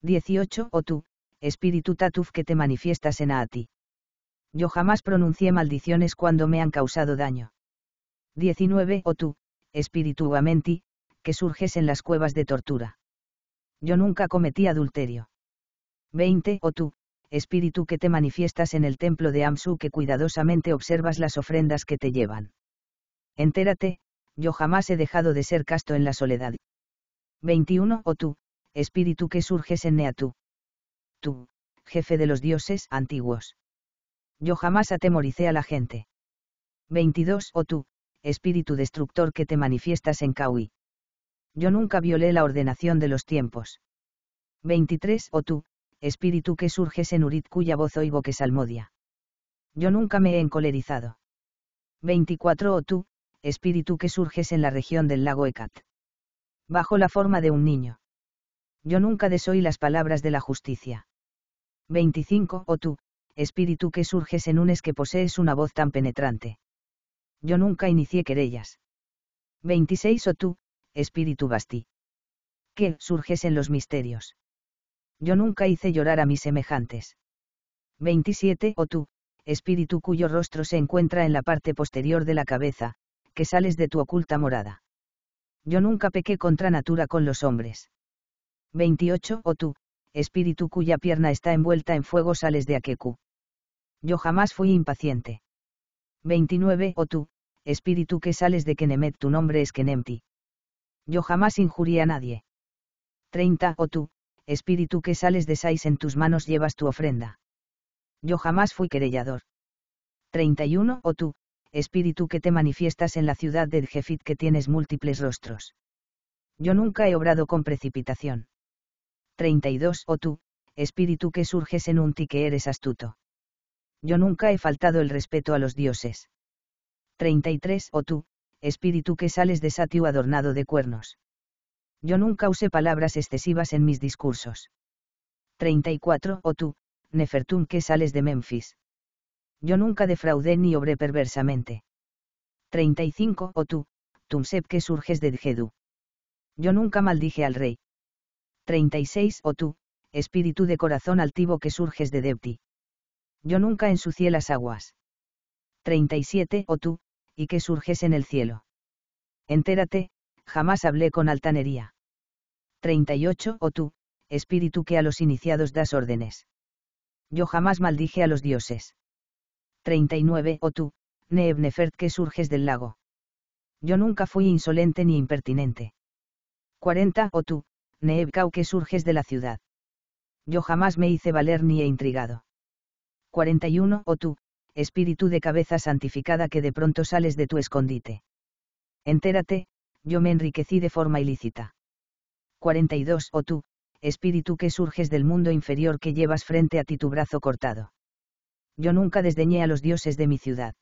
18. O tú, espíritu Tatuf que te manifiestas en Aati. Yo jamás pronuncié maldiciones cuando me han causado daño. 19. O tú, espíritu Amenti, que surges en las cuevas de tortura yo nunca cometí adulterio. 20. O tú, espíritu que te manifiestas en el templo de Amsu que cuidadosamente observas las ofrendas que te llevan. Entérate, yo jamás he dejado de ser casto en la soledad. 21. O tú, espíritu que surges en Neatu. Tú, jefe de los dioses antiguos. Yo jamás atemoricé a la gente. 22. O tú, espíritu destructor que te manifiestas en Kaui. Yo nunca violé la ordenación de los tiempos. 23. O tú, espíritu que surges en Urit cuya voz oigo que salmodia. Yo nunca me he encolerizado. 24. O tú, espíritu que surges en la región del lago Ecat. Bajo la forma de un niño. Yo nunca desoí las palabras de la justicia. 25. O tú, espíritu que surges en unes que posees una voz tan penetrante. Yo nunca inicié querellas. 26. O tú, espíritu basti. Que en los misterios. Yo nunca hice llorar a mis semejantes. 27. O tú, espíritu cuyo rostro se encuentra en la parte posterior de la cabeza, que sales de tu oculta morada. Yo nunca pequé contra natura con los hombres. 28. O tú, espíritu cuya pierna está envuelta en fuego sales de Akeku. Yo jamás fui impaciente. 29. O tú, espíritu que sales de Kenemet tu nombre es Kenemti yo jamás injurí a nadie. 30. O tú, espíritu que sales de Sais en tus manos llevas tu ofrenda. Yo jamás fui querellador. 31. O tú, espíritu que te manifiestas en la ciudad de Djefit que tienes múltiples rostros. Yo nunca he obrado con precipitación. 32. O tú, espíritu que surges en un ti que eres astuto. Yo nunca he faltado el respeto a los dioses. 33. O tú, espíritu que sales de Satiu adornado de cuernos. Yo nunca usé palabras excesivas en mis discursos. 34. O tú, Nefertum que sales de Memphis. Yo nunca defraudé ni obré perversamente. 35. O tú, Tumsep que surges de Djedu. Yo nunca maldije al rey. 36. O tú, espíritu de corazón altivo que surges de deuti Yo nunca ensucié las aguas. 37. O tú, y que surges en el cielo. Entérate, jamás hablé con altanería. 38. O tú, espíritu que a los iniciados das órdenes. Yo jamás maldije a los dioses. 39. O tú, Neebnefert que surges del lago. Yo nunca fui insolente ni impertinente. 40. O tú, Neebkau que surges de la ciudad. Yo jamás me hice valer ni he intrigado. 41. O tú, espíritu de cabeza santificada que de pronto sales de tu escondite. Entérate, yo me enriquecí de forma ilícita. 42. O tú, espíritu que surges del mundo inferior que llevas frente a ti tu brazo cortado. Yo nunca desdeñé a los dioses de mi ciudad.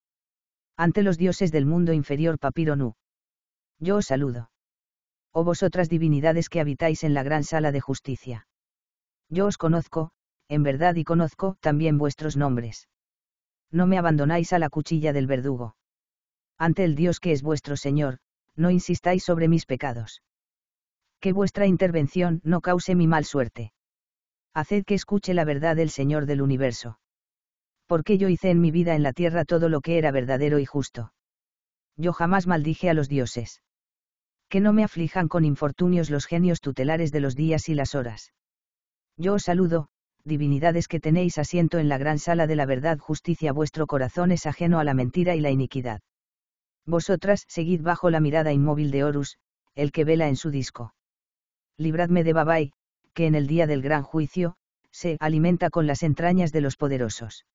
Ante los dioses del mundo inferior Papiro Nu. Yo os saludo. Oh vosotras divinidades que habitáis en la gran sala de justicia. Yo os conozco, en verdad y conozco también vuestros nombres no me abandonáis a la cuchilla del verdugo. Ante el Dios que es vuestro Señor, no insistáis sobre mis pecados. Que vuestra intervención no cause mi mal suerte. Haced que escuche la verdad del Señor del universo. Porque yo hice en mi vida en la tierra todo lo que era verdadero y justo. Yo jamás maldije a los dioses. Que no me aflijan con infortunios los genios tutelares de los días y las horas. Yo os saludo, divinidades que tenéis asiento en la gran sala de la verdad justicia vuestro corazón es ajeno a la mentira y la iniquidad. Vosotras seguid bajo la mirada inmóvil de Horus, el que vela en su disco. Libradme de Babai, que en el día del gran juicio, se alimenta con las entrañas de los poderosos.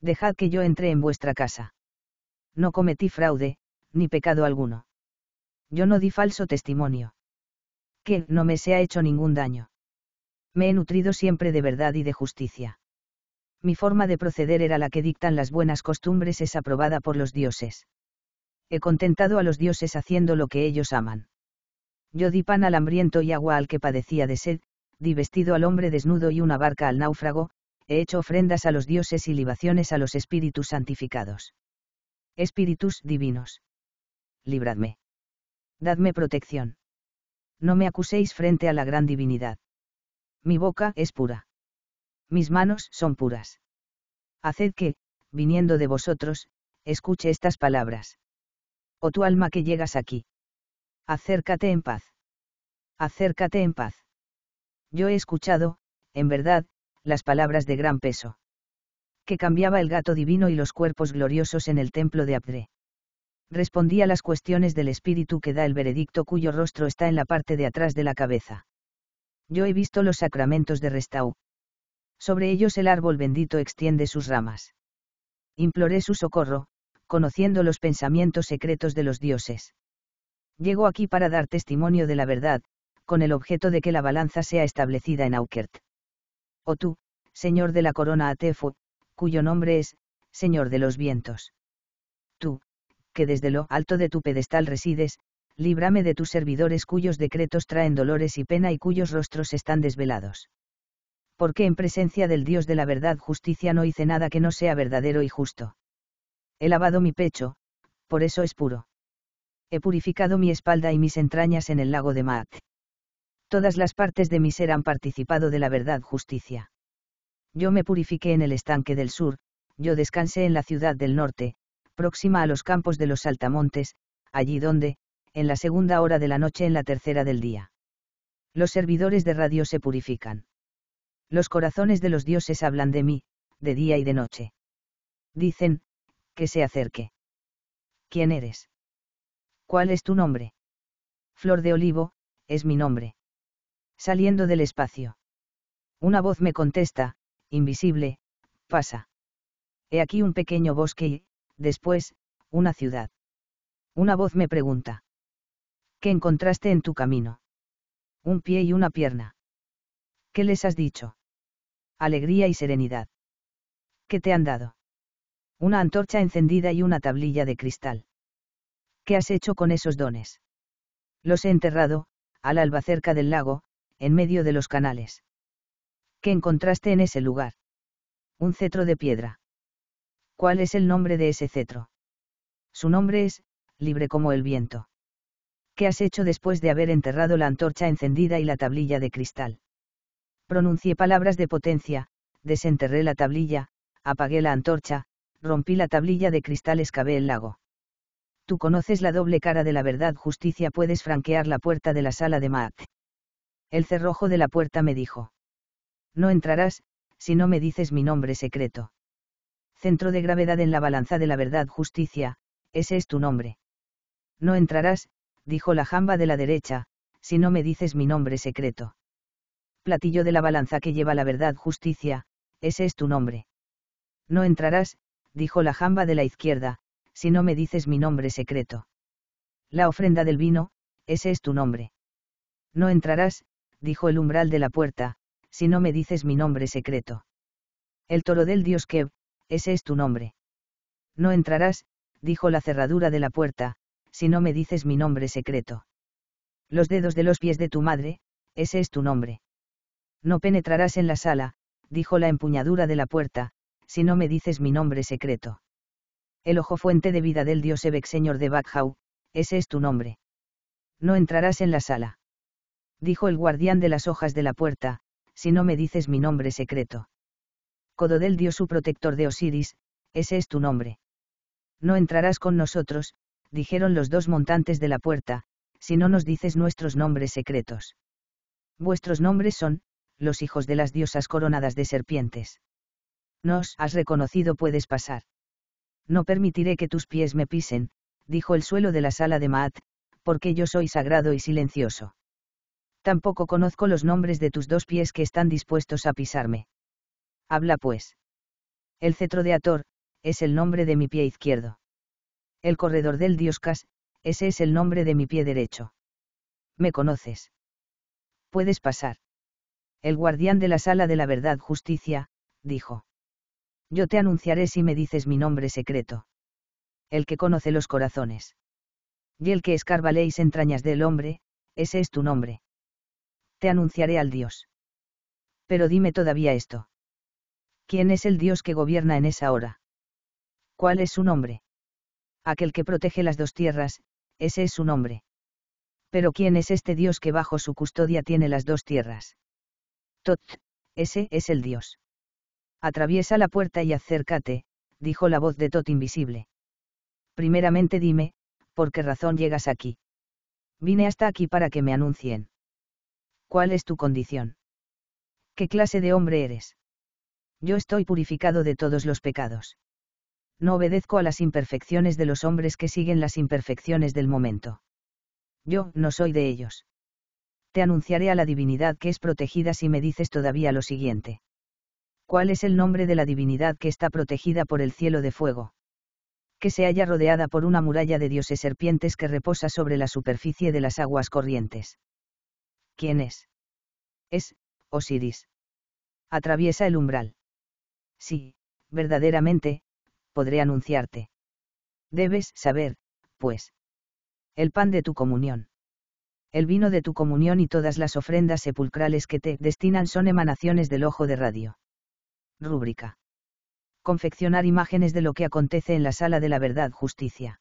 Dejad que yo entre en vuestra casa. No cometí fraude, ni pecado alguno. Yo no di falso testimonio. Que no me sea hecho ningún daño me he nutrido siempre de verdad y de justicia. Mi forma de proceder era la que dictan las buenas costumbres es aprobada por los dioses. He contentado a los dioses haciendo lo que ellos aman. Yo di pan al hambriento y agua al que padecía de sed, di vestido al hombre desnudo y una barca al náufrago, he hecho ofrendas a los dioses y libaciones a los espíritus santificados. Espíritus divinos. Libradme. Dadme protección. No me acuséis frente a la gran divinidad. Mi boca es pura. Mis manos son puras. Haced que, viniendo de vosotros, escuche estas palabras. O tu alma que llegas aquí. Acércate en paz. Acércate en paz. Yo he escuchado, en verdad, las palabras de gran peso. Que cambiaba el gato divino y los cuerpos gloriosos en el templo de Abdre. Respondía las cuestiones del espíritu que da el veredicto cuyo rostro está en la parte de atrás de la cabeza. Yo he visto los sacramentos de Restau. Sobre ellos el árbol bendito extiende sus ramas. Imploré su socorro, conociendo los pensamientos secretos de los dioses. Llego aquí para dar testimonio de la verdad, con el objeto de que la balanza sea establecida en Aukert. O tú, señor de la corona Atefu, cuyo nombre es, señor de los vientos. Tú, que desde lo alto de tu pedestal resides, líbrame de tus servidores cuyos decretos traen dolores y pena y cuyos rostros están desvelados. Porque en presencia del Dios de la verdad justicia no hice nada que no sea verdadero y justo. He lavado mi pecho, por eso es puro. He purificado mi espalda y mis entrañas en el lago de Maat. Todas las partes de mi ser han participado de la verdad justicia. Yo me purifiqué en el estanque del sur, yo descansé en la ciudad del norte, próxima a los campos de los saltamontes, allí donde, en la segunda hora de la noche en la tercera del día. Los servidores de radio se purifican. Los corazones de los dioses hablan de mí, de día y de noche. Dicen, que se acerque. ¿Quién eres? ¿Cuál es tu nombre? Flor de olivo, es mi nombre. Saliendo del espacio. Una voz me contesta, invisible, pasa. He aquí un pequeño bosque y, después, una ciudad. Una voz me pregunta. ¿Qué encontraste en tu camino? Un pie y una pierna. ¿Qué les has dicho? Alegría y serenidad. ¿Qué te han dado? Una antorcha encendida y una tablilla de cristal. ¿Qué has hecho con esos dones? Los he enterrado, al alba cerca del lago, en medio de los canales. ¿Qué encontraste en ese lugar? Un cetro de piedra. ¿Cuál es el nombre de ese cetro? Su nombre es, libre como el viento. ¿Qué has hecho después de haber enterrado la antorcha encendida y la tablilla de cristal? Pronuncié palabras de potencia, desenterré la tablilla, apagué la antorcha, rompí la tablilla de cristal, excavé el lago. Tú conoces la doble cara de la verdad, justicia, puedes franquear la puerta de la sala de Maat. El cerrojo de la puerta me dijo. No entrarás, si no me dices mi nombre secreto. Centro de gravedad en la balanza de la verdad, justicia, ese es tu nombre. No entrarás, dijo la jamba de la derecha, si no me dices mi nombre secreto. Platillo de la balanza que lleva la verdad justicia, ese es tu nombre. No entrarás, dijo la jamba de la izquierda, si no me dices mi nombre secreto. La ofrenda del vino, ese es tu nombre. No entrarás, dijo el umbral de la puerta, si no me dices mi nombre secreto. El toro del dios Kev, ese es tu nombre. No entrarás, dijo la cerradura de la puerta, si no me dices mi nombre secreto. Los dedos de los pies de tu madre, ese es tu nombre. No penetrarás en la sala, dijo la empuñadura de la puerta, si no me dices mi nombre secreto. El ojo fuente de vida del dios Ebek señor de Bakhau, ese es tu nombre. No entrarás en la sala. Dijo el guardián de las hojas de la puerta, si no me dices mi nombre secreto. Codo del dios su protector de Osiris, ese es tu nombre. No entrarás con nosotros, dijeron los dos montantes de la puerta, si no nos dices nuestros nombres secretos. Vuestros nombres son, los hijos de las diosas coronadas de serpientes. Nos has reconocido, puedes pasar. No permitiré que tus pies me pisen, dijo el suelo de la sala de Maat, porque yo soy sagrado y silencioso. Tampoco conozco los nombres de tus dos pies que están dispuestos a pisarme. Habla pues. El cetro de Ator, es el nombre de mi pie izquierdo. El corredor del Dioscas, ese es el nombre de mi pie derecho. Me conoces. Puedes pasar. El guardián de la sala de la verdad justicia, dijo. Yo te anunciaré si me dices mi nombre secreto. El que conoce los corazones. Y el que escarba entrañas del hombre, ese es tu nombre. Te anunciaré al Dios. Pero dime todavía esto. ¿Quién es el Dios que gobierna en esa hora? ¿Cuál es su nombre? aquel que protege las dos tierras, ese es su nombre. Pero ¿quién es este Dios que bajo su custodia tiene las dos tierras? Tot, ese es el Dios. Atraviesa la puerta y acércate, dijo la voz de Tot invisible. Primeramente dime, ¿por qué razón llegas aquí? Vine hasta aquí para que me anuncien. ¿Cuál es tu condición? ¿Qué clase de hombre eres? Yo estoy purificado de todos los pecados no obedezco a las imperfecciones de los hombres que siguen las imperfecciones del momento. Yo no soy de ellos. Te anunciaré a la divinidad que es protegida si me dices todavía lo siguiente. ¿Cuál es el nombre de la divinidad que está protegida por el cielo de fuego? Que se halla rodeada por una muralla de dioses serpientes que reposa sobre la superficie de las aguas corrientes. ¿Quién es? Es, Osiris. Atraviesa el umbral. Sí, verdaderamente, podré anunciarte. Debes saber, pues, el pan de tu comunión. El vino de tu comunión y todas las ofrendas sepulcrales que te destinan son emanaciones del ojo de radio. Rúbrica. Confeccionar imágenes de lo que acontece en la sala de la verdad justicia.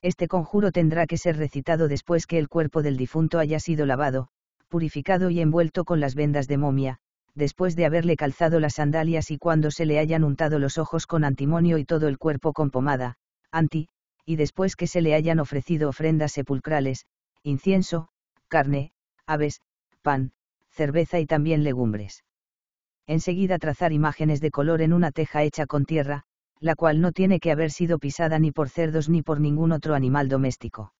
Este conjuro tendrá que ser recitado después que el cuerpo del difunto haya sido lavado, purificado y envuelto con las vendas de momia, después de haberle calzado las sandalias y cuando se le hayan untado los ojos con antimonio y todo el cuerpo con pomada, anti, y después que se le hayan ofrecido ofrendas sepulcrales, incienso, carne, aves, pan, cerveza y también legumbres. Enseguida trazar imágenes de color en una teja hecha con tierra, la cual no tiene que haber sido pisada ni por cerdos ni por ningún otro animal doméstico.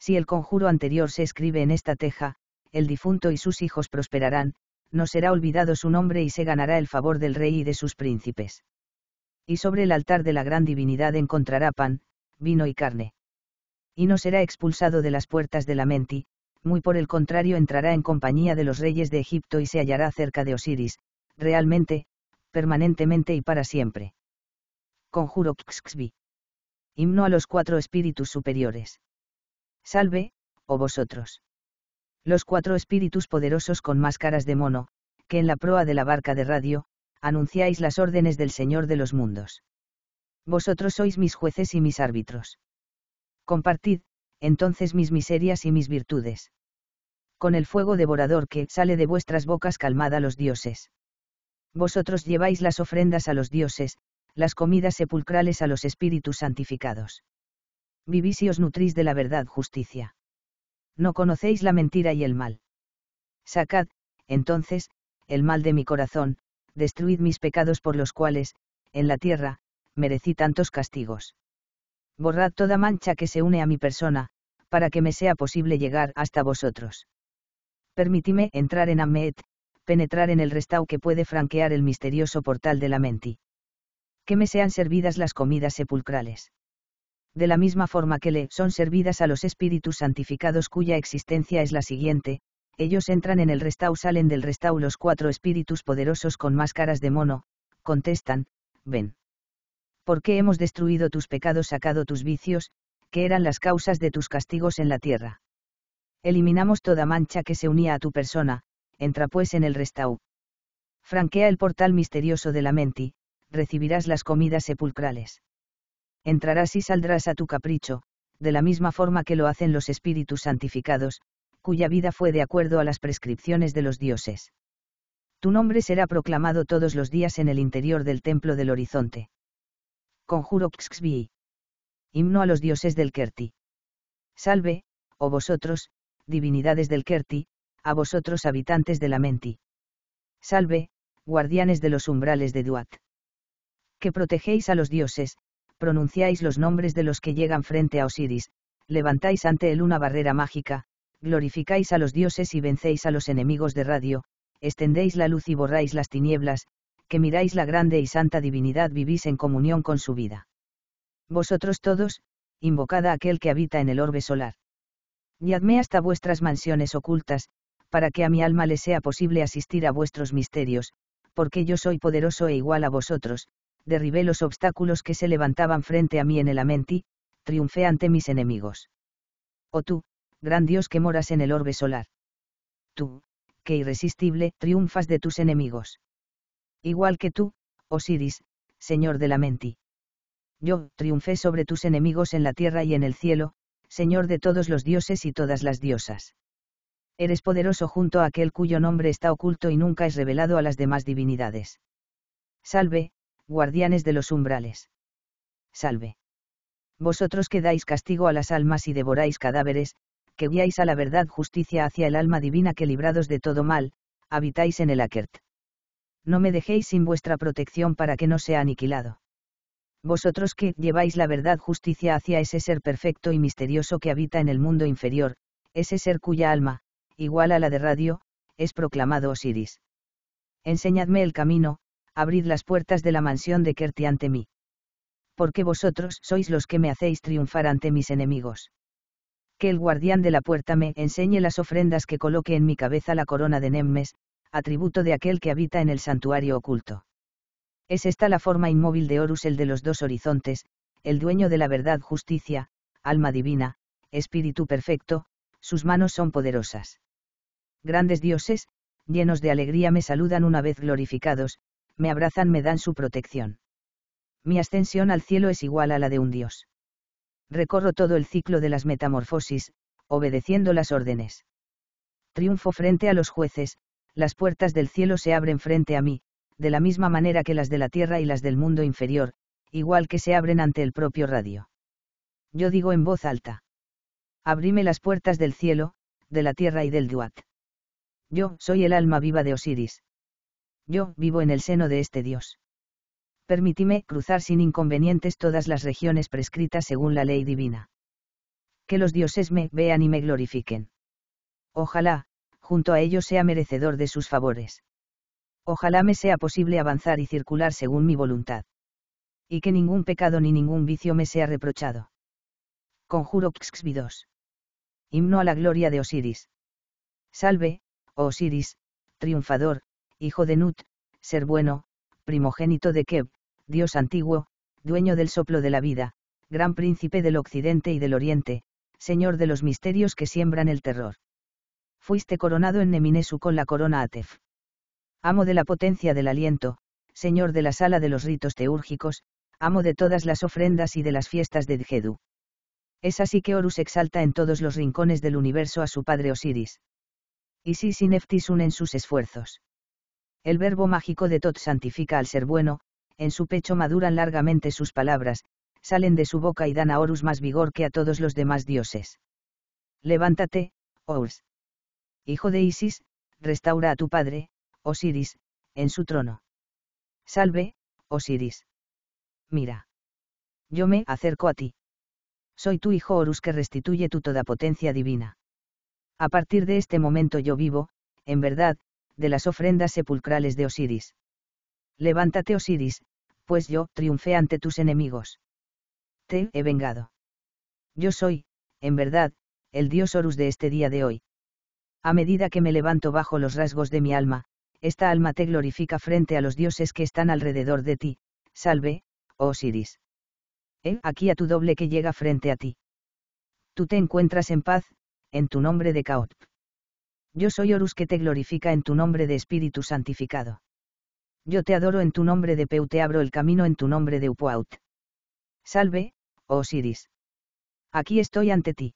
Si el conjuro anterior se escribe en esta teja, el difunto y sus hijos prosperarán, no será olvidado su nombre y se ganará el favor del rey y de sus príncipes. Y sobre el altar de la gran divinidad encontrará pan, vino y carne. Y no será expulsado de las puertas de la menti, muy por el contrario entrará en compañía de los reyes de Egipto y se hallará cerca de Osiris, realmente, permanentemente y para siempre. Conjuro Xxvi. Himno a los cuatro espíritus superiores. Salve, o oh vosotros. Los cuatro espíritus poderosos con máscaras de mono, que en la proa de la barca de radio, anunciáis las órdenes del Señor de los mundos. Vosotros sois mis jueces y mis árbitros. Compartid, entonces mis miserias y mis virtudes. Con el fuego devorador que sale de vuestras bocas calmad a los dioses. Vosotros lleváis las ofrendas a los dioses, las comidas sepulcrales a los espíritus santificados. Vivís y os nutrís de la verdad justicia no conocéis la mentira y el mal. Sacad, entonces, el mal de mi corazón, destruid mis pecados por los cuales, en la tierra, merecí tantos castigos. Borrad toda mancha que se une a mi persona, para que me sea posible llegar hasta vosotros. Permitime entrar en Ammet, penetrar en el restau que puede franquear el misterioso portal de la menti. Que me sean servidas las comidas sepulcrales de la misma forma que le son servidas a los espíritus santificados cuya existencia es la siguiente, ellos entran en el restau, salen del restau los cuatro espíritus poderosos con máscaras de mono, contestan, ven. ¿Por qué hemos destruido tus pecados, sacado tus vicios, que eran las causas de tus castigos en la tierra? Eliminamos toda mancha que se unía a tu persona, entra pues en el restau. Franquea el portal misterioso de la menti, recibirás las comidas sepulcrales entrarás y saldrás a tu capricho, de la misma forma que lo hacen los espíritus santificados, cuya vida fue de acuerdo a las prescripciones de los dioses. Tu nombre será proclamado todos los días en el interior del templo del horizonte. Conjuro Xvi. Himno a los dioses del Kerti. Salve, oh vosotros, divinidades del Kerti, a vosotros habitantes de la Menti. Salve, guardianes de los umbrales de Duat. Que protegéis a los dioses, pronunciáis los nombres de los que llegan frente a Osiris, levantáis ante él una barrera mágica, glorificáis a los dioses y vencéis a los enemigos de radio, extendéis la luz y borráis las tinieblas, que miráis la grande y santa divinidad vivís en comunión con su vida. Vosotros todos, invocad a aquel que habita en el orbe solar. Guiadme hasta vuestras mansiones ocultas, para que a mi alma le sea posible asistir a vuestros misterios, porque yo soy poderoso e igual a vosotros, derribé los obstáculos que se levantaban frente a mí en el Amenti, triunfé ante mis enemigos. Oh tú, gran Dios que moras en el orbe solar. Tú, que irresistible, triunfas de tus enemigos. Igual que tú, Osiris, Señor de Amenti. Yo, triunfé sobre tus enemigos en la tierra y en el cielo, Señor de todos los dioses y todas las diosas. Eres poderoso junto a aquel cuyo nombre está oculto y nunca es revelado a las demás divinidades. Salve, guardianes de los umbrales. Salve. Vosotros que dais castigo a las almas y devoráis cadáveres, que guiáis a la verdad justicia hacia el alma divina que librados de todo mal, habitáis en el Akert. No me dejéis sin vuestra protección para que no sea aniquilado. Vosotros que lleváis la verdad justicia hacia ese ser perfecto y misterioso que habita en el mundo inferior, ese ser cuya alma, igual a la de radio, es proclamado Osiris. Enseñadme el camino, abrid las puertas de la mansión de Kerti ante mí. Porque vosotros sois los que me hacéis triunfar ante mis enemigos. Que el guardián de la puerta me enseñe las ofrendas que coloque en mi cabeza la corona de Nemmes, atributo de aquel que habita en el santuario oculto. Es esta la forma inmóvil de Horus, el de los dos horizontes, el dueño de la verdad justicia, alma divina, espíritu perfecto, sus manos son poderosas. Grandes dioses, llenos de alegría me saludan una vez glorificados, me abrazan, me dan su protección. Mi ascensión al cielo es igual a la de un dios. Recorro todo el ciclo de las metamorfosis, obedeciendo las órdenes. Triunfo frente a los jueces, las puertas del cielo se abren frente a mí, de la misma manera que las de la tierra y las del mundo inferior, igual que se abren ante el propio radio. Yo digo en voz alta. Abrime las puertas del cielo, de la tierra y del Duat. Yo soy el alma viva de Osiris yo vivo en el seno de este Dios. Permítime cruzar sin inconvenientes todas las regiones prescritas según la ley divina. Que los dioses me vean y me glorifiquen. Ojalá, junto a ellos sea merecedor de sus favores. Ojalá me sea posible avanzar y circular según mi voluntad. Y que ningún pecado ni ningún vicio me sea reprochado. Conjuro Xxvidos. Himno a la gloria de Osiris. Salve, oh Osiris, triunfador, hijo de Nut, ser bueno, primogénito de Keb, dios antiguo, dueño del soplo de la vida, gran príncipe del occidente y del oriente, señor de los misterios que siembran el terror. Fuiste coronado en Neminesu con la corona Atef. Amo de la potencia del aliento, señor de la sala de los ritos teúrgicos, amo de todas las ofrendas y de las fiestas de Djedu. Es así que Horus exalta en todos los rincones del universo a su padre Osiris. Isis y Neftis unen sus esfuerzos. El verbo mágico de Tot santifica al ser bueno, en su pecho maduran largamente sus palabras, salen de su boca y dan a Horus más vigor que a todos los demás dioses. Levántate, Horus. Hijo de Isis, restaura a tu padre, Osiris, en su trono. Salve, Osiris. Mira. Yo me acerco a ti. Soy tu hijo Horus que restituye tu toda potencia divina. A partir de este momento yo vivo, en verdad, de las ofrendas sepulcrales de Osiris. Levántate Osiris, pues yo triunfé ante tus enemigos. Te he vengado. Yo soy, en verdad, el dios Horus de este día de hoy. A medida que me levanto bajo los rasgos de mi alma, esta alma te glorifica frente a los dioses que están alrededor de ti, salve, oh Osiris. He aquí a tu doble que llega frente a ti. Tú te encuentras en paz, en tu nombre de Kaotp. Yo soy Horus que te glorifica en tu nombre de Espíritu Santificado. Yo te adoro en tu nombre de Peu, te abro el camino en tu nombre de Upuaut. Salve, oh Osiris. Aquí estoy ante ti.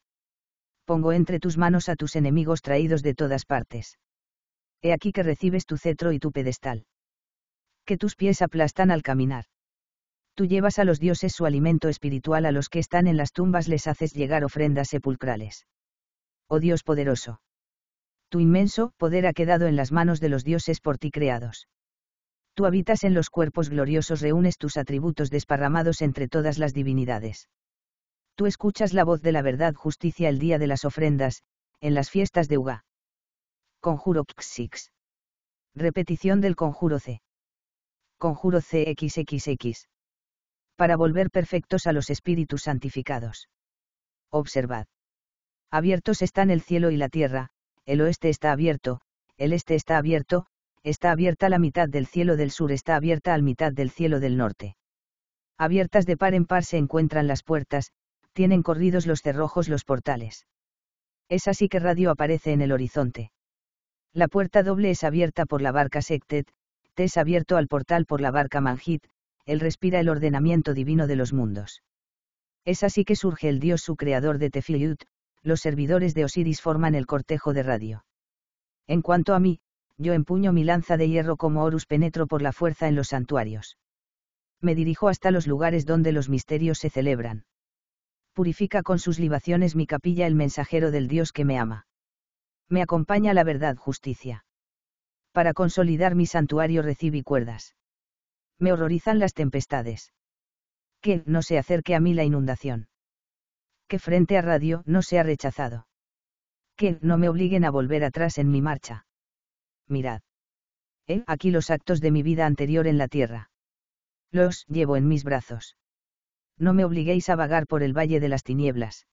Pongo entre tus manos a tus enemigos traídos de todas partes. He aquí que recibes tu cetro y tu pedestal. Que tus pies aplastan al caminar. Tú llevas a los dioses su alimento espiritual, a los que están en las tumbas les haces llegar ofrendas sepulcrales. Oh Dios poderoso inmenso poder ha quedado en las manos de los dioses por ti creados. Tú habitas en los cuerpos gloriosos, reúnes tus atributos desparramados entre todas las divinidades. Tú escuchas la voz de la verdad justicia el día de las ofrendas, en las fiestas de Uga. Conjuro Xix. Repetición del conjuro C. Conjuro CXXX. Para volver perfectos a los espíritus santificados. Observad. Abiertos están el cielo y la tierra, el oeste está abierto, el este está abierto, está abierta la mitad del cielo del sur está abierta al mitad del cielo del norte. Abiertas de par en par se encuentran las puertas, tienen corridos los cerrojos los portales. Es así que radio aparece en el horizonte. La puerta doble es abierta por la barca Sectet, te es abierto al portal por la barca Manjit, él respira el ordenamiento divino de los mundos. Es así que surge el Dios su creador de Tefillut, los servidores de Osiris forman el cortejo de radio. En cuanto a mí, yo empuño mi lanza de hierro como Horus penetro por la fuerza en los santuarios. Me dirijo hasta los lugares donde los misterios se celebran. Purifica con sus libaciones mi capilla el mensajero del Dios que me ama. Me acompaña la verdad justicia. Para consolidar mi santuario recibí cuerdas. Me horrorizan las tempestades. Que no se acerque a mí la inundación que frente a radio no sea rechazado. Que no me obliguen a volver atrás en mi marcha. Mirad. He aquí los actos de mi vida anterior en la tierra. Los llevo en mis brazos. No me obliguéis a vagar por el valle de las tinieblas.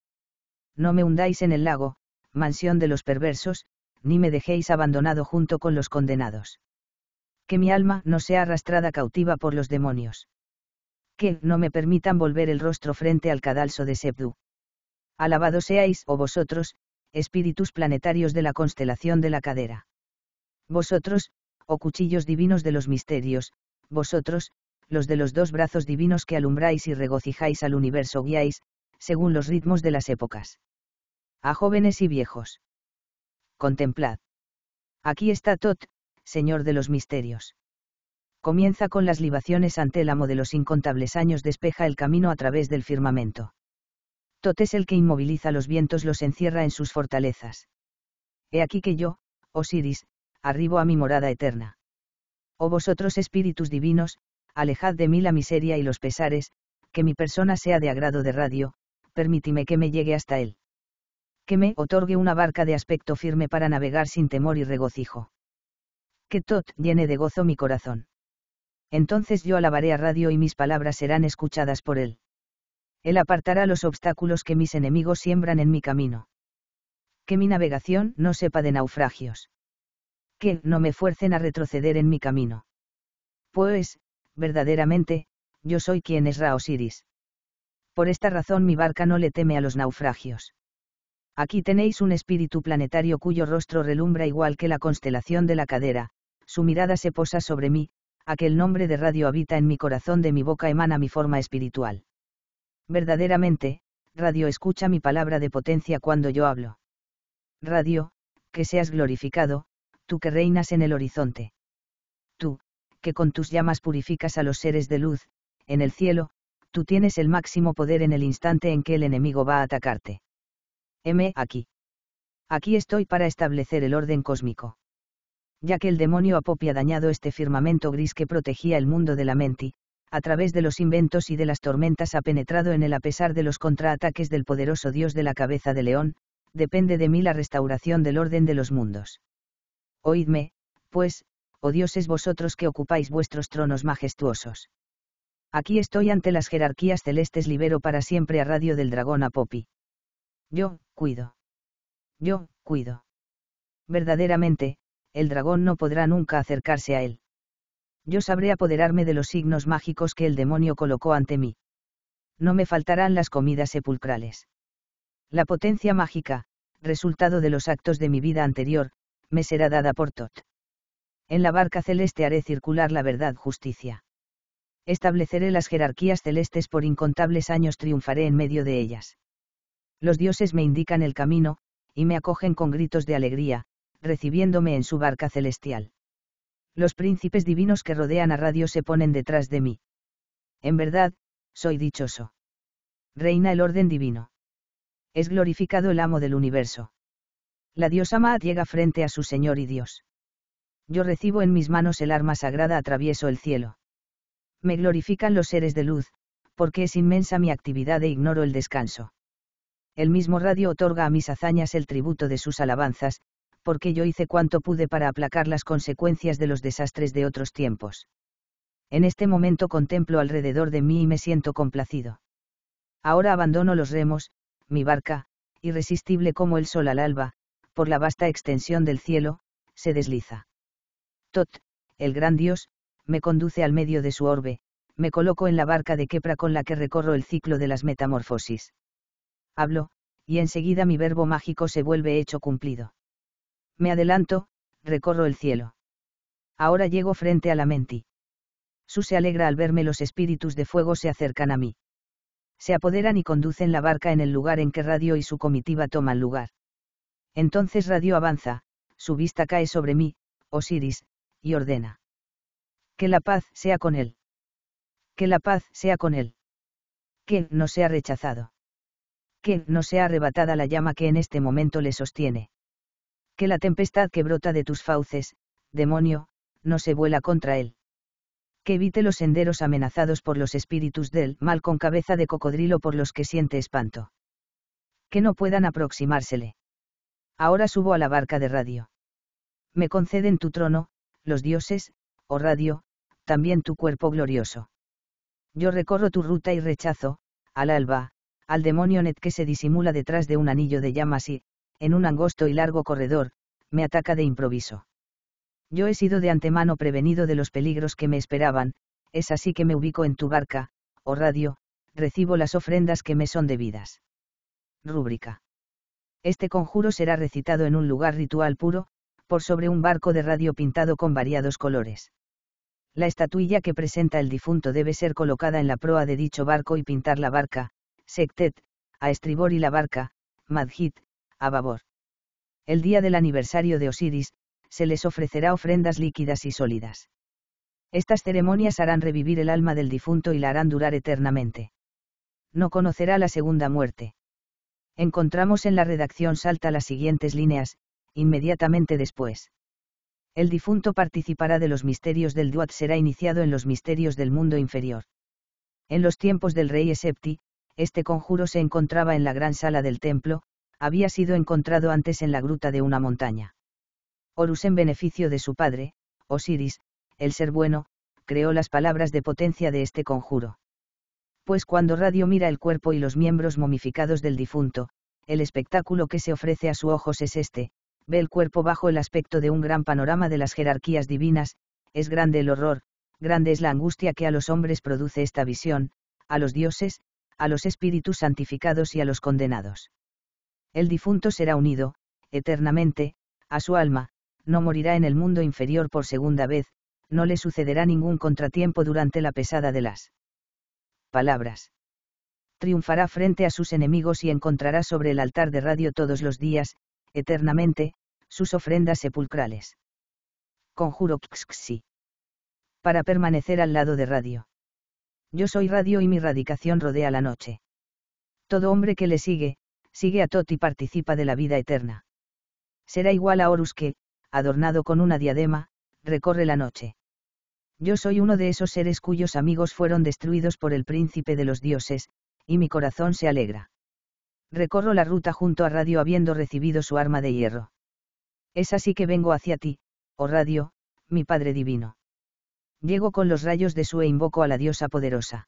No me hundáis en el lago, mansión de los perversos, ni me dejéis abandonado junto con los condenados. Que mi alma no sea arrastrada cautiva por los demonios. Que no me permitan volver el rostro frente al cadalso de Sebdu. Alabado seáis, o oh vosotros, espíritus planetarios de la constelación de la cadera. Vosotros, o oh cuchillos divinos de los misterios, vosotros, los de los dos brazos divinos que alumbráis y regocijáis al universo guiáis, según los ritmos de las épocas. A jóvenes y viejos. Contemplad. Aquí está Tot, Señor de los misterios. Comienza con las libaciones ante el amo de los incontables años, despeja el camino a través del firmamento. Tot es el que inmoviliza los vientos, los encierra en sus fortalezas. He aquí que yo, Osiris, arribo a mi morada eterna. Oh vosotros espíritus divinos, alejad de mí la miseria y los pesares, que mi persona sea de agrado de radio, permítime que me llegue hasta él. Que me otorgue una barca de aspecto firme para navegar sin temor y regocijo. Que Tot llene de gozo mi corazón. Entonces yo alabaré a radio y mis palabras serán escuchadas por él. Él apartará los obstáculos que mis enemigos siembran en mi camino. Que mi navegación no sepa de naufragios. Que no me fuercen a retroceder en mi camino. Pues, verdaderamente, yo soy quien es Ra Osiris. Por esta razón mi barca no le teme a los naufragios. Aquí tenéis un espíritu planetario cuyo rostro relumbra igual que la constelación de la cadera, su mirada se posa sobre mí, aquel nombre de radio habita en mi corazón, de mi boca emana mi forma espiritual. Verdaderamente, radio escucha mi palabra de potencia cuando yo hablo. Radio, que seas glorificado, tú que reinas en el horizonte. Tú, que con tus llamas purificas a los seres de luz, en el cielo, tú tienes el máximo poder en el instante en que el enemigo va a atacarte. M. Aquí. Aquí estoy para establecer el orden cósmico. Ya que el demonio apopia dañado este firmamento gris que protegía el mundo de la mente, a través de los inventos y de las tormentas ha penetrado en él a pesar de los contraataques del poderoso dios de la cabeza de león, depende de mí la restauración del orden de los mundos. Oídme, pues, oh dioses vosotros que ocupáis vuestros tronos majestuosos. Aquí estoy ante las jerarquías celestes libero para siempre a radio del dragón a Poppy. Yo, cuido. Yo, cuido. Verdaderamente, el dragón no podrá nunca acercarse a él yo sabré apoderarme de los signos mágicos que el demonio colocó ante mí. No me faltarán las comidas sepulcrales. La potencia mágica, resultado de los actos de mi vida anterior, me será dada por Tot. En la barca celeste haré circular la verdad justicia. Estableceré las jerarquías celestes por incontables años triunfaré en medio de ellas. Los dioses me indican el camino, y me acogen con gritos de alegría, recibiéndome en su barca celestial. Los príncipes divinos que rodean a Radio se ponen detrás de mí. En verdad, soy dichoso. Reina el orden divino. Es glorificado el amo del universo. La diosa Maat llega frente a su Señor y Dios. Yo recibo en mis manos el arma sagrada, atravieso el cielo. Me glorifican los seres de luz, porque es inmensa mi actividad e ignoro el descanso. El mismo radio otorga a mis hazañas el tributo de sus alabanzas, porque yo hice cuanto pude para aplacar las consecuencias de los desastres de otros tiempos. En este momento contemplo alrededor de mí y me siento complacido. Ahora abandono los remos, mi barca, irresistible como el sol al alba, por la vasta extensión del cielo, se desliza. Tot, el gran dios, me conduce al medio de su orbe, me coloco en la barca de quepra con la que recorro el ciclo de las metamorfosis. Hablo, y enseguida mi verbo mágico se vuelve hecho cumplido me adelanto, recorro el cielo. Ahora llego frente a la menti. Su se alegra al verme los espíritus de fuego se acercan a mí. Se apoderan y conducen la barca en el lugar en que Radio y su comitiva toman lugar. Entonces Radio avanza, su vista cae sobre mí, Osiris, y ordena. Que la paz sea con él. Que la paz sea con él. Que no sea rechazado. Que no sea arrebatada la llama que en este momento le sostiene que la tempestad que brota de tus fauces, demonio, no se vuela contra él. Que evite los senderos amenazados por los espíritus del mal con cabeza de cocodrilo por los que siente espanto. Que no puedan aproximársele. Ahora subo a la barca de radio. Me conceden tu trono, los dioses, o oh radio, también tu cuerpo glorioso. Yo recorro tu ruta y rechazo, al alba, al demonio Net que se disimula detrás de un anillo de llamas y, en un angosto y largo corredor, me ataca de improviso. Yo he sido de antemano prevenido de los peligros que me esperaban, es así que me ubico en tu barca, o radio, recibo las ofrendas que me son debidas. Rúbrica. Este conjuro será recitado en un lugar ritual puro, por sobre un barco de radio pintado con variados colores. La estatuilla que presenta el difunto debe ser colocada en la proa de dicho barco y pintar la barca, Sectet, a estribor y la barca, Madhit, a babor. El día del aniversario de Osiris, se les ofrecerá ofrendas líquidas y sólidas. Estas ceremonias harán revivir el alma del difunto y la harán durar eternamente. No conocerá la segunda muerte. Encontramos en la redacción Salta las siguientes líneas, inmediatamente después. El difunto participará de los misterios del Duat, será iniciado en los misterios del mundo inferior. En los tiempos del rey Esepti, este conjuro se encontraba en la gran sala del templo, había sido encontrado antes en la gruta de una montaña. Horus en beneficio de su padre, Osiris, el ser bueno, creó las palabras de potencia de este conjuro. Pues cuando Radio mira el cuerpo y los miembros momificados del difunto, el espectáculo que se ofrece a sus ojos es este, ve el cuerpo bajo el aspecto de un gran panorama de las jerarquías divinas, es grande el horror, grande es la angustia que a los hombres produce esta visión, a los dioses, a los espíritus santificados y a los condenados el difunto será unido, eternamente, a su alma, no morirá en el mundo inferior por segunda vez, no le sucederá ningún contratiempo durante la pesada de las palabras. Triunfará frente a sus enemigos y encontrará sobre el altar de radio todos los días, eternamente, sus ofrendas sepulcrales. Conjuro Xxi. Para permanecer al lado de radio. Yo soy radio y mi radicación rodea la noche. Todo hombre que le sigue, sigue a Tot y participa de la vida eterna. Será igual a Horus que, adornado con una diadema, recorre la noche. Yo soy uno de esos seres cuyos amigos fueron destruidos por el príncipe de los dioses, y mi corazón se alegra. Recorro la ruta junto a Radio habiendo recibido su arma de hierro. Es así que vengo hacia ti, oh Radio, mi Padre Divino. Llego con los rayos de su e invoco a la diosa poderosa.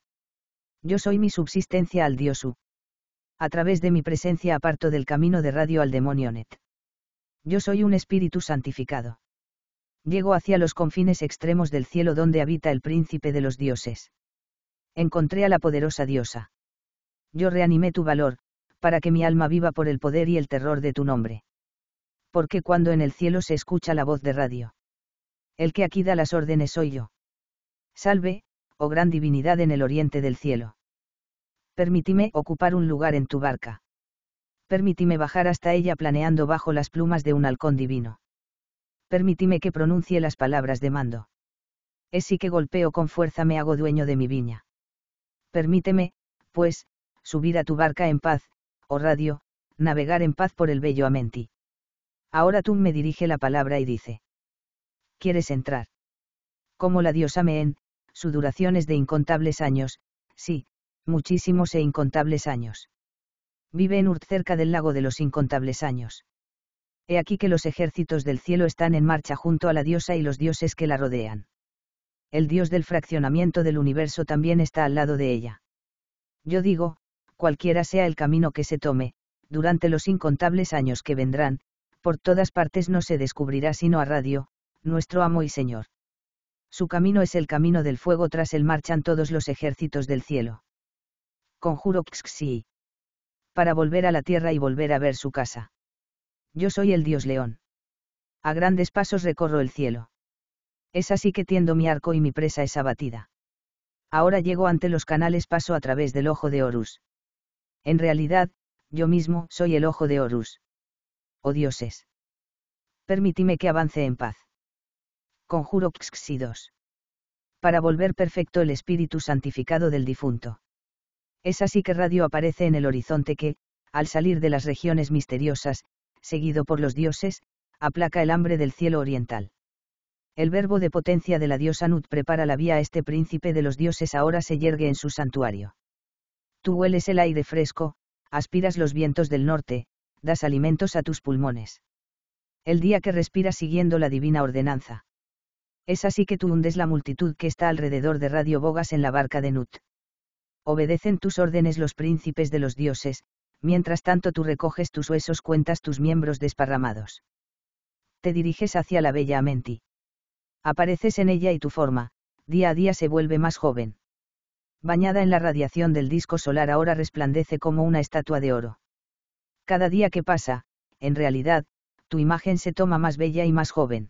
Yo soy mi subsistencia al diosu, a través de mi presencia aparto del camino de radio al demonio net. Yo soy un espíritu santificado. Llego hacia los confines extremos del cielo donde habita el príncipe de los dioses. Encontré a la poderosa diosa. Yo reanimé tu valor, para que mi alma viva por el poder y el terror de tu nombre. Porque cuando en el cielo se escucha la voz de radio. El que aquí da las órdenes soy yo. Salve, oh gran divinidad en el oriente del cielo permítime ocupar un lugar en tu barca. Permítime bajar hasta ella planeando bajo las plumas de un halcón divino. Permítime que pronuncie las palabras de mando. Es si que golpeo con fuerza me hago dueño de mi viña. Permíteme, pues, subir a tu barca en paz, o oh radio, navegar en paz por el bello Amenti. Ahora tú me dirige la palabra y dice. ¿Quieres entrar? Como la diosa Meen, su duración es de incontables años, sí, muchísimos e incontables años. Vive en Urt cerca del lago de los incontables años. He aquí que los ejércitos del cielo están en marcha junto a la diosa y los dioses que la rodean. El dios del fraccionamiento del universo también está al lado de ella. Yo digo, cualquiera sea el camino que se tome, durante los incontables años que vendrán, por todas partes no se descubrirá sino a Radio, nuestro amo y Señor. Su camino es el camino del fuego tras el marchan todos los ejércitos del cielo conjuro Xxi Para volver a la tierra y volver a ver su casa. Yo soy el dios león. A grandes pasos recorro el cielo. Es así que tiendo mi arco y mi presa es abatida. Ahora llego ante los canales, paso a través del ojo de Horus. En realidad, yo mismo soy el ojo de Horus. Oh dioses. Permítime que avance en paz. Conjuro 2. Para volver perfecto el espíritu santificado del difunto. Es así que Radio aparece en el horizonte que, al salir de las regiones misteriosas, seguido por los dioses, aplaca el hambre del cielo oriental. El verbo de potencia de la diosa Nut prepara la vía a este príncipe de los dioses ahora se yergue en su santuario. Tú hueles el aire fresco, aspiras los vientos del norte, das alimentos a tus pulmones. El día que respiras siguiendo la divina ordenanza. Es así que tú hundes la multitud que está alrededor de Radio Bogas en la barca de Nut obedecen tus órdenes los príncipes de los dioses, mientras tanto tú recoges tus huesos, cuentas tus miembros desparramados. Te diriges hacia la bella Amenti. Apareces en ella y tu forma, día a día se vuelve más joven. Bañada en la radiación del disco solar ahora resplandece como una estatua de oro. Cada día que pasa, en realidad, tu imagen se toma más bella y más joven.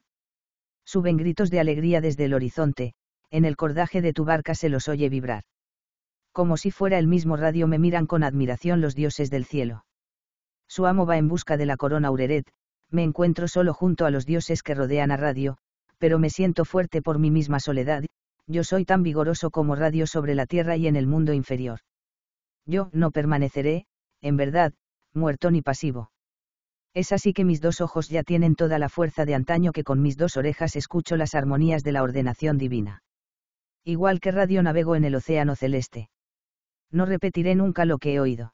Suben gritos de alegría desde el horizonte, en el cordaje de tu barca se los oye vibrar como si fuera el mismo radio me miran con admiración los dioses del cielo. Su amo va en busca de la corona Ureret, me encuentro solo junto a los dioses que rodean a radio, pero me siento fuerte por mi misma soledad, yo soy tan vigoroso como radio sobre la tierra y en el mundo inferior. Yo no permaneceré, en verdad, muerto ni pasivo. Es así que mis dos ojos ya tienen toda la fuerza de antaño que con mis dos orejas escucho las armonías de la ordenación divina. Igual que radio navego en el océano celeste. No repetiré nunca lo que he oído.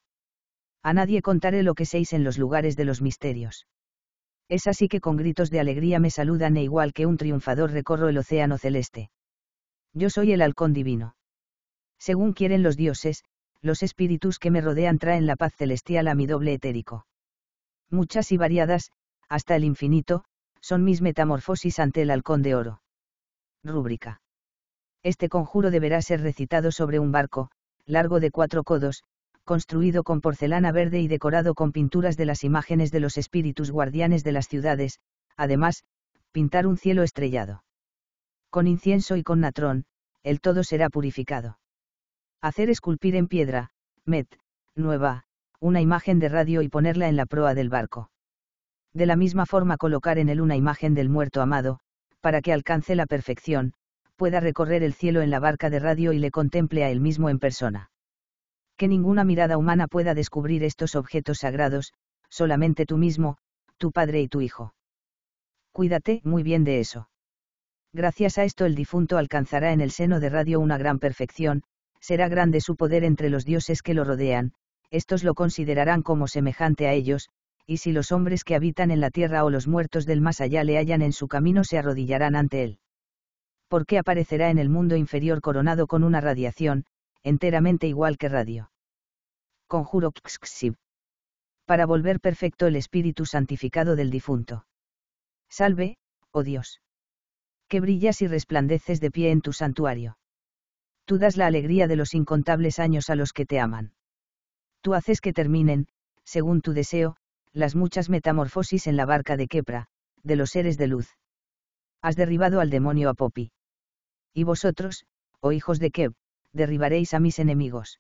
A nadie contaré lo que seis en los lugares de los misterios. Es así que con gritos de alegría me saludan e igual que un triunfador recorro el océano celeste. Yo soy el halcón divino. Según quieren los dioses, los espíritus que me rodean traen la paz celestial a mi doble etérico. Muchas y variadas, hasta el infinito, son mis metamorfosis ante el halcón de oro. Rúbrica. Este conjuro deberá ser recitado sobre un barco, largo de cuatro codos, construido con porcelana verde y decorado con pinturas de las imágenes de los espíritus guardianes de las ciudades, además, pintar un cielo estrellado. Con incienso y con natrón, el todo será purificado. Hacer esculpir en piedra, met, nueva, una imagen de radio y ponerla en la proa del barco. De la misma forma colocar en él una imagen del muerto amado, para que alcance la perfección, pueda recorrer el cielo en la barca de radio y le contemple a él mismo en persona. Que ninguna mirada humana pueda descubrir estos objetos sagrados, solamente tú mismo, tu padre y tu hijo. Cuídate muy bien de eso. Gracias a esto el difunto alcanzará en el seno de radio una gran perfección, será grande su poder entre los dioses que lo rodean, estos lo considerarán como semejante a ellos, y si los hombres que habitan en la tierra o los muertos del más allá le hallan en su camino se arrodillarán ante él porque aparecerá en el mundo inferior coronado con una radiación, enteramente igual que radio. Conjuro Para volver perfecto el espíritu santificado del difunto. Salve, oh Dios. Que brillas y resplandeces de pie en tu santuario. Tú das la alegría de los incontables años a los que te aman. Tú haces que terminen, según tu deseo, las muchas metamorfosis en la barca de Kepra, de los seres de luz. Has derribado al demonio a Poppy. Y vosotros, oh hijos de Keb, derribaréis a mis enemigos.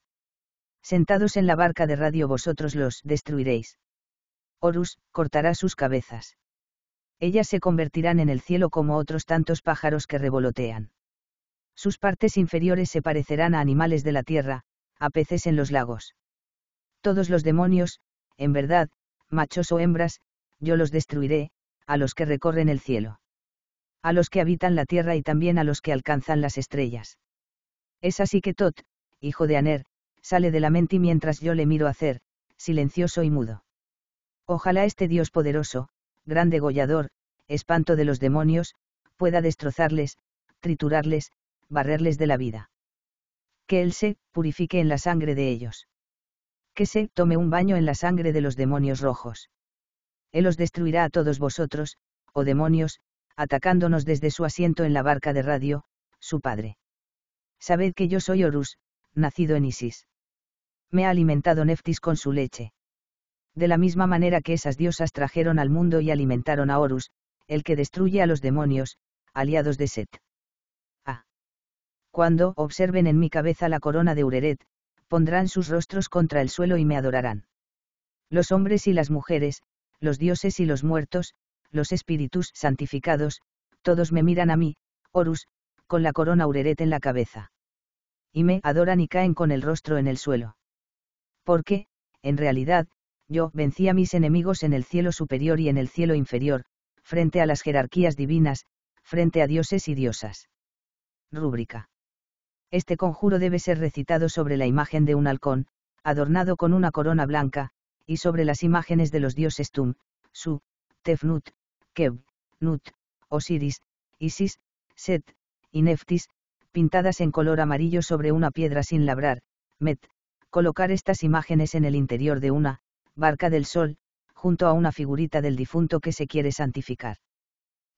Sentados en la barca de radio vosotros los destruiréis. Horus, cortará sus cabezas. Ellas se convertirán en el cielo como otros tantos pájaros que revolotean. Sus partes inferiores se parecerán a animales de la tierra, a peces en los lagos. Todos los demonios, en verdad, machos o hembras, yo los destruiré, a los que recorren el cielo a los que habitan la tierra y también a los que alcanzan las estrellas. Es así que Tot, hijo de Aner, sale de la mente mientras yo le miro hacer, silencioso y mudo. Ojalá este Dios poderoso, gran degollador, espanto de los demonios, pueda destrozarles, triturarles, barrerles de la vida. Que Él se purifique en la sangre de ellos. Que se tome un baño en la sangre de los demonios rojos. Él os destruirá a todos vosotros, oh demonios, atacándonos desde su asiento en la barca de radio, su padre. Sabed que yo soy Horus, nacido en Isis. Me ha alimentado Neftis con su leche. De la misma manera que esas diosas trajeron al mundo y alimentaron a Horus, el que destruye a los demonios, aliados de Set. Ah. Cuando observen en mi cabeza la corona de Ureret, pondrán sus rostros contra el suelo y me adorarán. Los hombres y las mujeres, los dioses y los muertos, los espíritus santificados, todos me miran a mí, Horus, con la corona Ureret en la cabeza. Y me adoran y caen con el rostro en el suelo. Porque, en realidad, yo vencí a mis enemigos en el cielo superior y en el cielo inferior, frente a las jerarquías divinas, frente a dioses y diosas. Rúbrica. Este conjuro debe ser recitado sobre la imagen de un halcón, adornado con una corona blanca, y sobre las imágenes de los dioses Tum, Su, Tefnut, Keb, Nut, Osiris, Isis, Set, y Neftis, pintadas en color amarillo sobre una piedra sin labrar, Met, colocar estas imágenes en el interior de una, barca del sol, junto a una figurita del difunto que se quiere santificar.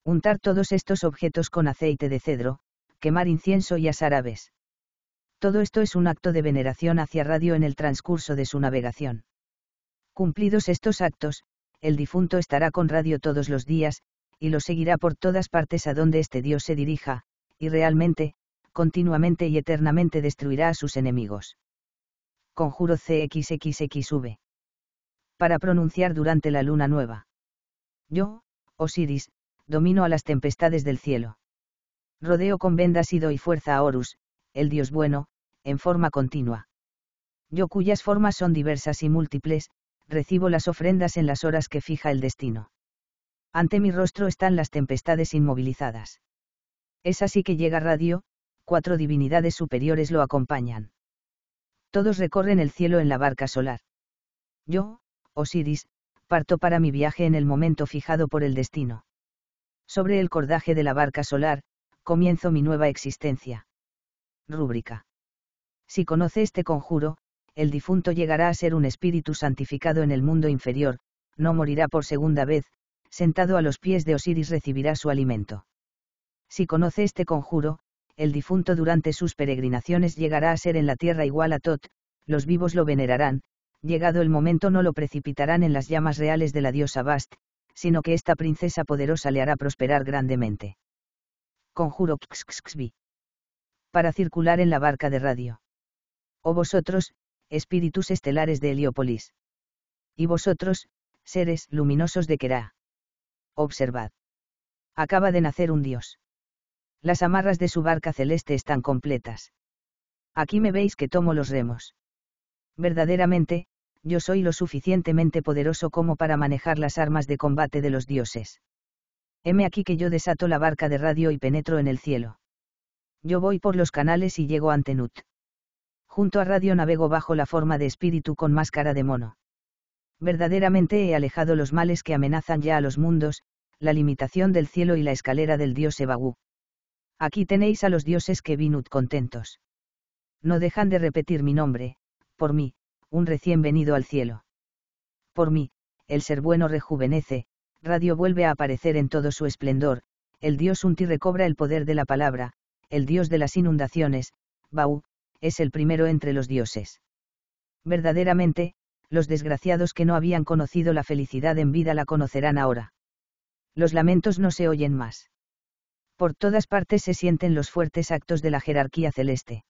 Untar todos estos objetos con aceite de cedro, quemar incienso y asar Todo esto es un acto de veneración hacia radio en el transcurso de su navegación. Cumplidos estos actos, el difunto estará con radio todos los días, y lo seguirá por todas partes a donde este Dios se dirija, y realmente, continuamente y eternamente destruirá a sus enemigos. Conjuro CXXXV. Para pronunciar durante la luna nueva. Yo, Osiris, domino a las tempestades del cielo. Rodeo con vendas y doy fuerza a Horus, el dios bueno, en forma continua. Yo cuyas formas son diversas y múltiples, recibo las ofrendas en las horas que fija el destino. Ante mi rostro están las tempestades inmovilizadas. Es así que llega Radio, cuatro divinidades superiores lo acompañan. Todos recorren el cielo en la barca solar. Yo, Osiris, parto para mi viaje en el momento fijado por el destino. Sobre el cordaje de la barca solar, comienzo mi nueva existencia. Rúbrica. Si conoce este conjuro, el difunto llegará a ser un espíritu santificado en el mundo inferior, no morirá por segunda vez, sentado a los pies de Osiris recibirá su alimento. Si conoce este conjuro, el difunto durante sus peregrinaciones llegará a ser en la tierra igual a Tot, los vivos lo venerarán, llegado el momento no lo precipitarán en las llamas reales de la diosa Bast, sino que esta princesa poderosa le hará prosperar grandemente. Conjuro Para circular en la barca de radio. O oh, vosotros, espíritus estelares de Heliópolis. Y vosotros, seres luminosos de Kerá. Observad. Acaba de nacer un dios. Las amarras de su barca celeste están completas. Aquí me veis que tomo los remos. Verdaderamente, yo soy lo suficientemente poderoso como para manejar las armas de combate de los dioses. Heme aquí que yo desato la barca de radio y penetro en el cielo. Yo voy por los canales y llego ante Nut junto a Radio navego bajo la forma de espíritu con máscara de mono. Verdaderamente he alejado los males que amenazan ya a los mundos, la limitación del cielo y la escalera del dios Ebagú. Aquí tenéis a los dioses que vinut contentos. No dejan de repetir mi nombre, por mí, un recién venido al cielo. Por mí, el ser bueno rejuvenece, Radio vuelve a aparecer en todo su esplendor, el dios Unti recobra el poder de la palabra, el dios de las inundaciones, Bau, es el primero entre los dioses. Verdaderamente, los desgraciados que no habían conocido la felicidad en vida la conocerán ahora. Los lamentos no se oyen más. Por todas partes se sienten los fuertes actos de la jerarquía celeste.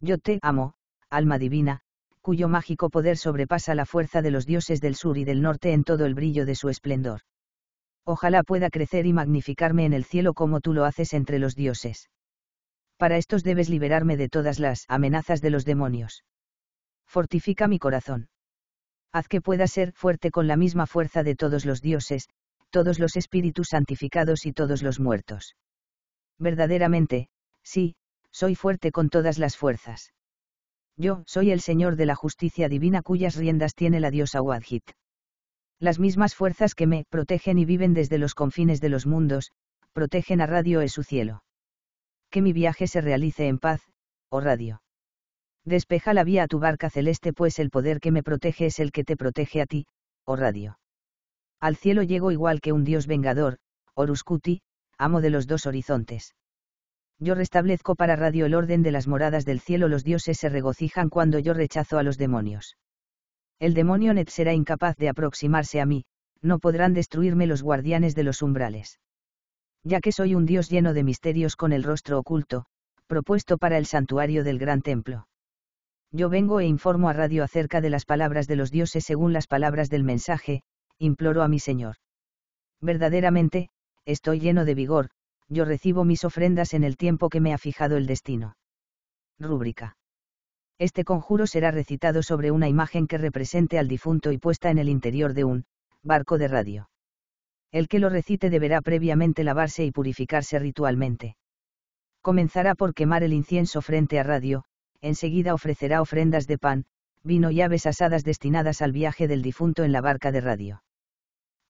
Yo te amo, alma divina, cuyo mágico poder sobrepasa la fuerza de los dioses del sur y del norte en todo el brillo de su esplendor. Ojalá pueda crecer y magnificarme en el cielo como tú lo haces entre los dioses para estos debes liberarme de todas las amenazas de los demonios. Fortifica mi corazón. Haz que pueda ser fuerte con la misma fuerza de todos los dioses, todos los espíritus santificados y todos los muertos. Verdaderamente, sí, soy fuerte con todas las fuerzas. Yo soy el Señor de la justicia divina cuyas riendas tiene la diosa Wadhit. Las mismas fuerzas que me protegen y viven desde los confines de los mundos, protegen a Radio e su cielo que mi viaje se realice en paz, oh radio. Despeja la vía a tu barca celeste, pues el poder que me protege es el que te protege a ti, oh radio. Al cielo llego igual que un dios vengador, Oruscuti, amo de los dos horizontes. Yo restablezco para radio el orden de las moradas del cielo, los dioses se regocijan cuando yo rechazo a los demonios. El demonio Net será incapaz de aproximarse a mí, no podrán destruirme los guardianes de los umbrales ya que soy un dios lleno de misterios con el rostro oculto, propuesto para el santuario del gran templo. Yo vengo e informo a Radio acerca de las palabras de los dioses según las palabras del mensaje, imploro a mi Señor. Verdaderamente, estoy lleno de vigor, yo recibo mis ofrendas en el tiempo que me ha fijado el destino. Rúbrica. Este conjuro será recitado sobre una imagen que represente al difunto y puesta en el interior de un barco de radio el que lo recite deberá previamente lavarse y purificarse ritualmente. Comenzará por quemar el incienso frente a radio, enseguida ofrecerá ofrendas de pan, vino y aves asadas destinadas al viaje del difunto en la barca de radio.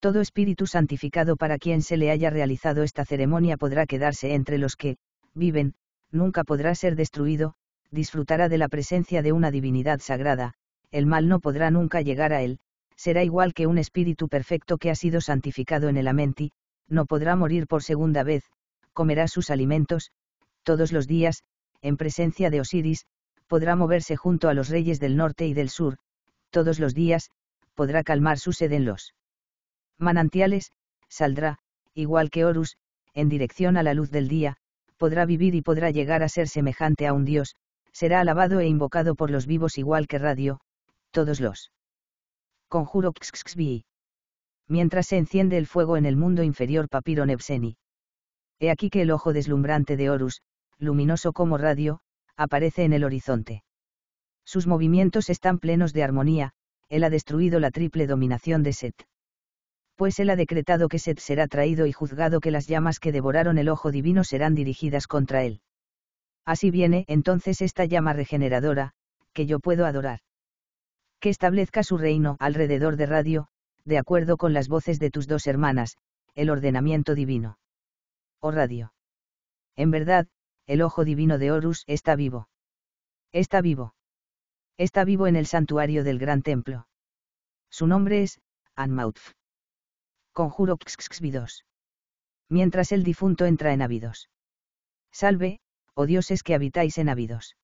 Todo espíritu santificado para quien se le haya realizado esta ceremonia podrá quedarse entre los que, viven, nunca podrá ser destruido, disfrutará de la presencia de una divinidad sagrada, el mal no podrá nunca llegar a él, será igual que un espíritu perfecto que ha sido santificado en el Amenti, no podrá morir por segunda vez, comerá sus alimentos, todos los días, en presencia de Osiris, podrá moverse junto a los reyes del norte y del sur, todos los días, podrá calmar su sed en los manantiales, saldrá, igual que Horus, en dirección a la luz del día, podrá vivir y podrá llegar a ser semejante a un dios, será alabado e invocado por los vivos igual que Radio, todos los conjuro Xxbi. Mientras se enciende el fuego en el mundo inferior Papiro Nebseni. He aquí que el ojo deslumbrante de Horus, luminoso como radio, aparece en el horizonte. Sus movimientos están plenos de armonía, él ha destruido la triple dominación de Set. Pues él ha decretado que Set será traído y juzgado que las llamas que devoraron el ojo divino serán dirigidas contra él. Así viene entonces esta llama regeneradora, que yo puedo adorar que establezca su reino alrededor de radio, de acuerdo con las voces de tus dos hermanas, el ordenamiento divino. O oh radio. En verdad, el ojo divino de Horus está vivo. Está vivo. Está vivo en el santuario del gran templo. Su nombre es, Anmautf. Conjuro Xxvidos. Mientras el difunto entra en Abidos. Salve, oh dioses que habitáis en Abidos.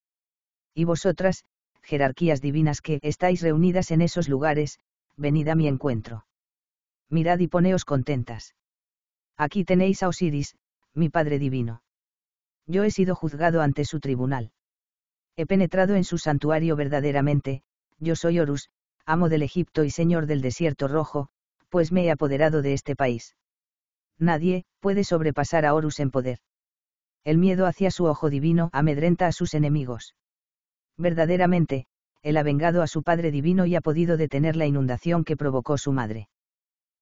Y vosotras, jerarquías divinas que estáis reunidas en esos lugares, venid a mi encuentro. Mirad y poneos contentas. Aquí tenéis a Osiris, mi Padre Divino. Yo he sido juzgado ante su tribunal. He penetrado en su santuario verdaderamente, yo soy Horus, amo del Egipto y señor del desierto rojo, pues me he apoderado de este país. Nadie puede sobrepasar a Horus en poder. El miedo hacia su ojo divino amedrenta a sus enemigos. Verdaderamente, él ha vengado a su Padre Divino y ha podido detener la inundación que provocó su madre.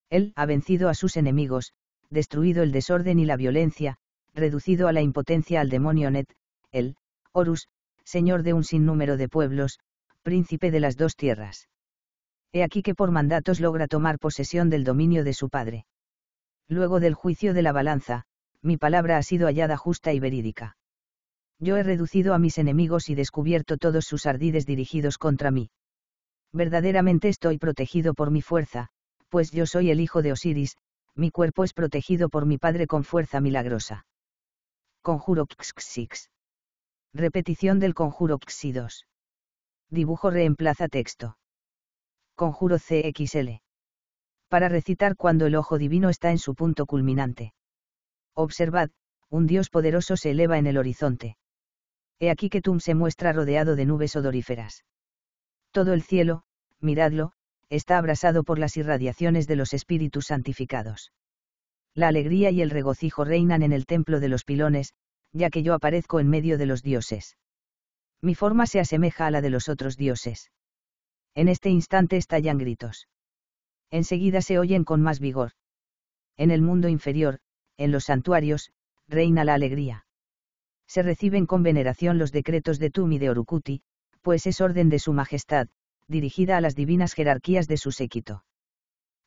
Él ha vencido a sus enemigos, destruido el desorden y la violencia, reducido a la impotencia al demonio Net, él, Horus, señor de un sinnúmero de pueblos, príncipe de las dos tierras. He aquí que por mandatos logra tomar posesión del dominio de su padre. Luego del juicio de la balanza, mi palabra ha sido hallada justa y verídica yo he reducido a mis enemigos y descubierto todos sus ardides dirigidos contra mí. Verdaderamente estoy protegido por mi fuerza, pues yo soy el hijo de Osiris, mi cuerpo es protegido por mi padre con fuerza milagrosa. Conjuro XXX. Repetición del conjuro x Dibujo reemplaza texto. Conjuro CXL. Para recitar cuando el ojo divino está en su punto culminante. Observad, un Dios poderoso se eleva en el horizonte. He aquí que Tum se muestra rodeado de nubes odoríferas. Todo el cielo, miradlo, está abrasado por las irradiaciones de los espíritus santificados. La alegría y el regocijo reinan en el templo de los pilones, ya que yo aparezco en medio de los dioses. Mi forma se asemeja a la de los otros dioses. En este instante estallan gritos. Enseguida se oyen con más vigor. En el mundo inferior, en los santuarios, reina la alegría se reciben con veneración los decretos de Tum de Orucuti, pues es orden de su majestad, dirigida a las divinas jerarquías de su séquito.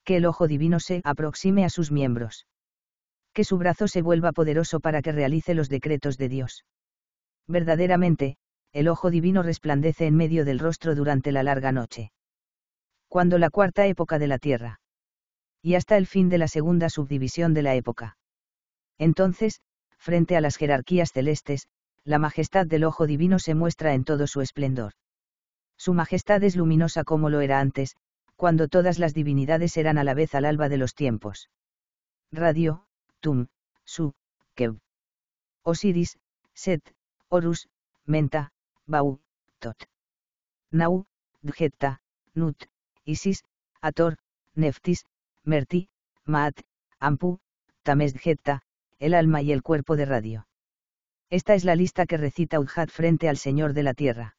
Que el ojo divino se aproxime a sus miembros. Que su brazo se vuelva poderoso para que realice los decretos de Dios. Verdaderamente, el ojo divino resplandece en medio del rostro durante la larga noche. Cuando la cuarta época de la Tierra. Y hasta el fin de la segunda subdivisión de la época. Entonces, frente a las jerarquías celestes, la majestad del ojo divino se muestra en todo su esplendor. Su majestad es luminosa como lo era antes, cuando todas las divinidades eran a la vez al alba de los tiempos. Radio, Tum, Su, Kev. Osiris, Set, Horus, Menta, Bau, Tot. Nau, Djeta, Nut, Isis, Ator, Neftis, Merti, Maat, Ampu, Tames el alma y el cuerpo de radio. Esta es la lista que recita Udhat frente al Señor de la Tierra.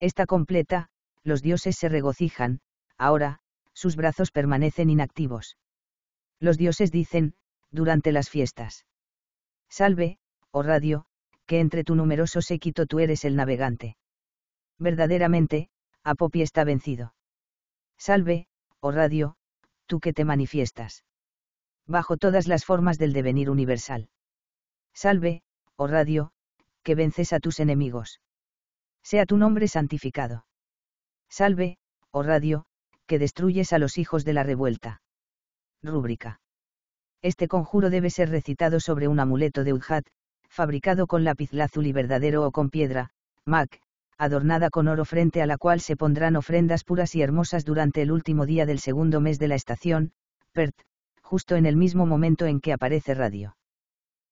Está completa, los dioses se regocijan, ahora, sus brazos permanecen inactivos. Los dioses dicen, durante las fiestas. Salve, oh radio, que entre tu numeroso séquito tú eres el navegante. Verdaderamente, Apopi está vencido. Salve, oh radio, tú que te manifiestas bajo todas las formas del devenir universal. Salve, oh radio, que vences a tus enemigos. Sea tu nombre santificado. Salve, oh radio, que destruyes a los hijos de la revuelta. Rúbrica. Este conjuro debe ser recitado sobre un amuleto de Udhat, fabricado con lápiz lazuli verdadero o con piedra, Mac, adornada con oro frente a la cual se pondrán ofrendas puras y hermosas durante el último día del segundo mes de la estación, Pert, justo en el mismo momento en que aparece radio.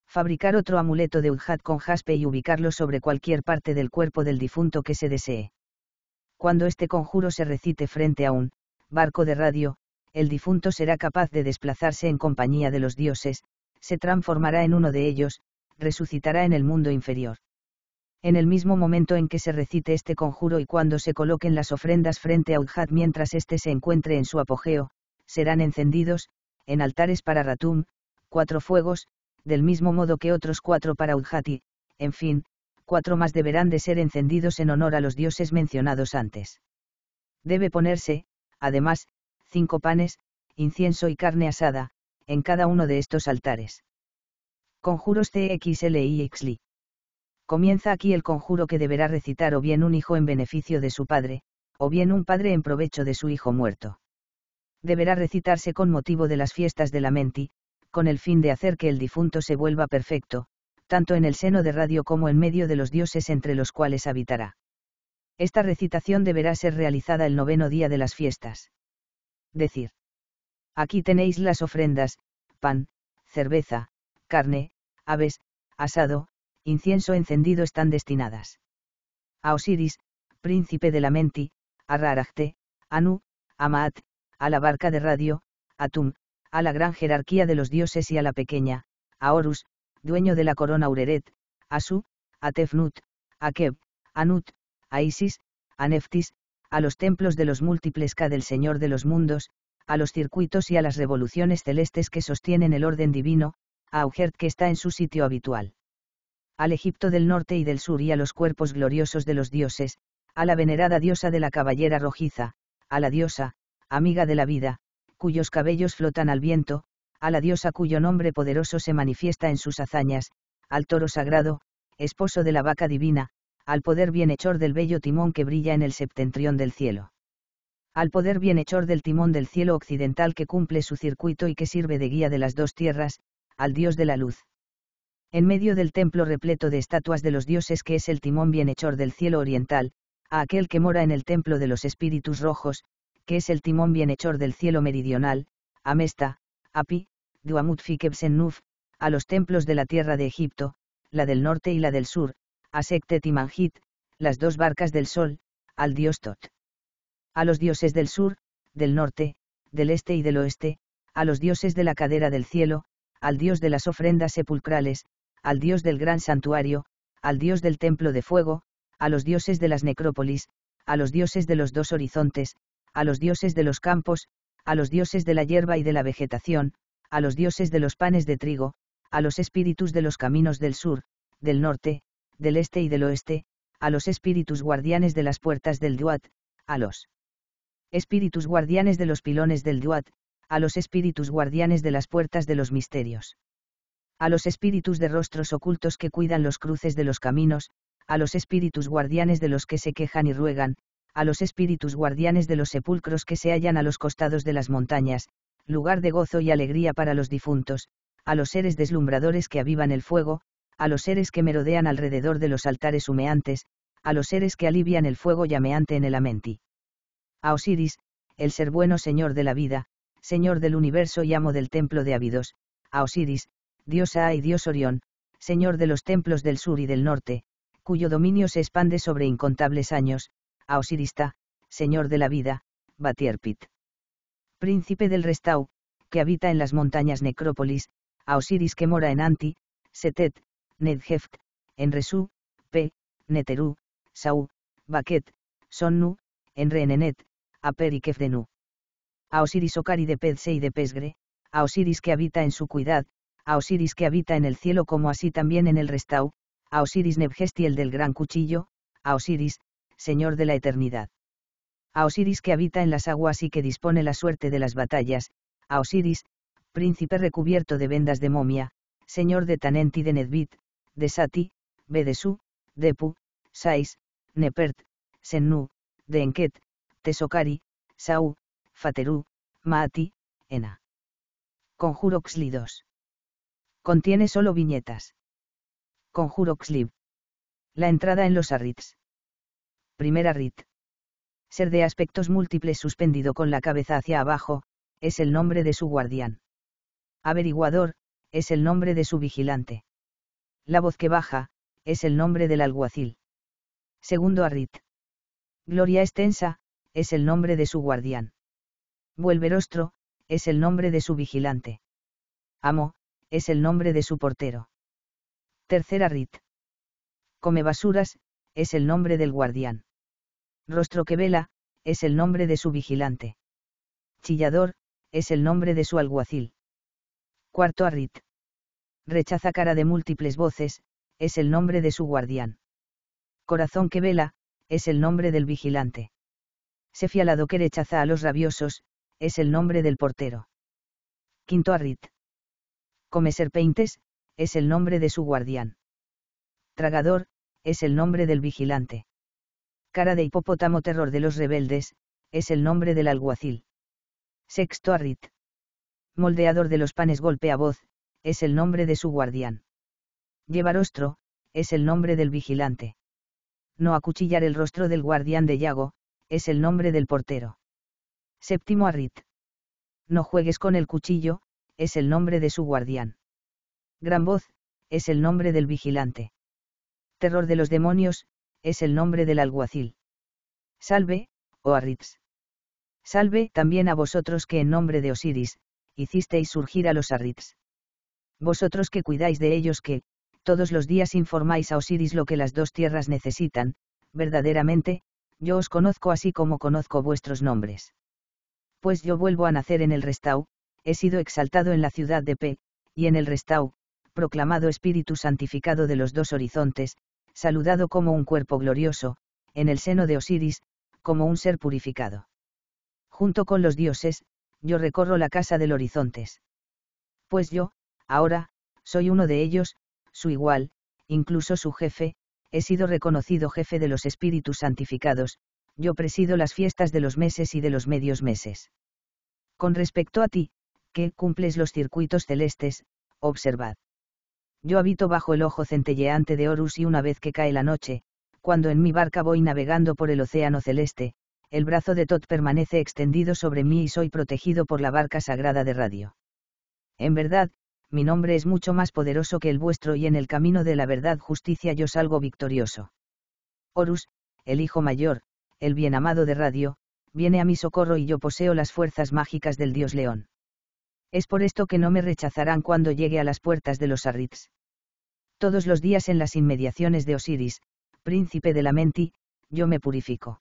Fabricar otro amuleto de Udhat con jaspe y ubicarlo sobre cualquier parte del cuerpo del difunto que se desee. Cuando este conjuro se recite frente a un barco de radio, el difunto será capaz de desplazarse en compañía de los dioses, se transformará en uno de ellos, resucitará en el mundo inferior. En el mismo momento en que se recite este conjuro y cuando se coloquen las ofrendas frente a Udhat mientras éste se encuentre en su apogeo, serán encendidos, en altares para Ratum, cuatro fuegos, del mismo modo que otros cuatro para Udhati, en fin, cuatro más deberán de ser encendidos en honor a los dioses mencionados antes. Debe ponerse, además, cinco panes, incienso y carne asada, en cada uno de estos altares. Conjuros CXLIXLI. Comienza aquí el conjuro que deberá recitar o bien un hijo en beneficio de su padre, o bien un padre en provecho de su hijo muerto deberá recitarse con motivo de las fiestas de la menti, con el fin de hacer que el difunto se vuelva perfecto, tanto en el seno de radio como en medio de los dioses entre los cuales habitará. Esta recitación deberá ser realizada el noveno día de las fiestas. Decir. Aquí tenéis las ofrendas, pan, cerveza, carne, aves, asado, incienso encendido están destinadas. A Osiris, príncipe de la Menti, a Anu, a a la barca de radio, a Tum, a la gran jerarquía de los dioses y a la pequeña, a Horus, dueño de la corona Ureret, a Su, a Tefnut, a Keb, a Nut, a Isis, a Neftis, a los templos de los múltiples K del Señor de los mundos, a los circuitos y a las revoluciones celestes que sostienen el orden divino, a Ujert que está en su sitio habitual. Al Egipto del norte y del sur y a los cuerpos gloriosos de los dioses, a la venerada diosa de la caballera rojiza, a la diosa, amiga de la vida, cuyos cabellos flotan al viento, a la diosa cuyo nombre poderoso se manifiesta en sus hazañas, al toro sagrado, esposo de la vaca divina, al poder bienhechor del bello timón que brilla en el septentrión del cielo. Al poder bienhechor del timón del cielo occidental que cumple su circuito y que sirve de guía de las dos tierras, al dios de la luz. En medio del templo repleto de estatuas de los dioses que es el timón bienhechor del cielo oriental, a aquel que mora en el templo de los espíritus rojos, que es el timón bienhechor del cielo meridional, a Mesta, Api, Duamut Nuf, a los templos de la tierra de Egipto, la del norte y la del sur, a Sektet y Manjit, las dos barcas del sol, al dios Tot. A los dioses del sur, del norte, del este y del oeste, a los dioses de la cadera del cielo, al dios de las ofrendas sepulcrales, al dios del gran santuario, al dios del templo de fuego, a los dioses de las necrópolis, a los dioses de los dos horizontes, a los dioses de los campos, a los dioses de la hierba y de la vegetación, a los dioses de los panes de trigo, a los espíritus de los caminos del sur, del norte, del este y del oeste, a los espíritus guardianes de las puertas del Duat, a los espíritus guardianes de los pilones del Duat, a los espíritus guardianes de las puertas de los misterios. A los espíritus de rostros ocultos que cuidan los cruces de los caminos, a los espíritus guardianes de los que se quejan y ruegan, a los espíritus guardianes de los sepulcros que se hallan a los costados de las montañas, lugar de gozo y alegría para los difuntos, a los seres deslumbradores que avivan el fuego, a los seres que merodean alrededor de los altares humeantes, a los seres que alivian el fuego llameante en el amenti. A Osiris, el ser bueno Señor de la vida, Señor del universo y amo del templo de Abidos, a Osiris, diosa A y Dios Orión, Señor de los templos del sur y del norte, cuyo dominio se expande sobre incontables años, a señor de la vida, Batierpit. Príncipe del Restau, que habita en las montañas Necrópolis, a Osiris que mora en Anti, Setet, en Resu, P, Neterú, Sau, Baquet, Sonnu, en Aper y Kefdenú. A Osiris Ocari de Pedse y de Pesgre, a Osiris que habita en su cuidad, a Osiris que habita en el cielo como así también en el Restau, a Osiris del gran cuchillo, a Osiris, Señor de la Eternidad. A Osiris que habita en las aguas y que dispone la suerte de las batallas, a Osiris, príncipe recubierto de vendas de momia, señor de Tanenti de Nedbit, de Sati, Bedesu, Depu, Sais, Nepert, Sennu, de Enket, Tesokari, Sau, Fateru, Maati, Ena. Conjuro Xli 2. Contiene solo viñetas. Conjuro Xlib. La entrada en los Arrits. Primera Rit. Ser de aspectos múltiples suspendido con la cabeza hacia abajo, es el nombre de su guardián. Averiguador, es el nombre de su vigilante. La voz que baja, es el nombre del alguacil. Segundo RIT. Gloria extensa, es el nombre de su guardián. Vuelverostro, es el nombre de su vigilante. Amo, es el nombre de su portero. Tercera Rit. Come basuras, es el nombre del guardián. Rostro que vela, es el nombre de su vigilante. Chillador, es el nombre de su alguacil. Cuarto arrit. Rechaza cara de múltiples voces, es el nombre de su guardián. Corazón que vela, es el nombre del vigilante. Sefialado que rechaza a los rabiosos, es el nombre del portero. Quinto arrit. Come serpentes, es el nombre de su guardián. Tragador, es el nombre del vigilante. Cara de hipopótamo terror de los rebeldes, es el nombre del alguacil. Sexto Arrit. Moldeador de los panes Golpe a voz, es el nombre de su guardián. Llevarostro, es el nombre del vigilante. No acuchillar el rostro del guardián de Yago, es el nombre del portero. Séptimo Arrit. No juegues con el cuchillo, es el nombre de su guardián. Gran voz, es el nombre del vigilante terror de los demonios, es el nombre del alguacil. Salve, oh Arritz. Salve también a vosotros que en nombre de Osiris, hicisteis surgir a los Arrits. Vosotros que cuidáis de ellos que, todos los días informáis a Osiris lo que las dos tierras necesitan, verdaderamente, yo os conozco así como conozco vuestros nombres. Pues yo vuelvo a nacer en el Restau, he sido exaltado en la ciudad de Pe, y en el Restau, proclamado Espíritu Santificado de los dos horizontes, saludado como un cuerpo glorioso, en el seno de Osiris, como un ser purificado. Junto con los dioses, yo recorro la casa del horizontes. Pues yo, ahora, soy uno de ellos, su igual, incluso su jefe, he sido reconocido jefe de los espíritus santificados, yo presido las fiestas de los meses y de los medios meses. Con respecto a ti, que cumples los circuitos celestes, observad yo habito bajo el ojo centelleante de Horus y una vez que cae la noche, cuando en mi barca voy navegando por el océano celeste, el brazo de Tot permanece extendido sobre mí y soy protegido por la barca sagrada de radio. En verdad, mi nombre es mucho más poderoso que el vuestro y en el camino de la verdad justicia yo salgo victorioso. Horus, el hijo mayor, el bien amado de radio, viene a mi socorro y yo poseo las fuerzas mágicas del dios león. Es por esto que no me rechazarán cuando llegue a las puertas de los Arrits. Todos los días en las inmediaciones de Osiris, príncipe de la Menti, yo me purifico.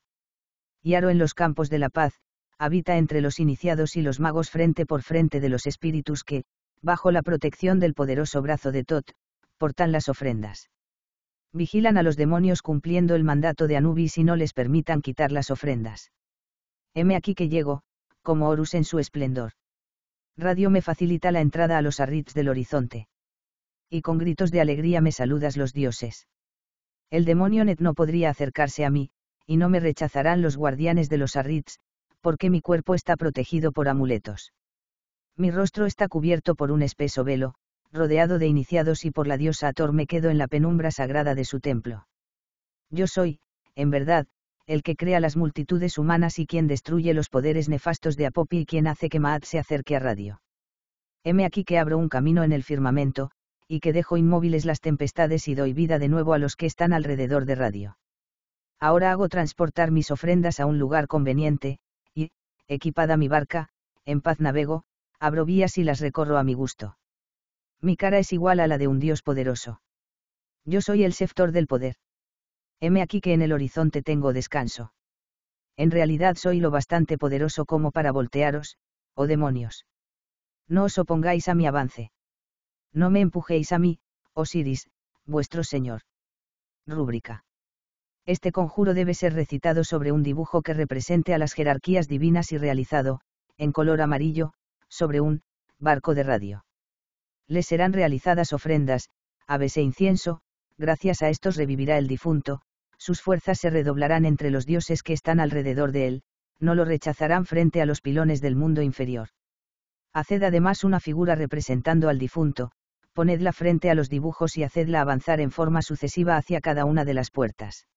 Y en los campos de la paz, habita entre los iniciados y los magos frente por frente de los espíritus que, bajo la protección del poderoso brazo de Tot, portan las ofrendas. Vigilan a los demonios cumpliendo el mandato de Anubis y no les permitan quitar las ofrendas. Heme aquí que llego, como Horus en su esplendor radio me facilita la entrada a los arrits del horizonte. Y con gritos de alegría me saludas los dioses. El demonio net no podría acercarse a mí, y no me rechazarán los guardianes de los arrits, porque mi cuerpo está protegido por amuletos. Mi rostro está cubierto por un espeso velo, rodeado de iniciados y por la diosa Ator me quedo en la penumbra sagrada de su templo. Yo soy, en verdad, el que crea las multitudes humanas y quien destruye los poderes nefastos de Apopi y quien hace que Maat se acerque a radio. Heme aquí que abro un camino en el firmamento, y que dejo inmóviles las tempestades y doy vida de nuevo a los que están alrededor de radio. Ahora hago transportar mis ofrendas a un lugar conveniente, y, equipada mi barca, en paz navego, abro vías y las recorro a mi gusto. Mi cara es igual a la de un Dios poderoso. Yo soy el seftor del poder heme aquí que en el horizonte tengo descanso. En realidad soy lo bastante poderoso como para voltearos, oh demonios. No os opongáis a mi avance. No me empujéis a mí, Osiris, oh vuestro señor. Rúbrica. Este conjuro debe ser recitado sobre un dibujo que represente a las jerarquías divinas y realizado, en color amarillo, sobre un barco de radio. Le serán realizadas ofrendas, aves e incienso, gracias a estos revivirá el difunto, sus fuerzas se redoblarán entre los dioses que están alrededor de él, no lo rechazarán frente a los pilones del mundo inferior. Haced además una figura representando al difunto, ponedla frente a los dibujos y hacedla avanzar en forma sucesiva hacia cada una de las puertas.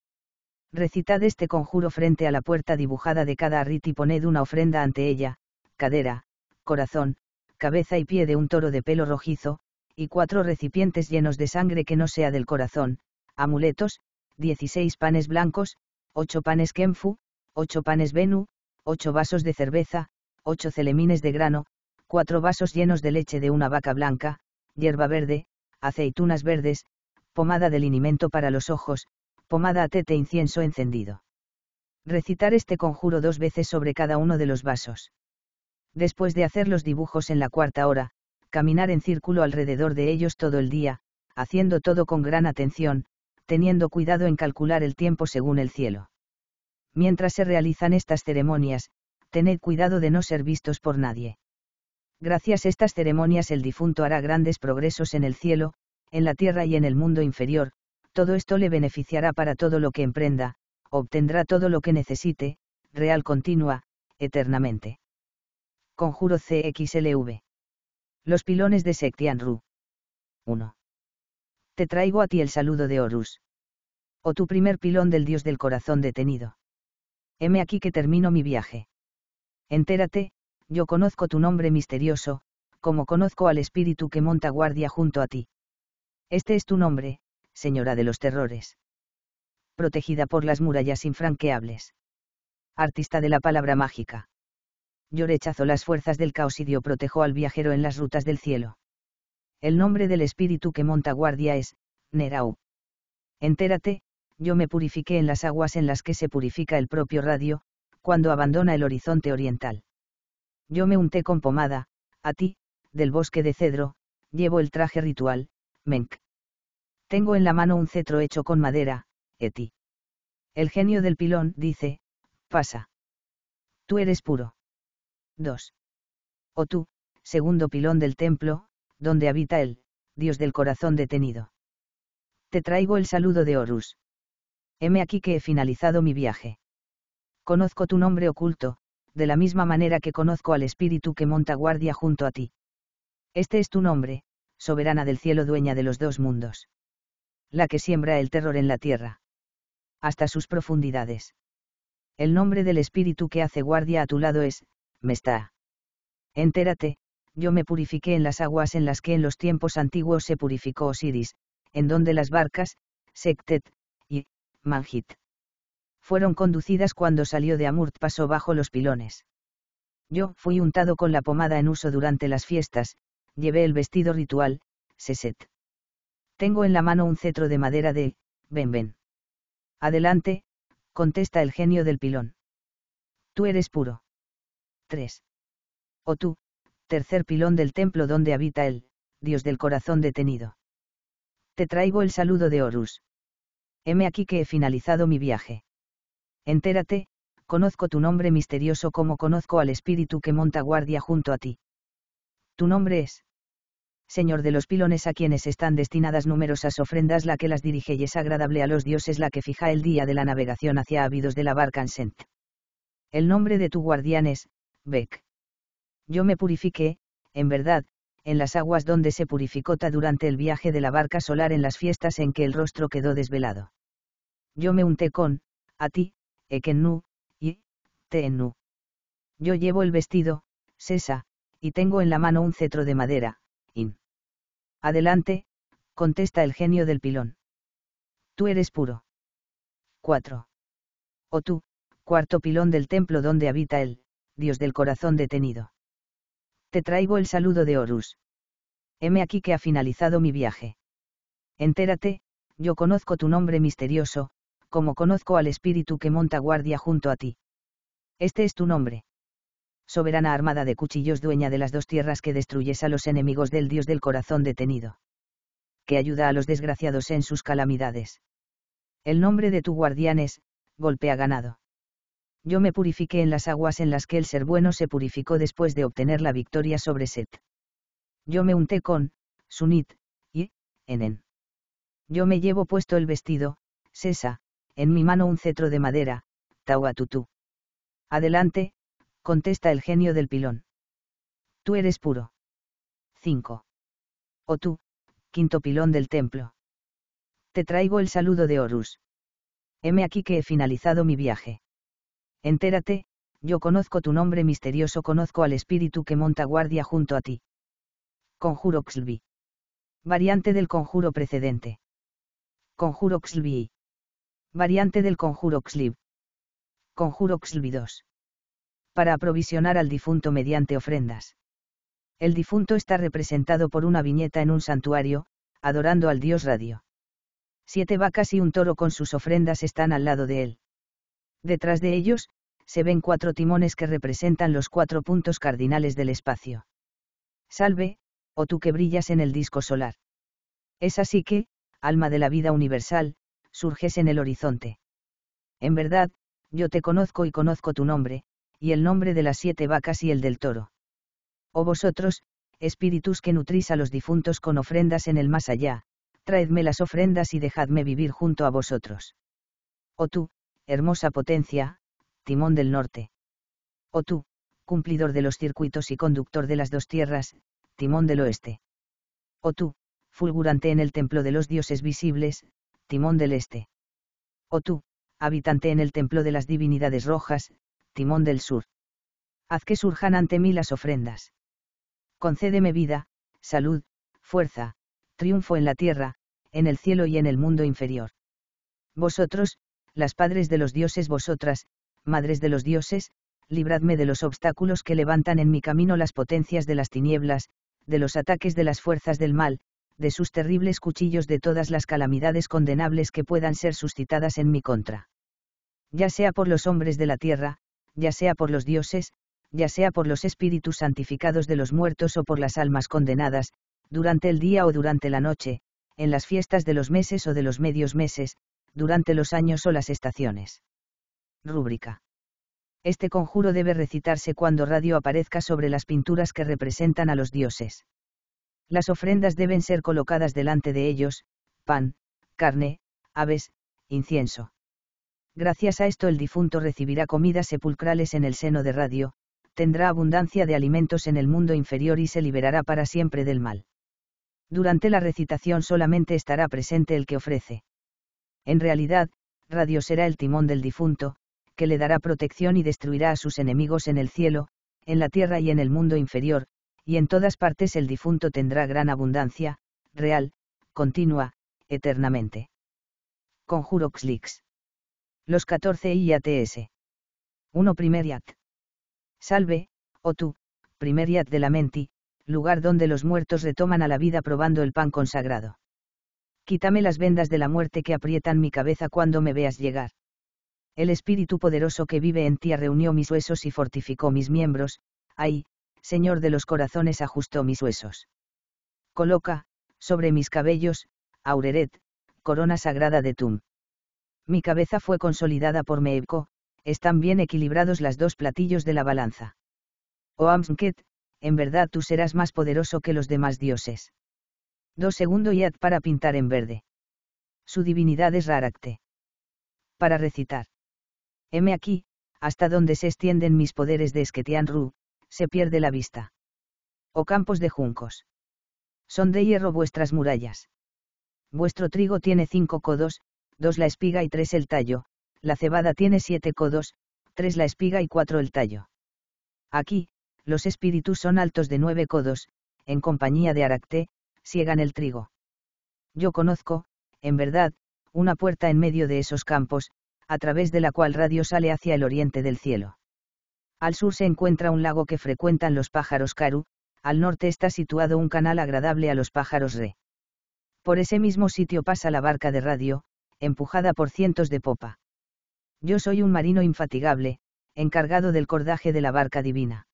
Recitad este conjuro frente a la puerta dibujada de cada arrit y poned una ofrenda ante ella, cadera, corazón, cabeza y pie de un toro de pelo rojizo, y cuatro recipientes llenos de sangre que no sea del corazón, amuletos, 16 panes blancos, 8 panes kenfu, 8 panes venu, 8 vasos de cerveza, 8 celemines de grano, 4 vasos llenos de leche de una vaca blanca, hierba verde, aceitunas verdes, pomada de linimento para los ojos, pomada a tete incienso encendido. Recitar este conjuro dos veces sobre cada uno de los vasos. Después de hacer los dibujos en la cuarta hora, caminar en círculo alrededor de ellos todo el día, haciendo todo con gran atención, teniendo cuidado en calcular el tiempo según el cielo. Mientras se realizan estas ceremonias, tened cuidado de no ser vistos por nadie. Gracias a estas ceremonias el difunto hará grandes progresos en el cielo, en la tierra y en el mundo inferior, todo esto le beneficiará para todo lo que emprenda, obtendrá todo lo que necesite, real continua, eternamente. Conjuro CXLV. Los pilones de Sectian Ru. 1 te traigo a ti el saludo de Horus. O tu primer pilón del dios del corazón detenido. Heme aquí que termino mi viaje. Entérate, yo conozco tu nombre misterioso, como conozco al espíritu que monta guardia junto a ti. Este es tu nombre, señora de los terrores. Protegida por las murallas infranqueables. Artista de la palabra mágica. Yo rechazo las fuerzas del caos y Dio protejo al viajero en las rutas del cielo. El nombre del espíritu que monta guardia es, Nerau. Entérate, yo me purifiqué en las aguas en las que se purifica el propio radio, cuando abandona el horizonte oriental. Yo me unté con pomada, a ti, del bosque de cedro, llevo el traje ritual, Menk. Tengo en la mano un cetro hecho con madera, Eti. El genio del pilón dice, pasa. Tú eres puro. 2. O tú, segundo pilón del templo, donde habita él, Dios del corazón detenido. Te traigo el saludo de Horus. Heme aquí que he finalizado mi viaje. Conozco tu nombre oculto, de la misma manera que conozco al espíritu que monta guardia junto a ti. Este es tu nombre, soberana del cielo dueña de los dos mundos. La que siembra el terror en la tierra. Hasta sus profundidades. El nombre del espíritu que hace guardia a tu lado es, Mesta. Entérate, yo me purifiqué en las aguas en las que en los tiempos antiguos se purificó Osiris, en donde las barcas, Sectet, y, Manjit, fueron conducidas cuando salió de Amurt pasó bajo los pilones. Yo fui untado con la pomada en uso durante las fiestas, llevé el vestido ritual, Seset. Tengo en la mano un cetro de madera de, Benben. Adelante, contesta el genio del pilón. Tú eres puro. 3. O tú, tercer pilón del templo donde habita él, dios del corazón detenido. Te traigo el saludo de Horus. Heme aquí que he finalizado mi viaje. Entérate, conozco tu nombre misterioso como conozco al espíritu que monta guardia junto a ti. Tu nombre es. Señor de los pilones a quienes están destinadas numerosas ofrendas la que las dirige y es agradable a los dioses la que fija el día de la navegación hacia Abidos de la barca en Sent. El nombre de tu guardián es, Beck. Yo me purifiqué, en verdad, en las aguas donde se purificó Ta durante el viaje de la barca solar en las fiestas en que el rostro quedó desvelado. Yo me unté con, a ti, Ekennu, y, Tenu. Yo llevo el vestido, Sesa, y tengo en la mano un cetro de madera, In. Adelante, contesta el genio del pilón. Tú eres puro. 4. O tú, cuarto pilón del templo donde habita él, Dios del corazón detenido. Te traigo el saludo de Horus. Heme aquí que ha finalizado mi viaje. Entérate, yo conozco tu nombre misterioso, como conozco al espíritu que monta guardia junto a ti. Este es tu nombre. Soberana armada de cuchillos dueña de las dos tierras que destruyes a los enemigos del dios del corazón detenido. Que ayuda a los desgraciados en sus calamidades. El nombre de tu guardián es, Golpea ganado yo me purifiqué en las aguas en las que el ser bueno se purificó después de obtener la victoria sobre Set. Yo me unté con, Sunit, y, Enen. Yo me llevo puesto el vestido, Sesa, en mi mano un cetro de madera, Tawatutu. Adelante, contesta el genio del pilón. Tú eres puro. 5. O tú, quinto pilón del templo. Te traigo el saludo de Horus. Heme aquí que he finalizado mi viaje. Entérate, yo conozco tu nombre misterioso, conozco al espíritu que monta guardia junto a ti. Conjuro Xlvi. Variante del conjuro precedente. Conjuro Xlvi. Variante del conjuro Xlib. Conjuro Xlvi 2. Para aprovisionar al difunto mediante ofrendas. El difunto está representado por una viñeta en un santuario, adorando al dios Radio. Siete vacas y un toro con sus ofrendas están al lado de él. Detrás de ellos, se ven cuatro timones que representan los cuatro puntos cardinales del espacio. Salve, o oh tú que brillas en el disco solar. Es así que, alma de la vida universal, surges en el horizonte. En verdad, yo te conozco y conozco tu nombre, y el nombre de las siete vacas y el del toro. O oh vosotros, espíritus que nutrís a los difuntos con ofrendas en el más allá, traedme las ofrendas y dejadme vivir junto a vosotros. O oh tú, hermosa potencia, timón del norte. O tú, cumplidor de los circuitos y conductor de las dos tierras, timón del oeste. O tú, fulgurante en el templo de los dioses visibles, timón del este. O tú, habitante en el templo de las divinidades rojas, timón del sur. Haz que surjan ante mí las ofrendas. Concédeme vida, salud, fuerza, triunfo en la tierra, en el cielo y en el mundo inferior. Vosotros, las padres de los dioses, vosotras, madres de los dioses, libradme de los obstáculos que levantan en mi camino las potencias de las tinieblas, de los ataques de las fuerzas del mal, de sus terribles cuchillos de todas las calamidades condenables que puedan ser suscitadas en mi contra. Ya sea por los hombres de la tierra, ya sea por los dioses, ya sea por los espíritus santificados de los muertos o por las almas condenadas, durante el día o durante la noche, en las fiestas de los meses o de los medios meses, durante los años o las estaciones. Rúbrica. Este conjuro debe recitarse cuando radio aparezca sobre las pinturas que representan a los dioses. Las ofrendas deben ser colocadas delante de ellos, pan, carne, aves, incienso. Gracias a esto el difunto recibirá comidas sepulcrales en el seno de radio, tendrá abundancia de alimentos en el mundo inferior y se liberará para siempre del mal. Durante la recitación solamente estará presente el que ofrece. En realidad, radio será el timón del difunto, que le dará protección y destruirá a sus enemigos en el cielo, en la tierra y en el mundo inferior, y en todas partes el difunto tendrá gran abundancia, real, continua, eternamente. Conjuro Xlix. Los 14 IATS. 1 Primer Salve, oh tú, primer de la menti, lugar donde los muertos retoman a la vida probando el pan consagrado. Quítame las vendas de la muerte que aprietan mi cabeza cuando me veas llegar. El espíritu poderoso que vive en ti reunió mis huesos y fortificó mis miembros, ay, Señor de los corazones ajustó mis huesos. Coloca, sobre mis cabellos, Aureret, corona sagrada de Tum. Mi cabeza fue consolidada por Meebco, están bien equilibrados las dos platillos de la balanza. Oh Amsket, en verdad tú serás más poderoso que los demás dioses. 2 segundo yad para pintar en verde. Su divinidad es Rarakte. Para recitar. Heme aquí, hasta donde se extienden mis poderes de Esquetian se pierde la vista. O campos de juncos. Son de hierro vuestras murallas. Vuestro trigo tiene cinco codos, dos la espiga y tres el tallo, la cebada tiene siete codos, tres la espiga y cuatro el tallo. Aquí, los espíritus son altos de nueve codos, en compañía de Aracté, siegan el trigo. Yo conozco, en verdad, una puerta en medio de esos campos, a través de la cual radio sale hacia el oriente del cielo. Al sur se encuentra un lago que frecuentan los pájaros Karu, al norte está situado un canal agradable a los pájaros Re. Por ese mismo sitio pasa la barca de radio, empujada por cientos de popa. Yo soy un marino infatigable, encargado del cordaje de la barca divina.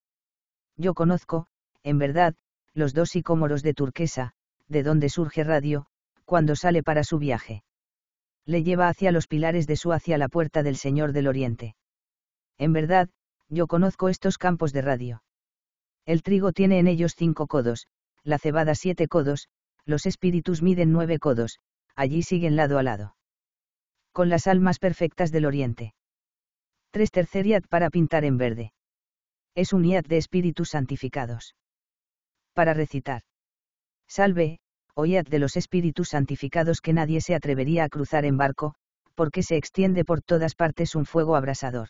Yo conozco, en verdad, los dos sicómoros de turquesa, de donde surge radio, cuando sale para su viaje le lleva hacia los pilares de su hacia la puerta del Señor del Oriente. En verdad, yo conozco estos campos de radio. El trigo tiene en ellos cinco codos, la cebada siete codos, los espíritus miden nueve codos, allí siguen lado a lado. Con las almas perfectas del oriente. Tres terceriat para pintar en verde. Es un iat de espíritus santificados. Para recitar. Salve, oíad de los espíritus santificados que nadie se atrevería a cruzar en barco, porque se extiende por todas partes un fuego abrasador.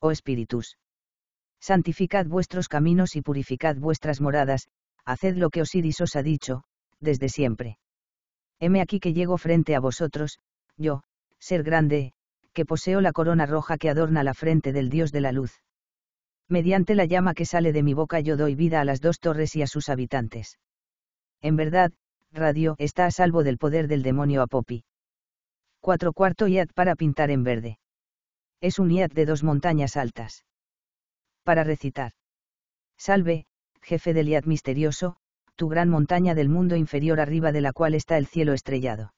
Oh espíritus. Santificad vuestros caminos y purificad vuestras moradas, haced lo que Osiris os ha dicho, desde siempre. Heme aquí que llego frente a vosotros, yo, ser grande, que poseo la corona roja que adorna la frente del Dios de la luz. Mediante la llama que sale de mi boca yo doy vida a las dos torres y a sus habitantes. En verdad, Radio está a salvo del poder del demonio Apopi. Cuatro cuarto IAT para pintar en verde. Es un IAT de dos montañas altas. Para recitar. Salve, jefe del IAD misterioso, tu gran montaña del mundo inferior arriba de la cual está el cielo estrellado.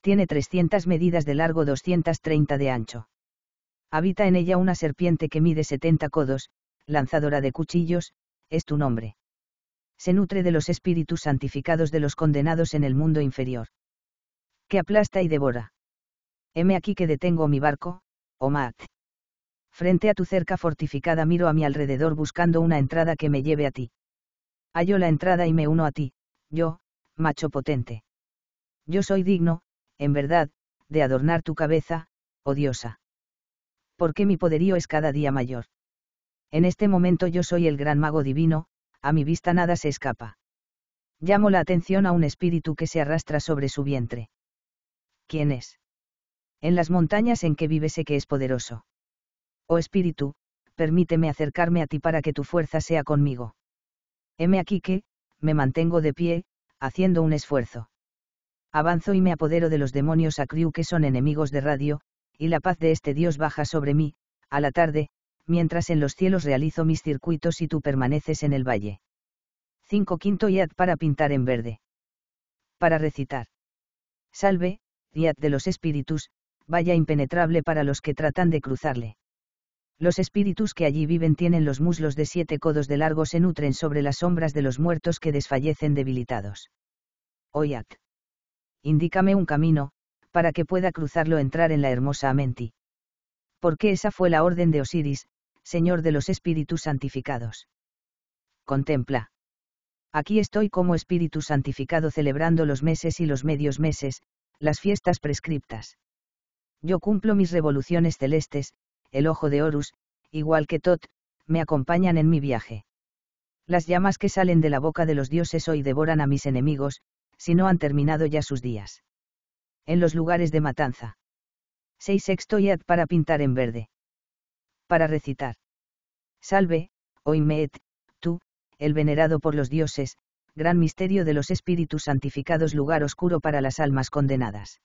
Tiene 300 medidas de largo, 230 de ancho. Habita en ella una serpiente que mide 70 codos, lanzadora de cuchillos, es tu nombre se nutre de los espíritus santificados de los condenados en el mundo inferior. Que aplasta y devora. Heme aquí que detengo mi barco, Omat. Oh Frente a tu cerca fortificada miro a mi alrededor buscando una entrada que me lleve a ti. Hallo la entrada y me uno a ti, yo, macho potente. Yo soy digno, en verdad, de adornar tu cabeza, oh diosa. Porque mi poderío es cada día mayor. En este momento yo soy el gran mago divino, a mi vista nada se escapa. Llamo la atención a un espíritu que se arrastra sobre su vientre. ¿Quién es? En las montañas en que vive sé que es poderoso. Oh espíritu, permíteme acercarme a ti para que tu fuerza sea conmigo. Heme aquí que, me mantengo de pie, haciendo un esfuerzo. Avanzo y me apodero de los demonios acriu que son enemigos de radio, y la paz de este Dios baja sobre mí, a la tarde, mientras en los cielos realizo mis circuitos y tú permaneces en el valle. 5 quinto yad para pintar en verde. Para recitar. Salve, yad de los espíritus, vaya impenetrable para los que tratan de cruzarle. Los espíritus que allí viven tienen los muslos de siete codos de largo se nutren sobre las sombras de los muertos que desfallecen debilitados. Oh yad. Indícame un camino, para que pueda cruzarlo entrar en la hermosa Amenti. Porque esa fue la orden de Osiris, Señor de los Espíritus Santificados. Contempla. Aquí estoy como Espíritu Santificado celebrando los meses y los medios meses, las fiestas prescriptas. Yo cumplo mis revoluciones celestes, el ojo de Horus, igual que Tot, me acompañan en mi viaje. Las llamas que salen de la boca de los dioses hoy devoran a mis enemigos, si no han terminado ya sus días. En los lugares de matanza. 6 sexto Ad para pintar en verde para recitar. Salve, Oimet, tú, el venerado por los dioses, gran misterio de los espíritus santificados, lugar oscuro para las almas condenadas.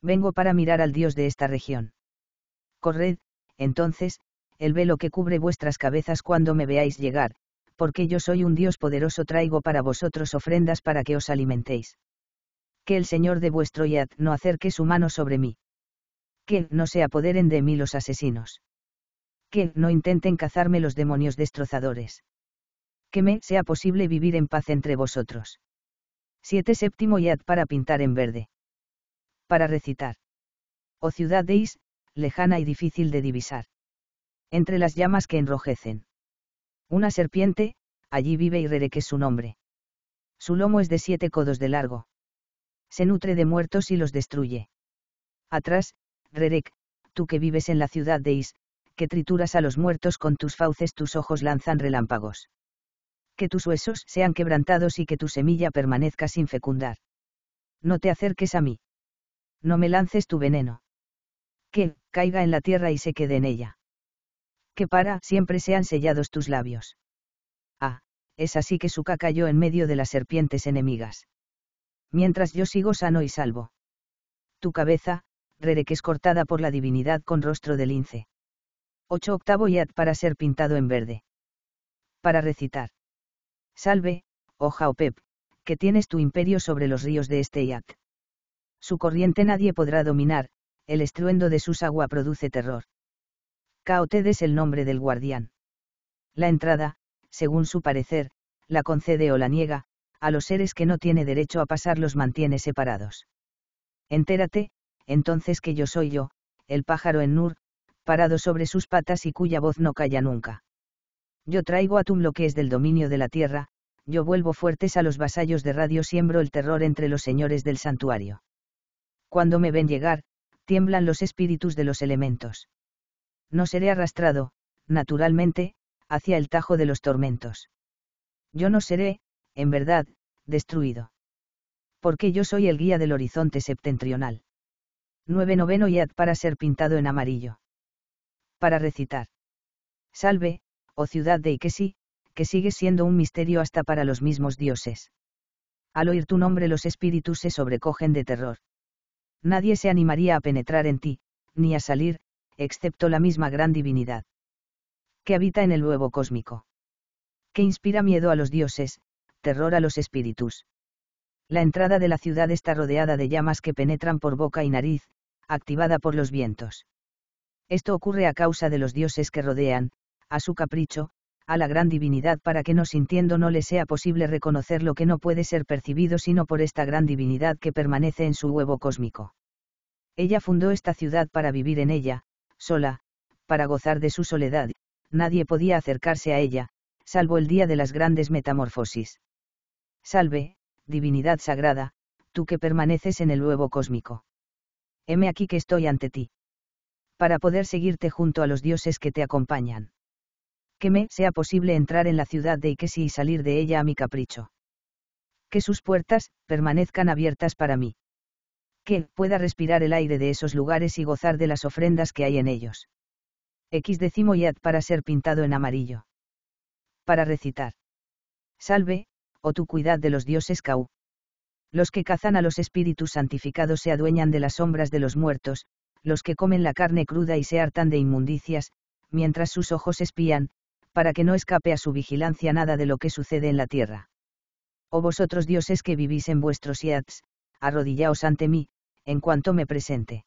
Vengo para mirar al Dios de esta región. Corred, entonces, el velo que cubre vuestras cabezas cuando me veáis llegar, porque yo soy un Dios poderoso, traigo para vosotros ofrendas para que os alimentéis. Que el Señor de vuestro Yad no acerque su mano sobre mí. Que no se apoderen de mí los asesinos que no intenten cazarme los demonios destrozadores. Que me sea posible vivir en paz entre vosotros. 7 séptimo yad para pintar en verde. Para recitar. Oh ciudad de Is, lejana y difícil de divisar. Entre las llamas que enrojecen. Una serpiente, allí vive y Rerek es su nombre. Su lomo es de siete codos de largo. Se nutre de muertos y los destruye. Atrás, Rerek, tú que vives en la ciudad de Is, que trituras a los muertos con tus fauces, tus ojos lanzan relámpagos. Que tus huesos sean quebrantados y que tu semilla permanezca sin fecundar. No te acerques a mí. No me lances tu veneno. Que, caiga en la tierra y se quede en ella. Que para siempre sean sellados tus labios. Ah, es así que Suka cayó en medio de las serpientes enemigas. Mientras yo sigo sano y salvo. Tu cabeza, Rere es cortada por la divinidad con rostro de lince. 8 octavo yat para ser pintado en verde. Para recitar. Salve, oh Jaopep, que tienes tu imperio sobre los ríos de este yat. Su corriente nadie podrá dominar, el estruendo de sus aguas produce terror. Caoted es el nombre del guardián. La entrada, según su parecer, la concede o la niega, a los seres que no tiene derecho a pasar los mantiene separados. Entérate, entonces que yo soy yo, el pájaro en Nur, parado sobre sus patas y cuya voz no calla nunca. Yo traigo a Tum lo que es del dominio de la tierra, yo vuelvo fuertes a los vasallos de radio, siembro el terror entre los señores del santuario. Cuando me ven llegar, tiemblan los espíritus de los elementos. No seré arrastrado, naturalmente, hacia el tajo de los tormentos. Yo no seré, en verdad, destruido. Porque yo soy el guía del horizonte septentrional. 9 noveno yad para ser pintado en amarillo para recitar. Salve, oh ciudad de Ikesi, que sigue siendo un misterio hasta para los mismos dioses. Al oír tu nombre los espíritus se sobrecogen de terror. Nadie se animaría a penetrar en ti, ni a salir, excepto la misma gran divinidad. Que habita en el huevo cósmico. Que inspira miedo a los dioses, terror a los espíritus. La entrada de la ciudad está rodeada de llamas que penetran por boca y nariz, activada por los vientos. Esto ocurre a causa de los dioses que rodean, a su capricho, a la gran divinidad para que no sintiendo no le sea posible reconocer lo que no puede ser percibido sino por esta gran divinidad que permanece en su huevo cósmico. Ella fundó esta ciudad para vivir en ella, sola, para gozar de su soledad, nadie podía acercarse a ella, salvo el día de las grandes metamorfosis. Salve, divinidad sagrada, tú que permaneces en el huevo cósmico. Heme aquí que estoy ante ti para poder seguirte junto a los dioses que te acompañan. Que me sea posible entrar en la ciudad de Ikesi y salir de ella a mi capricho. Que sus puertas permanezcan abiertas para mí. Que pueda respirar el aire de esos lugares y gozar de las ofrendas que hay en ellos. X decimo yad para ser pintado en amarillo. Para recitar. Salve, o oh tu cuidad de los dioses Kau. Los que cazan a los espíritus santificados se adueñan de las sombras de los muertos, los que comen la carne cruda y se hartan de inmundicias, mientras sus ojos espían, para que no escape a su vigilancia nada de lo que sucede en la tierra. Oh vosotros dioses que vivís en vuestros yads, arrodillaos ante mí, en cuanto me presente.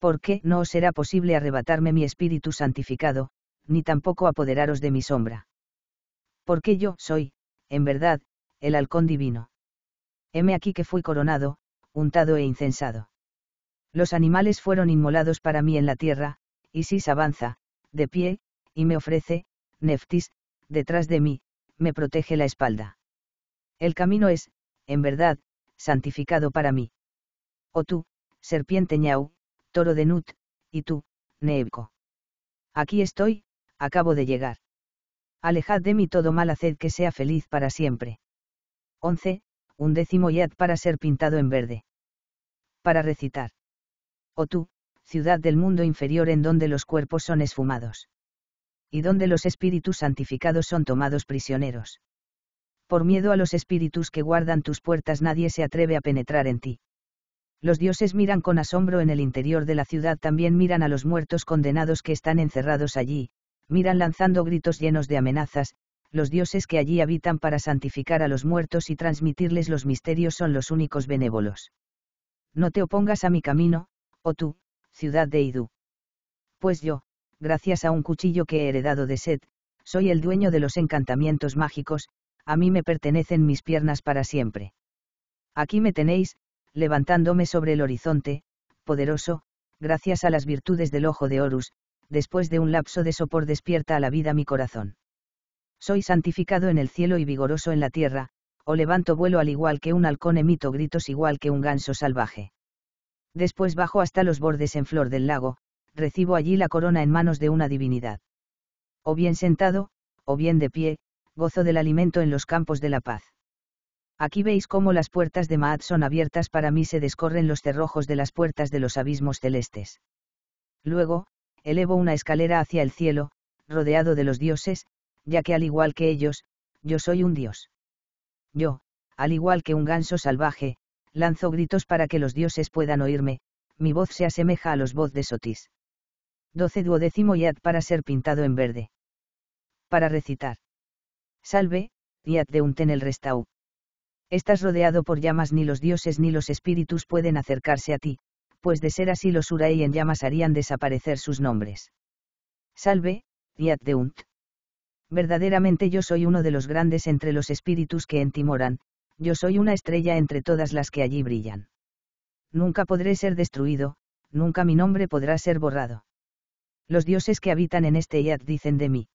Porque no os será posible arrebatarme mi espíritu santificado, ni tampoco apoderaros de mi sombra. Porque yo soy, en verdad, el halcón divino. Heme aquí que fui coronado, untado e incensado. Los animales fueron inmolados para mí en la tierra, y Isis avanza, de pie, y me ofrece, Neftis, detrás de mí, me protege la espalda. El camino es, en verdad, santificado para mí. O tú, serpiente ñau, toro de Nut, y tú, Nebco. Aquí estoy, acabo de llegar. Alejad de mí todo mal, haced que sea feliz para siempre. 11. Un décimo yad para ser pintado en verde. Para recitar o tú, ciudad del mundo inferior en donde los cuerpos son esfumados. Y donde los espíritus santificados son tomados prisioneros. Por miedo a los espíritus que guardan tus puertas nadie se atreve a penetrar en ti. Los dioses miran con asombro en el interior de la ciudad, también miran a los muertos condenados que están encerrados allí, miran lanzando gritos llenos de amenazas, los dioses que allí habitan para santificar a los muertos y transmitirles los misterios son los únicos benévolos. No te opongas a mi camino, o tú, ciudad de Idú. Pues yo, gracias a un cuchillo que he heredado de Set, soy el dueño de los encantamientos mágicos, a mí me pertenecen mis piernas para siempre. Aquí me tenéis, levantándome sobre el horizonte, poderoso, gracias a las virtudes del ojo de Horus, después de un lapso de sopor despierta a la vida mi corazón. Soy santificado en el cielo y vigoroso en la tierra, o levanto vuelo al igual que un halcón emito gritos igual que un ganso salvaje. Después bajo hasta los bordes en flor del lago, recibo allí la corona en manos de una divinidad. O bien sentado, o bien de pie, gozo del alimento en los campos de la paz. Aquí veis cómo las puertas de Maat son abiertas para mí se descorren los cerrojos de las puertas de los abismos celestes. Luego, elevo una escalera hacia el cielo, rodeado de los dioses, ya que al igual que ellos, yo soy un dios. Yo, al igual que un ganso salvaje, lanzo gritos para que los dioses puedan oírme, mi voz se asemeja a los voz de Sotis. 12 duodécimo yad para ser pintado en verde. Para recitar. Salve, yad de en el restau. Estás rodeado por llamas ni los dioses ni los espíritus pueden acercarse a ti, pues de ser así los urai en llamas harían desaparecer sus nombres. Salve, yad de unt. Verdaderamente yo soy uno de los grandes entre los espíritus que en ti moran, yo soy una estrella entre todas las que allí brillan. Nunca podré ser destruido, nunca mi nombre podrá ser borrado. Los dioses que habitan en este Iat dicen de mí.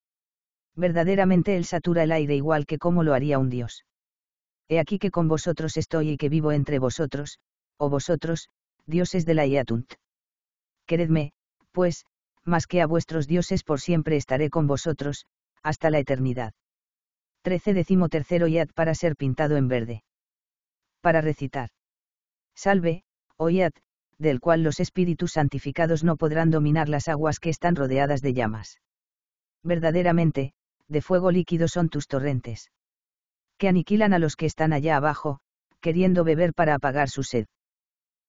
Verdaderamente él satura el aire igual que como lo haría un dios. He aquí que con vosotros estoy y que vivo entre vosotros, o vosotros, dioses de la Iatunt. Queredme, pues, más que a vuestros dioses por siempre estaré con vosotros, hasta la eternidad. 13 tercero para ser pintado en verde. Para recitar. Salve, o oh del cual los espíritus santificados no podrán dominar las aguas que están rodeadas de llamas. Verdaderamente, de fuego líquido son tus torrentes. Que aniquilan a los que están allá abajo, queriendo beber para apagar su sed.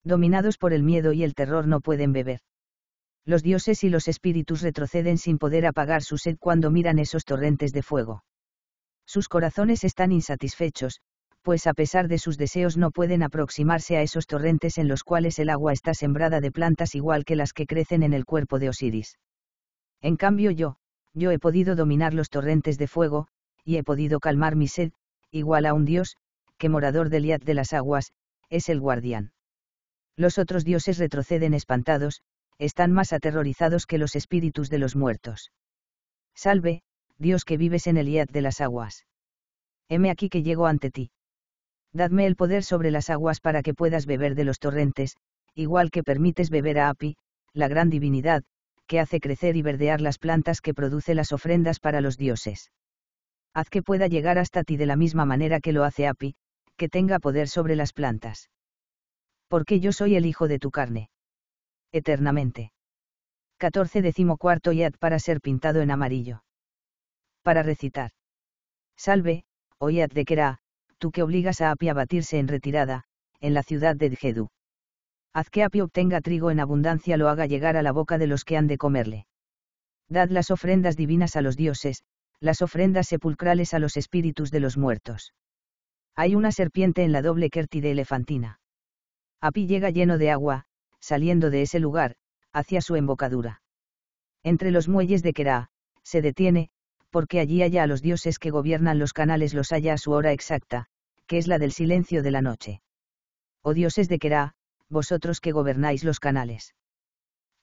Dominados por el miedo y el terror no pueden beber. Los dioses y los espíritus retroceden sin poder apagar su sed cuando miran esos torrentes de fuego. Sus corazones están insatisfechos, pues a pesar de sus deseos no pueden aproximarse a esos torrentes en los cuales el agua está sembrada de plantas igual que las que crecen en el cuerpo de Osiris. En cambio yo, yo he podido dominar los torrentes de fuego, y he podido calmar mi sed, igual a un dios, que morador del Yad de las aguas, es el guardián. Los otros dioses retroceden espantados, están más aterrorizados que los espíritus de los muertos. Salve, Dios que vives en el Iad de las aguas. Heme aquí que llego ante ti. Dadme el poder sobre las aguas para que puedas beber de los torrentes, igual que permites beber a Api, la gran divinidad, que hace crecer y verdear las plantas que produce las ofrendas para los dioses. Haz que pueda llegar hasta ti de la misma manera que lo hace Api, que tenga poder sobre las plantas. Porque yo soy el hijo de tu carne. Eternamente. 14 decimocuarto yad para ser pintado en amarillo para recitar. Salve, oíad de Kerá, tú que obligas a Api a batirse en retirada, en la ciudad de Djedu. Haz que Api obtenga trigo en abundancia, lo haga llegar a la boca de los que han de comerle. Dad las ofrendas divinas a los dioses, las ofrendas sepulcrales a los espíritus de los muertos. Hay una serpiente en la doble Kerti de Elefantina. Api llega lleno de agua, saliendo de ese lugar, hacia su embocadura. Entre los muelles de Kerá, se detiene, porque allí haya a los dioses que gobiernan los canales los haya a su hora exacta, que es la del silencio de la noche. Oh dioses de Kerá, vosotros que gobernáis los canales.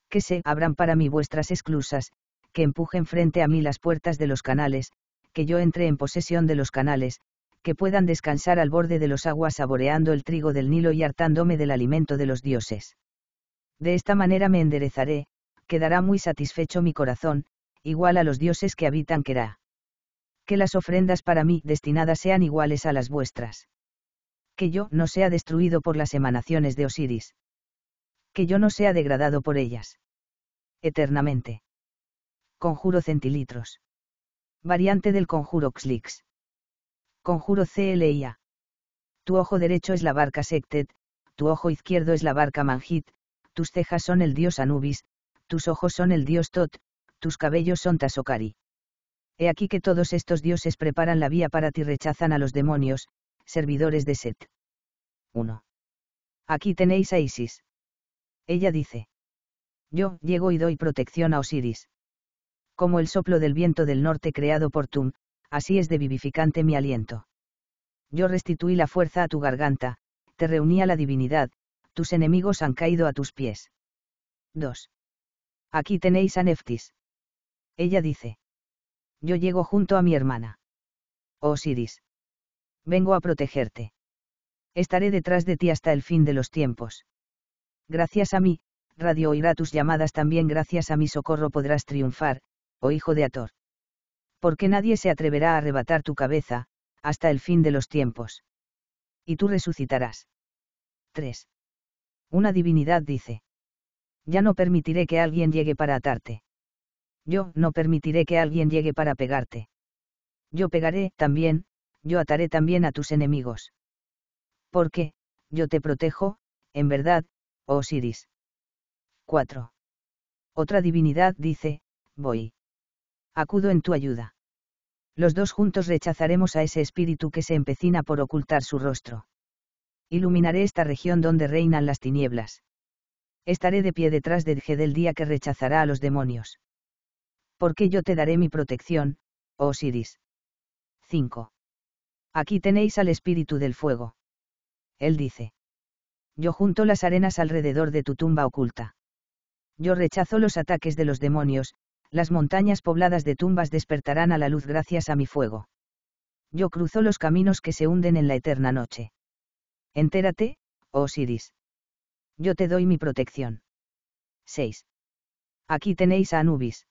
Que se abran para mí vuestras esclusas, que empujen frente a mí las puertas de los canales, que yo entre en posesión de los canales, que puedan descansar al borde de los aguas saboreando el trigo del Nilo y hartándome del alimento de los dioses. De esta manera me enderezaré, quedará muy satisfecho mi corazón, igual a los dioses que habitan Kerá. Que las ofrendas para mí destinadas sean iguales a las vuestras. Que yo no sea destruido por las emanaciones de Osiris. Que yo no sea degradado por ellas. Eternamente. Conjuro centilitros. Variante del conjuro Xlix. Conjuro CLIA. Tu ojo derecho es la barca Sectet, tu ojo izquierdo es la barca Manjit, tus cejas son el dios Anubis, tus ojos son el dios Tot, tus cabellos son Tasokari. He aquí que todos estos dioses preparan la vía para ti, rechazan a los demonios, servidores de Set. 1. Aquí tenéis a Isis. Ella dice. Yo llego y doy protección a Osiris. Como el soplo del viento del norte creado por Tum, así es de vivificante mi aliento. Yo restituí la fuerza a tu garganta, te reuní a la divinidad, tus enemigos han caído a tus pies. 2. Aquí tenéis a Neftis. Ella dice. Yo llego junto a mi hermana. Osiris. Oh, Vengo a protegerte. Estaré detrás de ti hasta el fin de los tiempos. Gracias a mí, radio oirá tus llamadas también gracias a mi socorro podrás triunfar, oh hijo de Ator. Porque nadie se atreverá a arrebatar tu cabeza, hasta el fin de los tiempos. Y tú resucitarás. 3. Una divinidad dice. Ya no permitiré que alguien llegue para atarte. Yo no permitiré que alguien llegue para pegarte. Yo pegaré también, yo ataré también a tus enemigos. Porque, yo te protejo, en verdad, oh Osiris. 4. Otra divinidad dice, voy. Acudo en tu ayuda. Los dos juntos rechazaremos a ese espíritu que se empecina por ocultar su rostro. Iluminaré esta región donde reinan las tinieblas. Estaré de pie detrás del G del día que rechazará a los demonios porque yo te daré mi protección, Osiris. 5. Aquí tenéis al espíritu del fuego. Él dice. Yo junto las arenas alrededor de tu tumba oculta. Yo rechazo los ataques de los demonios, las montañas pobladas de tumbas despertarán a la luz gracias a mi fuego. Yo cruzo los caminos que se hunden en la eterna noche. Entérate, Osiris. Yo te doy mi protección. 6. Aquí tenéis a Anubis.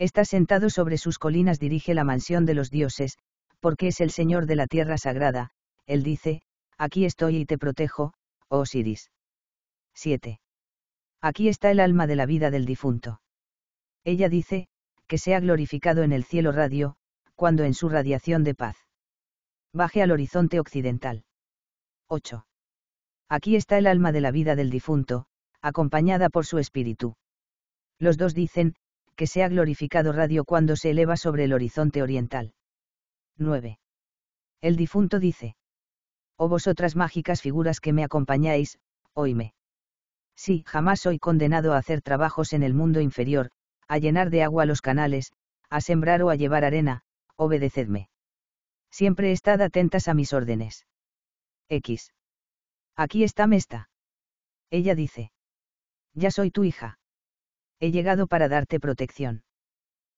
Está sentado sobre sus colinas, dirige la mansión de los dioses, porque es el Señor de la tierra sagrada, él dice, aquí estoy y te protejo, oh Osiris. 7. Aquí está el alma de la vida del difunto. Ella dice, que sea glorificado en el cielo radio, cuando en su radiación de paz. Baje al horizonte occidental. 8. Aquí está el alma de la vida del difunto, acompañada por su espíritu. Los dos dicen, que se ha glorificado radio cuando se eleva sobre el horizonte oriental. 9. El difunto dice. O «Oh, vosotras mágicas figuras que me acompañáis, oíme. Sí, jamás soy condenado a hacer trabajos en el mundo inferior, a llenar de agua los canales, a sembrar o a llevar arena, obedecedme. Siempre estad atentas a mis órdenes. X. Aquí está Mesta. Ella dice. Ya soy tu hija he llegado para darte protección.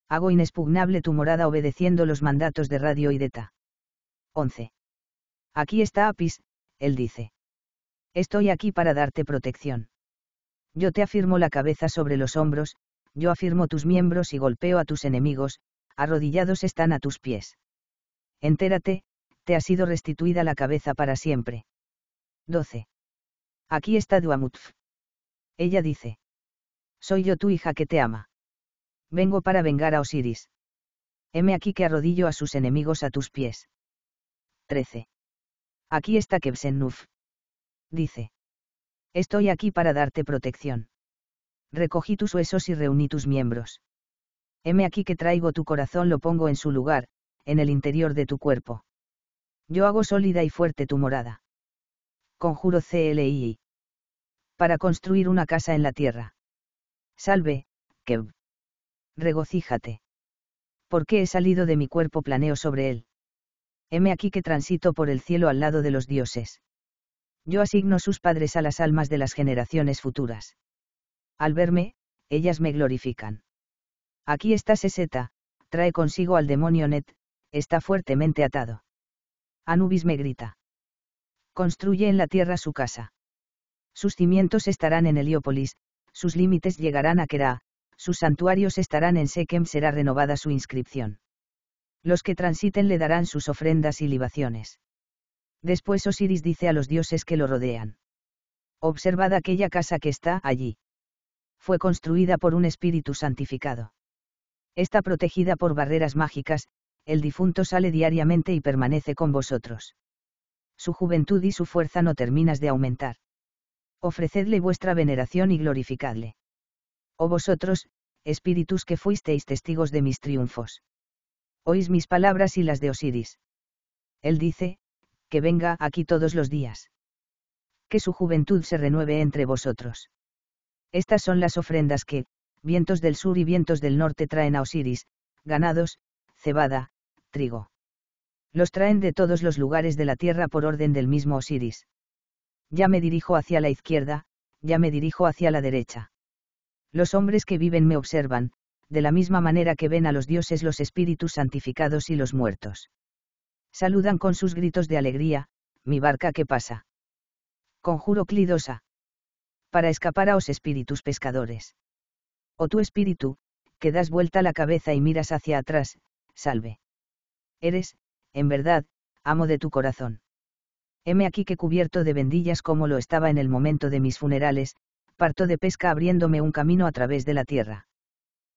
Hago inexpugnable tu morada obedeciendo los mandatos de Radio y Deta. 11. Aquí está Apis, él dice. Estoy aquí para darte protección. Yo te afirmo la cabeza sobre los hombros, yo afirmo tus miembros y golpeo a tus enemigos, arrodillados están a tus pies. Entérate, te ha sido restituida la cabeza para siempre. 12. Aquí está Duamutf. Ella dice. Soy yo tu hija que te ama. Vengo para vengar a Osiris. Heme aquí que arrodillo a sus enemigos a tus pies. 13. Aquí está Kebsennuf. Dice. Estoy aquí para darte protección. Recogí tus huesos y reuní tus miembros. Heme aquí que traigo tu corazón, lo pongo en su lugar, en el interior de tu cuerpo. Yo hago sólida y fuerte tu morada. Conjuro CLI. Para construir una casa en la tierra. Salve, Kev. Regocíjate. ¿Por qué he salido de mi cuerpo planeo sobre él. Heme aquí que transito por el cielo al lado de los dioses. Yo asigno sus padres a las almas de las generaciones futuras. Al verme, ellas me glorifican. Aquí está Seseta, trae consigo al demonio Net, está fuertemente atado. Anubis me grita. Construye en la tierra su casa. Sus cimientos estarán en Heliópolis, sus límites llegarán a Kerá, sus santuarios estarán en Sekem será renovada su inscripción. Los que transiten le darán sus ofrendas y libaciones. Después Osiris dice a los dioses que lo rodean. Observad aquella casa que está allí. Fue construida por un espíritu santificado. Está protegida por barreras mágicas, el difunto sale diariamente y permanece con vosotros. Su juventud y su fuerza no terminas de aumentar ofrecedle vuestra veneración y glorificadle. Oh vosotros, espíritus que fuisteis testigos de mis triunfos. Oís mis palabras y las de Osiris. Él dice, que venga aquí todos los días. Que su juventud se renueve entre vosotros. Estas son las ofrendas que, vientos del sur y vientos del norte traen a Osiris, ganados, cebada, trigo. Los traen de todos los lugares de la tierra por orden del mismo Osiris. Ya me dirijo hacia la izquierda, ya me dirijo hacia la derecha. Los hombres que viven me observan, de la misma manera que ven a los dioses los espíritus santificados y los muertos. Saludan con sus gritos de alegría, mi barca que pasa. Conjuro Clidosa. Para escapar a los espíritus pescadores. O oh, tu espíritu, que das vuelta la cabeza y miras hacia atrás, salve. Eres, en verdad, amo de tu corazón heme aquí que cubierto de vendillas como lo estaba en el momento de mis funerales, parto de pesca abriéndome un camino a través de la tierra.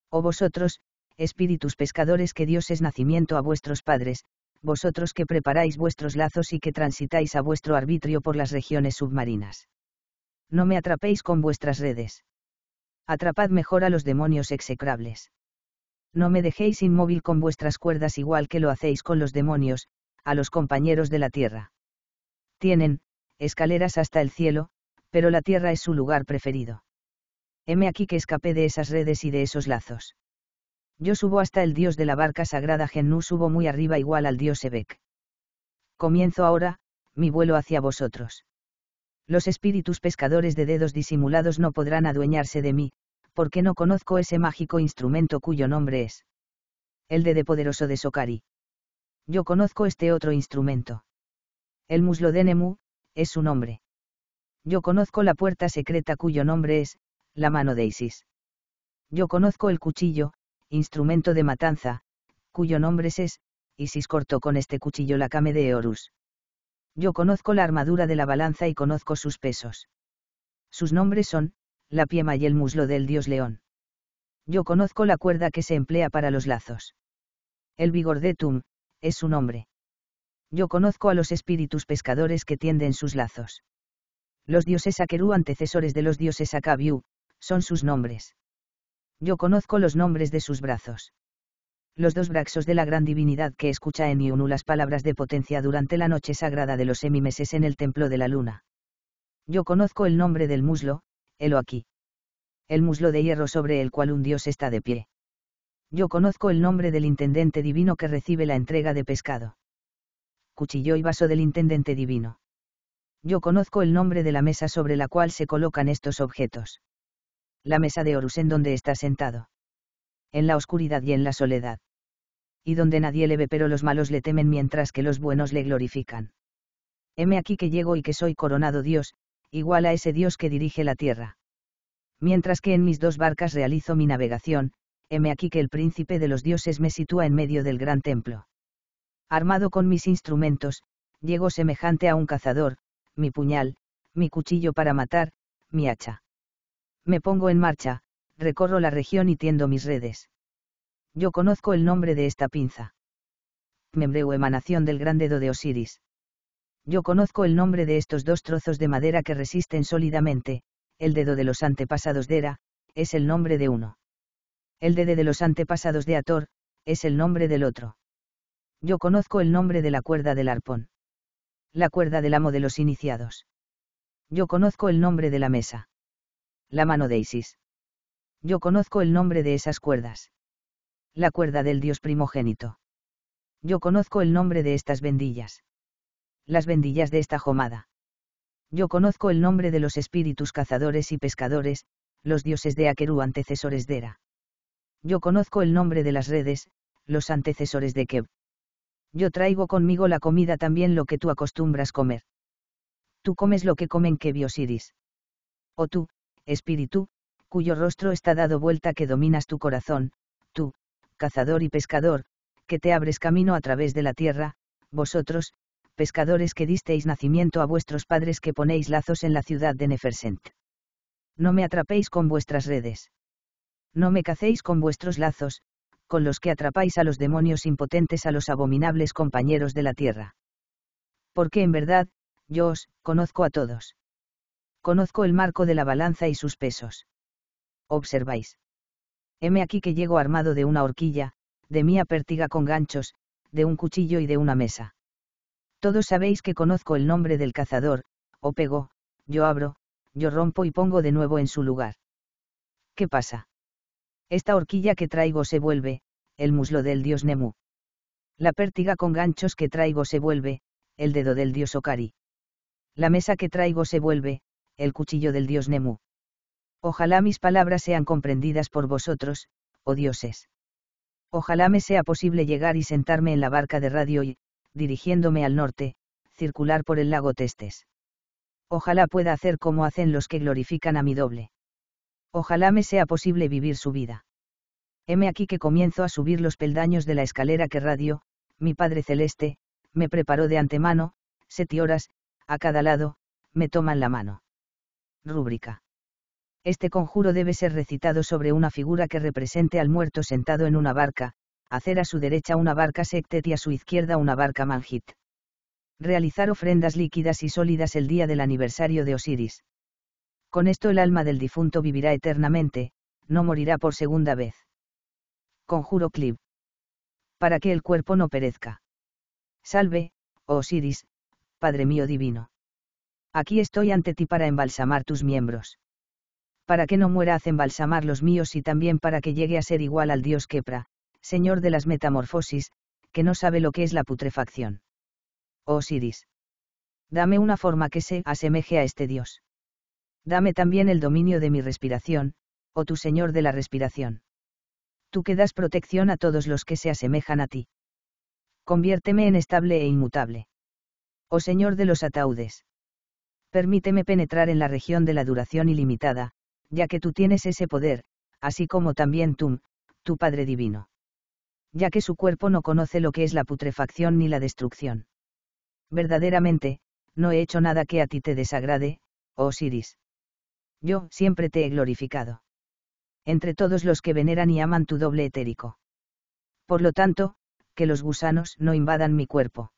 Oh vosotros, espíritus pescadores que Dios es nacimiento a vuestros padres, vosotros que preparáis vuestros lazos y que transitáis a vuestro arbitrio por las regiones submarinas. No me atrapéis con vuestras redes. Atrapad mejor a los demonios execrables. No me dejéis inmóvil con vuestras cuerdas igual que lo hacéis con los demonios, a los compañeros de la tierra tienen, escaleras hasta el cielo, pero la tierra es su lugar preferido. Heme aquí que escapé de esas redes y de esos lazos. Yo subo hasta el dios de la barca sagrada Genú subo muy arriba igual al dios Ebek. Comienzo ahora, mi vuelo hacia vosotros. Los espíritus pescadores de dedos disimulados no podrán adueñarse de mí, porque no conozco ese mágico instrumento cuyo nombre es el de, de poderoso de Sokari. Yo conozco este otro instrumento. El muslo de Nemu, es su nombre. Yo conozco la puerta secreta cuyo nombre es, la mano de Isis. Yo conozco el cuchillo, instrumento de matanza, cuyo nombre es, Isis cortó con este cuchillo la came de Horus. Yo conozco la armadura de la balanza y conozco sus pesos. Sus nombres son, la piema y el muslo del dios león. Yo conozco la cuerda que se emplea para los lazos. El vigor Tum, es su nombre yo conozco a los espíritus pescadores que tienden sus lazos. Los dioses Akeru, antecesores de los dioses Akaviu, son sus nombres. Yo conozco los nombres de sus brazos. Los dos braxos de la gran divinidad que escucha en Iunu las palabras de potencia durante la noche sagrada de los semimeses en el templo de la luna. Yo conozco el nombre del muslo, helo aquí. El muslo de hierro sobre el cual un dios está de pie. Yo conozco el nombre del intendente divino que recibe la entrega de pescado cuchillo y vaso del intendente divino. Yo conozco el nombre de la mesa sobre la cual se colocan estos objetos. La mesa de Horus en donde está sentado. En la oscuridad y en la soledad. Y donde nadie le ve pero los malos le temen mientras que los buenos le glorifican. Heme aquí que llego y que soy coronado Dios, igual a ese Dios que dirige la tierra. Mientras que en mis dos barcas realizo mi navegación, heme aquí que el príncipe de los dioses me sitúa en medio del gran templo armado con mis instrumentos, llego semejante a un cazador, mi puñal, mi cuchillo para matar, mi hacha. Me pongo en marcha, recorro la región y tiendo mis redes. Yo conozco el nombre de esta pinza. o emanación del gran dedo de Osiris. Yo conozco el nombre de estos dos trozos de madera que resisten sólidamente, el dedo de los antepasados de Era, es el nombre de uno. El dedo de los antepasados de Ator, es el nombre del otro. Yo conozco el nombre de la cuerda del arpón. La cuerda del amo de los iniciados. Yo conozco el nombre de la mesa. La mano de Isis. Yo conozco el nombre de esas cuerdas. La cuerda del dios primogénito. Yo conozco el nombre de estas vendillas. Las vendillas de esta jomada. Yo conozco el nombre de los espíritus cazadores y pescadores, los dioses de Akeru antecesores de Era. Yo conozco el nombre de las redes, los antecesores de Keb. Yo traigo conmigo la comida también lo que tú acostumbras comer. Tú comes lo que comen que iris. O tú, espíritu, cuyo rostro está dado vuelta que dominas tu corazón, tú, cazador y pescador, que te abres camino a través de la tierra, vosotros, pescadores que disteis nacimiento a vuestros padres que ponéis lazos en la ciudad de Nefersent. No me atrapéis con vuestras redes. No me cacéis con vuestros lazos, con los que atrapáis a los demonios impotentes a los abominables compañeros de la tierra. Porque en verdad, yo os conozco a todos. Conozco el marco de la balanza y sus pesos. Observáis. Heme aquí que llego armado de una horquilla, de mía pértiga con ganchos, de un cuchillo y de una mesa. Todos sabéis que conozco el nombre del cazador, o pego, yo abro, yo rompo y pongo de nuevo en su lugar. ¿Qué pasa? Esta horquilla que traigo se vuelve, el muslo del dios Nemu. La pértiga con ganchos que traigo se vuelve, el dedo del dios Okari. La mesa que traigo se vuelve, el cuchillo del dios Nemu. Ojalá mis palabras sean comprendidas por vosotros, oh dioses. Ojalá me sea posible llegar y sentarme en la barca de radio y, dirigiéndome al norte, circular por el lago Testes. Ojalá pueda hacer como hacen los que glorifican a mi doble. Ojalá me sea posible vivir su vida heme aquí que comienzo a subir los peldaños de la escalera que radio, mi Padre Celeste, me preparó de antemano, siete horas, a cada lado, me toman la mano. Rúbrica. Este conjuro debe ser recitado sobre una figura que represente al muerto sentado en una barca, hacer a su derecha una barca sectet y a su izquierda una barca manjit. Realizar ofrendas líquidas y sólidas el día del aniversario de Osiris. Con esto el alma del difunto vivirá eternamente, no morirá por segunda vez conjuro clip. Para que el cuerpo no perezca. Salve, oh Osiris, Padre mío divino. Aquí estoy ante ti para embalsamar tus miembros. Para que no mueras embalsamar los míos y también para que llegue a ser igual al dios Kepra, señor de las metamorfosis, que no sabe lo que es la putrefacción. Oh Osiris. Dame una forma que se asemeje a este dios. Dame también el dominio de mi respiración, o oh tu señor de la respiración tú que das protección a todos los que se asemejan a ti. Conviérteme en estable e inmutable. Oh Señor de los ataúdes. Permíteme penetrar en la región de la duración ilimitada, ya que tú tienes ese poder, así como también tú, tu Padre Divino. Ya que su cuerpo no conoce lo que es la putrefacción ni la destrucción. Verdaderamente, no he hecho nada que a ti te desagrade, oh Osiris. Yo siempre te he glorificado entre todos los que veneran y aman tu doble etérico. Por lo tanto, que los gusanos no invadan mi cuerpo.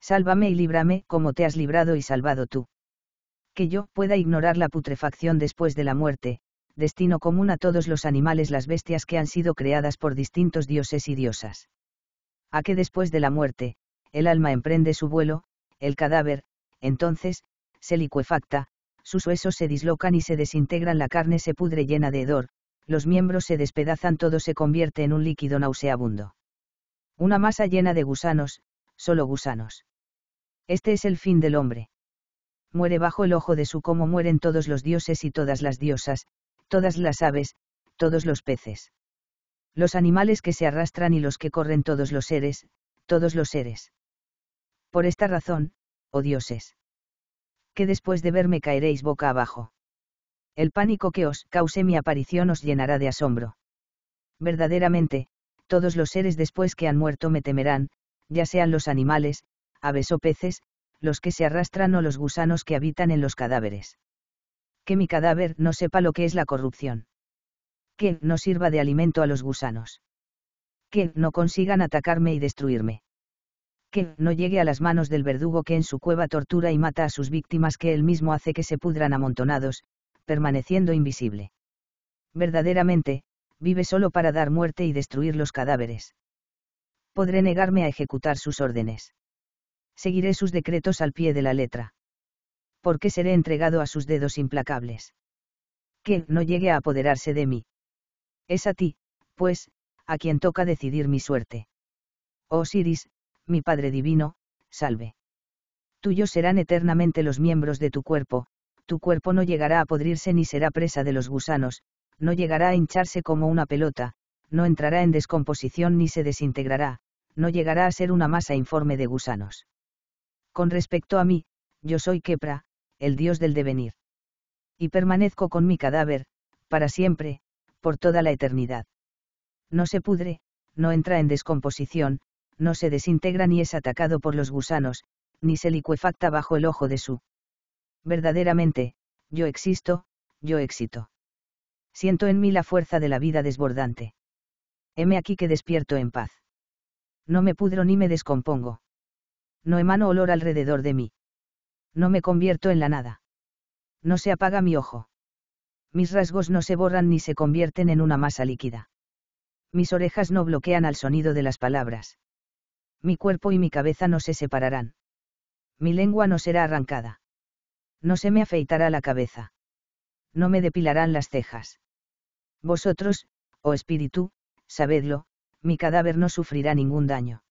Sálvame y líbrame como te has librado y salvado tú. Que yo pueda ignorar la putrefacción después de la muerte, destino común a todos los animales, las bestias que han sido creadas por distintos dioses y diosas. A que después de la muerte, el alma emprende su vuelo, el cadáver, entonces, se licuefacta, sus huesos se dislocan y se desintegran, la carne se pudre llena de hedor, los miembros se despedazan, todo se convierte en un líquido nauseabundo. Una masa llena de gusanos, solo gusanos. Este es el fin del hombre. Muere bajo el ojo de su como mueren todos los dioses y todas las diosas, todas las aves, todos los peces. Los animales que se arrastran y los que corren todos los seres, todos los seres. Por esta razón, oh dioses. Que después de verme caeréis boca abajo. El pánico que os cause mi aparición os llenará de asombro. Verdaderamente, todos los seres después que han muerto me temerán, ya sean los animales, aves o peces, los que se arrastran o los gusanos que habitan en los cadáveres. Que mi cadáver no sepa lo que es la corrupción. Que no sirva de alimento a los gusanos. Que no consigan atacarme y destruirme. Que no llegue a las manos del verdugo que en su cueva tortura y mata a sus víctimas que él mismo hace que se pudran amontonados, permaneciendo invisible. Verdaderamente, vive solo para dar muerte y destruir los cadáveres. Podré negarme a ejecutar sus órdenes. Seguiré sus decretos al pie de la letra. Porque seré entregado a sus dedos implacables. Que no llegue a apoderarse de mí. Es a ti, pues, a quien toca decidir mi suerte. Oh Osiris, mi Padre Divino, salve. Tuyos serán eternamente los miembros de tu cuerpo, tu cuerpo no llegará a podrirse ni será presa de los gusanos, no llegará a hincharse como una pelota, no entrará en descomposición ni se desintegrará, no llegará a ser una masa informe de gusanos. Con respecto a mí, yo soy Kepra, el dios del devenir. Y permanezco con mi cadáver, para siempre, por toda la eternidad. No se pudre, no entra en descomposición, no se desintegra ni es atacado por los gusanos, ni se licuefacta bajo el ojo de su Verdaderamente, yo existo, yo éxito. Siento en mí la fuerza de la vida desbordante. Heme aquí que despierto en paz. No me pudro ni me descompongo. No emano olor alrededor de mí. No me convierto en la nada. No se apaga mi ojo. Mis rasgos no se borran ni se convierten en una masa líquida. Mis orejas no bloquean al sonido de las palabras. Mi cuerpo y mi cabeza no se separarán. Mi lengua no será arrancada. No se me afeitará la cabeza. No me depilarán las cejas. Vosotros, oh espíritu, sabedlo, mi cadáver no sufrirá ningún daño.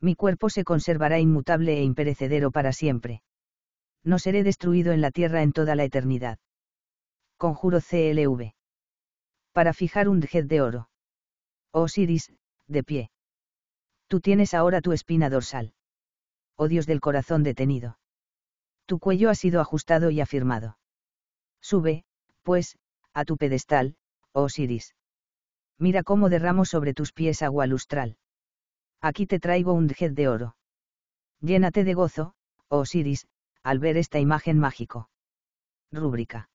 Mi cuerpo se conservará inmutable e imperecedero para siempre. No seré destruido en la tierra en toda la eternidad. Conjuro CLV. Para fijar un jet de oro. Oh Siris, de pie. Tú tienes ahora tu espina dorsal. Oh Dios del corazón detenido. Tu cuello ha sido ajustado y afirmado. Sube, pues, a tu pedestal, oh Osiris. Mira cómo derramo sobre tus pies agua lustral. Aquí te traigo un djed de oro. Llénate de gozo, oh Osiris, al ver esta imagen mágico. Rúbrica.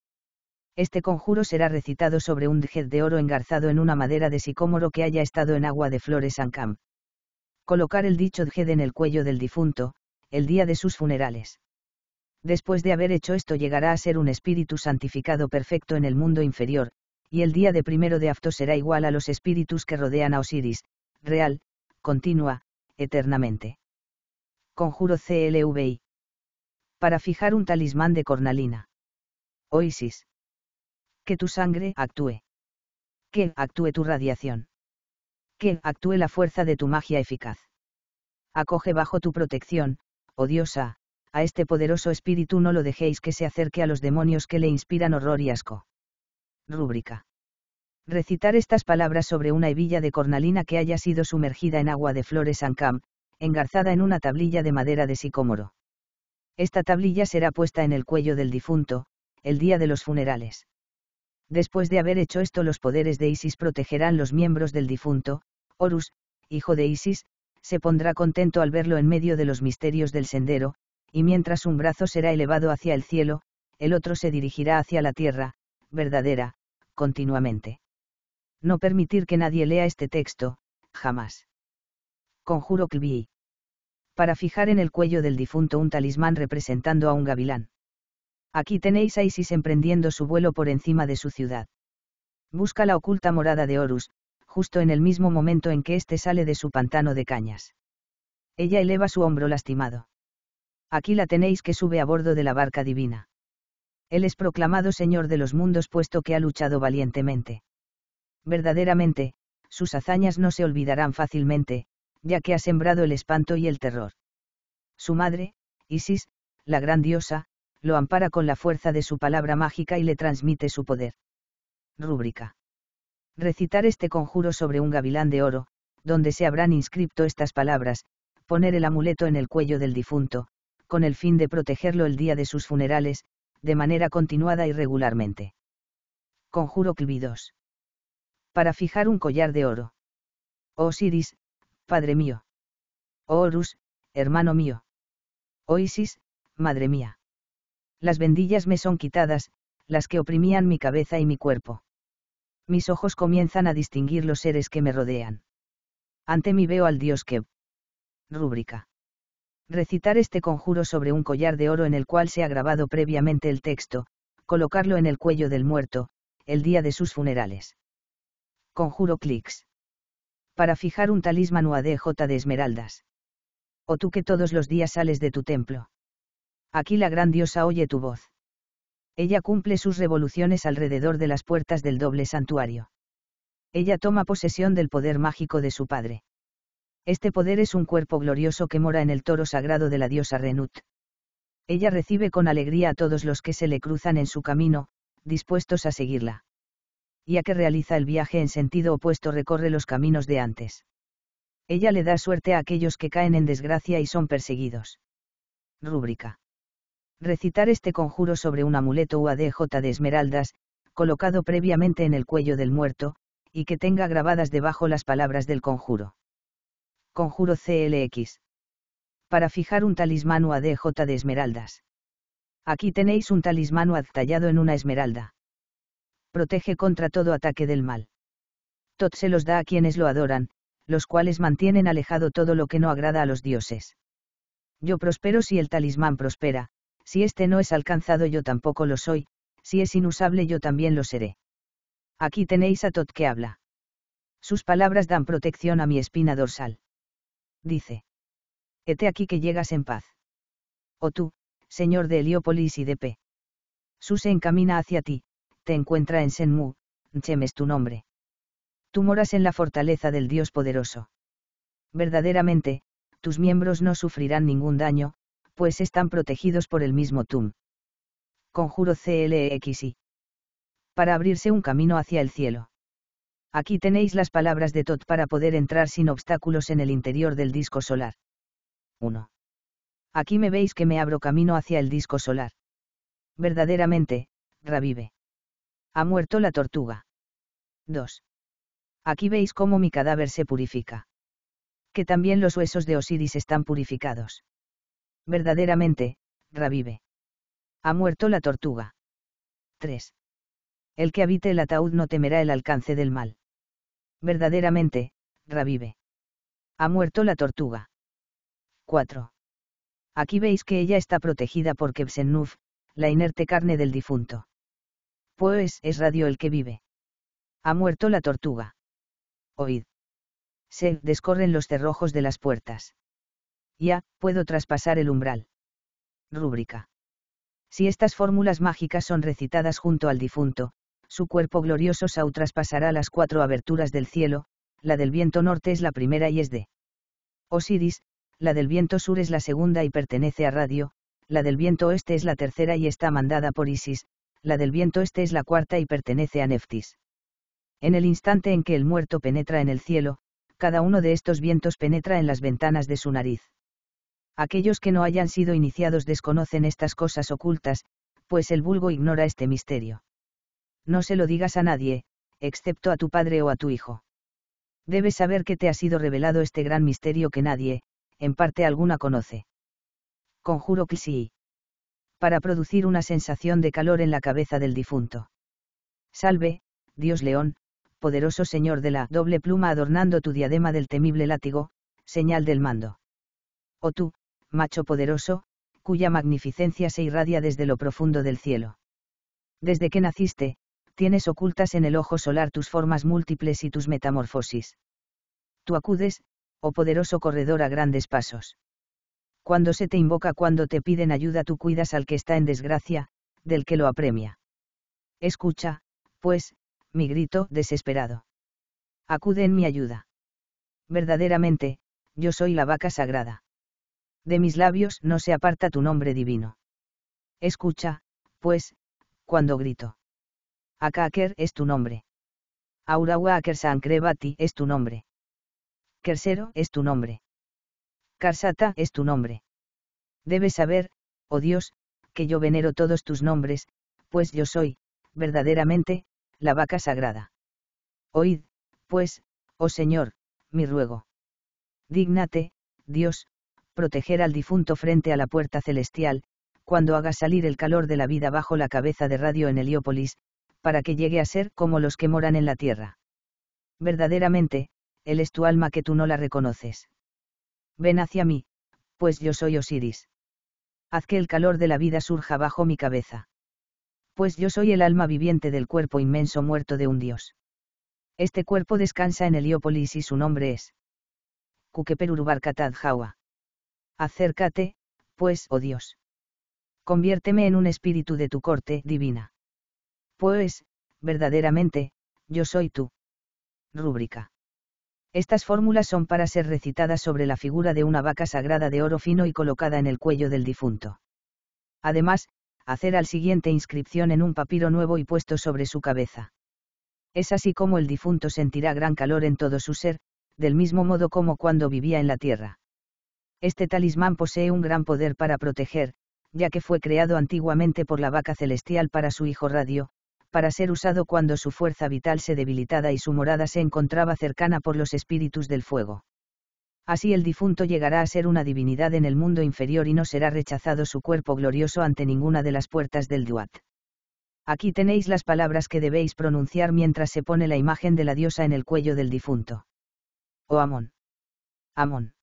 Este conjuro será recitado sobre un djed de oro engarzado en una madera de sicómoro que haya estado en agua de flores ancam. Colocar el dicho djed en el cuello del difunto, el día de sus funerales. Después de haber hecho esto llegará a ser un espíritu santificado perfecto en el mundo inferior, y el día de primero de afto será igual a los espíritus que rodean a Osiris, real, continua, eternamente. Conjuro CLVI. Para fijar un talismán de cornalina. Oisis. Que tu sangre actúe. Que actúe tu radiación. Que actúe la fuerza de tu magia eficaz. Acoge bajo tu protección, oh diosa, a este poderoso espíritu no lo dejéis que se acerque a los demonios que le inspiran horror y asco. Rúbrica. Recitar estas palabras sobre una hebilla de cornalina que haya sido sumergida en agua de flores ancam, engarzada en una tablilla de madera de sicómoro. Esta tablilla será puesta en el cuello del difunto, el día de los funerales. Después de haber hecho esto los poderes de Isis protegerán los miembros del difunto, Horus, hijo de Isis, se pondrá contento al verlo en medio de los misterios del sendero, y mientras un brazo será elevado hacia el cielo, el otro se dirigirá hacia la tierra, verdadera, continuamente. No permitir que nadie lea este texto, jamás. Conjuro Clivi. Para fijar en el cuello del difunto un talismán representando a un gavilán. Aquí tenéis a Isis emprendiendo su vuelo por encima de su ciudad. Busca la oculta morada de Horus, justo en el mismo momento en que éste sale de su pantano de cañas. Ella eleva su hombro lastimado aquí la tenéis que sube a bordo de la barca divina. Él es proclamado Señor de los mundos puesto que ha luchado valientemente. Verdaderamente, sus hazañas no se olvidarán fácilmente, ya que ha sembrado el espanto y el terror. Su madre, Isis, la gran diosa, lo ampara con la fuerza de su palabra mágica y le transmite su poder. Rúbrica. Recitar este conjuro sobre un gavilán de oro, donde se habrán inscripto estas palabras, poner el amuleto en el cuello del difunto, con el fin de protegerlo el día de sus funerales, de manera continuada y regularmente. Conjuro Clividos. Para fijar un collar de oro. Oh Osiris, padre mío. Oh Horus, hermano mío. Oh Isis, madre mía. Las vendillas me son quitadas, las que oprimían mi cabeza y mi cuerpo. Mis ojos comienzan a distinguir los seres que me rodean. Ante mí veo al dios que. Rúbrica. Recitar este conjuro sobre un collar de oro en el cual se ha grabado previamente el texto, colocarlo en el cuello del muerto, el día de sus funerales. Conjuro clics. Para fijar un talismán UADJ de esmeraldas. O tú que todos los días sales de tu templo. Aquí la gran diosa oye tu voz. Ella cumple sus revoluciones alrededor de las puertas del doble santuario. Ella toma posesión del poder mágico de su padre. Este poder es un cuerpo glorioso que mora en el toro sagrado de la diosa Renut. Ella recibe con alegría a todos los que se le cruzan en su camino, dispuestos a seguirla. Ya que realiza el viaje en sentido opuesto recorre los caminos de antes. Ella le da suerte a aquellos que caen en desgracia y son perseguidos. Rúbrica. Recitar este conjuro sobre un amuleto UADJ de esmeraldas, colocado previamente en el cuello del muerto, y que tenga grabadas debajo las palabras del conjuro conjuro CLX. Para fijar un talismán UADJ de esmeraldas. Aquí tenéis un talismán UAD tallado en una esmeralda. Protege contra todo ataque del mal. Tot se los da a quienes lo adoran, los cuales mantienen alejado todo lo que no agrada a los dioses. Yo prospero si el talismán prospera, si este no es alcanzado yo tampoco lo soy, si es inusable yo también lo seré. Aquí tenéis a Tot que habla. Sus palabras dan protección a mi espina dorsal dice. Hete aquí que llegas en paz. O tú, señor de Heliópolis y de P. Su se encamina hacia ti, te encuentra en Senmu, Nchem es tu nombre. Tú moras en la fortaleza del Dios poderoso. Verdaderamente, tus miembros no sufrirán ningún daño, pues están protegidos por el mismo Tum. Conjuro CLEXI. Para abrirse un camino hacia el cielo. Aquí tenéis las palabras de Todd para poder entrar sin obstáculos en el interior del disco solar. 1. Aquí me veis que me abro camino hacia el disco solar. Verdaderamente, revive. Ha muerto la tortuga. 2. Aquí veis cómo mi cadáver se purifica. Que también los huesos de Osiris están purificados. Verdaderamente, revive. Ha muerto la tortuga. 3. El que habite el ataúd no temerá el alcance del mal. Verdaderamente, revive. Ha muerto la tortuga. 4. Aquí veis que ella está protegida por Kebsennuf, la inerte carne del difunto. Pues es Radio el que vive. Ha muerto la tortuga. Oíd. Se descorren los cerrojos de las puertas. Ya, puedo traspasar el umbral. Rúbrica. Si estas fórmulas mágicas son recitadas junto al difunto, su cuerpo glorioso Sau traspasará las cuatro aberturas del cielo, la del viento norte es la primera y es de Osiris, la del viento sur es la segunda y pertenece a Radio, la del viento oeste es la tercera y está mandada por Isis, la del viento este es la cuarta y pertenece a Neftis. En el instante en que el muerto penetra en el cielo, cada uno de estos vientos penetra en las ventanas de su nariz. Aquellos que no hayan sido iniciados desconocen estas cosas ocultas, pues el vulgo ignora este misterio. No se lo digas a nadie, excepto a tu padre o a tu hijo. Debes saber que te ha sido revelado este gran misterio que nadie, en parte alguna, conoce. Conjuro que sí. Para producir una sensación de calor en la cabeza del difunto. Salve, Dios León, poderoso señor de la doble pluma adornando tu diadema del temible látigo, señal del mando. O tú, macho poderoso, cuya magnificencia se irradia desde lo profundo del cielo. Desde que naciste, tienes ocultas en el ojo solar tus formas múltiples y tus metamorfosis. Tú acudes, oh poderoso corredor a grandes pasos. Cuando se te invoca, cuando te piden ayuda, tú cuidas al que está en desgracia, del que lo apremia. Escucha, pues, mi grito desesperado. Acude en mi ayuda. Verdaderamente, yo soy la vaca sagrada. De mis labios no se aparta tu nombre divino. Escucha, pues, cuando grito. Akaker es tu nombre. Aurawa Akersan es tu nombre. Kersero es tu nombre. Karsata es tu nombre. Debes saber, oh Dios, que yo venero todos tus nombres, pues yo soy, verdaderamente, la vaca sagrada. Oíd, pues, oh Señor, mi ruego. Dígnate, Dios, proteger al difunto frente a la puerta celestial, cuando haga salir el calor de la vida bajo la cabeza de Radio en Heliópolis, para que llegue a ser como los que moran en la tierra. Verdaderamente, Él es tu alma que tú no la reconoces. Ven hacia mí, pues yo soy Osiris. Haz que el calor de la vida surja bajo mi cabeza. Pues yo soy el alma viviente del cuerpo inmenso muerto de un dios. Este cuerpo descansa en Heliópolis y su nombre es. Jawa. Acércate, pues, oh Dios. Conviérteme en un espíritu de tu corte divina. Pues, verdaderamente, yo soy tú. Rúbrica. Estas fórmulas son para ser recitadas sobre la figura de una vaca sagrada de oro fino y colocada en el cuello del difunto. Además, hacer al siguiente inscripción en un papiro nuevo y puesto sobre su cabeza. Es así como el difunto sentirá gran calor en todo su ser, del mismo modo como cuando vivía en la tierra. Este talismán posee un gran poder para proteger, ya que fue creado antiguamente por la vaca celestial para su hijo radio, para ser usado cuando su fuerza vital se debilitada y su morada se encontraba cercana por los espíritus del fuego. Así el difunto llegará a ser una divinidad en el mundo inferior y no será rechazado su cuerpo glorioso ante ninguna de las puertas del Duat. Aquí tenéis las palabras que debéis pronunciar mientras se pone la imagen de la diosa en el cuello del difunto. Oh Amón. Amón.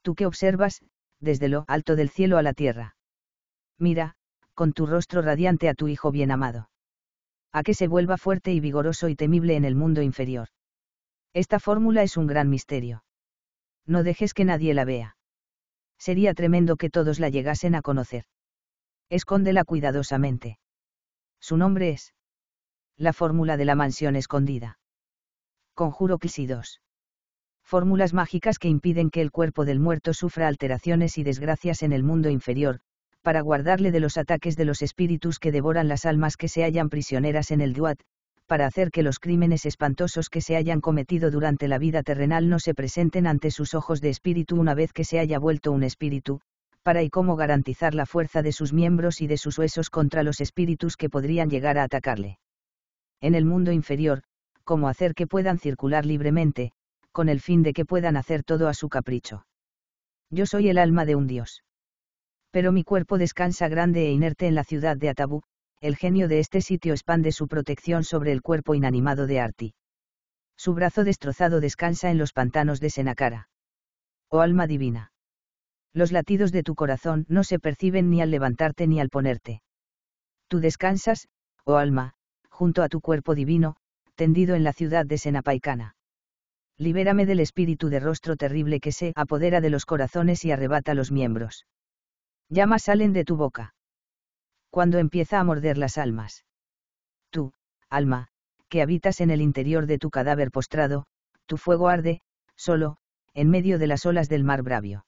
Tú que observas, desde lo alto del cielo a la tierra. Mira, con tu rostro radiante a tu hijo bien amado a que se vuelva fuerte y vigoroso y temible en el mundo inferior. Esta fórmula es un gran misterio. No dejes que nadie la vea. Sería tremendo que todos la llegasen a conocer. Escóndela cuidadosamente. Su nombre es. La fórmula de la mansión escondida. Conjuro quisidos Fórmulas mágicas que impiden que el cuerpo del muerto sufra alteraciones y desgracias en el mundo inferior, para guardarle de los ataques de los espíritus que devoran las almas que se hallan prisioneras en el Duat, para hacer que los crímenes espantosos que se hayan cometido durante la vida terrenal no se presenten ante sus ojos de espíritu una vez que se haya vuelto un espíritu, para y cómo garantizar la fuerza de sus miembros y de sus huesos contra los espíritus que podrían llegar a atacarle. En el mundo inferior, cómo hacer que puedan circular libremente, con el fin de que puedan hacer todo a su capricho. Yo soy el alma de un dios pero mi cuerpo descansa grande e inerte en la ciudad de Atabú, el genio de este sitio expande su protección sobre el cuerpo inanimado de Arti. Su brazo destrozado descansa en los pantanos de Senacara. Oh alma divina. Los latidos de tu corazón no se perciben ni al levantarte ni al ponerte. Tú descansas, oh alma, junto a tu cuerpo divino, tendido en la ciudad de Senapaicana. Libérame del espíritu de rostro terrible que se apodera de los corazones y arrebata los miembros. Llamas salen de tu boca. Cuando empieza a morder las almas. Tú, alma, que habitas en el interior de tu cadáver postrado, tu fuego arde, solo, en medio de las olas del mar bravio.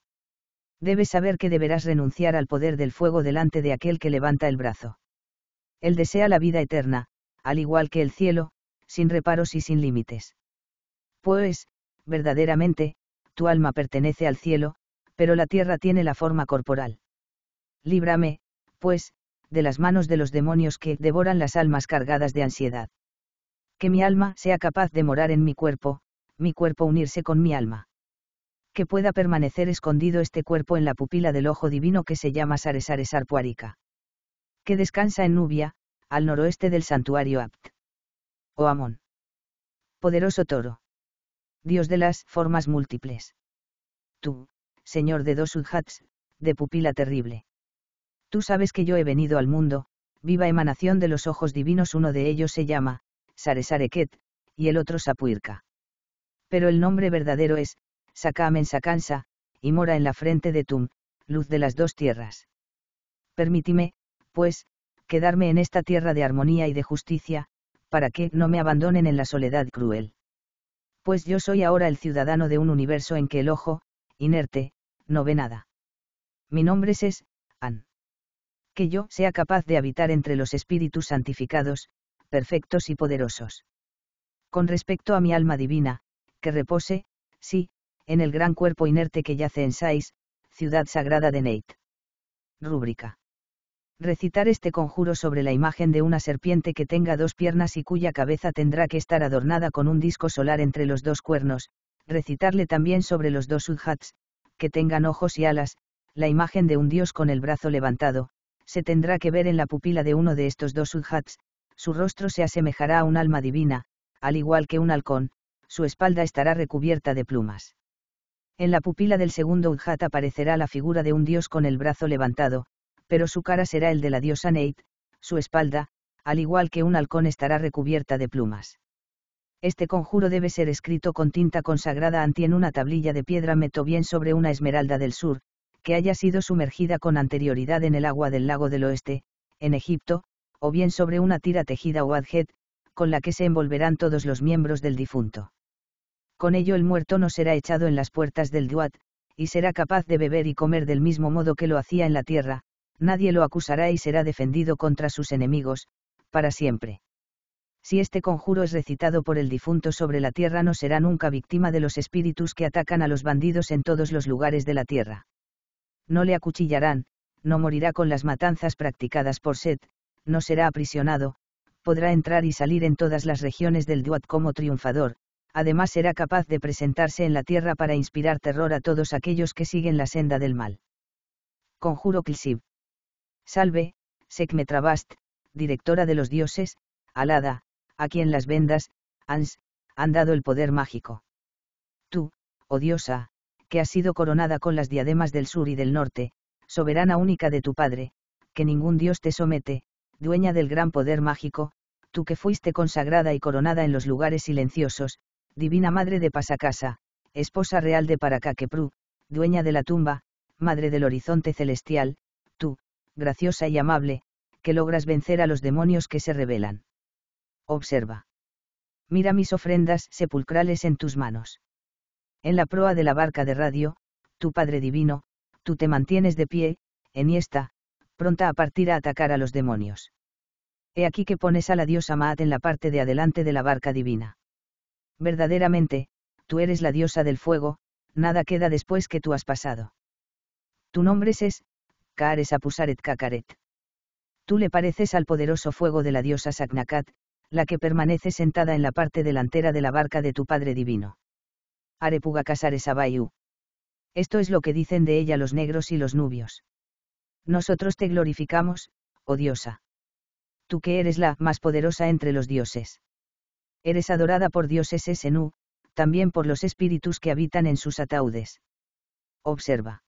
Debes saber que deberás renunciar al poder del fuego delante de aquel que levanta el brazo. Él desea la vida eterna, al igual que el cielo, sin reparos y sin límites. Pues, verdaderamente, tu alma pertenece al cielo, pero la tierra tiene la forma corporal líbrame, pues, de las manos de los demonios que devoran las almas cargadas de ansiedad. Que mi alma sea capaz de morar en mi cuerpo, mi cuerpo unirse con mi alma. Que pueda permanecer escondido este cuerpo en la pupila del ojo divino que se llama Saresaresar Que descansa en Nubia, al noroeste del santuario Apt. O oh Amón. Poderoso toro. Dios de las formas múltiples. Tú, Señor de dos de pupila terrible Tú sabes que yo he venido al mundo, viva emanación de los ojos divinos, uno de ellos se llama, Saresareket, y el otro Sapuirka. Pero el nombre verdadero es, Sakamen Sakansa, y mora en la frente de Tum, luz de las dos tierras. Permítime, pues, quedarme en esta tierra de armonía y de justicia, para que no me abandonen en la soledad cruel. Pues yo soy ahora el ciudadano de un universo en que el ojo, inerte, no ve nada. Mi nombre es, An que yo sea capaz de habitar entre los espíritus santificados, perfectos y poderosos. Con respecto a mi alma divina, que repose, sí, en el gran cuerpo inerte que yace en Sais, ciudad sagrada de Neit. Rúbrica. Recitar este conjuro sobre la imagen de una serpiente que tenga dos piernas y cuya cabeza tendrá que estar adornada con un disco solar entre los dos cuernos, recitarle también sobre los dos sudhats, que tengan ojos y alas, la imagen de un dios con el brazo levantado, se tendrá que ver en la pupila de uno de estos dos Udhats, su rostro se asemejará a un alma divina, al igual que un halcón, su espalda estará recubierta de plumas. En la pupila del segundo Udhat aparecerá la figura de un dios con el brazo levantado, pero su cara será el de la diosa Neit, su espalda, al igual que un halcón estará recubierta de plumas. Este conjuro debe ser escrito con tinta consagrada ante en una tablilla de piedra meto bien sobre una esmeralda del sur, que haya sido sumergida con anterioridad en el agua del lago del oeste, en Egipto, o bien sobre una tira tejida o adjet, con la que se envolverán todos los miembros del difunto. Con ello el muerto no será echado en las puertas del duat, y será capaz de beber y comer del mismo modo que lo hacía en la tierra, nadie lo acusará y será defendido contra sus enemigos, para siempre. Si este conjuro es recitado por el difunto sobre la tierra no será nunca víctima de los espíritus que atacan a los bandidos en todos los lugares de la tierra. No le acuchillarán, no morirá con las matanzas practicadas por Set, no será aprisionado, podrá entrar y salir en todas las regiones del Duat como triunfador, además será capaz de presentarse en la tierra para inspirar terror a todos aquellos que siguen la senda del mal. Conjuro Kilsib. Salve, Sekmetrabast, directora de los dioses, Alada, a quien las vendas, Ans, han dado el poder mágico. Tú, oh diosa, que has sido coronada con las diademas del sur y del norte, soberana única de tu Padre, que ningún Dios te somete, dueña del gran poder mágico, tú que fuiste consagrada y coronada en los lugares silenciosos, divina madre de Pasacasa, esposa real de Paracaquepru, dueña de la tumba, madre del horizonte celestial, tú, graciosa y amable, que logras vencer a los demonios que se rebelan. Observa. Mira mis ofrendas sepulcrales en tus manos. En la proa de la barca de radio, tu Padre Divino, tú te mantienes de pie, enhiesta, pronta a partir a atacar a los demonios. He aquí que pones a la diosa Maat en la parte de adelante de la barca divina. Verdaderamente, tú eres la diosa del fuego, nada queda después que tú has pasado. Tu nombre es, Kaares Apusaret Kakaret. Tú le pareces al poderoso fuego de la diosa Saknakat, la que permanece sentada en la parte delantera de la barca de tu Padre Divino. Arepuga Casares Esto es lo que dicen de ella los negros y los nubios. Nosotros te glorificamos, oh diosa. Tú que eres la más poderosa entre los dioses. Eres adorada por dioses Esenú, también por los espíritus que habitan en sus ataúdes. Observa.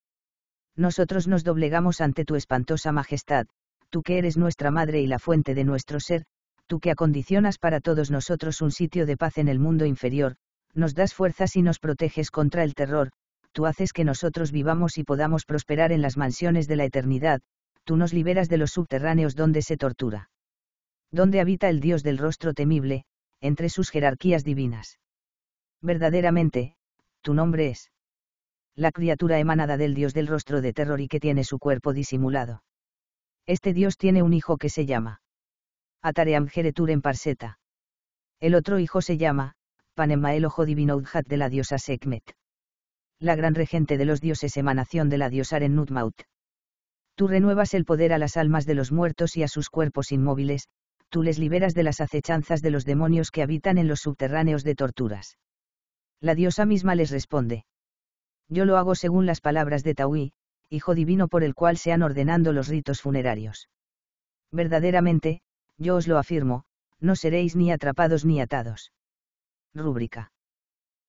Nosotros nos doblegamos ante tu espantosa majestad, tú que eres nuestra madre y la fuente de nuestro ser, tú que acondicionas para todos nosotros un sitio de paz en el mundo inferior, nos das fuerzas y nos proteges contra el terror, tú haces que nosotros vivamos y podamos prosperar en las mansiones de la eternidad, tú nos liberas de los subterráneos donde se tortura. Donde habita el Dios del rostro temible, entre sus jerarquías divinas. Verdaderamente, tu nombre es la criatura emanada del Dios del rostro de terror y que tiene su cuerpo disimulado. Este Dios tiene un hijo que se llama Ataream Geretur en Parseta. El otro hijo se llama Panema el ojo divino Udhat de la diosa Sekmet. La gran regente de los dioses emanación de la diosa Renutmaut. Tú renuevas el poder a las almas de los muertos y a sus cuerpos inmóviles, tú les liberas de las acechanzas de los demonios que habitan en los subterráneos de torturas. La diosa misma les responde. Yo lo hago según las palabras de Tawí, hijo divino por el cual se han ordenando los ritos funerarios. Verdaderamente, yo os lo afirmo, no seréis ni atrapados ni atados. Rúbrica.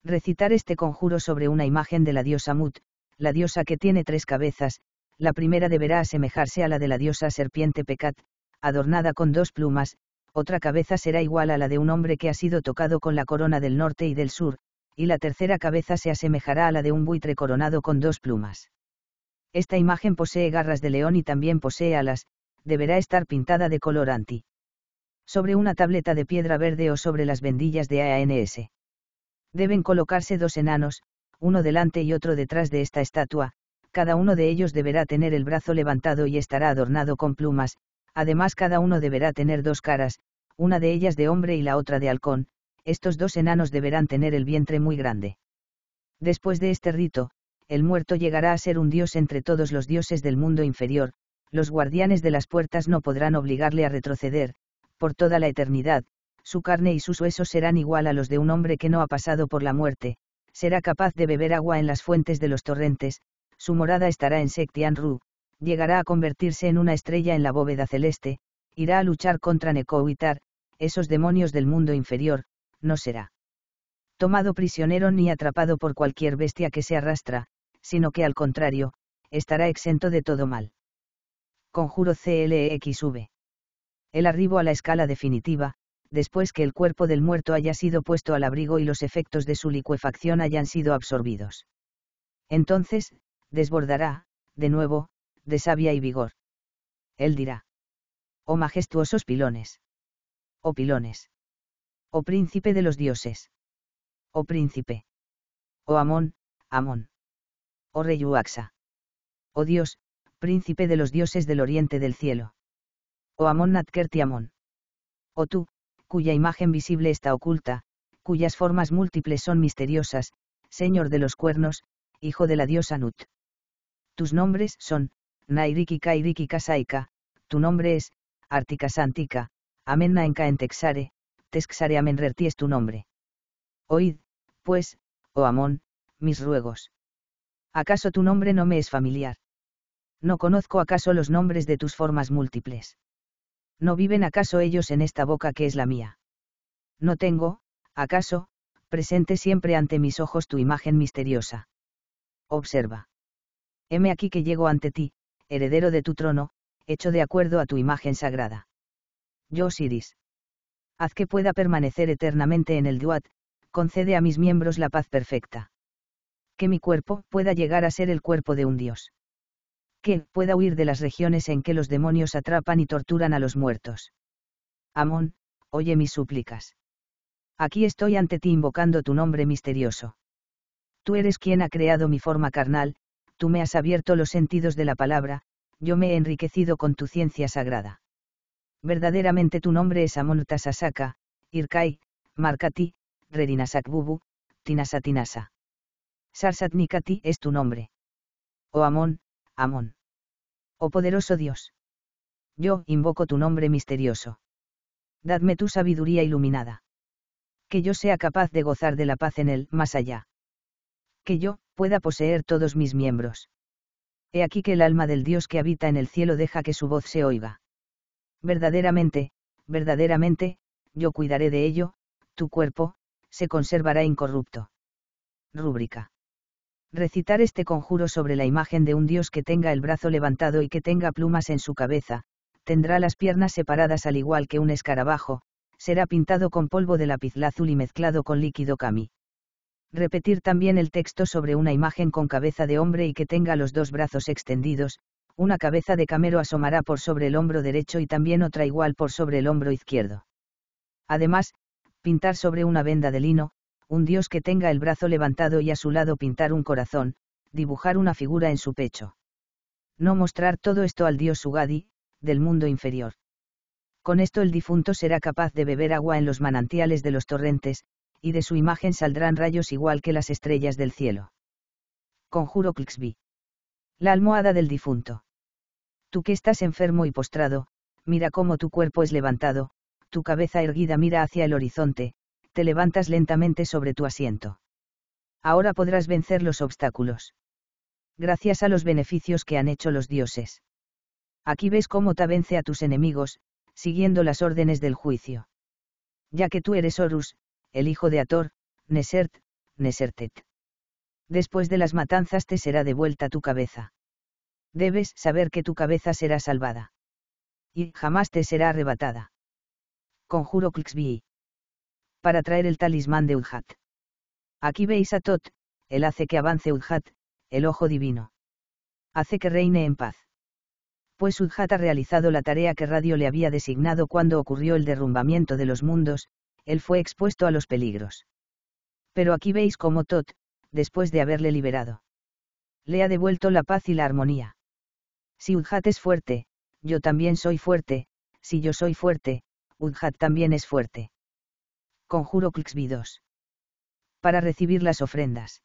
Recitar este conjuro sobre una imagen de la diosa Mut, la diosa que tiene tres cabezas, la primera deberá asemejarse a la de la diosa serpiente Pecat, adornada con dos plumas, otra cabeza será igual a la de un hombre que ha sido tocado con la corona del norte y del sur, y la tercera cabeza se asemejará a la de un buitre coronado con dos plumas. Esta imagen posee garras de león y también posee alas, deberá estar pintada de color anti sobre una tableta de piedra verde o sobre las vendillas de ANS. Deben colocarse dos enanos, uno delante y otro detrás de esta estatua, cada uno de ellos deberá tener el brazo levantado y estará adornado con plumas, además cada uno deberá tener dos caras, una de ellas de hombre y la otra de halcón, estos dos enanos deberán tener el vientre muy grande. Después de este rito, el muerto llegará a ser un dios entre todos los dioses del mundo inferior, los guardianes de las puertas no podrán obligarle a retroceder, por toda la eternidad, su carne y sus huesos serán igual a los de un hombre que no ha pasado por la muerte, será capaz de beber agua en las fuentes de los torrentes, su morada estará en Sectian llegará a convertirse en una estrella en la bóveda celeste, irá a luchar contra Nekowitar, esos demonios del mundo inferior, no será tomado prisionero ni atrapado por cualquier bestia que se arrastra, sino que al contrario, estará exento de todo mal. Conjuro CLXV. E el arribo a la escala definitiva, después que el cuerpo del muerto haya sido puesto al abrigo y los efectos de su licuefacción hayan sido absorbidos. Entonces, desbordará, de nuevo, de savia y vigor. Él dirá. Oh majestuosos pilones. Oh pilones. Oh príncipe de los dioses. Oh príncipe. Oh Amón, Amón. Oh rey Uaxa. Oh Dios, príncipe de los dioses del oriente del cielo o Amon Amón. O tú, cuya imagen visible está oculta, cuyas formas múltiples son misteriosas, Señor de los cuernos, hijo de la diosa Nut. Tus nombres son, Nairiki Kairiki Kasaika, tu nombre es, Artikasantika, Santika, Amen Naenka Texare Amenrerti es tu nombre. Oíd, pues, o oh Amón, mis ruegos. ¿Acaso tu nombre no me es familiar? ¿No conozco acaso los nombres de tus formas múltiples? ¿No viven acaso ellos en esta boca que es la mía? No tengo, acaso, presente siempre ante mis ojos tu imagen misteriosa. Observa. Heme aquí que llego ante ti, heredero de tu trono, hecho de acuerdo a tu imagen sagrada. Yo Siris, Haz que pueda permanecer eternamente en el Duat, concede a mis miembros la paz perfecta. Que mi cuerpo pueda llegar a ser el cuerpo de un dios que pueda huir de las regiones en que los demonios atrapan y torturan a los muertos. Amón, oye mis súplicas. Aquí estoy ante ti invocando tu nombre misterioso. Tú eres quien ha creado mi forma carnal, tú me has abierto los sentidos de la palabra, yo me he enriquecido con tu ciencia sagrada. Verdaderamente tu nombre es Amon Tasasaka, Irkai, Markati, Redinasakbubu, Tinasatinasa. Sarsatnikati es tu nombre. Oh Amón, Amón. Oh poderoso Dios. Yo invoco tu nombre misterioso. Dadme tu sabiduría iluminada. Que yo sea capaz de gozar de la paz en él más allá. Que yo pueda poseer todos mis miembros. He aquí que el alma del Dios que habita en el cielo deja que su voz se oiga. Verdaderamente, verdaderamente, yo cuidaré de ello, tu cuerpo, se conservará incorrupto. Rúbrica. Recitar este conjuro sobre la imagen de un dios que tenga el brazo levantado y que tenga plumas en su cabeza, tendrá las piernas separadas al igual que un escarabajo, será pintado con polvo de azul y mezclado con líquido kami. Repetir también el texto sobre una imagen con cabeza de hombre y que tenga los dos brazos extendidos, una cabeza de camero asomará por sobre el hombro derecho y también otra igual por sobre el hombro izquierdo. Además, pintar sobre una venda de lino, un dios que tenga el brazo levantado y a su lado pintar un corazón, dibujar una figura en su pecho. No mostrar todo esto al dios Sugadi, del mundo inferior. Con esto el difunto será capaz de beber agua en los manantiales de los torrentes, y de su imagen saldrán rayos igual que las estrellas del cielo. Conjuro Clixby. La almohada del difunto. Tú que estás enfermo y postrado, mira cómo tu cuerpo es levantado, tu cabeza erguida mira hacia el horizonte, te levantas lentamente sobre tu asiento. Ahora podrás vencer los obstáculos. Gracias a los beneficios que han hecho los dioses. Aquí ves cómo te vence a tus enemigos, siguiendo las órdenes del juicio. Ya que tú eres Horus, el hijo de Ator, Nesert, Nesertet. Después de las matanzas te será devuelta tu cabeza. Debes saber que tu cabeza será salvada. Y jamás te será arrebatada. Conjuro Clixby para traer el talismán de Udhat. Aquí veis a Tot, él hace que avance Udhat, el ojo divino. Hace que reine en paz. Pues Udhat ha realizado la tarea que Radio le había designado cuando ocurrió el derrumbamiento de los mundos, él fue expuesto a los peligros. Pero aquí veis cómo Tot, después de haberle liberado, le ha devuelto la paz y la armonía. Si Udhat es fuerte, yo también soy fuerte, si yo soy fuerte, Udhat también es fuerte conjuro vidos. Para recibir las ofrendas.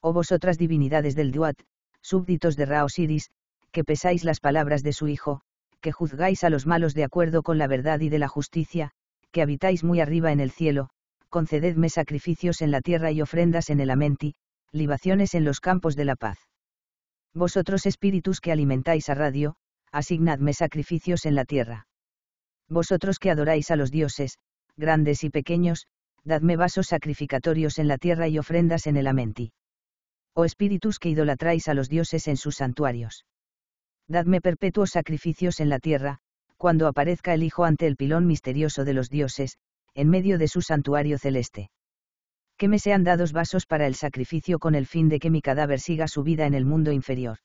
O vosotras divinidades del Duat, súbditos de Ra Osiris, que pesáis las palabras de su hijo, que juzgáis a los malos de acuerdo con la verdad y de la justicia, que habitáis muy arriba en el cielo, concededme sacrificios en la tierra y ofrendas en el Amenti, libaciones en los campos de la paz. Vosotros espíritus que alimentáis a radio, asignadme sacrificios en la tierra. Vosotros que adoráis a los dioses, grandes y pequeños, dadme vasos sacrificatorios en la tierra y ofrendas en el Amenti. Oh espíritus que idolatráis a los dioses en sus santuarios. Dadme perpetuos sacrificios en la tierra, cuando aparezca el Hijo ante el pilón misterioso de los dioses, en medio de su santuario celeste. Que me sean dados vasos para el sacrificio con el fin de que mi cadáver siga su vida en el mundo inferior.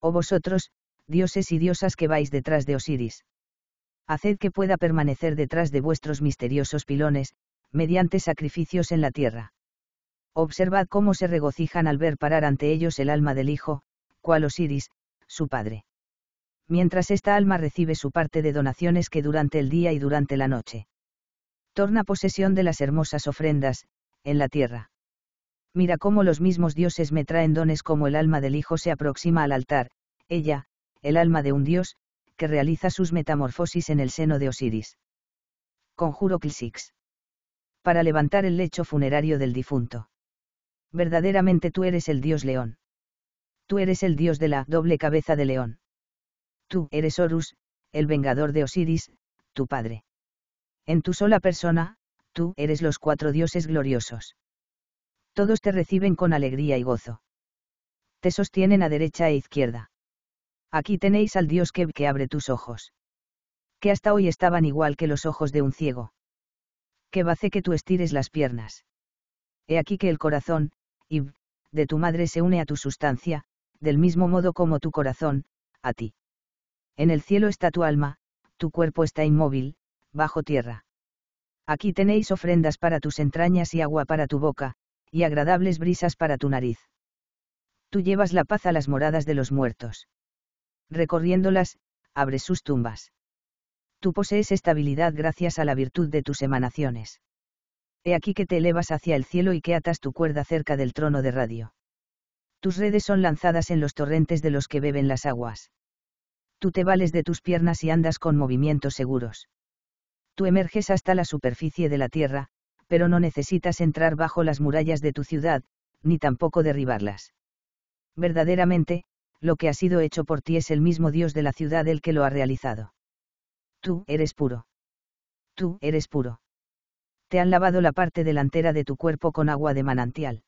Oh vosotros, dioses y diosas que vais detrás de Osiris haced que pueda permanecer detrás de vuestros misteriosos pilones, mediante sacrificios en la tierra. Observad cómo se regocijan al ver parar ante ellos el alma del Hijo, cual Osiris, su padre. Mientras esta alma recibe su parte de donaciones que durante el día y durante la noche. Torna posesión de las hermosas ofrendas, en la tierra. Mira cómo los mismos dioses me traen dones como el alma del Hijo se aproxima al altar, ella, el alma de un dios, que realiza sus metamorfosis en el seno de Osiris. Conjuro Clisix. Para levantar el lecho funerario del difunto. Verdaderamente tú eres el dios león. Tú eres el dios de la doble cabeza de león. Tú eres Horus, el vengador de Osiris, tu padre. En tu sola persona, tú eres los cuatro dioses gloriosos. Todos te reciben con alegría y gozo. Te sostienen a derecha e izquierda. Aquí tenéis al Dios que, abre tus ojos. Que hasta hoy estaban igual que los ojos de un ciego. Que hace que tú estires las piernas. He aquí que el corazón, y, de tu madre se une a tu sustancia, del mismo modo como tu corazón, a ti. En el cielo está tu alma, tu cuerpo está inmóvil, bajo tierra. Aquí tenéis ofrendas para tus entrañas y agua para tu boca, y agradables brisas para tu nariz. Tú llevas la paz a las moradas de los muertos. Recorriéndolas, abres sus tumbas. Tú posees estabilidad gracias a la virtud de tus emanaciones. He aquí que te elevas hacia el cielo y que atas tu cuerda cerca del trono de radio. Tus redes son lanzadas en los torrentes de los que beben las aguas. Tú te vales de tus piernas y andas con movimientos seguros. Tú emerges hasta la superficie de la tierra, pero no necesitas entrar bajo las murallas de tu ciudad, ni tampoco derribarlas. Verdaderamente, lo que ha sido hecho por ti es el mismo Dios de la ciudad el que lo ha realizado. Tú eres puro. Tú eres puro. Te han lavado la parte delantera de tu cuerpo con agua de manantial.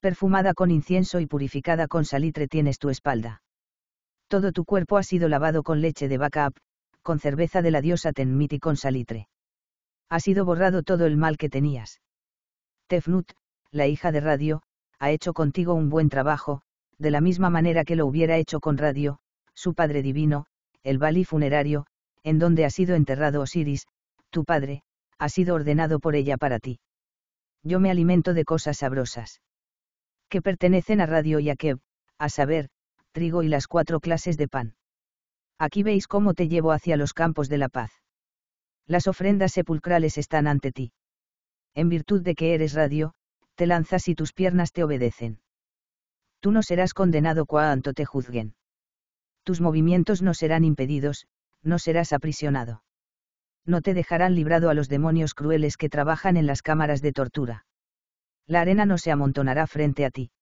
Perfumada con incienso y purificada con salitre tienes tu espalda. Todo tu cuerpo ha sido lavado con leche de vaca, con cerveza de la diosa Tenmit y con salitre. Ha sido borrado todo el mal que tenías. Tefnut, la hija de Radio, ha hecho contigo un buen trabajo, de la misma manera que lo hubiera hecho con Radio, su padre divino, el Bali funerario, en donde ha sido enterrado Osiris, tu padre, ha sido ordenado por ella para ti. Yo me alimento de cosas sabrosas. Que pertenecen a Radio y a Kev, a saber, trigo y las cuatro clases de pan. Aquí veis cómo te llevo hacia los campos de la paz. Las ofrendas sepulcrales están ante ti. En virtud de que eres radio, te lanzas y tus piernas te obedecen tú no serás condenado cuanto te juzguen. Tus movimientos no serán impedidos, no serás aprisionado. No te dejarán librado a los demonios crueles que trabajan en las cámaras de tortura. La arena no se amontonará frente a ti.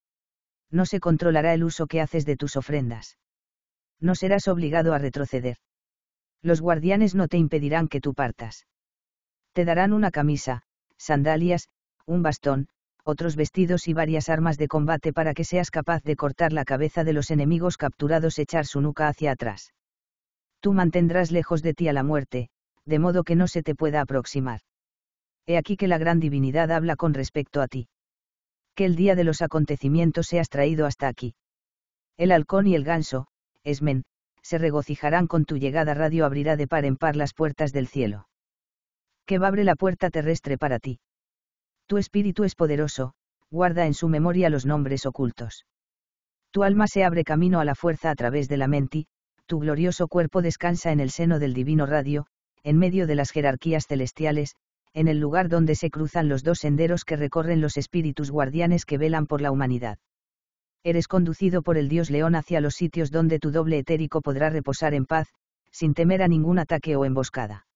No se controlará el uso que haces de tus ofrendas. No serás obligado a retroceder. Los guardianes no te impedirán que tú partas. Te darán una camisa, sandalias, un bastón, otros vestidos y varias armas de combate para que seas capaz de cortar la cabeza de los enemigos capturados echar su nuca hacia atrás. Tú mantendrás lejos de ti a la muerte, de modo que no se te pueda aproximar. He aquí que la gran divinidad habla con respecto a ti. Que el día de los acontecimientos seas traído hasta aquí. El halcón y el ganso, Esmen, se regocijarán con tu llegada radio abrirá de par en par las puertas del cielo. Que abre la puerta terrestre para ti. Tu espíritu es poderoso, guarda en su memoria los nombres ocultos. Tu alma se abre camino a la fuerza a través de la menti, tu glorioso cuerpo descansa en el seno del divino radio, en medio de las jerarquías celestiales, en el lugar donde se cruzan los dos senderos que recorren los espíritus guardianes que velan por la humanidad. Eres conducido por el dios león hacia los sitios donde tu doble etérico podrá reposar en paz, sin temer a ningún ataque o emboscada.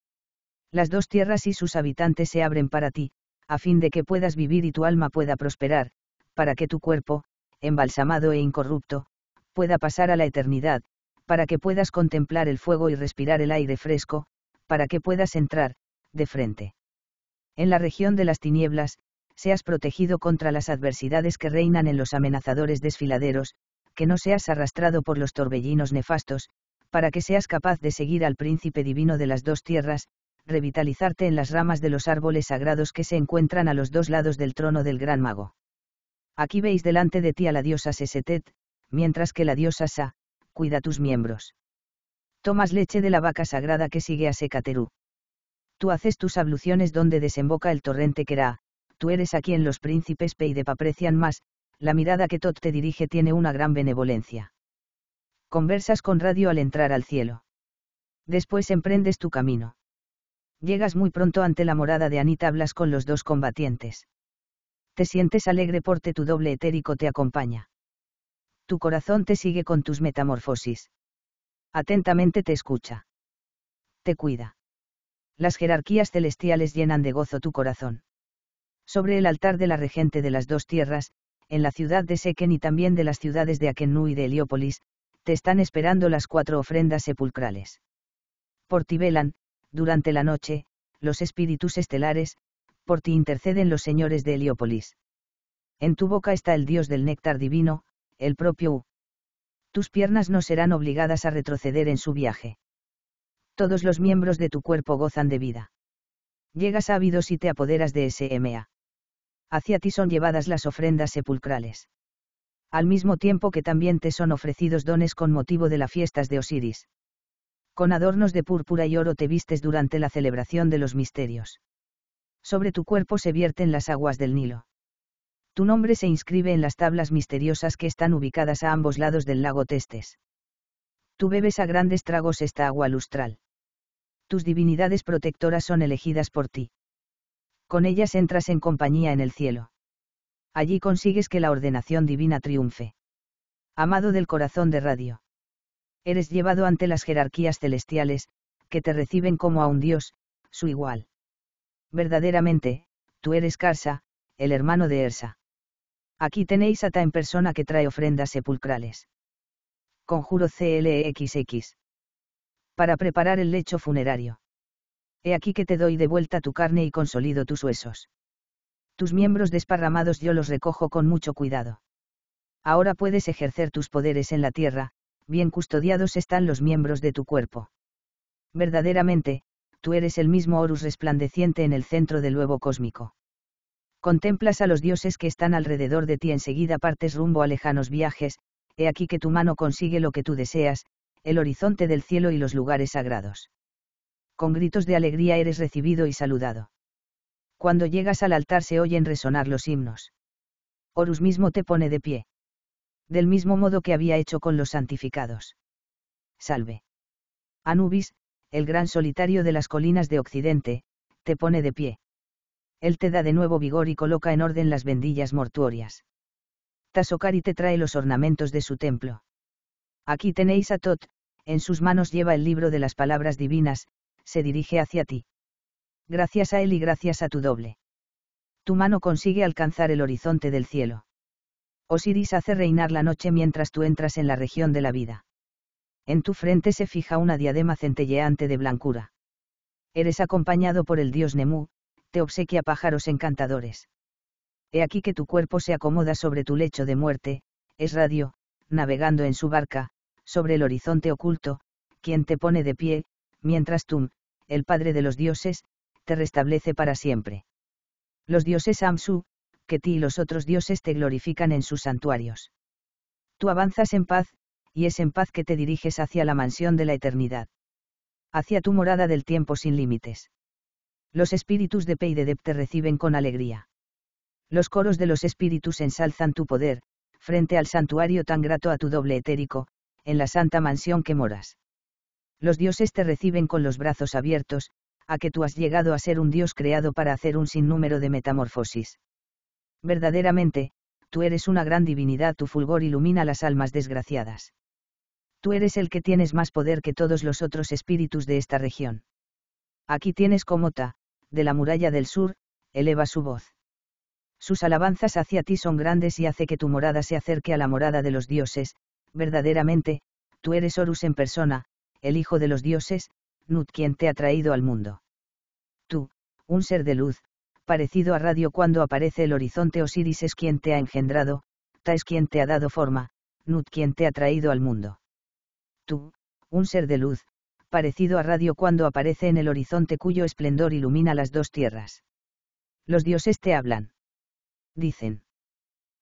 Las dos tierras y sus habitantes se abren para ti, a fin de que puedas vivir y tu alma pueda prosperar, para que tu cuerpo, embalsamado e incorrupto, pueda pasar a la eternidad, para que puedas contemplar el fuego y respirar el aire fresco, para que puedas entrar, de frente. En la región de las tinieblas, seas protegido contra las adversidades que reinan en los amenazadores desfiladeros, que no seas arrastrado por los torbellinos nefastos, para que seas capaz de seguir al príncipe divino de las dos tierras, revitalizarte en las ramas de los árboles sagrados que se encuentran a los dos lados del trono del gran mago. Aquí veis delante de ti a la diosa Sesetet, mientras que la diosa Sa, cuida tus miembros. Tomas leche de la vaca sagrada que sigue a Sekaterú. Tú haces tus abluciones donde desemboca el torrente Kera, tú eres a quien los príncipes Peidep aprecian más, la mirada que Tot te dirige tiene una gran benevolencia. Conversas con Radio al entrar al cielo. Después emprendes tu camino. Llegas muy pronto ante la morada de Anita, hablas con los dos combatientes. Te sientes alegre porque tu doble etérico te acompaña. Tu corazón te sigue con tus metamorfosis. Atentamente te escucha. Te cuida. Las jerarquías celestiales llenan de gozo tu corazón. Sobre el altar de la regente de las dos tierras, en la ciudad de Sequen y también de las ciudades de Akenú y de Heliópolis, te están esperando las cuatro ofrendas sepulcrales. Por ti durante la noche, los espíritus estelares, por ti interceden los señores de Heliópolis. En tu boca está el dios del néctar divino, el propio U. Tus piernas no serán obligadas a retroceder en su viaje. Todos los miembros de tu cuerpo gozan de vida. Llegas ávidos y te apoderas de SMA. Hacia ti son llevadas las ofrendas sepulcrales. Al mismo tiempo que también te son ofrecidos dones con motivo de las fiestas de Osiris con adornos de púrpura y oro te vistes durante la celebración de los misterios. Sobre tu cuerpo se vierten las aguas del Nilo. Tu nombre se inscribe en las tablas misteriosas que están ubicadas a ambos lados del lago Testes. Tú bebes a grandes tragos esta agua lustral. Tus divinidades protectoras son elegidas por ti. Con ellas entras en compañía en el cielo. Allí consigues que la ordenación divina triunfe. Amado del corazón de radio eres llevado ante las jerarquías celestiales, que te reciben como a un dios, su igual. Verdaderamente, tú eres Karsa, el hermano de Ersa. Aquí tenéis a ta en persona que trae ofrendas sepulcrales. Conjuro CLXX. E Para preparar el lecho funerario. He aquí que te doy de vuelta tu carne y consolido tus huesos. Tus miembros desparramados yo los recojo con mucho cuidado. Ahora puedes ejercer tus poderes en la tierra, bien custodiados están los miembros de tu cuerpo. Verdaderamente, tú eres el mismo Horus resplandeciente en el centro del huevo cósmico. Contemplas a los dioses que están alrededor de ti, enseguida partes rumbo a lejanos viajes, he aquí que tu mano consigue lo que tú deseas, el horizonte del cielo y los lugares sagrados. Con gritos de alegría eres recibido y saludado. Cuando llegas al altar se oyen resonar los himnos. Horus mismo te pone de pie del mismo modo que había hecho con los santificados. Salve. Anubis, el gran solitario de las colinas de Occidente, te pone de pie. Él te da de nuevo vigor y coloca en orden las vendillas mortuorias. Tasokari te trae los ornamentos de su templo. Aquí tenéis a Tot, en sus manos lleva el libro de las palabras divinas, se dirige hacia ti. Gracias a él y gracias a tu doble. Tu mano consigue alcanzar el horizonte del cielo. Osiris hace reinar la noche mientras tú entras en la región de la vida. En tu frente se fija una diadema centelleante de blancura. Eres acompañado por el dios Nemú, te obsequia pájaros encantadores. He aquí que tu cuerpo se acomoda sobre tu lecho de muerte, es radio, navegando en su barca, sobre el horizonte oculto, quien te pone de pie, mientras tú, el padre de los dioses, te restablece para siempre. Los dioses Amsu, que ti y los otros dioses te glorifican en sus santuarios. Tú avanzas en paz, y es en paz que te diriges hacia la mansión de la eternidad. Hacia tu morada del tiempo sin límites. Los espíritus de Peidedep te reciben con alegría. Los coros de los espíritus ensalzan tu poder, frente al santuario tan grato a tu doble etérico, en la santa mansión que moras. Los dioses te reciben con los brazos abiertos, a que tú has llegado a ser un dios creado para hacer un sinnúmero de metamorfosis. Verdaderamente, tú eres una gran divinidad, tu fulgor ilumina las almas desgraciadas. Tú eres el que tienes más poder que todos los otros espíritus de esta región. Aquí tienes Komota, de la muralla del sur, eleva su voz. Sus alabanzas hacia ti son grandes y hace que tu morada se acerque a la morada de los dioses, verdaderamente, tú eres Horus en persona, el hijo de los dioses, Nut quien te ha traído al mundo. Tú, un ser de luz, parecido a radio cuando aparece el horizonte Osiris es quien te ha engendrado, Ta es quien te ha dado forma, Nut quien te ha traído al mundo. Tú, un ser de luz, parecido a radio cuando aparece en el horizonte cuyo esplendor ilumina las dos tierras. Los dioses te hablan. Dicen.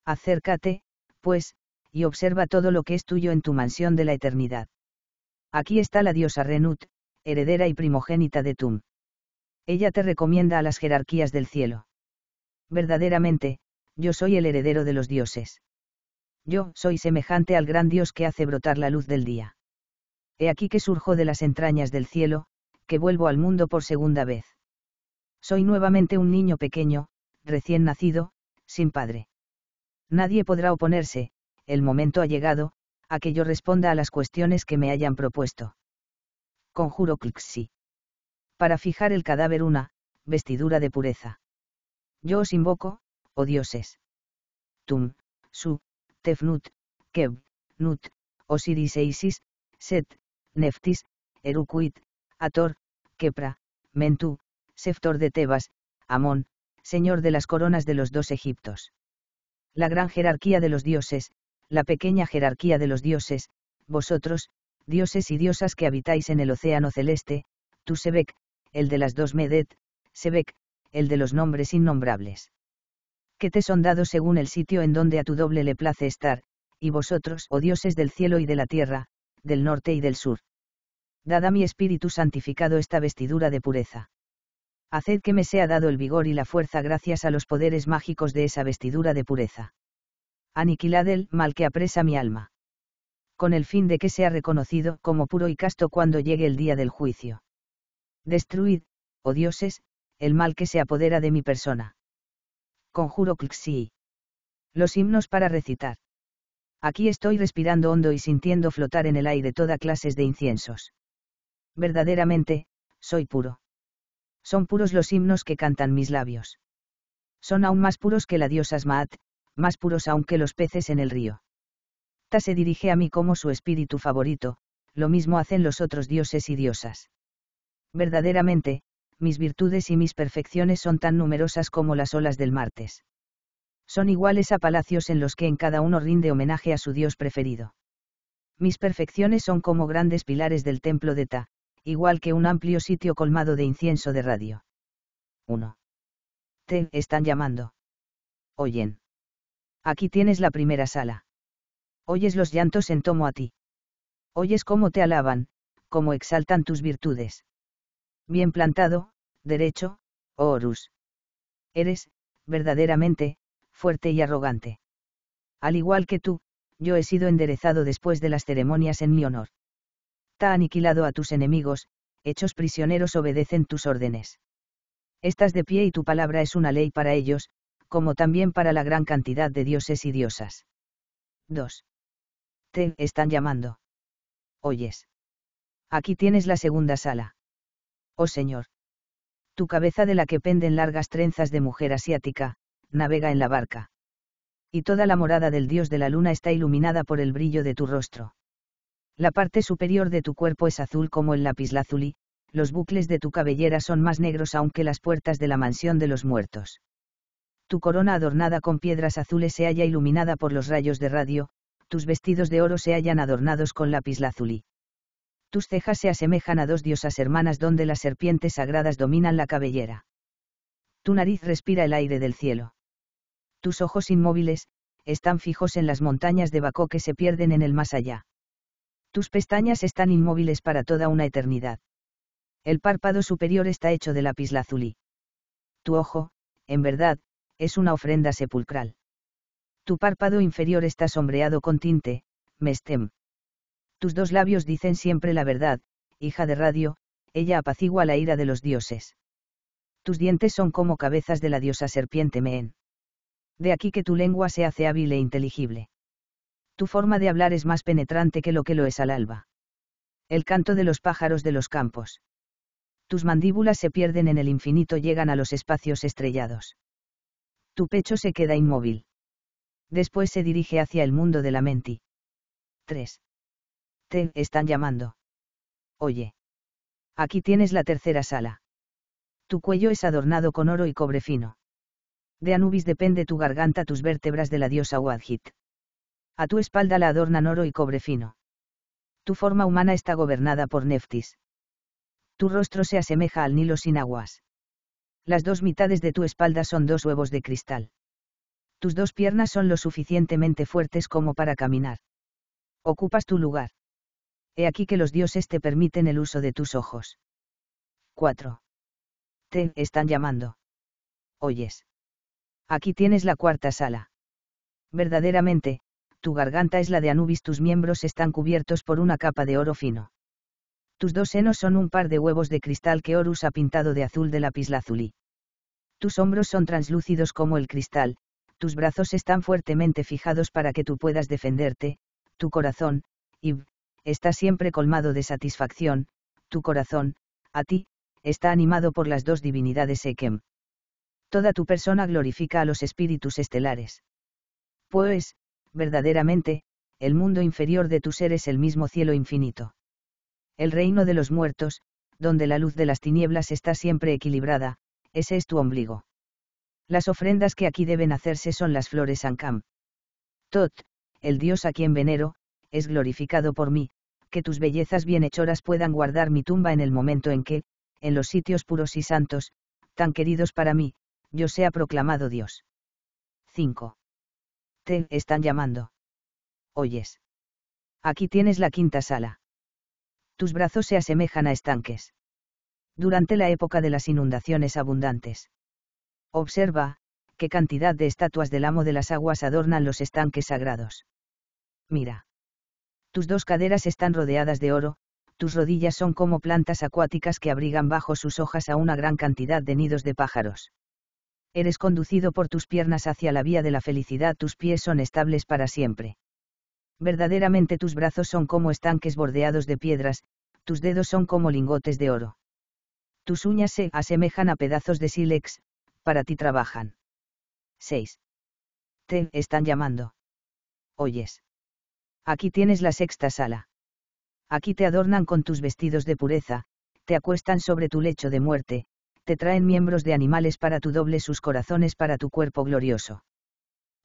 Acércate, pues, y observa todo lo que es tuyo en tu mansión de la eternidad. Aquí está la diosa Renut, heredera y primogénita de Tum ella te recomienda a las jerarquías del cielo. Verdaderamente, yo soy el heredero de los dioses. Yo soy semejante al gran Dios que hace brotar la luz del día. He aquí que surjo de las entrañas del cielo, que vuelvo al mundo por segunda vez. Soy nuevamente un niño pequeño, recién nacido, sin padre. Nadie podrá oponerse, el momento ha llegado, a que yo responda a las cuestiones que me hayan propuesto. Conjuro Clixi para fijar el cadáver una, vestidura de pureza. Yo os invoco, oh dioses. Tum, Su, Tefnut, Keb, Nut, Osiris isis, Set, Neftis, Erukuit, Ator, Kepra, Mentú, Seftor de Tebas, Amón, señor de las coronas de los dos Egiptos. La gran jerarquía de los dioses, la pequeña jerarquía de los dioses, vosotros, dioses y diosas que habitáis en el océano celeste, Tusebek, el de las dos Medet, Sebek, el de los nombres innombrables. Que te son dados según el sitio en donde a tu doble le place estar, y vosotros, oh dioses del cielo y de la tierra, del norte y del sur. Dad a mi espíritu santificado esta vestidura de pureza. Haced que me sea dado el vigor y la fuerza gracias a los poderes mágicos de esa vestidura de pureza. Aniquilad el mal que apresa mi alma. Con el fin de que sea reconocido como puro y casto cuando llegue el día del juicio. Destruid, oh dioses, el mal que se apodera de mi persona. Conjuro Clixi. Los himnos para recitar. Aquí estoy respirando hondo y sintiendo flotar en el aire toda clases de inciensos. Verdaderamente, soy puro. Son puros los himnos que cantan mis labios. Son aún más puros que la diosa Smaat, más puros aún que los peces en el río. Ta se dirige a mí como su espíritu favorito, lo mismo hacen los otros dioses y diosas. Verdaderamente, mis virtudes y mis perfecciones son tan numerosas como las olas del martes. Son iguales a palacios en los que en cada uno rinde homenaje a su Dios preferido. Mis perfecciones son como grandes pilares del templo de Ta, igual que un amplio sitio colmado de incienso de radio. 1. Te están llamando. Oyen. Aquí tienes la primera sala. Oyes los llantos en tomo a ti. Oyes cómo te alaban, cómo exaltan tus virtudes bien plantado, derecho, oh, Horus. Eres, verdaderamente, fuerte y arrogante. Al igual que tú, yo he sido enderezado después de las ceremonias en mi honor. Te aniquilado a tus enemigos, hechos prisioneros obedecen tus órdenes. Estás de pie y tu palabra es una ley para ellos, como también para la gran cantidad de dioses y diosas. 2. Te están llamando. Oyes. Aquí tienes la segunda sala. Oh Señor. Tu cabeza de la que penden largas trenzas de mujer asiática, navega en la barca. Y toda la morada del Dios de la luna está iluminada por el brillo de tu rostro. La parte superior de tu cuerpo es azul como el lapislázuli, los bucles de tu cabellera son más negros aunque las puertas de la mansión de los muertos. Tu corona adornada con piedras azules se halla iluminada por los rayos de radio, tus vestidos de oro se hallan adornados con lapislázuli. Tus cejas se asemejan a dos diosas hermanas donde las serpientes sagradas dominan la cabellera. Tu nariz respira el aire del cielo. Tus ojos inmóviles, están fijos en las montañas de Bacó que se pierden en el más allá. Tus pestañas están inmóviles para toda una eternidad. El párpado superior está hecho de lapislázuli. Tu ojo, en verdad, es una ofrenda sepulcral. Tu párpado inferior está sombreado con tinte, mestem. Tus dos labios dicen siempre la verdad, hija de radio, ella apacigua la ira de los dioses. Tus dientes son como cabezas de la diosa serpiente Meen. De aquí que tu lengua se hace hábil e inteligible. Tu forma de hablar es más penetrante que lo que lo es al alba. El canto de los pájaros de los campos. Tus mandíbulas se pierden en el infinito, llegan a los espacios estrellados. Tu pecho se queda inmóvil. Después se dirige hacia el mundo de la menti. 3 están llamando. Oye. Aquí tienes la tercera sala. Tu cuello es adornado con oro y cobre fino. De Anubis depende tu garganta, tus vértebras de la diosa Wadhit. A tu espalda la adornan oro y cobre fino. Tu forma humana está gobernada por Neftis. Tu rostro se asemeja al Nilo sin aguas. Las dos mitades de tu espalda son dos huevos de cristal. Tus dos piernas son lo suficientemente fuertes como para caminar. Ocupas tu lugar. He aquí que los dioses te permiten el uso de tus ojos. 4. Te están llamando. Oyes. Aquí tienes la cuarta sala. Verdaderamente, tu garganta es la de Anubis, tus miembros están cubiertos por una capa de oro fino. Tus dos senos son un par de huevos de cristal que Horus ha pintado de azul de lapislázuli. Tus hombros son translúcidos como el cristal, tus brazos están fuertemente fijados para que tú puedas defenderte, tu corazón, y está siempre colmado de satisfacción, tu corazón, a ti, está animado por las dos divinidades Ekem. Toda tu persona glorifica a los espíritus estelares. Pues, verdaderamente, el mundo inferior de tu ser es el mismo cielo infinito. El reino de los muertos, donde la luz de las tinieblas está siempre equilibrada, ese es tu ombligo. Las ofrendas que aquí deben hacerse son las flores Ankam. Tot, el dios a quien venero, es glorificado por mí, que tus bellezas bienhechoras puedan guardar mi tumba en el momento en que, en los sitios puros y santos, tan queridos para mí, yo sea proclamado Dios. 5. Te están llamando. Oyes. Aquí tienes la quinta sala. Tus brazos se asemejan a estanques. Durante la época de las inundaciones abundantes. Observa, qué cantidad de estatuas del amo de las aguas adornan los estanques sagrados. Mira. Tus dos caderas están rodeadas de oro, tus rodillas son como plantas acuáticas que abrigan bajo sus hojas a una gran cantidad de nidos de pájaros. Eres conducido por tus piernas hacia la vía de la felicidad, tus pies son estables para siempre. Verdaderamente tus brazos son como estanques bordeados de piedras, tus dedos son como lingotes de oro. Tus uñas se asemejan a pedazos de sílex, para ti trabajan. 6. Te están llamando. Oyes. Aquí tienes la sexta sala. Aquí te adornan con tus vestidos de pureza, te acuestan sobre tu lecho de muerte, te traen miembros de animales para tu doble sus corazones para tu cuerpo glorioso.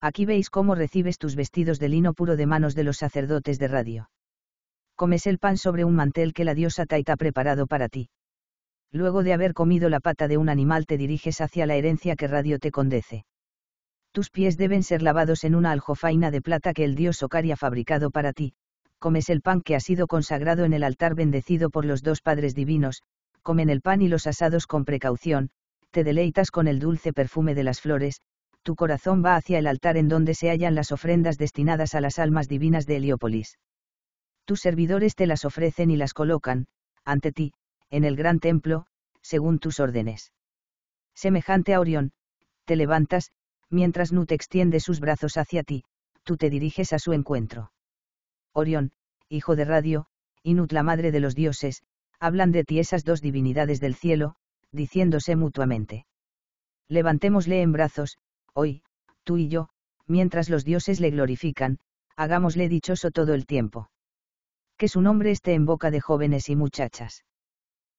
Aquí veis cómo recibes tus vestidos de lino puro de manos de los sacerdotes de radio. Comes el pan sobre un mantel que la diosa Taita ha preparado para ti. Luego de haber comido la pata de un animal te diriges hacia la herencia que radio te condece. Tus pies deben ser lavados en una aljofaina de plata que el dios Ocari ha fabricado para ti, comes el pan que ha sido consagrado en el altar bendecido por los dos padres divinos, comen el pan y los asados con precaución, te deleitas con el dulce perfume de las flores, tu corazón va hacia el altar en donde se hallan las ofrendas destinadas a las almas divinas de Heliópolis. Tus servidores te las ofrecen y las colocan, ante ti, en el gran templo, según tus órdenes. Semejante a Orión, te levantas, mientras Nut extiende sus brazos hacia ti, tú te diriges a su encuentro. Orión, hijo de Radio, y Nut la madre de los dioses, hablan de ti esas dos divinidades del cielo, diciéndose mutuamente. Levantémosle en brazos, hoy, tú y yo, mientras los dioses le glorifican, hagámosle dichoso todo el tiempo. Que su nombre esté en boca de jóvenes y muchachas.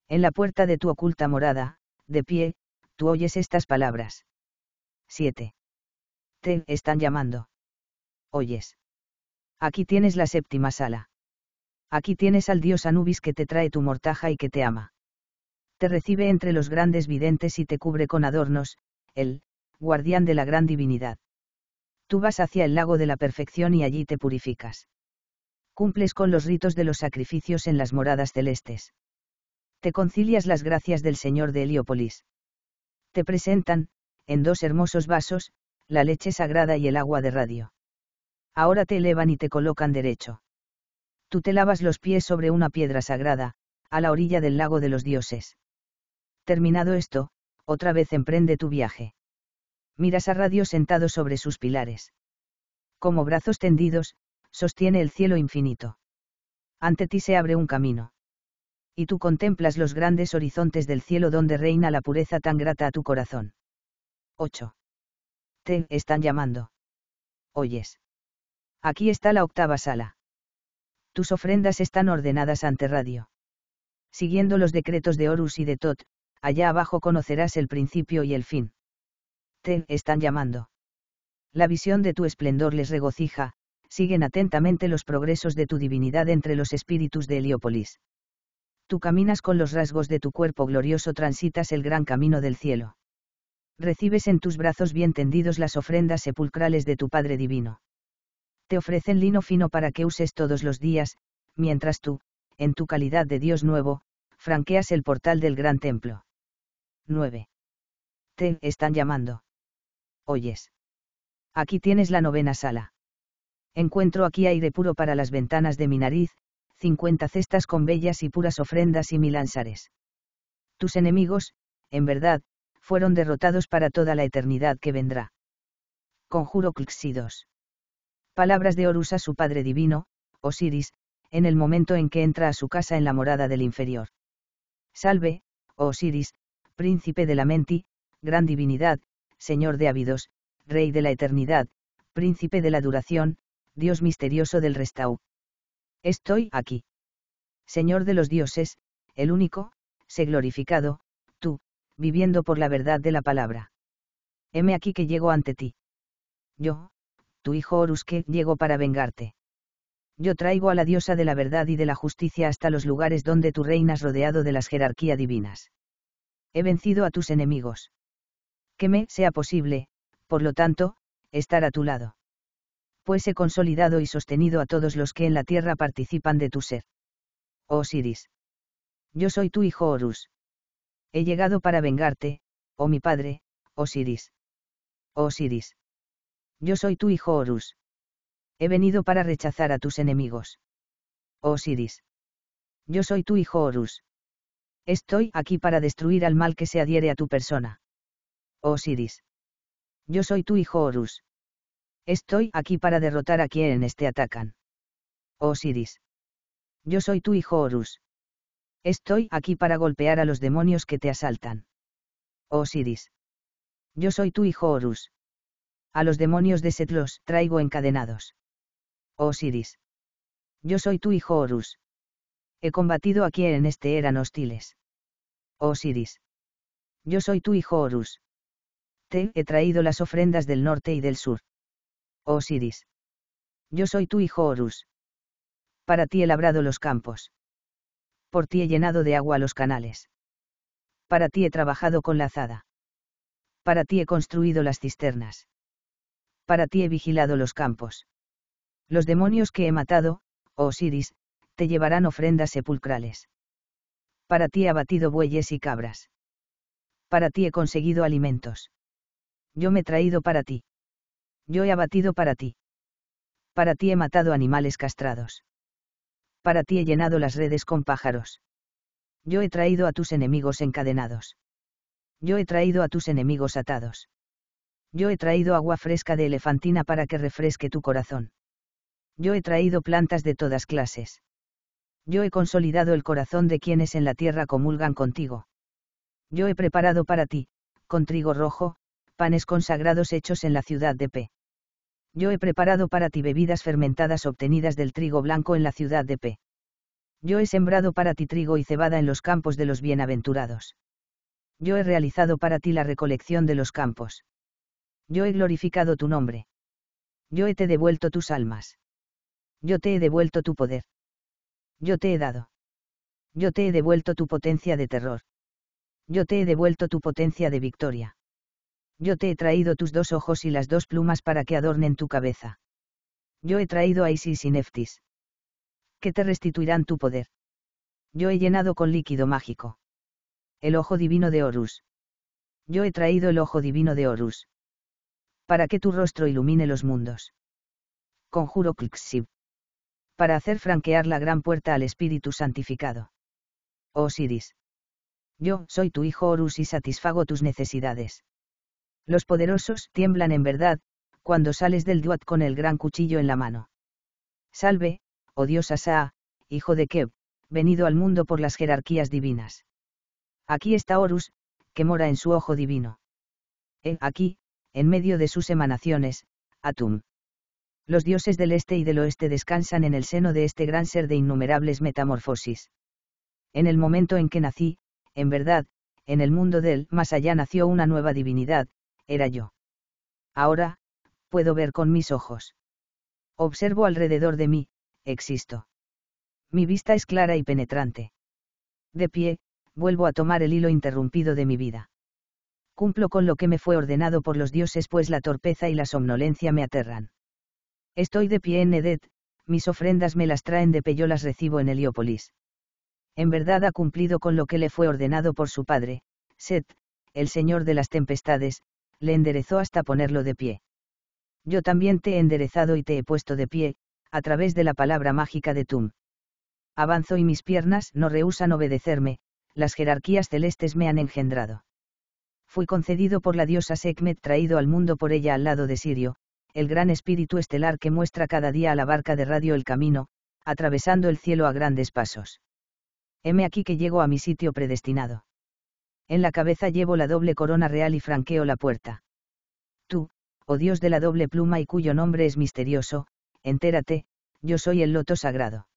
En la puerta de tu oculta morada, de pie, tú oyes estas palabras. 7. Te están llamando. Oyes. Aquí tienes la séptima sala. Aquí tienes al dios Anubis que te trae tu mortaja y que te ama. Te recibe entre los grandes videntes y te cubre con adornos, el, guardián de la gran divinidad. Tú vas hacia el lago de la perfección y allí te purificas. Cumples con los ritos de los sacrificios en las moradas celestes. Te concilias las gracias del Señor de Heliópolis. Te presentan, en dos hermosos vasos, la leche sagrada y el agua de radio. Ahora te elevan y te colocan derecho. Tú te lavas los pies sobre una piedra sagrada, a la orilla del lago de los dioses. Terminado esto, otra vez emprende tu viaje. Miras a Radio sentado sobre sus pilares. Como brazos tendidos, sostiene el cielo infinito. Ante ti se abre un camino. Y tú contemplas los grandes horizontes del cielo donde reina la pureza tan grata a tu corazón. 8. Te están llamando. Oyes. Aquí está la octava sala. Tus ofrendas están ordenadas ante radio. Siguiendo los decretos de Horus y de Tot, allá abajo conocerás el principio y el fin. Te están llamando. La visión de tu esplendor les regocija, siguen atentamente los progresos de tu divinidad entre los espíritus de Heliópolis. Tú caminas con los rasgos de tu cuerpo glorioso, transitas el gran camino del cielo recibes en tus brazos bien tendidos las ofrendas sepulcrales de tu Padre Divino. Te ofrecen lino fino para que uses todos los días, mientras tú, en tu calidad de Dios nuevo, franqueas el portal del gran templo. 9. Te están llamando. Oyes. Aquí tienes la novena sala. Encuentro aquí aire puro para las ventanas de mi nariz, 50 cestas con bellas y puras ofrendas y mil ánsares. Tus enemigos, en verdad, fueron derrotados para toda la eternidad que vendrá. Conjuro Clixidos. Palabras de a su padre divino, Osiris, en el momento en que entra a su casa en la morada del inferior. Salve, oh Osiris, príncipe de la Menti, gran divinidad, señor de ávidos, rey de la eternidad, príncipe de la duración, dios misterioso del restau. Estoy aquí. Señor de los dioses, el único, sé glorificado, viviendo por la verdad de la palabra. Heme aquí que llego ante ti. Yo, tu hijo que, llego para vengarte. Yo traigo a la diosa de la verdad y de la justicia hasta los lugares donde tú reinas rodeado de las jerarquías divinas. He vencido a tus enemigos. Que me sea posible, por lo tanto, estar a tu lado. Pues he consolidado y sostenido a todos los que en la tierra participan de tu ser. Oh Osiris. Yo soy tu hijo Horus. He llegado para vengarte, oh mi padre, Osiris. Osiris. Yo soy tu hijo Horus. He venido para rechazar a tus enemigos. Osiris. Yo soy tu hijo Horus. Estoy aquí para destruir al mal que se adhiere a tu persona. Osiris. Yo soy tu hijo Horus. Estoy aquí para derrotar a quienes te atacan. Osiris. Yo soy tu hijo Horus. Estoy aquí para golpear a los demonios que te asaltan. Osiris. Yo soy tu hijo Horus. A los demonios de Setlos traigo encadenados. Osiris. Yo soy tu hijo Horus. He combatido aquí en este eran hostiles. Osiris. Yo soy tu hijo Horus. Te he traído las ofrendas del norte y del sur. Osiris. Yo soy tu hijo Horus. Para ti he labrado los campos por ti he llenado de agua los canales. Para ti he trabajado con la azada. Para ti he construido las cisternas. Para ti he vigilado los campos. Los demonios que he matado, oh Osiris, te llevarán ofrendas sepulcrales. Para ti he abatido bueyes y cabras. Para ti he conseguido alimentos. Yo me he traído para ti. Yo he abatido para ti. Para ti he matado animales castrados para ti he llenado las redes con pájaros. Yo he traído a tus enemigos encadenados. Yo he traído a tus enemigos atados. Yo he traído agua fresca de elefantina para que refresque tu corazón. Yo he traído plantas de todas clases. Yo he consolidado el corazón de quienes en la tierra comulgan contigo. Yo he preparado para ti, con trigo rojo, panes consagrados hechos en la ciudad de Pe. Yo he preparado para ti bebidas fermentadas obtenidas del trigo blanco en la ciudad de P. Yo he sembrado para ti trigo y cebada en los campos de los bienaventurados. Yo he realizado para ti la recolección de los campos. Yo he glorificado tu nombre. Yo he te devuelto tus almas. Yo te he devuelto tu poder. Yo te he dado. Yo te he devuelto tu potencia de terror. Yo te he devuelto tu potencia de victoria. Yo te he traído tus dos ojos y las dos plumas para que adornen tu cabeza. Yo he traído a Isis y Neftis. Que te restituirán tu poder. Yo he llenado con líquido mágico. El ojo divino de Horus. Yo he traído el ojo divino de Horus. Para que tu rostro ilumine los mundos. Conjuro Klixib. Para hacer franquear la gran puerta al Espíritu Santificado. Oh Osiris. Yo soy tu hijo Horus y satisfago tus necesidades. Los poderosos tiemblan en verdad, cuando sales del Duat con el gran cuchillo en la mano. Salve, oh dios Asa, hijo de Keb, venido al mundo por las jerarquías divinas. Aquí está Horus, que mora en su ojo divino. He aquí, en medio de sus emanaciones, Atum. Los dioses del este y del oeste descansan en el seno de este gran ser de innumerables metamorfosis. En el momento en que nací, en verdad, en el mundo del más allá nació una nueva divinidad, era yo. Ahora, puedo ver con mis ojos. Observo alrededor de mí, existo. Mi vista es clara y penetrante. De pie, vuelvo a tomar el hilo interrumpido de mi vida. Cumplo con lo que me fue ordenado por los dioses, pues la torpeza y la somnolencia me aterran. Estoy de pie en Edet, mis ofrendas me las traen de Peyo, las recibo en Heliópolis. En verdad ha cumplido con lo que le fue ordenado por su padre, Set, el señor de las tempestades, le enderezó hasta ponerlo de pie. Yo también te he enderezado y te he puesto de pie, a través de la palabra mágica de Tum. Avanzo y mis piernas no rehusan obedecerme, las jerarquías celestes me han engendrado. Fui concedido por la diosa Sekhmet traído al mundo por ella al lado de Sirio, el gran espíritu estelar que muestra cada día a la barca de radio el camino, atravesando el cielo a grandes pasos. Heme aquí que llego a mi sitio predestinado en la cabeza llevo la doble corona real y franqueo la puerta. Tú, oh Dios de la doble pluma y cuyo nombre es misterioso, entérate, yo soy el loto sagrado.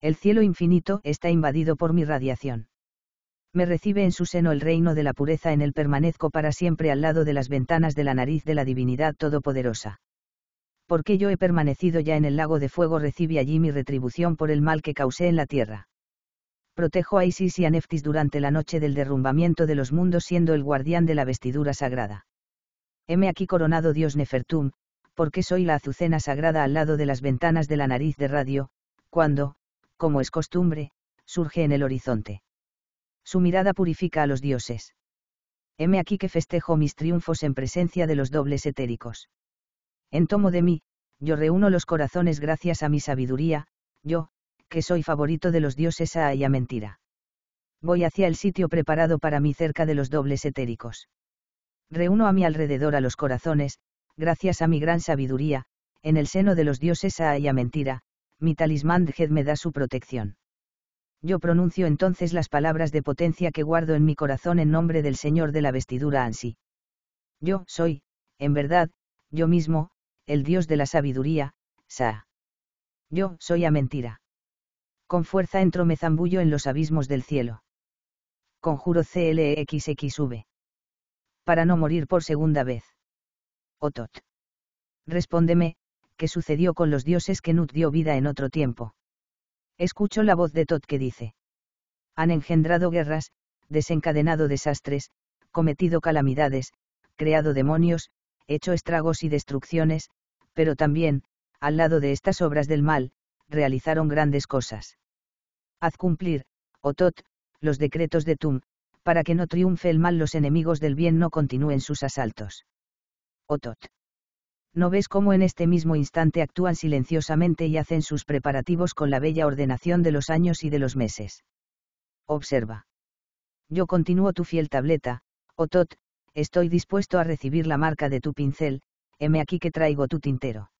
El cielo infinito está invadido por mi radiación. Me recibe en su seno el reino de la pureza en el permanezco para siempre al lado de las ventanas de la nariz de la divinidad todopoderosa. Porque yo he permanecido ya en el lago de fuego recibe allí mi retribución por el mal que causé en la tierra protejo a Isis y a Neftis durante la noche del derrumbamiento de los mundos siendo el guardián de la vestidura sagrada. Heme aquí coronado dios Nefertum, porque soy la azucena sagrada al lado de las ventanas de la nariz de radio, cuando, como es costumbre, surge en el horizonte. Su mirada purifica a los dioses. Heme aquí que festejo mis triunfos en presencia de los dobles etéricos. En tomo de mí, yo reúno los corazones gracias a mi sabiduría, yo, que soy favorito de los dioses ah, a ella mentira. Voy hacia el sitio preparado para mí cerca de los dobles etéricos. Reúno a mi alrededor a los corazones, gracias a mi gran sabiduría, en el seno de los dioses ah, a ella mentira, mi talismán jed me da su protección. Yo pronuncio entonces las palabras de potencia que guardo en mi corazón en nombre del Señor de la vestidura Ansi. Yo soy, en verdad, yo mismo, el Dios de la sabiduría, Sa. Yo soy a ah, mentira con fuerza entró Mezambullo en los abismos del cielo. Conjuro CLXXV. E Para no morir por segunda vez. Otot. Respóndeme, ¿qué sucedió con los dioses que Nut dio vida en otro tiempo? Escucho la voz de Tot que dice. Han engendrado guerras, desencadenado desastres, cometido calamidades, creado demonios, hecho estragos y destrucciones, pero también, al lado de estas obras del mal, realizaron grandes cosas. Haz cumplir, oh Otot, los decretos de Tum, para que no triunfe el mal los enemigos del bien no continúen sus asaltos. Oh Otot. ¿No ves cómo en este mismo instante actúan silenciosamente y hacen sus preparativos con la bella ordenación de los años y de los meses? Observa. Yo continúo tu fiel tableta, oh Otot, estoy dispuesto a recibir la marca de tu pincel, heme aquí que traigo tu tintero.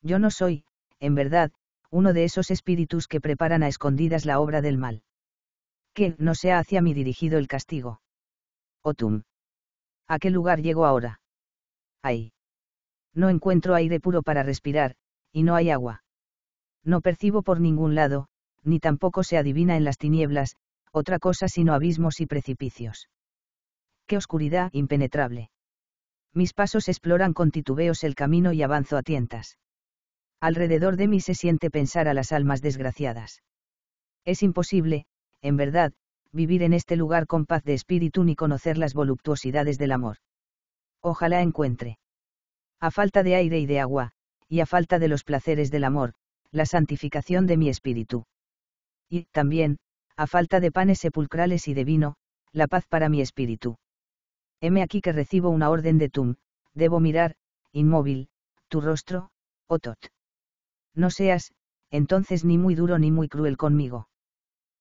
Yo no soy, en verdad, uno de esos espíritus que preparan a escondidas la obra del mal. Que no sea hacia mí dirigido el castigo. Otum. ¿A qué lugar llego ahora? Ahí. No encuentro aire puro para respirar, y no hay agua. No percibo por ningún lado, ni tampoco se adivina en las tinieblas, otra cosa sino abismos y precipicios. Qué oscuridad impenetrable. Mis pasos exploran con titubeos el camino y avanzo a tientas. Alrededor de mí se siente pensar a las almas desgraciadas. Es imposible, en verdad, vivir en este lugar con paz de espíritu ni conocer las voluptuosidades del amor. Ojalá encuentre. A falta de aire y de agua, y a falta de los placeres del amor, la santificación de mi espíritu. Y, también, a falta de panes sepulcrales y de vino, la paz para mi espíritu. Heme aquí que recibo una orden de tum, debo mirar, inmóvil, tu rostro, Otot. Oh no seas, entonces, ni muy duro ni muy cruel conmigo.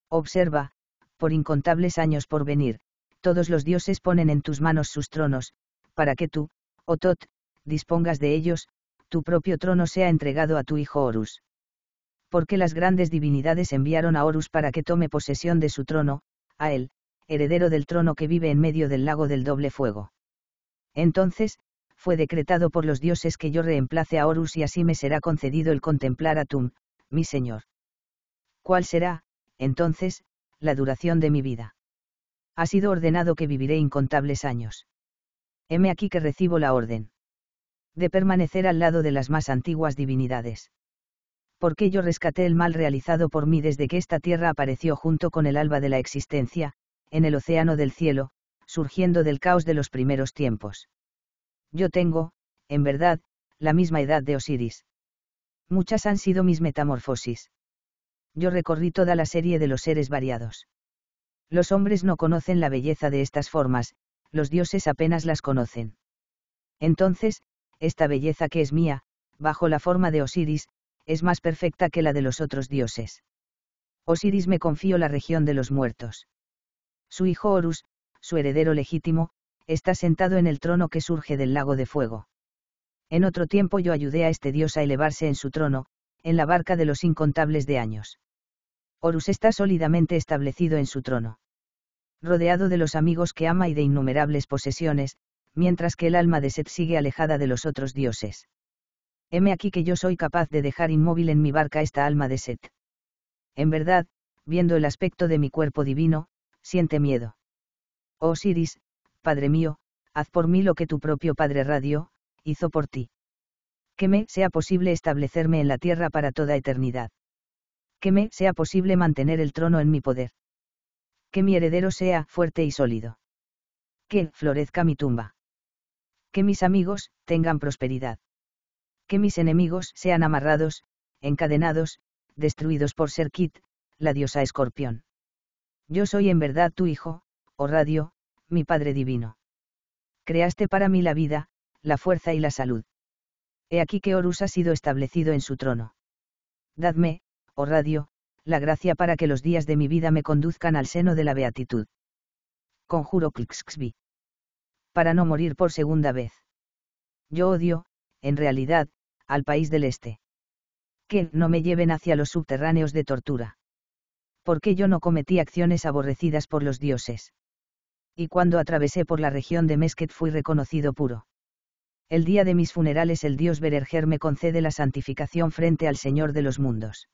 Observa, por incontables años por venir, todos los dioses ponen en tus manos sus tronos, para que tú, oh Otot, dispongas de ellos, tu propio trono sea entregado a tu hijo Horus. Porque las grandes divinidades enviaron a Horus para que tome posesión de su trono, a él, heredero del trono que vive en medio del lago del doble fuego. Entonces, fue decretado por los dioses que yo reemplace a Horus y así me será concedido el contemplar a Tum, mi señor. ¿Cuál será, entonces, la duración de mi vida? Ha sido ordenado que viviré incontables años. Heme aquí que recibo la orden. De permanecer al lado de las más antiguas divinidades. Porque yo rescaté el mal realizado por mí desde que esta tierra apareció junto con el alba de la existencia, en el océano del cielo, surgiendo del caos de los primeros tiempos. Yo tengo, en verdad, la misma edad de Osiris. Muchas han sido mis metamorfosis. Yo recorrí toda la serie de los seres variados. Los hombres no conocen la belleza de estas formas, los dioses apenas las conocen. Entonces, esta belleza que es mía, bajo la forma de Osiris, es más perfecta que la de los otros dioses. Osiris me confió la región de los muertos. Su hijo Horus, su heredero legítimo, está sentado en el trono que surge del lago de fuego. En otro tiempo yo ayudé a este dios a elevarse en su trono, en la barca de los incontables de años. Horus está sólidamente establecido en su trono. Rodeado de los amigos que ama y de innumerables posesiones, mientras que el alma de Set sigue alejada de los otros dioses. Heme aquí que yo soy capaz de dejar inmóvil en mi barca esta alma de Set. En verdad, viendo el aspecto de mi cuerpo divino, siente miedo. Oh Osiris, Padre mío, haz por mí lo que tu propio Padre Radio, hizo por ti. Que me sea posible establecerme en la tierra para toda eternidad. Que me sea posible mantener el trono en mi poder. Que mi heredero sea fuerte y sólido. Que florezca mi tumba. Que mis amigos tengan prosperidad. Que mis enemigos sean amarrados, encadenados, destruidos por Serkit, la diosa escorpión. Yo soy en verdad tu hijo, oh radio, mi Padre Divino. Creaste para mí la vida, la fuerza y la salud. He aquí que Horus ha sido establecido en su trono. Dadme, oh radio, la gracia para que los días de mi vida me conduzcan al seno de la beatitud. Conjuro Clixxvi. Para no morir por segunda vez. Yo odio, en realidad, al país del este. Que no me lleven hacia los subterráneos de tortura. Porque yo no cometí acciones aborrecidas por los dioses y cuando atravesé por la región de Mesket fui reconocido puro. El día de mis funerales el dios Berenger me concede la santificación frente al Señor de los mundos.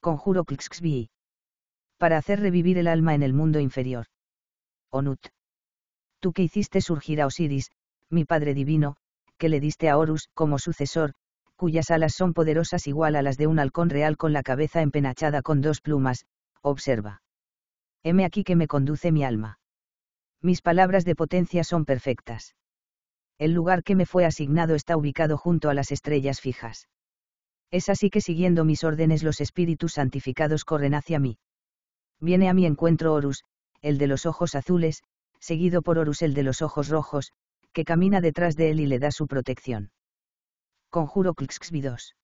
Conjuro Klixxbi. Para hacer revivir el alma en el mundo inferior. Onut. Tú que hiciste surgir a Osiris, mi Padre Divino, que le diste a Horus como sucesor, cuyas alas son poderosas igual a las de un halcón real con la cabeza empenachada con dos plumas, observa. Heme aquí que me conduce mi alma mis palabras de potencia son perfectas. El lugar que me fue asignado está ubicado junto a las estrellas fijas. Es así que siguiendo mis órdenes los espíritus santificados corren hacia mí. Viene a mi encuentro Horus, el de los ojos azules, seguido por Horus el de los ojos rojos, que camina detrás de él y le da su protección. Conjuro 2.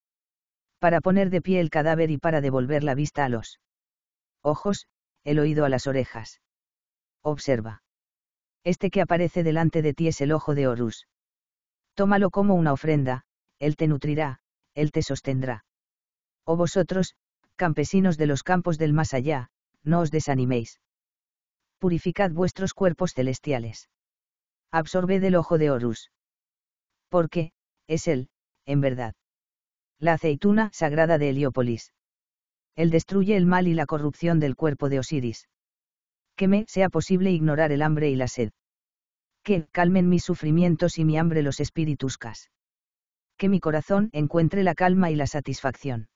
Para poner de pie el cadáver y para devolver la vista a los ojos, el oído a las orejas. Observa. Este que aparece delante de ti es el ojo de Horus. Tómalo como una ofrenda, Él te nutrirá, Él te sostendrá. O oh vosotros, campesinos de los campos del más allá, no os desaniméis. Purificad vuestros cuerpos celestiales. Absorbed el ojo de Horus. Porque, es Él, en verdad. La aceituna sagrada de Heliópolis. Él destruye el mal y la corrupción del cuerpo de Osiris que me sea posible ignorar el hambre y la sed. Que calmen mis sufrimientos y mi hambre los cas. Que mi corazón encuentre la calma y la satisfacción.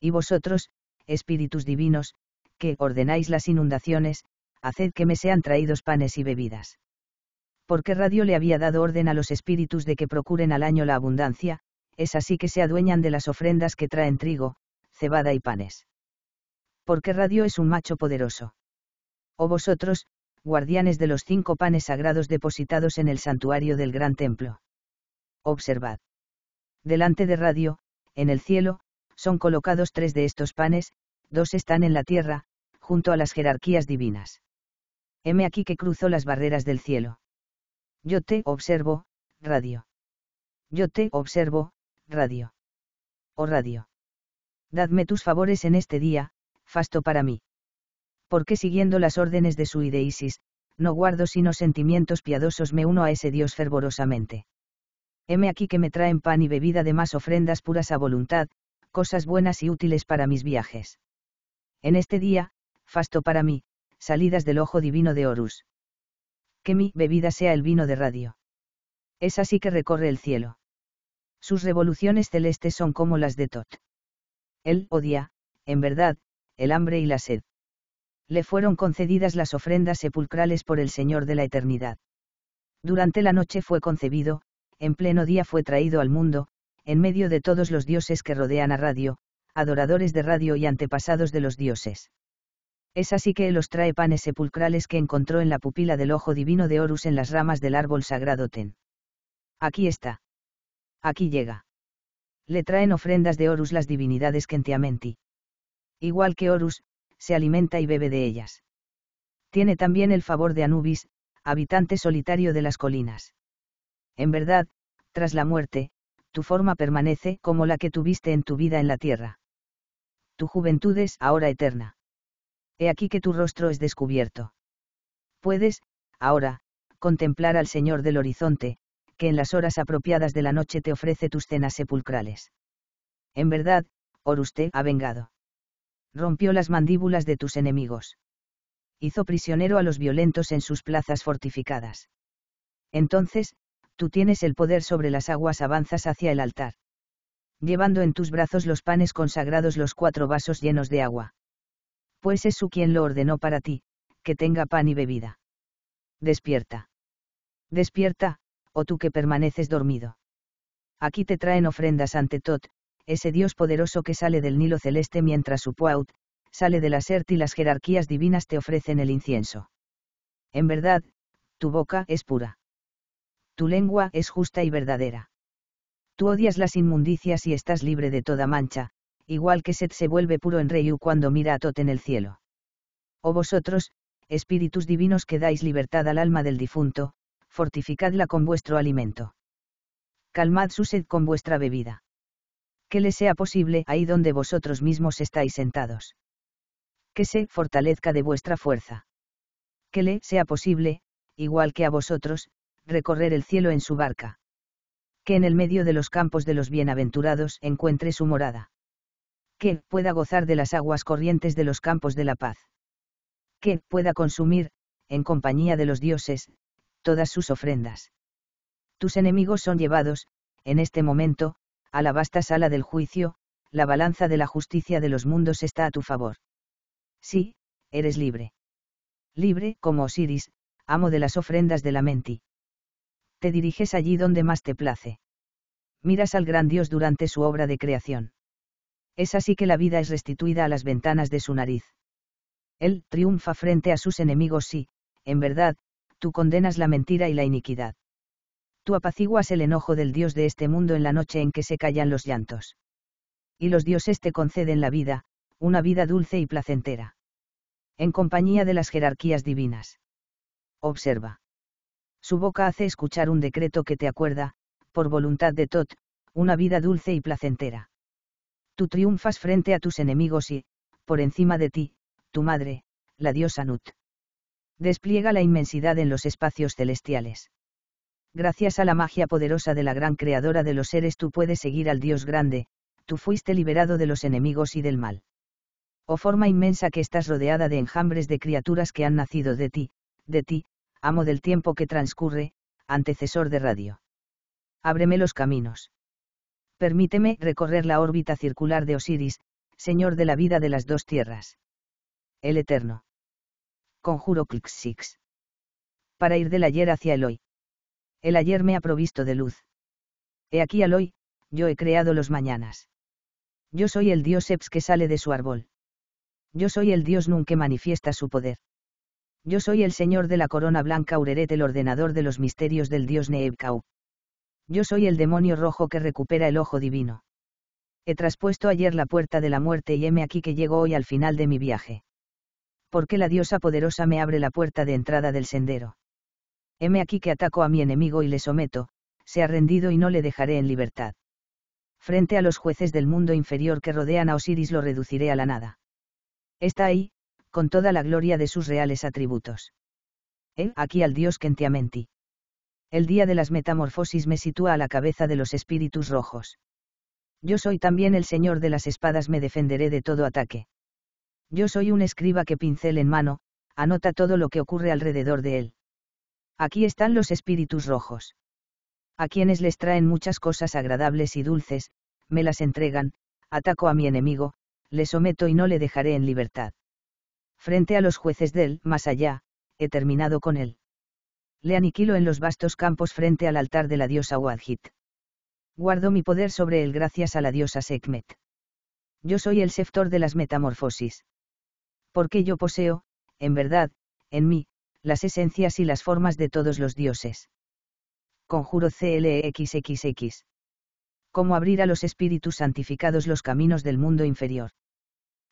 Y vosotros, espíritus divinos, que ordenáis las inundaciones, haced que me sean traídos panes y bebidas. Porque Radio le había dado orden a los espíritus de que procuren al año la abundancia, es así que se adueñan de las ofrendas que traen trigo, cebada y panes. Porque Radio es un macho poderoso. O vosotros, guardianes de los cinco panes sagrados depositados en el santuario del gran templo. Observad. Delante de Radio, en el cielo, son colocados tres de estos panes, dos están en la tierra, junto a las jerarquías divinas. Heme aquí que cruzo las barreras del cielo. Yo te observo, radio. Yo te observo, radio. O oh, radio. Dadme tus favores en este día, fasto para mí porque siguiendo las órdenes de su ideisis, no guardo sino sentimientos piadosos me uno a ese Dios fervorosamente. Heme aquí que me traen pan y bebida de más ofrendas puras a voluntad, cosas buenas y útiles para mis viajes. En este día, fasto para mí, salidas del ojo divino de Horus. Que mi bebida sea el vino de radio. Es así que recorre el cielo. Sus revoluciones celestes son como las de Tot. Él odia, en verdad, el hambre y la sed le fueron concedidas las ofrendas sepulcrales por el Señor de la Eternidad. Durante la noche fue concebido, en pleno día fue traído al mundo, en medio de todos los dioses que rodean a Radio, adoradores de Radio y antepasados de los dioses. Es así que él os trae panes sepulcrales que encontró en la pupila del ojo divino de Horus en las ramas del árbol sagrado Ten. Aquí está. Aquí llega. Le traen ofrendas de Horus las divinidades Kentiamenti. Igual que Horus, se alimenta y bebe de ellas. Tiene también el favor de Anubis, habitante solitario de las colinas. En verdad, tras la muerte, tu forma permanece como la que tuviste en tu vida en la tierra. Tu juventud es ahora eterna. He aquí que tu rostro es descubierto. Puedes, ahora, contemplar al Señor del horizonte, que en las horas apropiadas de la noche te ofrece tus cenas sepulcrales. En verdad, Oruste ha vengado rompió las mandíbulas de tus enemigos. Hizo prisionero a los violentos en sus plazas fortificadas. Entonces, tú tienes el poder sobre las aguas, avanzas hacia el altar. Llevando en tus brazos los panes consagrados, los cuatro vasos llenos de agua. Pues es su quien lo ordenó para ti, que tenga pan y bebida. Despierta. Despierta, o oh tú que permaneces dormido. Aquí te traen ofrendas ante Tot, ese Dios poderoso que sale del Nilo celeste mientras su Puaut, sale de la Sert y las jerarquías divinas te ofrecen el incienso. En verdad, tu boca es pura. Tu lengua es justa y verdadera. Tú odias las inmundicias y estás libre de toda mancha, igual que Set se vuelve puro en Reyu cuando mira a Tot en el cielo. O oh, vosotros, espíritus divinos que dais libertad al alma del difunto, fortificadla con vuestro alimento. Calmad su sed con vuestra bebida que le sea posible ahí donde vosotros mismos estáis sentados. Que se fortalezca de vuestra fuerza. Que le sea posible, igual que a vosotros, recorrer el cielo en su barca. Que en el medio de los campos de los bienaventurados encuentre su morada. Que pueda gozar de las aguas corrientes de los campos de la paz. Que pueda consumir, en compañía de los dioses, todas sus ofrendas. Tus enemigos son llevados, en este momento, a la vasta sala del juicio, la balanza de la justicia de los mundos está a tu favor. Sí, eres libre. Libre, como Osiris, amo de las ofrendas de la menti. Te diriges allí donde más te place. Miras al gran Dios durante su obra de creación. Es así que la vida es restituida a las ventanas de su nariz. Él triunfa frente a sus enemigos si, en verdad, tú condenas la mentira y la iniquidad tú apaciguas el enojo del Dios de este mundo en la noche en que se callan los llantos. Y los dioses te conceden la vida, una vida dulce y placentera. En compañía de las jerarquías divinas. Observa. Su boca hace escuchar un decreto que te acuerda, por voluntad de Tot, una vida dulce y placentera. Tú triunfas frente a tus enemigos y, por encima de ti, tu madre, la diosa Nut. Despliega la inmensidad en los espacios celestiales gracias a la magia poderosa de la gran creadora de los seres tú puedes seguir al Dios grande, tú fuiste liberado de los enemigos y del mal. Oh forma inmensa que estás rodeada de enjambres de criaturas que han nacido de ti, de ti, amo del tiempo que transcurre, antecesor de radio. Ábreme los caminos. Permíteme recorrer la órbita circular de Osiris, Señor de la vida de las dos tierras. El Eterno. Conjuro Clixix. Para ir del ayer hacia el hoy. El ayer me ha provisto de luz. He aquí al hoy, yo he creado los mañanas. Yo soy el dios Eps que sale de su árbol. Yo soy el dios Nun que manifiesta su poder. Yo soy el señor de la corona blanca Ureret el ordenador de los misterios del dios Neebkau. Yo soy el demonio rojo que recupera el ojo divino. He traspuesto ayer la puerta de la muerte y heme aquí que llego hoy al final de mi viaje. Porque la diosa poderosa me abre la puerta de entrada del sendero heme aquí que ataco a mi enemigo y le someto, se ha rendido y no le dejaré en libertad. Frente a los jueces del mundo inferior que rodean a Osiris lo reduciré a la nada. Está ahí, con toda la gloria de sus reales atributos. He aquí al dios Kentiamenti. El día de las metamorfosis me sitúa a la cabeza de los espíritus rojos. Yo soy también el señor de las espadas, me defenderé de todo ataque. Yo soy un escriba que pincel en mano, anota todo lo que ocurre alrededor de él. Aquí están los espíritus rojos. A quienes les traen muchas cosas agradables y dulces, me las entregan, ataco a mi enemigo, le someto y no le dejaré en libertad. Frente a los jueces de él, más allá, he terminado con él. Le aniquilo en los vastos campos frente al altar de la diosa Wadhit. Guardo mi poder sobre él gracias a la diosa Sekmet. Yo soy el seftor de las metamorfosis. Porque yo poseo, en verdad, en mí, las esencias y las formas de todos los dioses. Conjuro CLXXX. E Cómo abrir a los espíritus santificados los caminos del mundo inferior.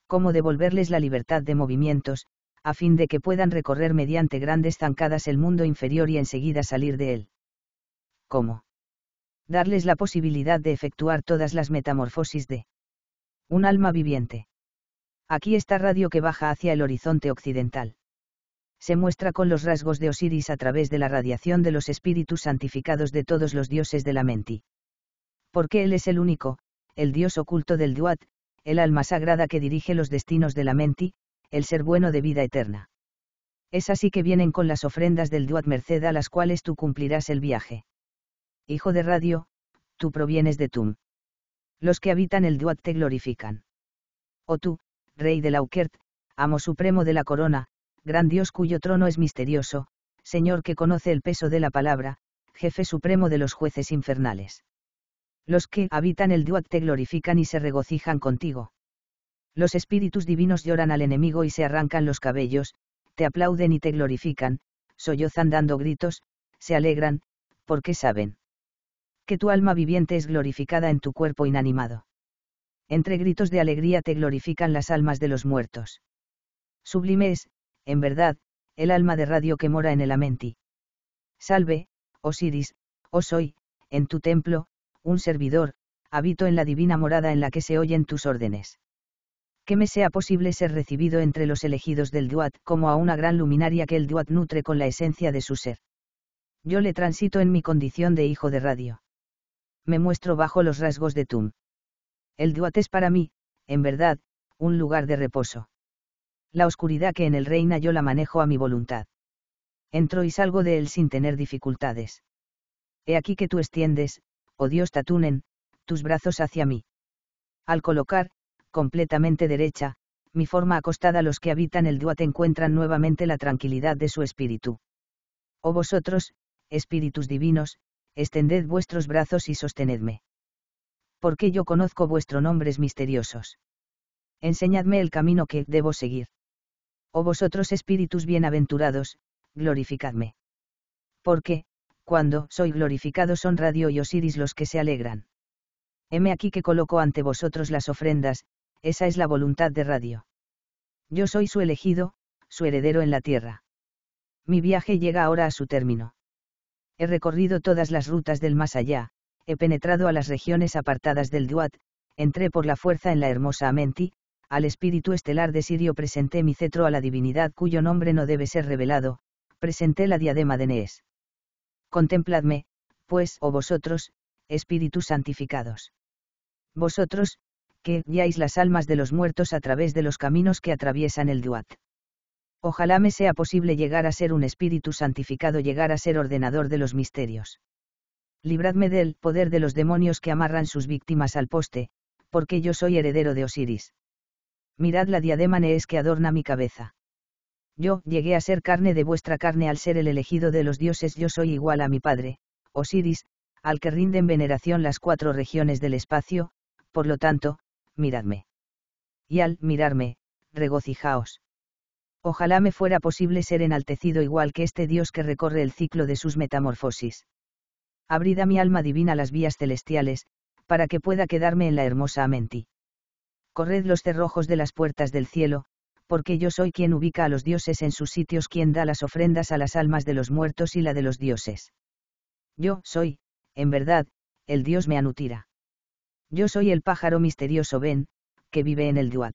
Cómo devolverles la libertad de movimientos, a fin de que puedan recorrer mediante grandes zancadas el mundo inferior y enseguida salir de él. Cómo. Darles la posibilidad de efectuar todas las metamorfosis de un alma viviente. Aquí está radio que baja hacia el horizonte occidental se muestra con los rasgos de Osiris a través de la radiación de los espíritus santificados de todos los dioses de la Menti. Porque él es el único, el dios oculto del Duat, el alma sagrada que dirige los destinos de la Menti, el ser bueno de vida eterna. Es así que vienen con las ofrendas del Duat Merced a las cuales tú cumplirás el viaje. Hijo de Radio, tú provienes de Tum. Los que habitan el Duat te glorifican. O oh tú, rey de Laukert, amo supremo de la corona, gran Dios cuyo trono es misterioso, Señor que conoce el peso de la palabra, jefe supremo de los jueces infernales. Los que habitan el Duat te glorifican y se regocijan contigo. Los espíritus divinos lloran al enemigo y se arrancan los cabellos, te aplauden y te glorifican, sollozan dando gritos, se alegran, porque saben que tu alma viviente es glorificada en tu cuerpo inanimado. Entre gritos de alegría te glorifican las almas de los muertos. Sublime es, en verdad, el alma de radio que mora en el Amenti. Salve, Osiris, oh soy, en tu templo, un servidor, habito en la divina morada en la que se oyen tus órdenes. Que me sea posible ser recibido entre los elegidos del Duat como a una gran luminaria que el Duat nutre con la esencia de su ser. Yo le transito en mi condición de hijo de radio. Me muestro bajo los rasgos de Tum. El Duat es para mí, en verdad, un lugar de reposo la oscuridad que en el reina yo la manejo a mi voluntad. Entro y salgo de él sin tener dificultades. He aquí que tú extiendes, oh Dios Tatunen, tus brazos hacia mí. Al colocar, completamente derecha, mi forma acostada los que habitan el Duat encuentran nuevamente la tranquilidad de su espíritu. Oh vosotros, espíritus divinos, extended vuestros brazos y sostenedme. Porque yo conozco vuestros nombres misteriosos. Enseñadme el camino que debo seguir oh vosotros espíritus bienaventurados, glorificadme. Porque, cuando soy glorificado son Radio y Osiris los que se alegran. Heme aquí que coloco ante vosotros las ofrendas, esa es la voluntad de Radio. Yo soy su elegido, su heredero en la tierra. Mi viaje llega ahora a su término. He recorrido todas las rutas del más allá, he penetrado a las regiones apartadas del Duat, entré por la fuerza en la hermosa Amenti, al espíritu estelar de Sirio presenté mi cetro a la divinidad cuyo nombre no debe ser revelado, presenté la diadema de Nees. Contempladme, pues, oh vosotros, espíritus santificados. Vosotros, que guiáis las almas de los muertos a través de los caminos que atraviesan el Duat. Ojalá me sea posible llegar a ser un espíritu santificado, llegar a ser ordenador de los misterios. Libradme del poder de los demonios que amarran sus víctimas al poste, porque yo soy heredero de Osiris mirad la diadema nees que adorna mi cabeza. Yo llegué a ser carne de vuestra carne al ser el elegido de los dioses, yo soy igual a mi padre, Osiris, al que rinden veneración las cuatro regiones del espacio, por lo tanto, miradme. Y al mirarme, regocijaos. Ojalá me fuera posible ser enaltecido igual que este Dios que recorre el ciclo de sus metamorfosis. Abrida mi alma divina las vías celestiales, para que pueda quedarme en la hermosa Amenti corred los cerrojos de las puertas del cielo, porque yo soy quien ubica a los dioses en sus sitios, quien da las ofrendas a las almas de los muertos y la de los dioses. Yo soy, en verdad, el dios me anutira. Yo soy el pájaro misterioso Ben, que vive en el Duat.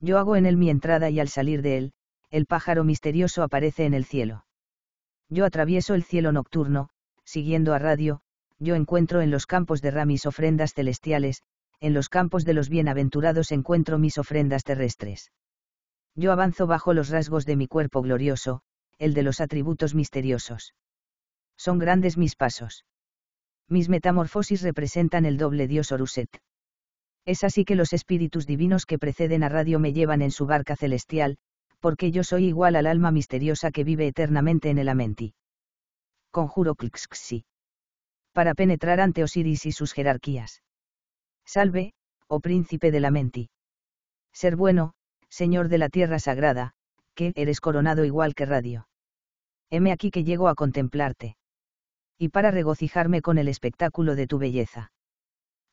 Yo hago en él mi entrada y al salir de él, el pájaro misterioso aparece en el cielo. Yo atravieso el cielo nocturno, siguiendo a radio, yo encuentro en los campos de ramis ofrendas celestiales, en los campos de los bienaventurados encuentro mis ofrendas terrestres. Yo avanzo bajo los rasgos de mi cuerpo glorioso, el de los atributos misteriosos. Son grandes mis pasos. Mis metamorfosis representan el doble dios Oruset. Es así que los espíritus divinos que preceden a Radio me llevan en su barca celestial, porque yo soy igual al alma misteriosa que vive eternamente en el Amenti. Conjuro Klixxi. Para penetrar ante Osiris y sus jerarquías. Salve, oh príncipe de la menti. Ser bueno, señor de la tierra sagrada, que eres coronado igual que radio. Heme aquí que llego a contemplarte. Y para regocijarme con el espectáculo de tu belleza.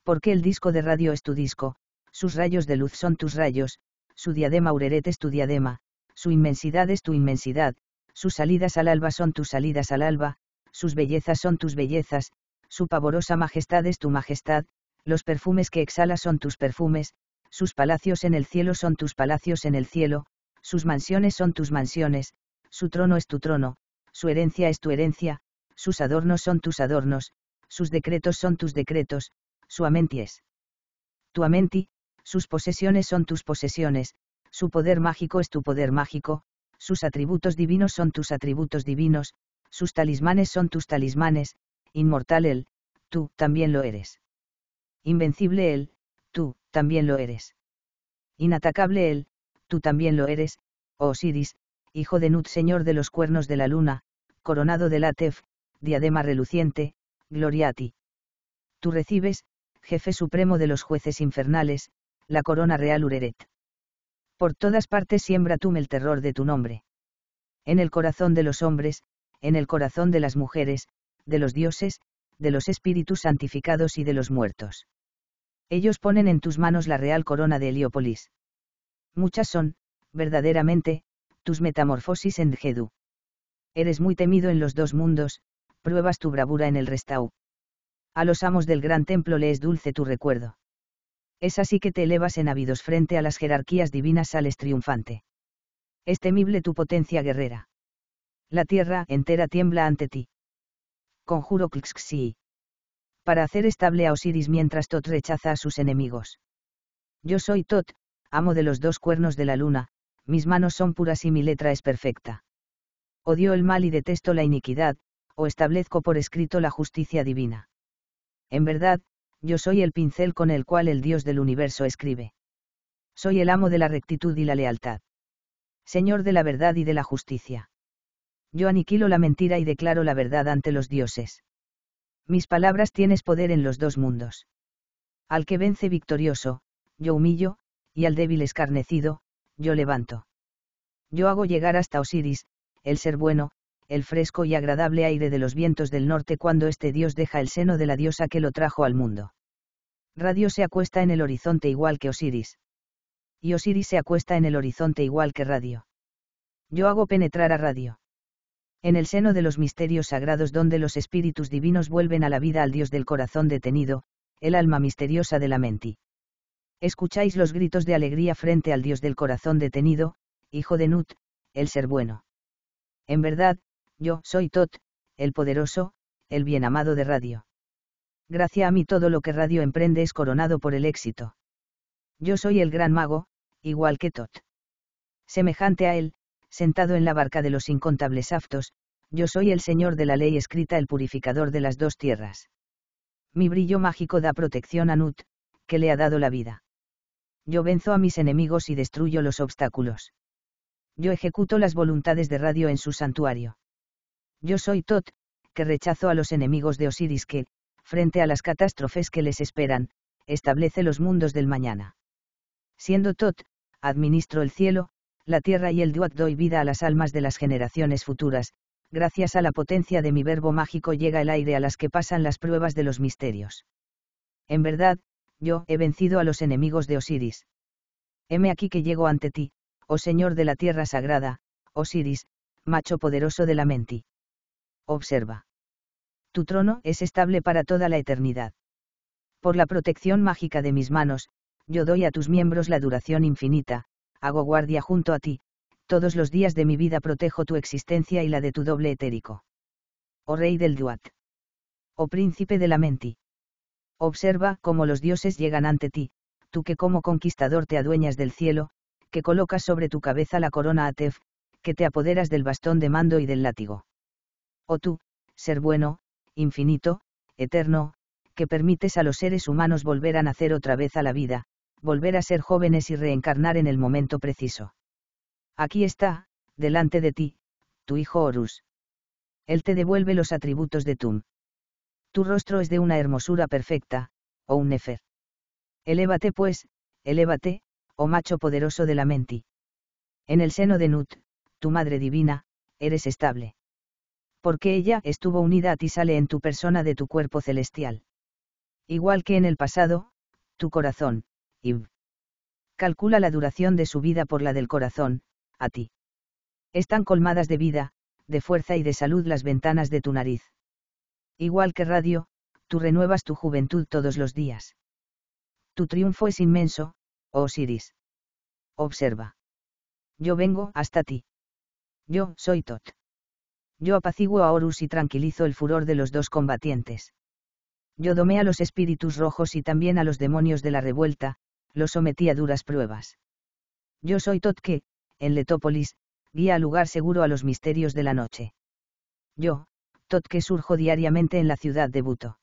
Porque el disco de radio es tu disco, sus rayos de luz son tus rayos, su diadema ureret es tu diadema, su inmensidad es tu inmensidad, sus salidas al alba son tus salidas al alba, sus bellezas son tus bellezas, su pavorosa majestad es tu majestad, los perfumes que exhala son tus perfumes, sus palacios en el cielo son tus palacios en el cielo, sus mansiones son tus mansiones, su trono es tu trono, su herencia es tu herencia, sus adornos son tus adornos, sus decretos son tus decretos, su amenti es tu amenti, sus posesiones son tus posesiones, su poder mágico es tu poder mágico, sus atributos divinos son tus atributos divinos, sus talismanes son tus talismanes, inmortal él, tú también lo eres. Invencible él, tú, también lo eres. Inatacable él, tú también lo eres, oh Osiris, hijo de Nut, señor de los cuernos de la luna, coronado de Latef, diadema reluciente, gloria a ti. Tú recibes, jefe supremo de los jueces infernales, la corona real Ureret. Por todas partes siembra tú el terror de tu nombre. En el corazón de los hombres, en el corazón de las mujeres, de los dioses, de los espíritus santificados y de los muertos. Ellos ponen en tus manos la real corona de Heliópolis. Muchas son, verdaderamente, tus metamorfosis en Djedu. Eres muy temido en los dos mundos, pruebas tu bravura en el Restau. A los amos del gran templo le es dulce tu recuerdo. Es así que te elevas en ávidos frente a las jerarquías divinas, sales triunfante. Es temible tu potencia guerrera. La tierra entera tiembla ante ti. Conjuro Klixxi. Para hacer estable a Osiris mientras Tot rechaza a sus enemigos. Yo soy Tot, amo de los dos cuernos de la luna, mis manos son puras y mi letra es perfecta. Odio el mal y detesto la iniquidad, o establezco por escrito la justicia divina. En verdad, yo soy el pincel con el cual el Dios del universo escribe. Soy el amo de la rectitud y la lealtad. Señor de la verdad y de la justicia. Yo aniquilo la mentira y declaro la verdad ante los dioses. Mis palabras tienes poder en los dos mundos. Al que vence victorioso, yo humillo, y al débil escarnecido, yo levanto. Yo hago llegar hasta Osiris, el ser bueno, el fresco y agradable aire de los vientos del norte cuando este dios deja el seno de la diosa que lo trajo al mundo. Radio se acuesta en el horizonte igual que Osiris. Y Osiris se acuesta en el horizonte igual que Radio. Yo hago penetrar a Radio en el seno de los misterios sagrados donde los espíritus divinos vuelven a la vida al Dios del corazón detenido, el alma misteriosa de la menti. Escucháis los gritos de alegría frente al Dios del corazón detenido, hijo de Nut, el ser bueno. En verdad, yo soy Tot, el poderoso, el bien amado de Radio. Gracias a mí todo lo que Radio emprende es coronado por el éxito. Yo soy el gran mago, igual que Tot. Semejante a él, sentado en la barca de los incontables aftos, yo soy el Señor de la ley escrita el purificador de las dos tierras. Mi brillo mágico da protección a Nut, que le ha dado la vida. Yo venzo a mis enemigos y destruyo los obstáculos. Yo ejecuto las voluntades de Radio en su santuario. Yo soy Tot, que rechazo a los enemigos de Osiris que, frente a las catástrofes que les esperan, establece los mundos del mañana. Siendo Tot, administro el cielo, la tierra y el Duat doy vida a las almas de las generaciones futuras, gracias a la potencia de mi verbo mágico llega el aire a las que pasan las pruebas de los misterios. En verdad, yo he vencido a los enemigos de Osiris. Heme aquí que llego ante ti, oh Señor de la tierra sagrada, Osiris, macho poderoso de la menti. Observa. Tu trono es estable para toda la eternidad. Por la protección mágica de mis manos, yo doy a tus miembros la duración infinita, hago guardia junto a ti, todos los días de mi vida protejo tu existencia y la de tu doble etérico. Oh rey del Duat. Oh príncipe de la Menti. Observa cómo los dioses llegan ante ti, tú que como conquistador te adueñas del cielo, que colocas sobre tu cabeza la corona Atef, que te apoderas del bastón de mando y del látigo. Oh tú, ser bueno, infinito, eterno, que permites a los seres humanos volver a nacer otra vez a la vida, volver a ser jóvenes y reencarnar en el momento preciso. Aquí está, delante de ti, tu hijo Horus. Él te devuelve los atributos de Tum. Tu rostro es de una hermosura perfecta, o oh un nefer. Elévate pues, elévate, oh macho poderoso de la menti. En el seno de Nut, tu madre divina, eres estable. Porque ella estuvo unida a ti sale en tu persona de tu cuerpo celestial. Igual que en el pasado, tu corazón. IV. Calcula la duración de su vida por la del corazón, a ti. Están colmadas de vida, de fuerza y de salud las ventanas de tu nariz. Igual que radio, tú renuevas tu juventud todos los días. Tu triunfo es inmenso, oh Osiris. Observa. Yo vengo hasta ti. Yo soy Tot. Yo apaciguo a Horus y tranquilizo el furor de los dos combatientes. Yo domé a los espíritus rojos y también a los demonios de la revuelta, lo sometí a duras pruebas. Yo soy que, en Letópolis, guía a lugar seguro a los misterios de la noche. Yo, que surjo diariamente en la ciudad de Buto.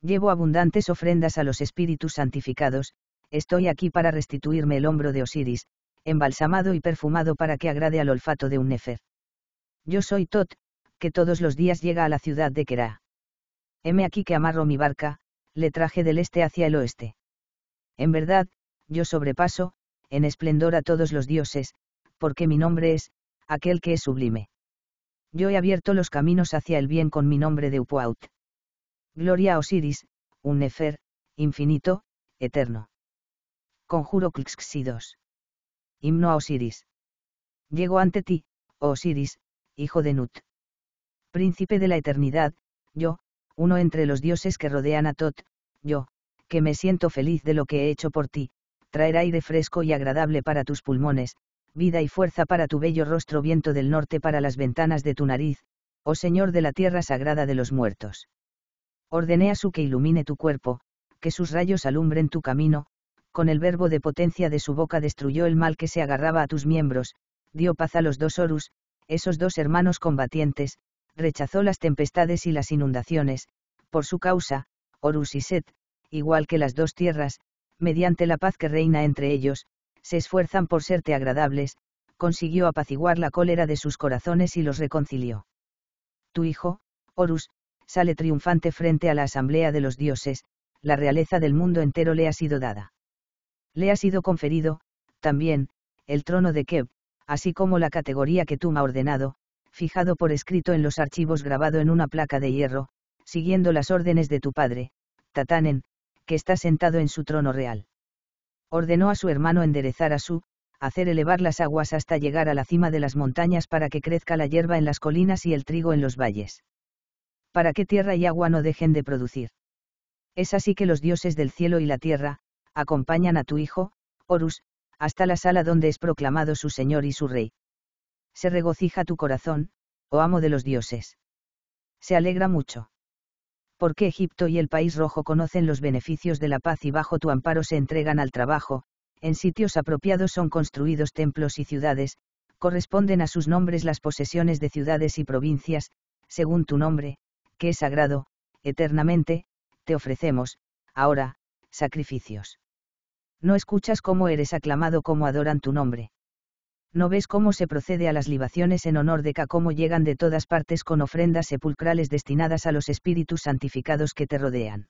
Llevo abundantes ofrendas a los espíritus santificados, estoy aquí para restituirme el hombro de Osiris, embalsamado y perfumado para que agrade al olfato de un nefer. Yo soy Tot, que todos los días llega a la ciudad de Kerá. Heme aquí que amarro mi barca, le traje del este hacia el oeste. En verdad, yo sobrepaso, en esplendor a todos los dioses, porque mi nombre es, aquel que es sublime. Yo he abierto los caminos hacia el bien con mi nombre de Upuaut. Gloria a Osiris, un Nefer, infinito, eterno. Conjuro Clixidos. Himno a Osiris. Llego ante ti, oh Osiris, hijo de Nut. Príncipe de la eternidad, yo, uno entre los dioses que rodean a Tot, yo, que me siento feliz de lo que he hecho por ti, traer aire fresco y agradable para tus pulmones, vida y fuerza para tu bello rostro viento del norte para las ventanas de tu nariz, oh Señor de la tierra sagrada de los muertos. Ordené a su que ilumine tu cuerpo, que sus rayos alumbren tu camino, con el verbo de potencia de su boca destruyó el mal que se agarraba a tus miembros, dio paz a los dos Horus, esos dos hermanos combatientes, rechazó las tempestades y las inundaciones, por su causa, Horus y Set, igual que las dos tierras, mediante la paz que reina entre ellos, se esfuerzan por serte agradables, consiguió apaciguar la cólera de sus corazones y los reconcilió. Tu hijo, Horus, sale triunfante frente a la asamblea de los dioses, la realeza del mundo entero le ha sido dada. Le ha sido conferido, también, el trono de Keb, así como la categoría que tú me ha ordenado, fijado por escrito en los archivos grabado en una placa de hierro, siguiendo las órdenes de tu padre, Tatanen, que está sentado en su trono real. Ordenó a su hermano enderezar a su, hacer elevar las aguas hasta llegar a la cima de las montañas para que crezca la hierba en las colinas y el trigo en los valles. Para que tierra y agua no dejen de producir. Es así que los dioses del cielo y la tierra, acompañan a tu hijo, Horus, hasta la sala donde es proclamado su Señor y su Rey. Se regocija tu corazón, oh amo de los dioses. Se alegra mucho porque Egipto y el país rojo conocen los beneficios de la paz y bajo tu amparo se entregan al trabajo, en sitios apropiados son construidos templos y ciudades, corresponden a sus nombres las posesiones de ciudades y provincias, según tu nombre, que es sagrado, eternamente, te ofrecemos, ahora, sacrificios. No escuchas cómo eres aclamado, como adoran tu nombre. ¿no ves cómo se procede a las libaciones en honor de K, llegan de todas partes con ofrendas sepulcrales destinadas a los espíritus santificados que te rodean?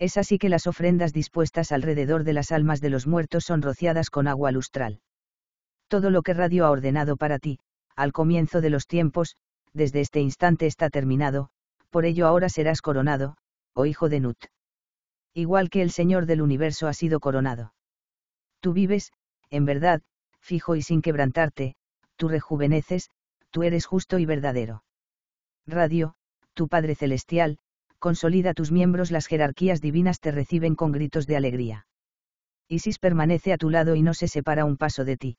Es así que las ofrendas dispuestas alrededor de las almas de los muertos son rociadas con agua lustral. Todo lo que Radio ha ordenado para ti, al comienzo de los tiempos, desde este instante está terminado, por ello ahora serás coronado, oh hijo de Nut. Igual que el Señor del universo ha sido coronado. Tú vives, en verdad, fijo y sin quebrantarte, tú rejuveneces, tú eres justo y verdadero. Radio, tu Padre Celestial, consolida tus miembros, las jerarquías divinas te reciben con gritos de alegría. Isis permanece a tu lado y no se separa un paso de ti.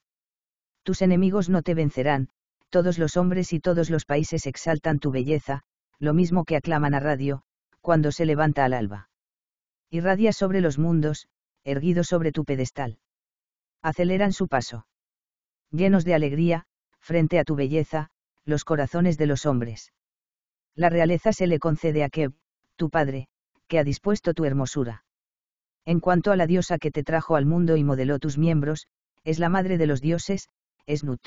Tus enemigos no te vencerán, todos los hombres y todos los países exaltan tu belleza, lo mismo que aclaman a Radio, cuando se levanta al alba. Irradia sobre los mundos, erguido sobre tu pedestal. Aceleran su paso llenos de alegría, frente a tu belleza, los corazones de los hombres. La realeza se le concede a Keb, tu padre, que ha dispuesto tu hermosura. En cuanto a la diosa que te trajo al mundo y modeló tus miembros, es la madre de los dioses, es Nut.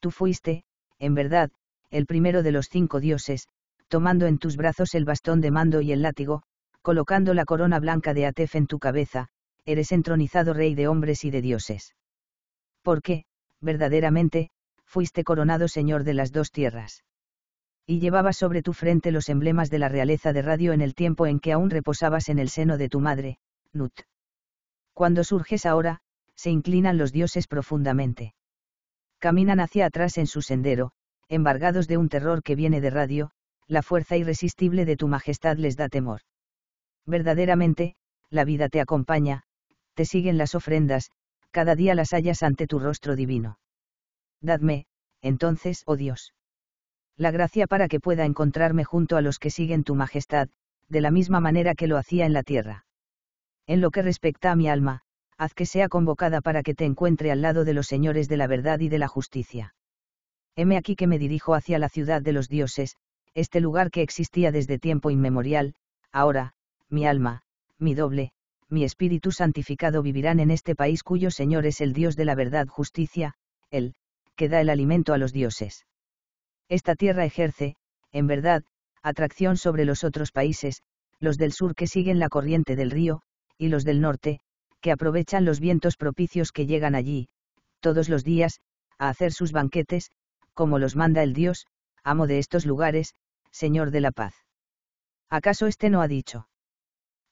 Tú fuiste, en verdad, el primero de los cinco dioses, tomando en tus brazos el bastón de mando y el látigo, colocando la corona blanca de Atef en tu cabeza, eres entronizado rey de hombres y de dioses. ¿Por qué, verdaderamente, fuiste coronado señor de las dos tierras. Y llevabas sobre tu frente los emblemas de la realeza de radio en el tiempo en que aún reposabas en el seno de tu madre, Nut. Cuando surges ahora, se inclinan los dioses profundamente. Caminan hacia atrás en su sendero, embargados de un terror que viene de radio, la fuerza irresistible de tu majestad les da temor. Verdaderamente, la vida te acompaña, te siguen las ofrendas, cada día las hallas ante tu rostro divino. Dadme, entonces, oh Dios. La gracia para que pueda encontrarme junto a los que siguen tu majestad, de la misma manera que lo hacía en la tierra. En lo que respecta a mi alma, haz que sea convocada para que te encuentre al lado de los señores de la verdad y de la justicia. Heme aquí que me dirijo hacia la ciudad de los dioses, este lugar que existía desde tiempo inmemorial, ahora, mi alma, mi doble, mi espíritu santificado vivirán en este país cuyo Señor es el Dios de la verdad justicia, el, que da el alimento a los dioses. Esta tierra ejerce, en verdad, atracción sobre los otros países, los del sur que siguen la corriente del río, y los del norte, que aprovechan los vientos propicios que llegan allí, todos los días, a hacer sus banquetes, como los manda el Dios, amo de estos lugares, Señor de la paz. ¿Acaso este no ha dicho?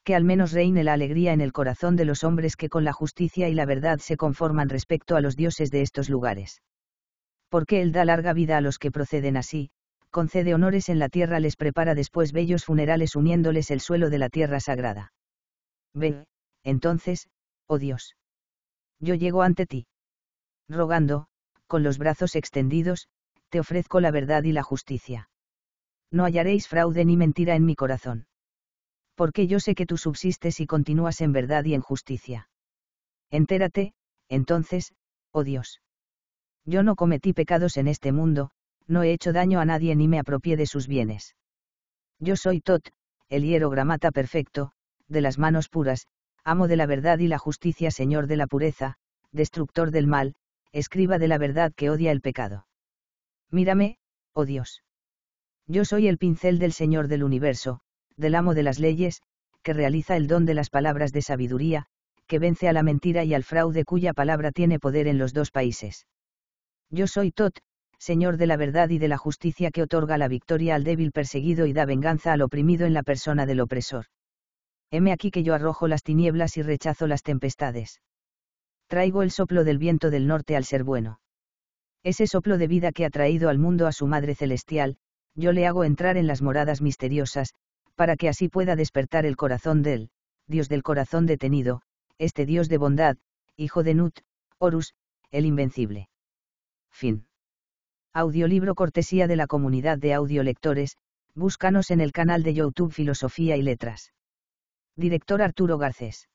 que al menos reine la alegría en el corazón de los hombres que con la justicia y la verdad se conforman respecto a los dioses de estos lugares. Porque Él da larga vida a los que proceden así, concede honores en la tierra, les prepara después bellos funerales uniéndoles el suelo de la tierra sagrada. Ve, entonces, oh Dios. Yo llego ante ti. Rogando, con los brazos extendidos, te ofrezco la verdad y la justicia. No hallaréis fraude ni mentira en mi corazón porque yo sé que tú subsistes y continúas en verdad y en justicia. Entérate, entonces, oh Dios. Yo no cometí pecados en este mundo, no he hecho daño a nadie ni me apropié de sus bienes. Yo soy Tot, el hierogramata perfecto, de las manos puras, amo de la verdad y la justicia, señor de la pureza, destructor del mal, escriba de la verdad que odia el pecado. Mírame, oh Dios. Yo soy el pincel del Señor del universo, del amo de las leyes, que realiza el don de las palabras de sabiduría, que vence a la mentira y al fraude cuya palabra tiene poder en los dos países. Yo soy Tot, Señor de la verdad y de la justicia que otorga la victoria al débil perseguido y da venganza al oprimido en la persona del opresor. Heme aquí que yo arrojo las tinieblas y rechazo las tempestades. Traigo el soplo del viento del norte al ser bueno. Ese soplo de vida que ha traído al mundo a su Madre Celestial, yo le hago entrar en las moradas misteriosas, para que así pueda despertar el corazón del, Dios del corazón detenido, este Dios de bondad, hijo de Nut, Horus, el invencible. Fin. Audiolibro cortesía de la comunidad de audiolectores, búscanos en el canal de YouTube Filosofía y Letras. Director Arturo Garcés.